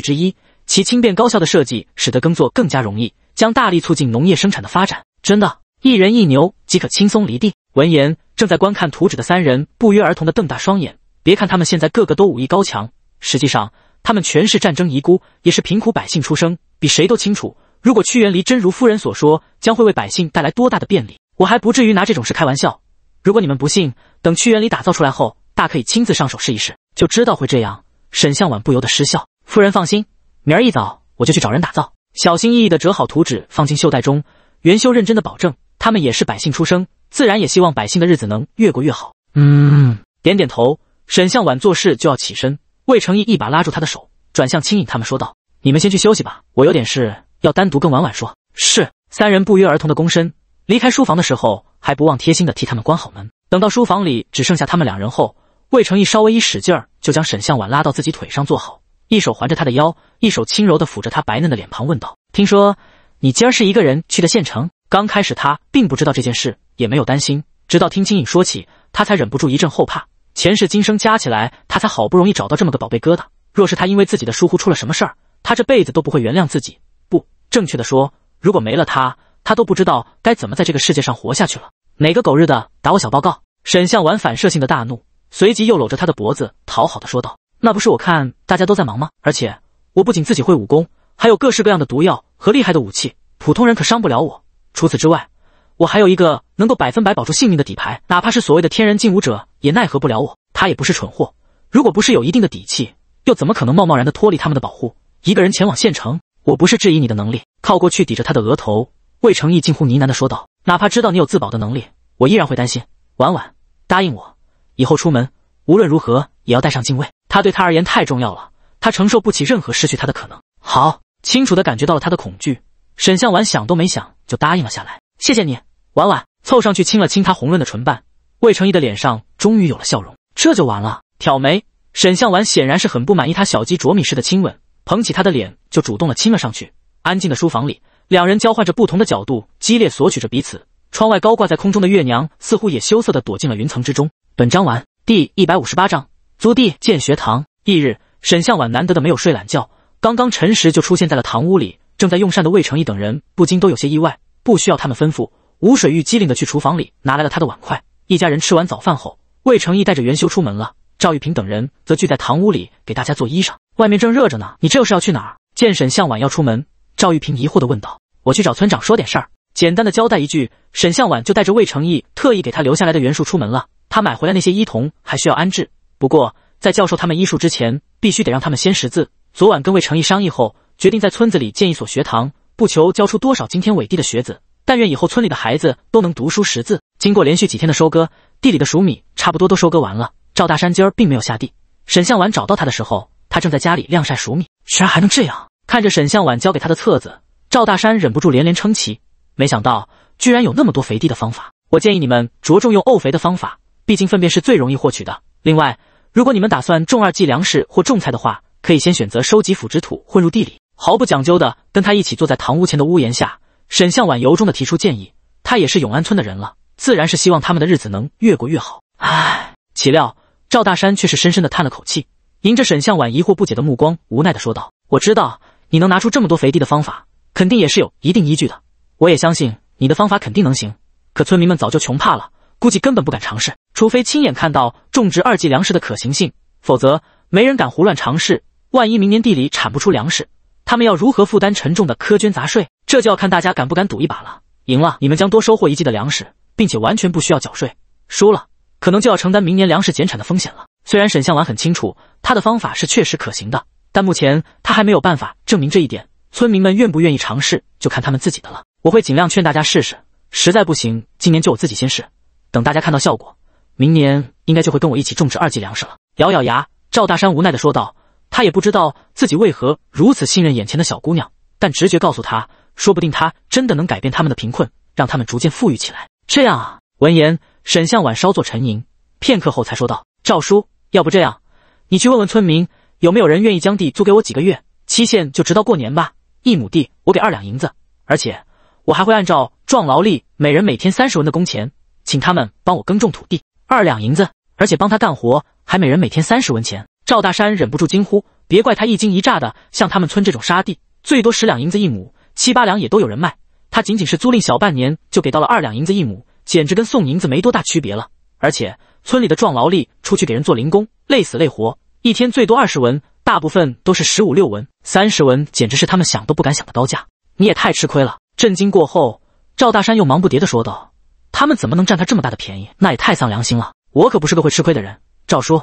之一，其轻便高效的设计使得耕作更加容易，将大力促进农业生产的发展。真的，一人一牛即可轻松犁地？闻言，正在观看图纸的三人不约而同的瞪大双眼。别看他们现在个个都武艺高强。实际上，他们全是战争遗孤，也是贫苦百姓出生，比谁都清楚。如果屈原离真如夫人所说，将会为百姓带来多大的便利，我还不至于拿这种事开玩笑。如果你们不信，等屈原离打造出来后，大可以亲自上手试一试，就知道会这样。沈向晚不由得失笑：“夫人放心，明儿一早我就去找人打造。”小心翼翼的折好图纸，放进袖袋中。元修认真的保证：“他们也是百姓出生，自然也希望百姓的日子能越过越好。”嗯，点点头，沈向晚做事就要起身。魏成义一把拉住他的手，转向青影他们说道：“你们先去休息吧，我有点事要单独跟婉婉说。”是三人不约而同的躬身离开书房的时候，还不忘贴心的替他们关好门。等到书房里只剩下他们两人后，魏成义稍微一使劲儿，就将沈向婉拉到自己腿上坐好，一手环着他的腰，一手轻柔的抚着他白嫩的脸庞，问道：“听说你今儿是一个人去的县城？刚开始他并不知道这件事，也没有担心，直到听青影说起，他才忍不住一阵后怕。”前世今生加起来，他才好不容易找到这么个宝贝疙瘩。若是他因为自己的疏忽出了什么事儿，他这辈子都不会原谅自己。不正确的说，如果没了他，他都不知道该怎么在这个世界上活下去了。哪个狗日的打我小报告？沈向晚反射性的大怒，随即又搂着他的脖子讨好的说道：“那不是我看大家都在忙吗？而且我不仅自己会武功，还有各式各样的毒药和厉害的武器，普通人可伤不了我。除此之外。”我还有一个能够百分百保住性命的底牌，哪怕是所谓的天然禁武者也奈何不了我。他也不是蠢货，如果不是有一定的底气，又怎么可能贸贸然的脱离他们的保护，一个人前往县城？我不是质疑你的能力，靠过去抵着他的额头，魏成义近乎呢喃的说道：“哪怕知道你有自保的能力，我依然会担心。”婉婉，答应我，以后出门无论如何也要带上禁卫，他对他而言太重要了，他承受不起任何失去他的可能。好，清楚的感觉到了他的恐惧，沈向晚想都没想就答应了下来。谢谢你，婉婉凑上去亲了亲她红润的唇瓣，魏成义的脸上终于有了笑容。这就完了？挑眉，沈向晚显然是很不满意他小鸡啄米似的亲吻，捧起他的脸就主动了亲了上去。安静的书房里，两人交换着不同的角度，激烈索取着彼此。窗外高挂在空中的月娘似乎也羞涩的躲进了云层之中。本章完，第一百五十八章租地建学堂。翌日，沈向晚难得的没有睡懒觉，刚刚辰时就出现在了堂屋里，正在用膳的魏成义等人不禁都有些意外。不需要他们吩咐，吴水玉机灵的去厨房里拿来了他的碗筷。一家人吃完早饭后，魏成义带着袁修出门了，赵玉平等人则聚在堂屋里给大家做衣裳。外面正热着呢，你这又是要去哪儿？见沈向晚要出门，赵玉平疑惑的问道：“我去找村长说点事儿。”简单的交代一句，沈向晚就带着魏成义特意给他留下来的袁术出门了。他买回来那些医童还需要安置，不过在教授他们医术之前，必须得让他们先识字。昨晚跟魏成义商议后，决定在村子里建一所学堂。不求教出多少惊天伟地的学子，但愿以后村里的孩子都能读书识字。经过连续几天的收割，地里的熟米差不多都收割完了。赵大山今儿并没有下地。沈向晚找到他的时候，他正在家里晾晒熟米，居然还能这样。看着沈向晚交给他的册子，赵大山忍不住连连称奇。没想到居然有那么多肥地的方法。我建议你们着重用沤肥的方法，毕竟粪便是最容易获取的。另外，如果你们打算种二季粮食或种菜的话，可以先选择收集腐殖土混入地里。毫不讲究的跟他一起坐在堂屋前的屋檐下，沈向晚由衷的提出建议。他也是永安村的人了，自然是希望他们的日子能越过越好。唉，岂料赵大山却是深深的叹了口气，迎着沈向晚疑惑不解的目光，无奈的说道：“我知道你能拿出这么多肥地的方法，肯定也是有一定依据的。我也相信你的方法肯定能行。可村民们早就穷怕了，估计根本不敢尝试。除非亲眼看到种植二级粮食的可行性，否则没人敢胡乱尝试。万一明年地里产不出粮食。”他们要如何负担沉重的苛捐杂税？这就要看大家敢不敢赌一把了。赢了，你们将多收获一季的粮食，并且完全不需要缴税；输了，可能就要承担明年粮食减产的风险了。虽然沈向晚很清楚他的方法是确实可行的，但目前他还没有办法证明这一点。村民们愿不愿意尝试，就看他们自己的了。我会尽量劝大家试试，实在不行，今年就我自己先试。等大家看到效果，明年应该就会跟我一起种植二季粮食了。咬咬牙，赵大山无奈地说道。他也不知道自己为何如此信任眼前的小姑娘，但直觉告诉他，说不定她真的能改变他们的贫困，让他们逐渐富裕起来。这样啊？闻言，沈向晚稍作沉吟，片刻后才说道：“赵叔，要不这样，你去问问村民，有没有人愿意将地租给我几个月，期限就直到过年吧。一亩地我给二两银子，而且我还会按照壮劳力每人每天三十文的工钱，请他们帮我耕种土地。二两银子，而且帮他干活还每人每天三十文钱。”赵大山忍不住惊呼：“别怪他一惊一乍的。像他们村这种沙地，最多十两银子一亩，七八两也都有人卖。他仅仅是租赁小半年，就给到了二两银子一亩，简直跟送银子没多大区别了。而且村里的壮劳力出去给人做零工，累死累活，一天最多二十文，大部分都是十五六文，三十文简直是他们想都不敢想的高价。你也太吃亏了！”震惊过后，赵大山又忙不迭的说道：“他们怎么能占他这么大的便宜？那也太丧良心了！我可不是个会吃亏的人，赵叔，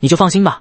你就放心吧。”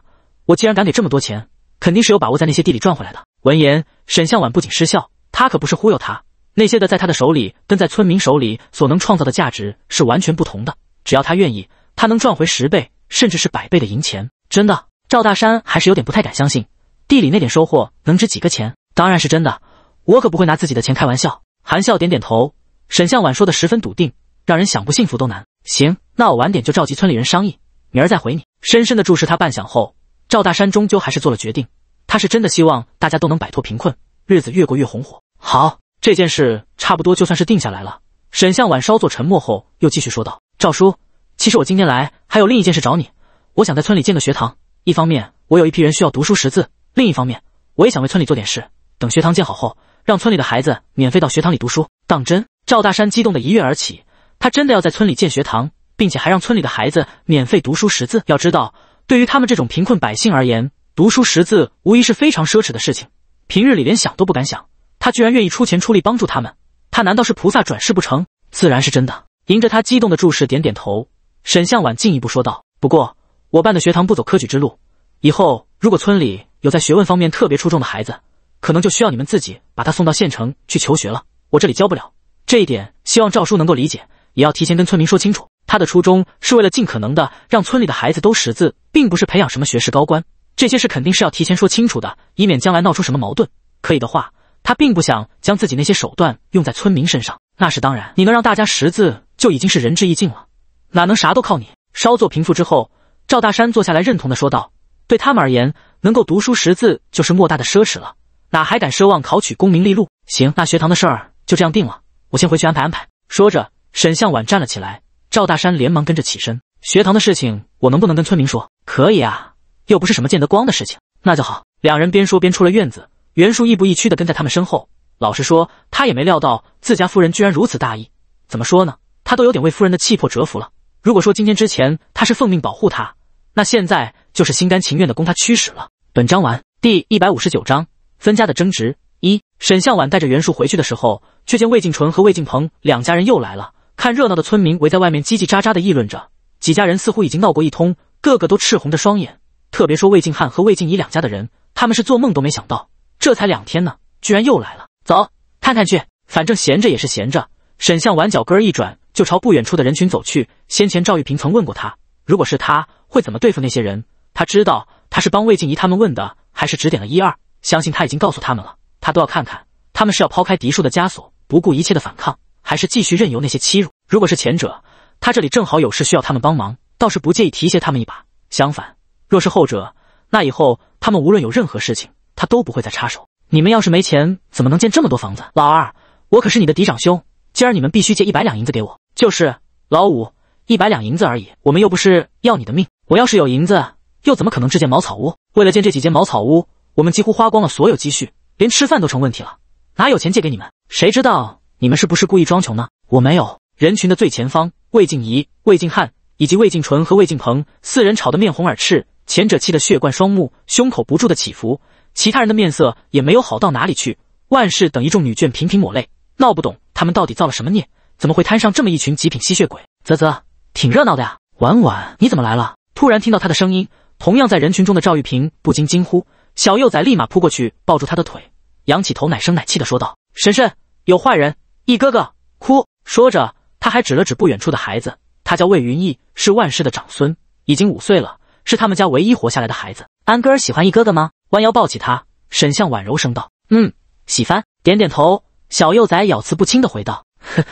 我既然敢给这么多钱，肯定是有把握在那些地里赚回来的。闻言，沈向晚不仅失笑，他可不是忽悠他那些的，在他的手里跟在村民手里所能创造的价值是完全不同的。只要他愿意，他能赚回十倍甚至是百倍的银钱。真的？赵大山还是有点不太敢相信，地里那点收获能值几个钱？当然是真的，我可不会拿自己的钱开玩笑。含笑点点头，沈向晚说的十分笃定，让人想不幸福都难。行，那我晚点就召集村里人商议，明儿再回你。深深的注视他半晌后。赵大山终究还是做了决定，他是真的希望大家都能摆脱贫困，日子越过越红火。好，这件事差不多就算是定下来了。沈向晚稍作沉默后，又继续说道：“赵叔，其实我今天来还有另一件事找你，我想在村里建个学堂。一方面，我有一批人需要读书识字；另一方面，我也想为村里做点事。等学堂建好后，让村里的孩子免费到学堂里读书。”当真？赵大山激动的一跃而起，他真的要在村里建学堂，并且还让村里的孩子免费读书识字。要知道。对于他们这种贫困百姓而言，读书识字无疑是非常奢侈的事情，平日里连想都不敢想。他居然愿意出钱出力帮助他们，他难道是菩萨转世不成？自然是真的。迎着他激动的注视，点点头，沈向晚进一步说道：“不过我办的学堂不走科举之路，以后如果村里有在学问方面特别出众的孩子，可能就需要你们自己把他送到县城去求学了，我这里教不了。这一点希望赵叔能够理解，也要提前跟村民说清楚。”他的初衷是为了尽可能的让村里的孩子都识字，并不是培养什么学士高官。这些事肯定是要提前说清楚的，以免将来闹出什么矛盾。可以的话，他并不想将自己那些手段用在村民身上。那是当然，你能让大家识字就已经是仁至义尽了，哪能啥都靠你？稍作平复之后，赵大山坐下来，认同的说道：“对他们而言，能够读书识字就是莫大的奢侈了，哪还敢奢望考取功名利禄？”行，那学堂的事儿就这样定了，我先回去安排安排。”说着，沈向晚站了起来。赵大山连忙跟着起身。学堂的事情，我能不能跟村民说？可以啊，又不是什么见得光的事情。那就好。两人边说边出了院子，袁术亦步亦趋的跟在他们身后。老实说，他也没料到自家夫人居然如此大意。怎么说呢？他都有点为夫人的气魄折服了。如果说今天之前他是奉命保护他，那现在就是心甘情愿的供他驱使了。本章完。第一百五十九章分家的争执。一沈向晚带着袁术回去的时候，却见魏敬纯和魏敬鹏两家人又来了。看热闹的村民围在外面，叽叽喳喳地议论着。几家人似乎已经闹过一通，个个都赤红着双眼。特别说魏晋汉和魏晋仪两家的人，他们是做梦都没想到，这才两天呢，居然又来了。走，看看去，反正闲着也是闲着。沈向晚脚跟一转，就朝不远处的人群走去。先前赵玉平曾问过他，如果是他会怎么对付那些人。他知道他是帮魏晋仪他们问的，还是指点了一二。相信他已经告诉他们了，他都要看看，他们是要抛开嫡庶的枷锁，不顾一切的反抗。还是继续任由那些欺辱。如果是前者，他这里正好有事需要他们帮忙，倒是不介意提携他们一把。相反，若是后者，那以后他们无论有任何事情，他都不会再插手。你们要是没钱，怎么能建这么多房子？老二，我可是你的嫡长兄，今儿你们必须借一百两银子给我。就是，老五，一百两银子而已，我们又不是要你的命。我要是有银子，又怎么可能置建茅草屋？为了建这几间茅草屋，我们几乎花光了所有积蓄，连吃饭都成问题了，哪有钱借给你们？谁知道？你们是不是故意装穷呢？我没有。人群的最前方，魏静怡、魏静汉以及魏静纯和魏静鹏四人吵得面红耳赤，前者气得血贯双目，胸口不住的起伏；其他人的面色也没有好到哪里去。万氏等一众女眷频频抹泪，闹不懂他们到底造了什么孽，怎么会摊上这么一群极品吸血鬼？啧啧，挺热闹的呀！婉婉，你怎么来了？突然听到他的声音，同样在人群中的赵玉萍不禁惊呼，小幼崽立马扑过去抱住他的腿，仰起头奶声奶气的说道：“婶婶，有坏人！”一哥哥哭，说着他还指了指不远处的孩子，他叫魏云逸，是万氏的长孙，已经五岁了，是他们家唯一活下来的孩子。安哥儿喜欢一哥哥吗？弯腰抱起他，沈向婉柔声道：“嗯，喜欢。”点点头，小幼崽咬词不清的回道：“呵呵。”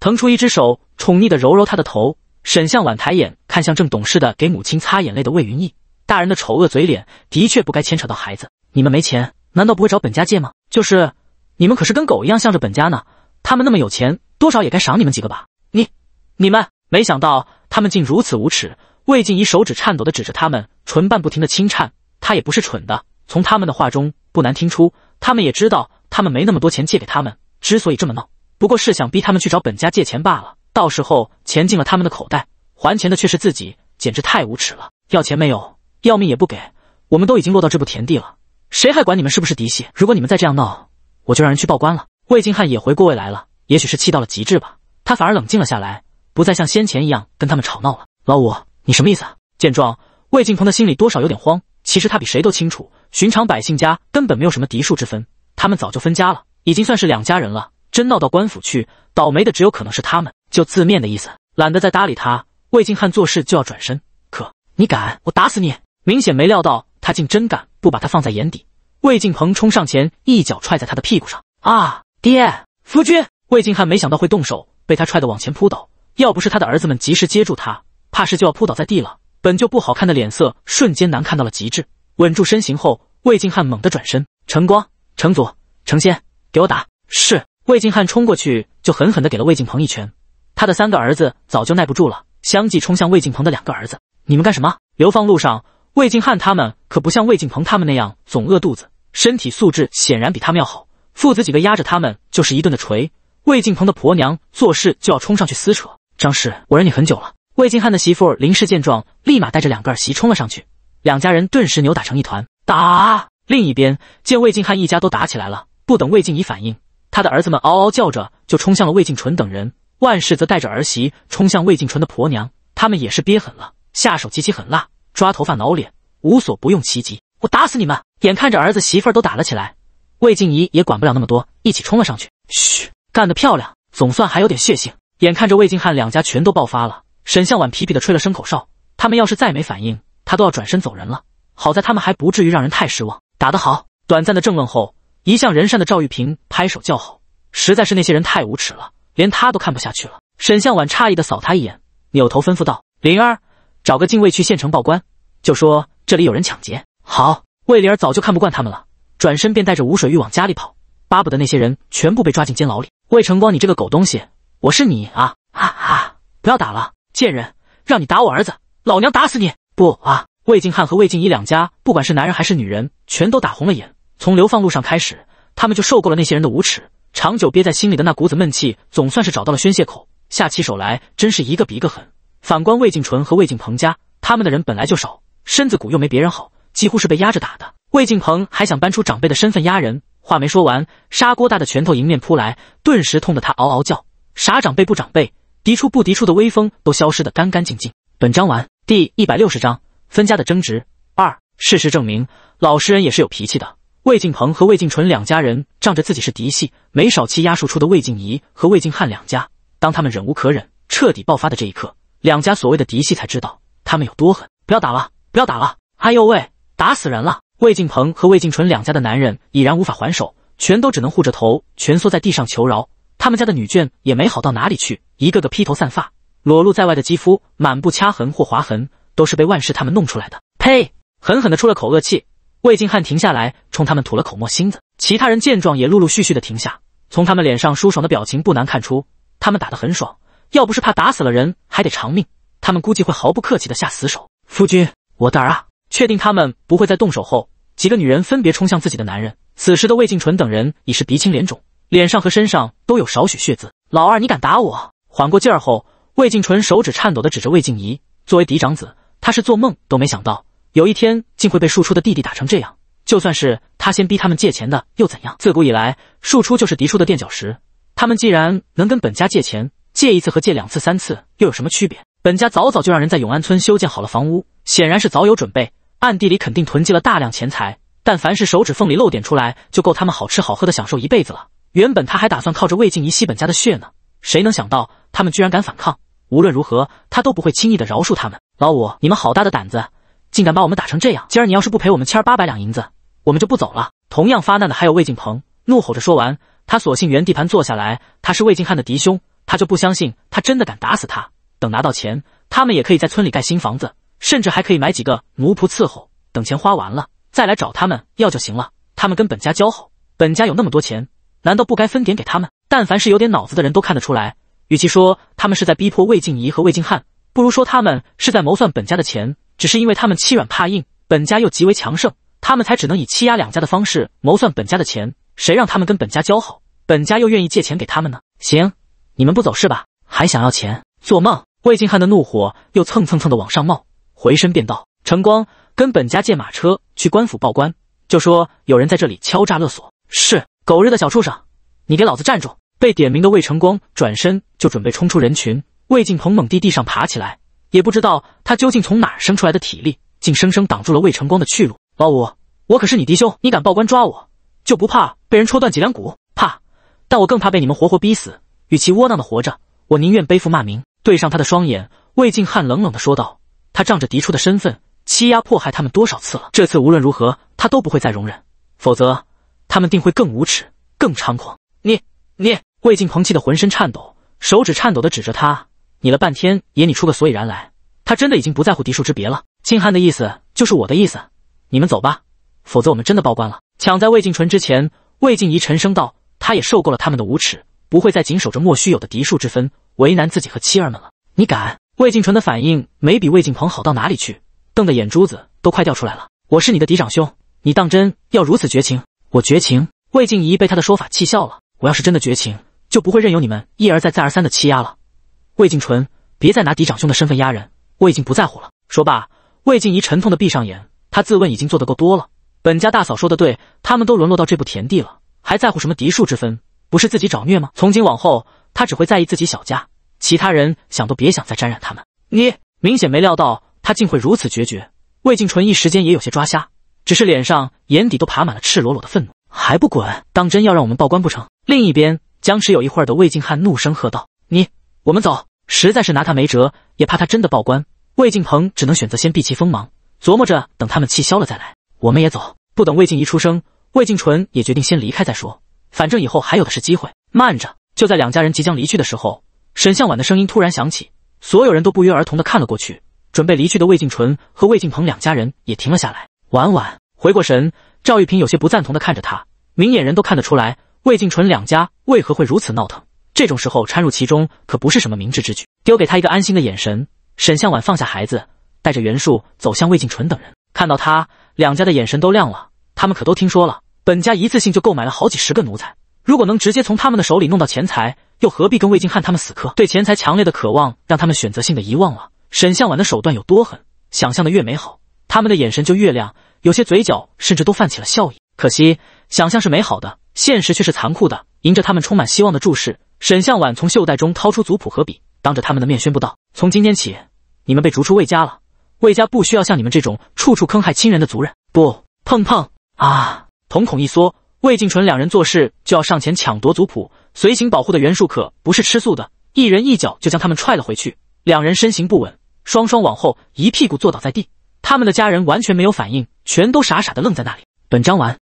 腾出一只手，宠溺的揉揉他的头。沈向婉抬眼看向正懂事的给母亲擦眼泪的魏云逸，大人的丑恶嘴脸的确不该牵扯到孩子。你们没钱，难道不会找本家借吗？就是，你们可是跟狗一样向着本家呢。他们那么有钱，多少也该赏你们几个吧？你、你们没想到他们竟如此无耻！魏静怡手指颤抖的指着他们，唇瓣不停的轻颤。他也不是蠢的，从他们的话中不难听出，他们也知道他们没那么多钱借给他们，之所以这么闹，不过是想逼他们去找本家借钱罢了。到时候钱进了他们的口袋，还钱的却是自己，简直太无耻了！要钱没有，要命也不给！我们都已经落到这步田地了，谁还管你们是不是嫡系？如果你们再这样闹，我就让人去报官了。魏晋汉也回过味来了，也许是气到了极致吧，他反而冷静了下来，不再像先前一样跟他们吵闹了。老五，你什么意思啊？见状，魏晋鹏的心里多少有点慌。其实他比谁都清楚，寻常百姓家根本没有什么嫡庶之分，他们早就分家了，已经算是两家人了。真闹到官府去，倒霉的只有可能是他们。就字面的意思，懒得再搭理他。魏晋汉做事就要转身，可你敢，我打死你！明显没料到他竟真敢不把他放在眼底，魏晋鹏冲上前一脚踹在他的屁股上啊！爹，夫君，魏静汉没想到会动手，被他踹得往前扑倒，要不是他的儿子们及时接住他，怕是就要扑倒在地了。本就不好看的脸色，瞬间难看到了极致。稳住身形后，魏静汉猛地转身，成光、成祖、成仙，给我打！是，魏静汉冲过去就狠狠的给了魏静鹏一拳。他的三个儿子早就耐不住了，相继冲向魏静鹏的两个儿子。你们干什么？流放路上，魏静汉他们可不像魏静鹏他们那样总饿肚子，身体素质显然比他们要好。父子几个压着他们就是一顿的锤。魏晋鹏的婆娘做事就要冲上去撕扯。张氏，我忍你很久了。魏晋汉的媳妇林氏见状，立马带着两个儿媳冲了上去，两家人顿时扭打成一团。打！另一边见魏晋汉一家都打起来了，不等魏晋仪反应，他的儿子们嗷嗷叫着就冲向了魏晋纯等人。万氏则带着儿媳冲向魏晋纯的婆娘，他们也是憋狠了，下手极其狠辣，抓头发、挠脸，无所不用其极。我打死你们！眼看着儿子媳妇都打了起来。魏静怡也管不了那么多，一起冲了上去。嘘，干得漂亮，总算还有点血性。眼看着魏静汉两家全都爆发了，沈向晚皮皮的吹了声口哨。他们要是再没反应，他都要转身走人了。好在他们还不至于让人太失望。打得好！短暂的争论后，一向仁善的赵玉萍拍手叫好。实在是那些人太无耻了，连他都看不下去了。沈向晚诧异的扫他一眼，扭头吩咐道：“灵儿，找个禁卫去县城报官，就说这里有人抢劫。”好。魏灵儿早就看不惯他们了。转身便带着吴水玉往家里跑，巴不得那些人全部被抓进监牢里。魏成光，你这个狗东西，我是你啊啊！不要打了，贱人，让你打我儿子，老娘打死你！不啊！魏晋汉和魏晋怡两家，不管是男人还是女人，全都打红了眼。从流放路上开始，他们就受够了那些人的无耻，长久憋在心里的那股子闷气，总算是找到了宣泄口，下起手来真是一个比一个狠。反观魏晋纯和魏晋鹏家，他们的人本来就少，身子骨又没别人好，几乎是被压着打的。魏敬鹏还想搬出长辈的身份压人，话没说完，砂锅大的拳头迎面扑来，顿时痛得他嗷嗷叫。啥长辈不长辈，嫡出不嫡出的威风都消失得干干净净。本章完，第一百六十章分家的争执二。事实证明，老实人也是有脾气的。魏敬鹏和魏敬纯两家人仗着自己是嫡系，没少欺压庶出的魏敬仪和魏敬汉两家。当他们忍无可忍、彻底爆发的这一刻，两家所谓的嫡系才知道他们有多狠。不要打了，不要打了！哎呦喂，打死人了！魏敬鹏和魏敬纯两家的男人已然无法还手，全都只能护着头蜷缩在地上求饶。他们家的女眷也没好到哪里去，一个个披头散发，裸露在外的肌肤满布掐痕或划痕，都是被万世他们弄出来的。呸！狠狠的出了口恶气，魏晋汉停下来，冲他们吐了口沫星子。其他人见状也陆陆续续的停下。从他们脸上舒爽的表情不难看出，他们打得很爽。要不是怕打死了人还得偿命，他们估计会毫不客气的下死手。夫君，我的儿啊！确定他们不会再动手后，几个女人分别冲向自己的男人。此时的魏静纯等人已是鼻青脸肿，脸上和身上都有少许血渍。老二，你敢打我？缓过劲儿后，魏静纯手指颤抖地指着魏静怡。作为嫡长子，他是做梦都没想到有一天竟会被庶出的弟弟打成这样。就算是他先逼他们借钱的，又怎样？自古以来，庶出就是嫡出的垫脚石。他们既然能跟本家借钱，借一次和借两次、三次又有什么区别？本家早早就让人在永安村修建好了房屋，显然是早有准备。暗地里肯定囤积了大量钱财，但凡是手指缝里露点出来，就够他们好吃好喝的享受一辈子了。原本他还打算靠着魏静怡吸本家的血呢，谁能想到他们居然敢反抗？无论如何，他都不会轻易的饶恕他们。老五，你们好大的胆子，竟敢把我们打成这样！今儿你要是不赔我们千八百两银子，我们就不走了。同样发难的还有魏静鹏，怒吼着说完，他索性原地盘坐下来。他是魏静汉的嫡兄，他就不相信他真的敢打死他。等拿到钱，他们也可以在村里盖新房子。甚至还可以买几个奴仆伺候，等钱花完了再来找他们要就行了。他们跟本家交好，本家有那么多钱，难道不该分点给他们？但凡是有点脑子的人都看得出来，与其说他们是在逼迫魏静怡和魏静汉，不如说他们是在谋算本家的钱。只是因为他们欺软怕硬，本家又极为强盛，他们才只能以欺压两家的方式谋算本家的钱。谁让他们跟本家交好，本家又愿意借钱给他们呢？行，你们不走是吧？还想要钱？做梦！魏静汉的怒火又蹭蹭蹭的往上冒。回身便道：“成光，跟本家借马车去官府报官，就说有人在这里敲诈勒索。”是狗日的小畜生，你给老子站住！被点名的魏成光转身就准备冲出人群，魏晋鹏猛地地上爬起来，也不知道他究竟从哪生出来的体力，竟生生挡住了魏成光的去路。老五，我可是你嫡兄，你敢报官抓我，就不怕被人戳断脊梁骨？怕，但我更怕被你们活活逼死。与其窝囊的活着，我宁愿背负骂名。对上他的双眼，魏晋汉冷冷的说道。他仗着嫡出的身份欺压迫害他们多少次了？这次无论如何，他都不会再容忍，否则他们定会更无耻、更猖狂。你、你，魏晋鹏气得浑身颤抖，手指颤抖地指着他。你了半天也你出个所以然来。他真的已经不在乎嫡庶之别了。清汉的意思就是我的意思，你们走吧，否则我们真的报官了。抢在魏晋纯之前，魏晋仪沉声道：“他也受够了他们的无耻，不会再谨守着莫须有的嫡庶之分，为难自己和妻儿们了。”你敢！魏静纯的反应没比魏静鹏好到哪里去，瞪得眼珠子都快掉出来了。我是你的嫡长兄，你当真要如此绝情？我绝情？魏静怡被他的说法气笑了。我要是真的绝情，就不会任由你们一而再、再而三的欺压了。魏静纯，别再拿嫡长兄的身份压人，我已经不在乎了。说罢，魏静怡沉痛的闭上眼，她自问已经做得够多了。本家大嫂说的对，他们都沦落到这步田地了，还在乎什么嫡庶之分？不是自己找虐吗？从今往后，她只会在意自己小家。其他人想都别想再沾染他们。你明显没料到他竟会如此决绝，魏静纯一时间也有些抓瞎，只是脸上眼底都爬满了赤裸裸的愤怒，还不滚？当真要让我们报官不成？另一边僵持有一会儿的魏静汉怒声喝道：“你，我们走！”实在是拿他没辙，也怕他真的报官。魏静鹏只能选择先避其锋芒，琢磨着等他们气消了再来。我们也走。不等魏静一出声，魏静纯也决定先离开再说，反正以后还有的是机会。慢着！就在两家人即将离去的时候。沈向晚的声音突然响起，所有人都不约而同的看了过去。准备离去的魏静纯和魏静鹏两家人也停了下来。婉婉回过神，赵玉萍有些不赞同的看着他。明眼人都看得出来，魏静纯两家为何会如此闹腾，这种时候掺入其中可不是什么明智之举。丢给他一个安心的眼神，沈向晚放下孩子，带着袁术走向魏静纯等人。看到他，两家的眼神都亮了。他们可都听说了，本家一次性就购买了好几十个奴才，如果能直接从他们的手里弄到钱财。又何必跟魏晋汉他们死磕？对钱财强烈的渴望让他们选择性的遗忘了沈向晚的手段有多狠。想象的越美好，他们的眼神就越亮，有些嘴角甚至都泛起了笑意。可惜，想象是美好的，现实却是残酷的。迎着他们充满希望的注视，沈向晚从袖带中掏出族谱和笔，当着他们的面宣布道：“从今天起，你们被逐出魏家了。魏家不需要像你们这种处处坑害亲人的族人。”不碰碰啊！瞳孔一缩，魏晋纯两人做事就要上前抢夺族谱。随行保护的袁术可不是吃素的，一人一脚就将他们踹了回去，两人身形不稳，双双往后一屁股坐倒在地。他们的家人完全没有反应，全都傻傻的愣在那里。本章完。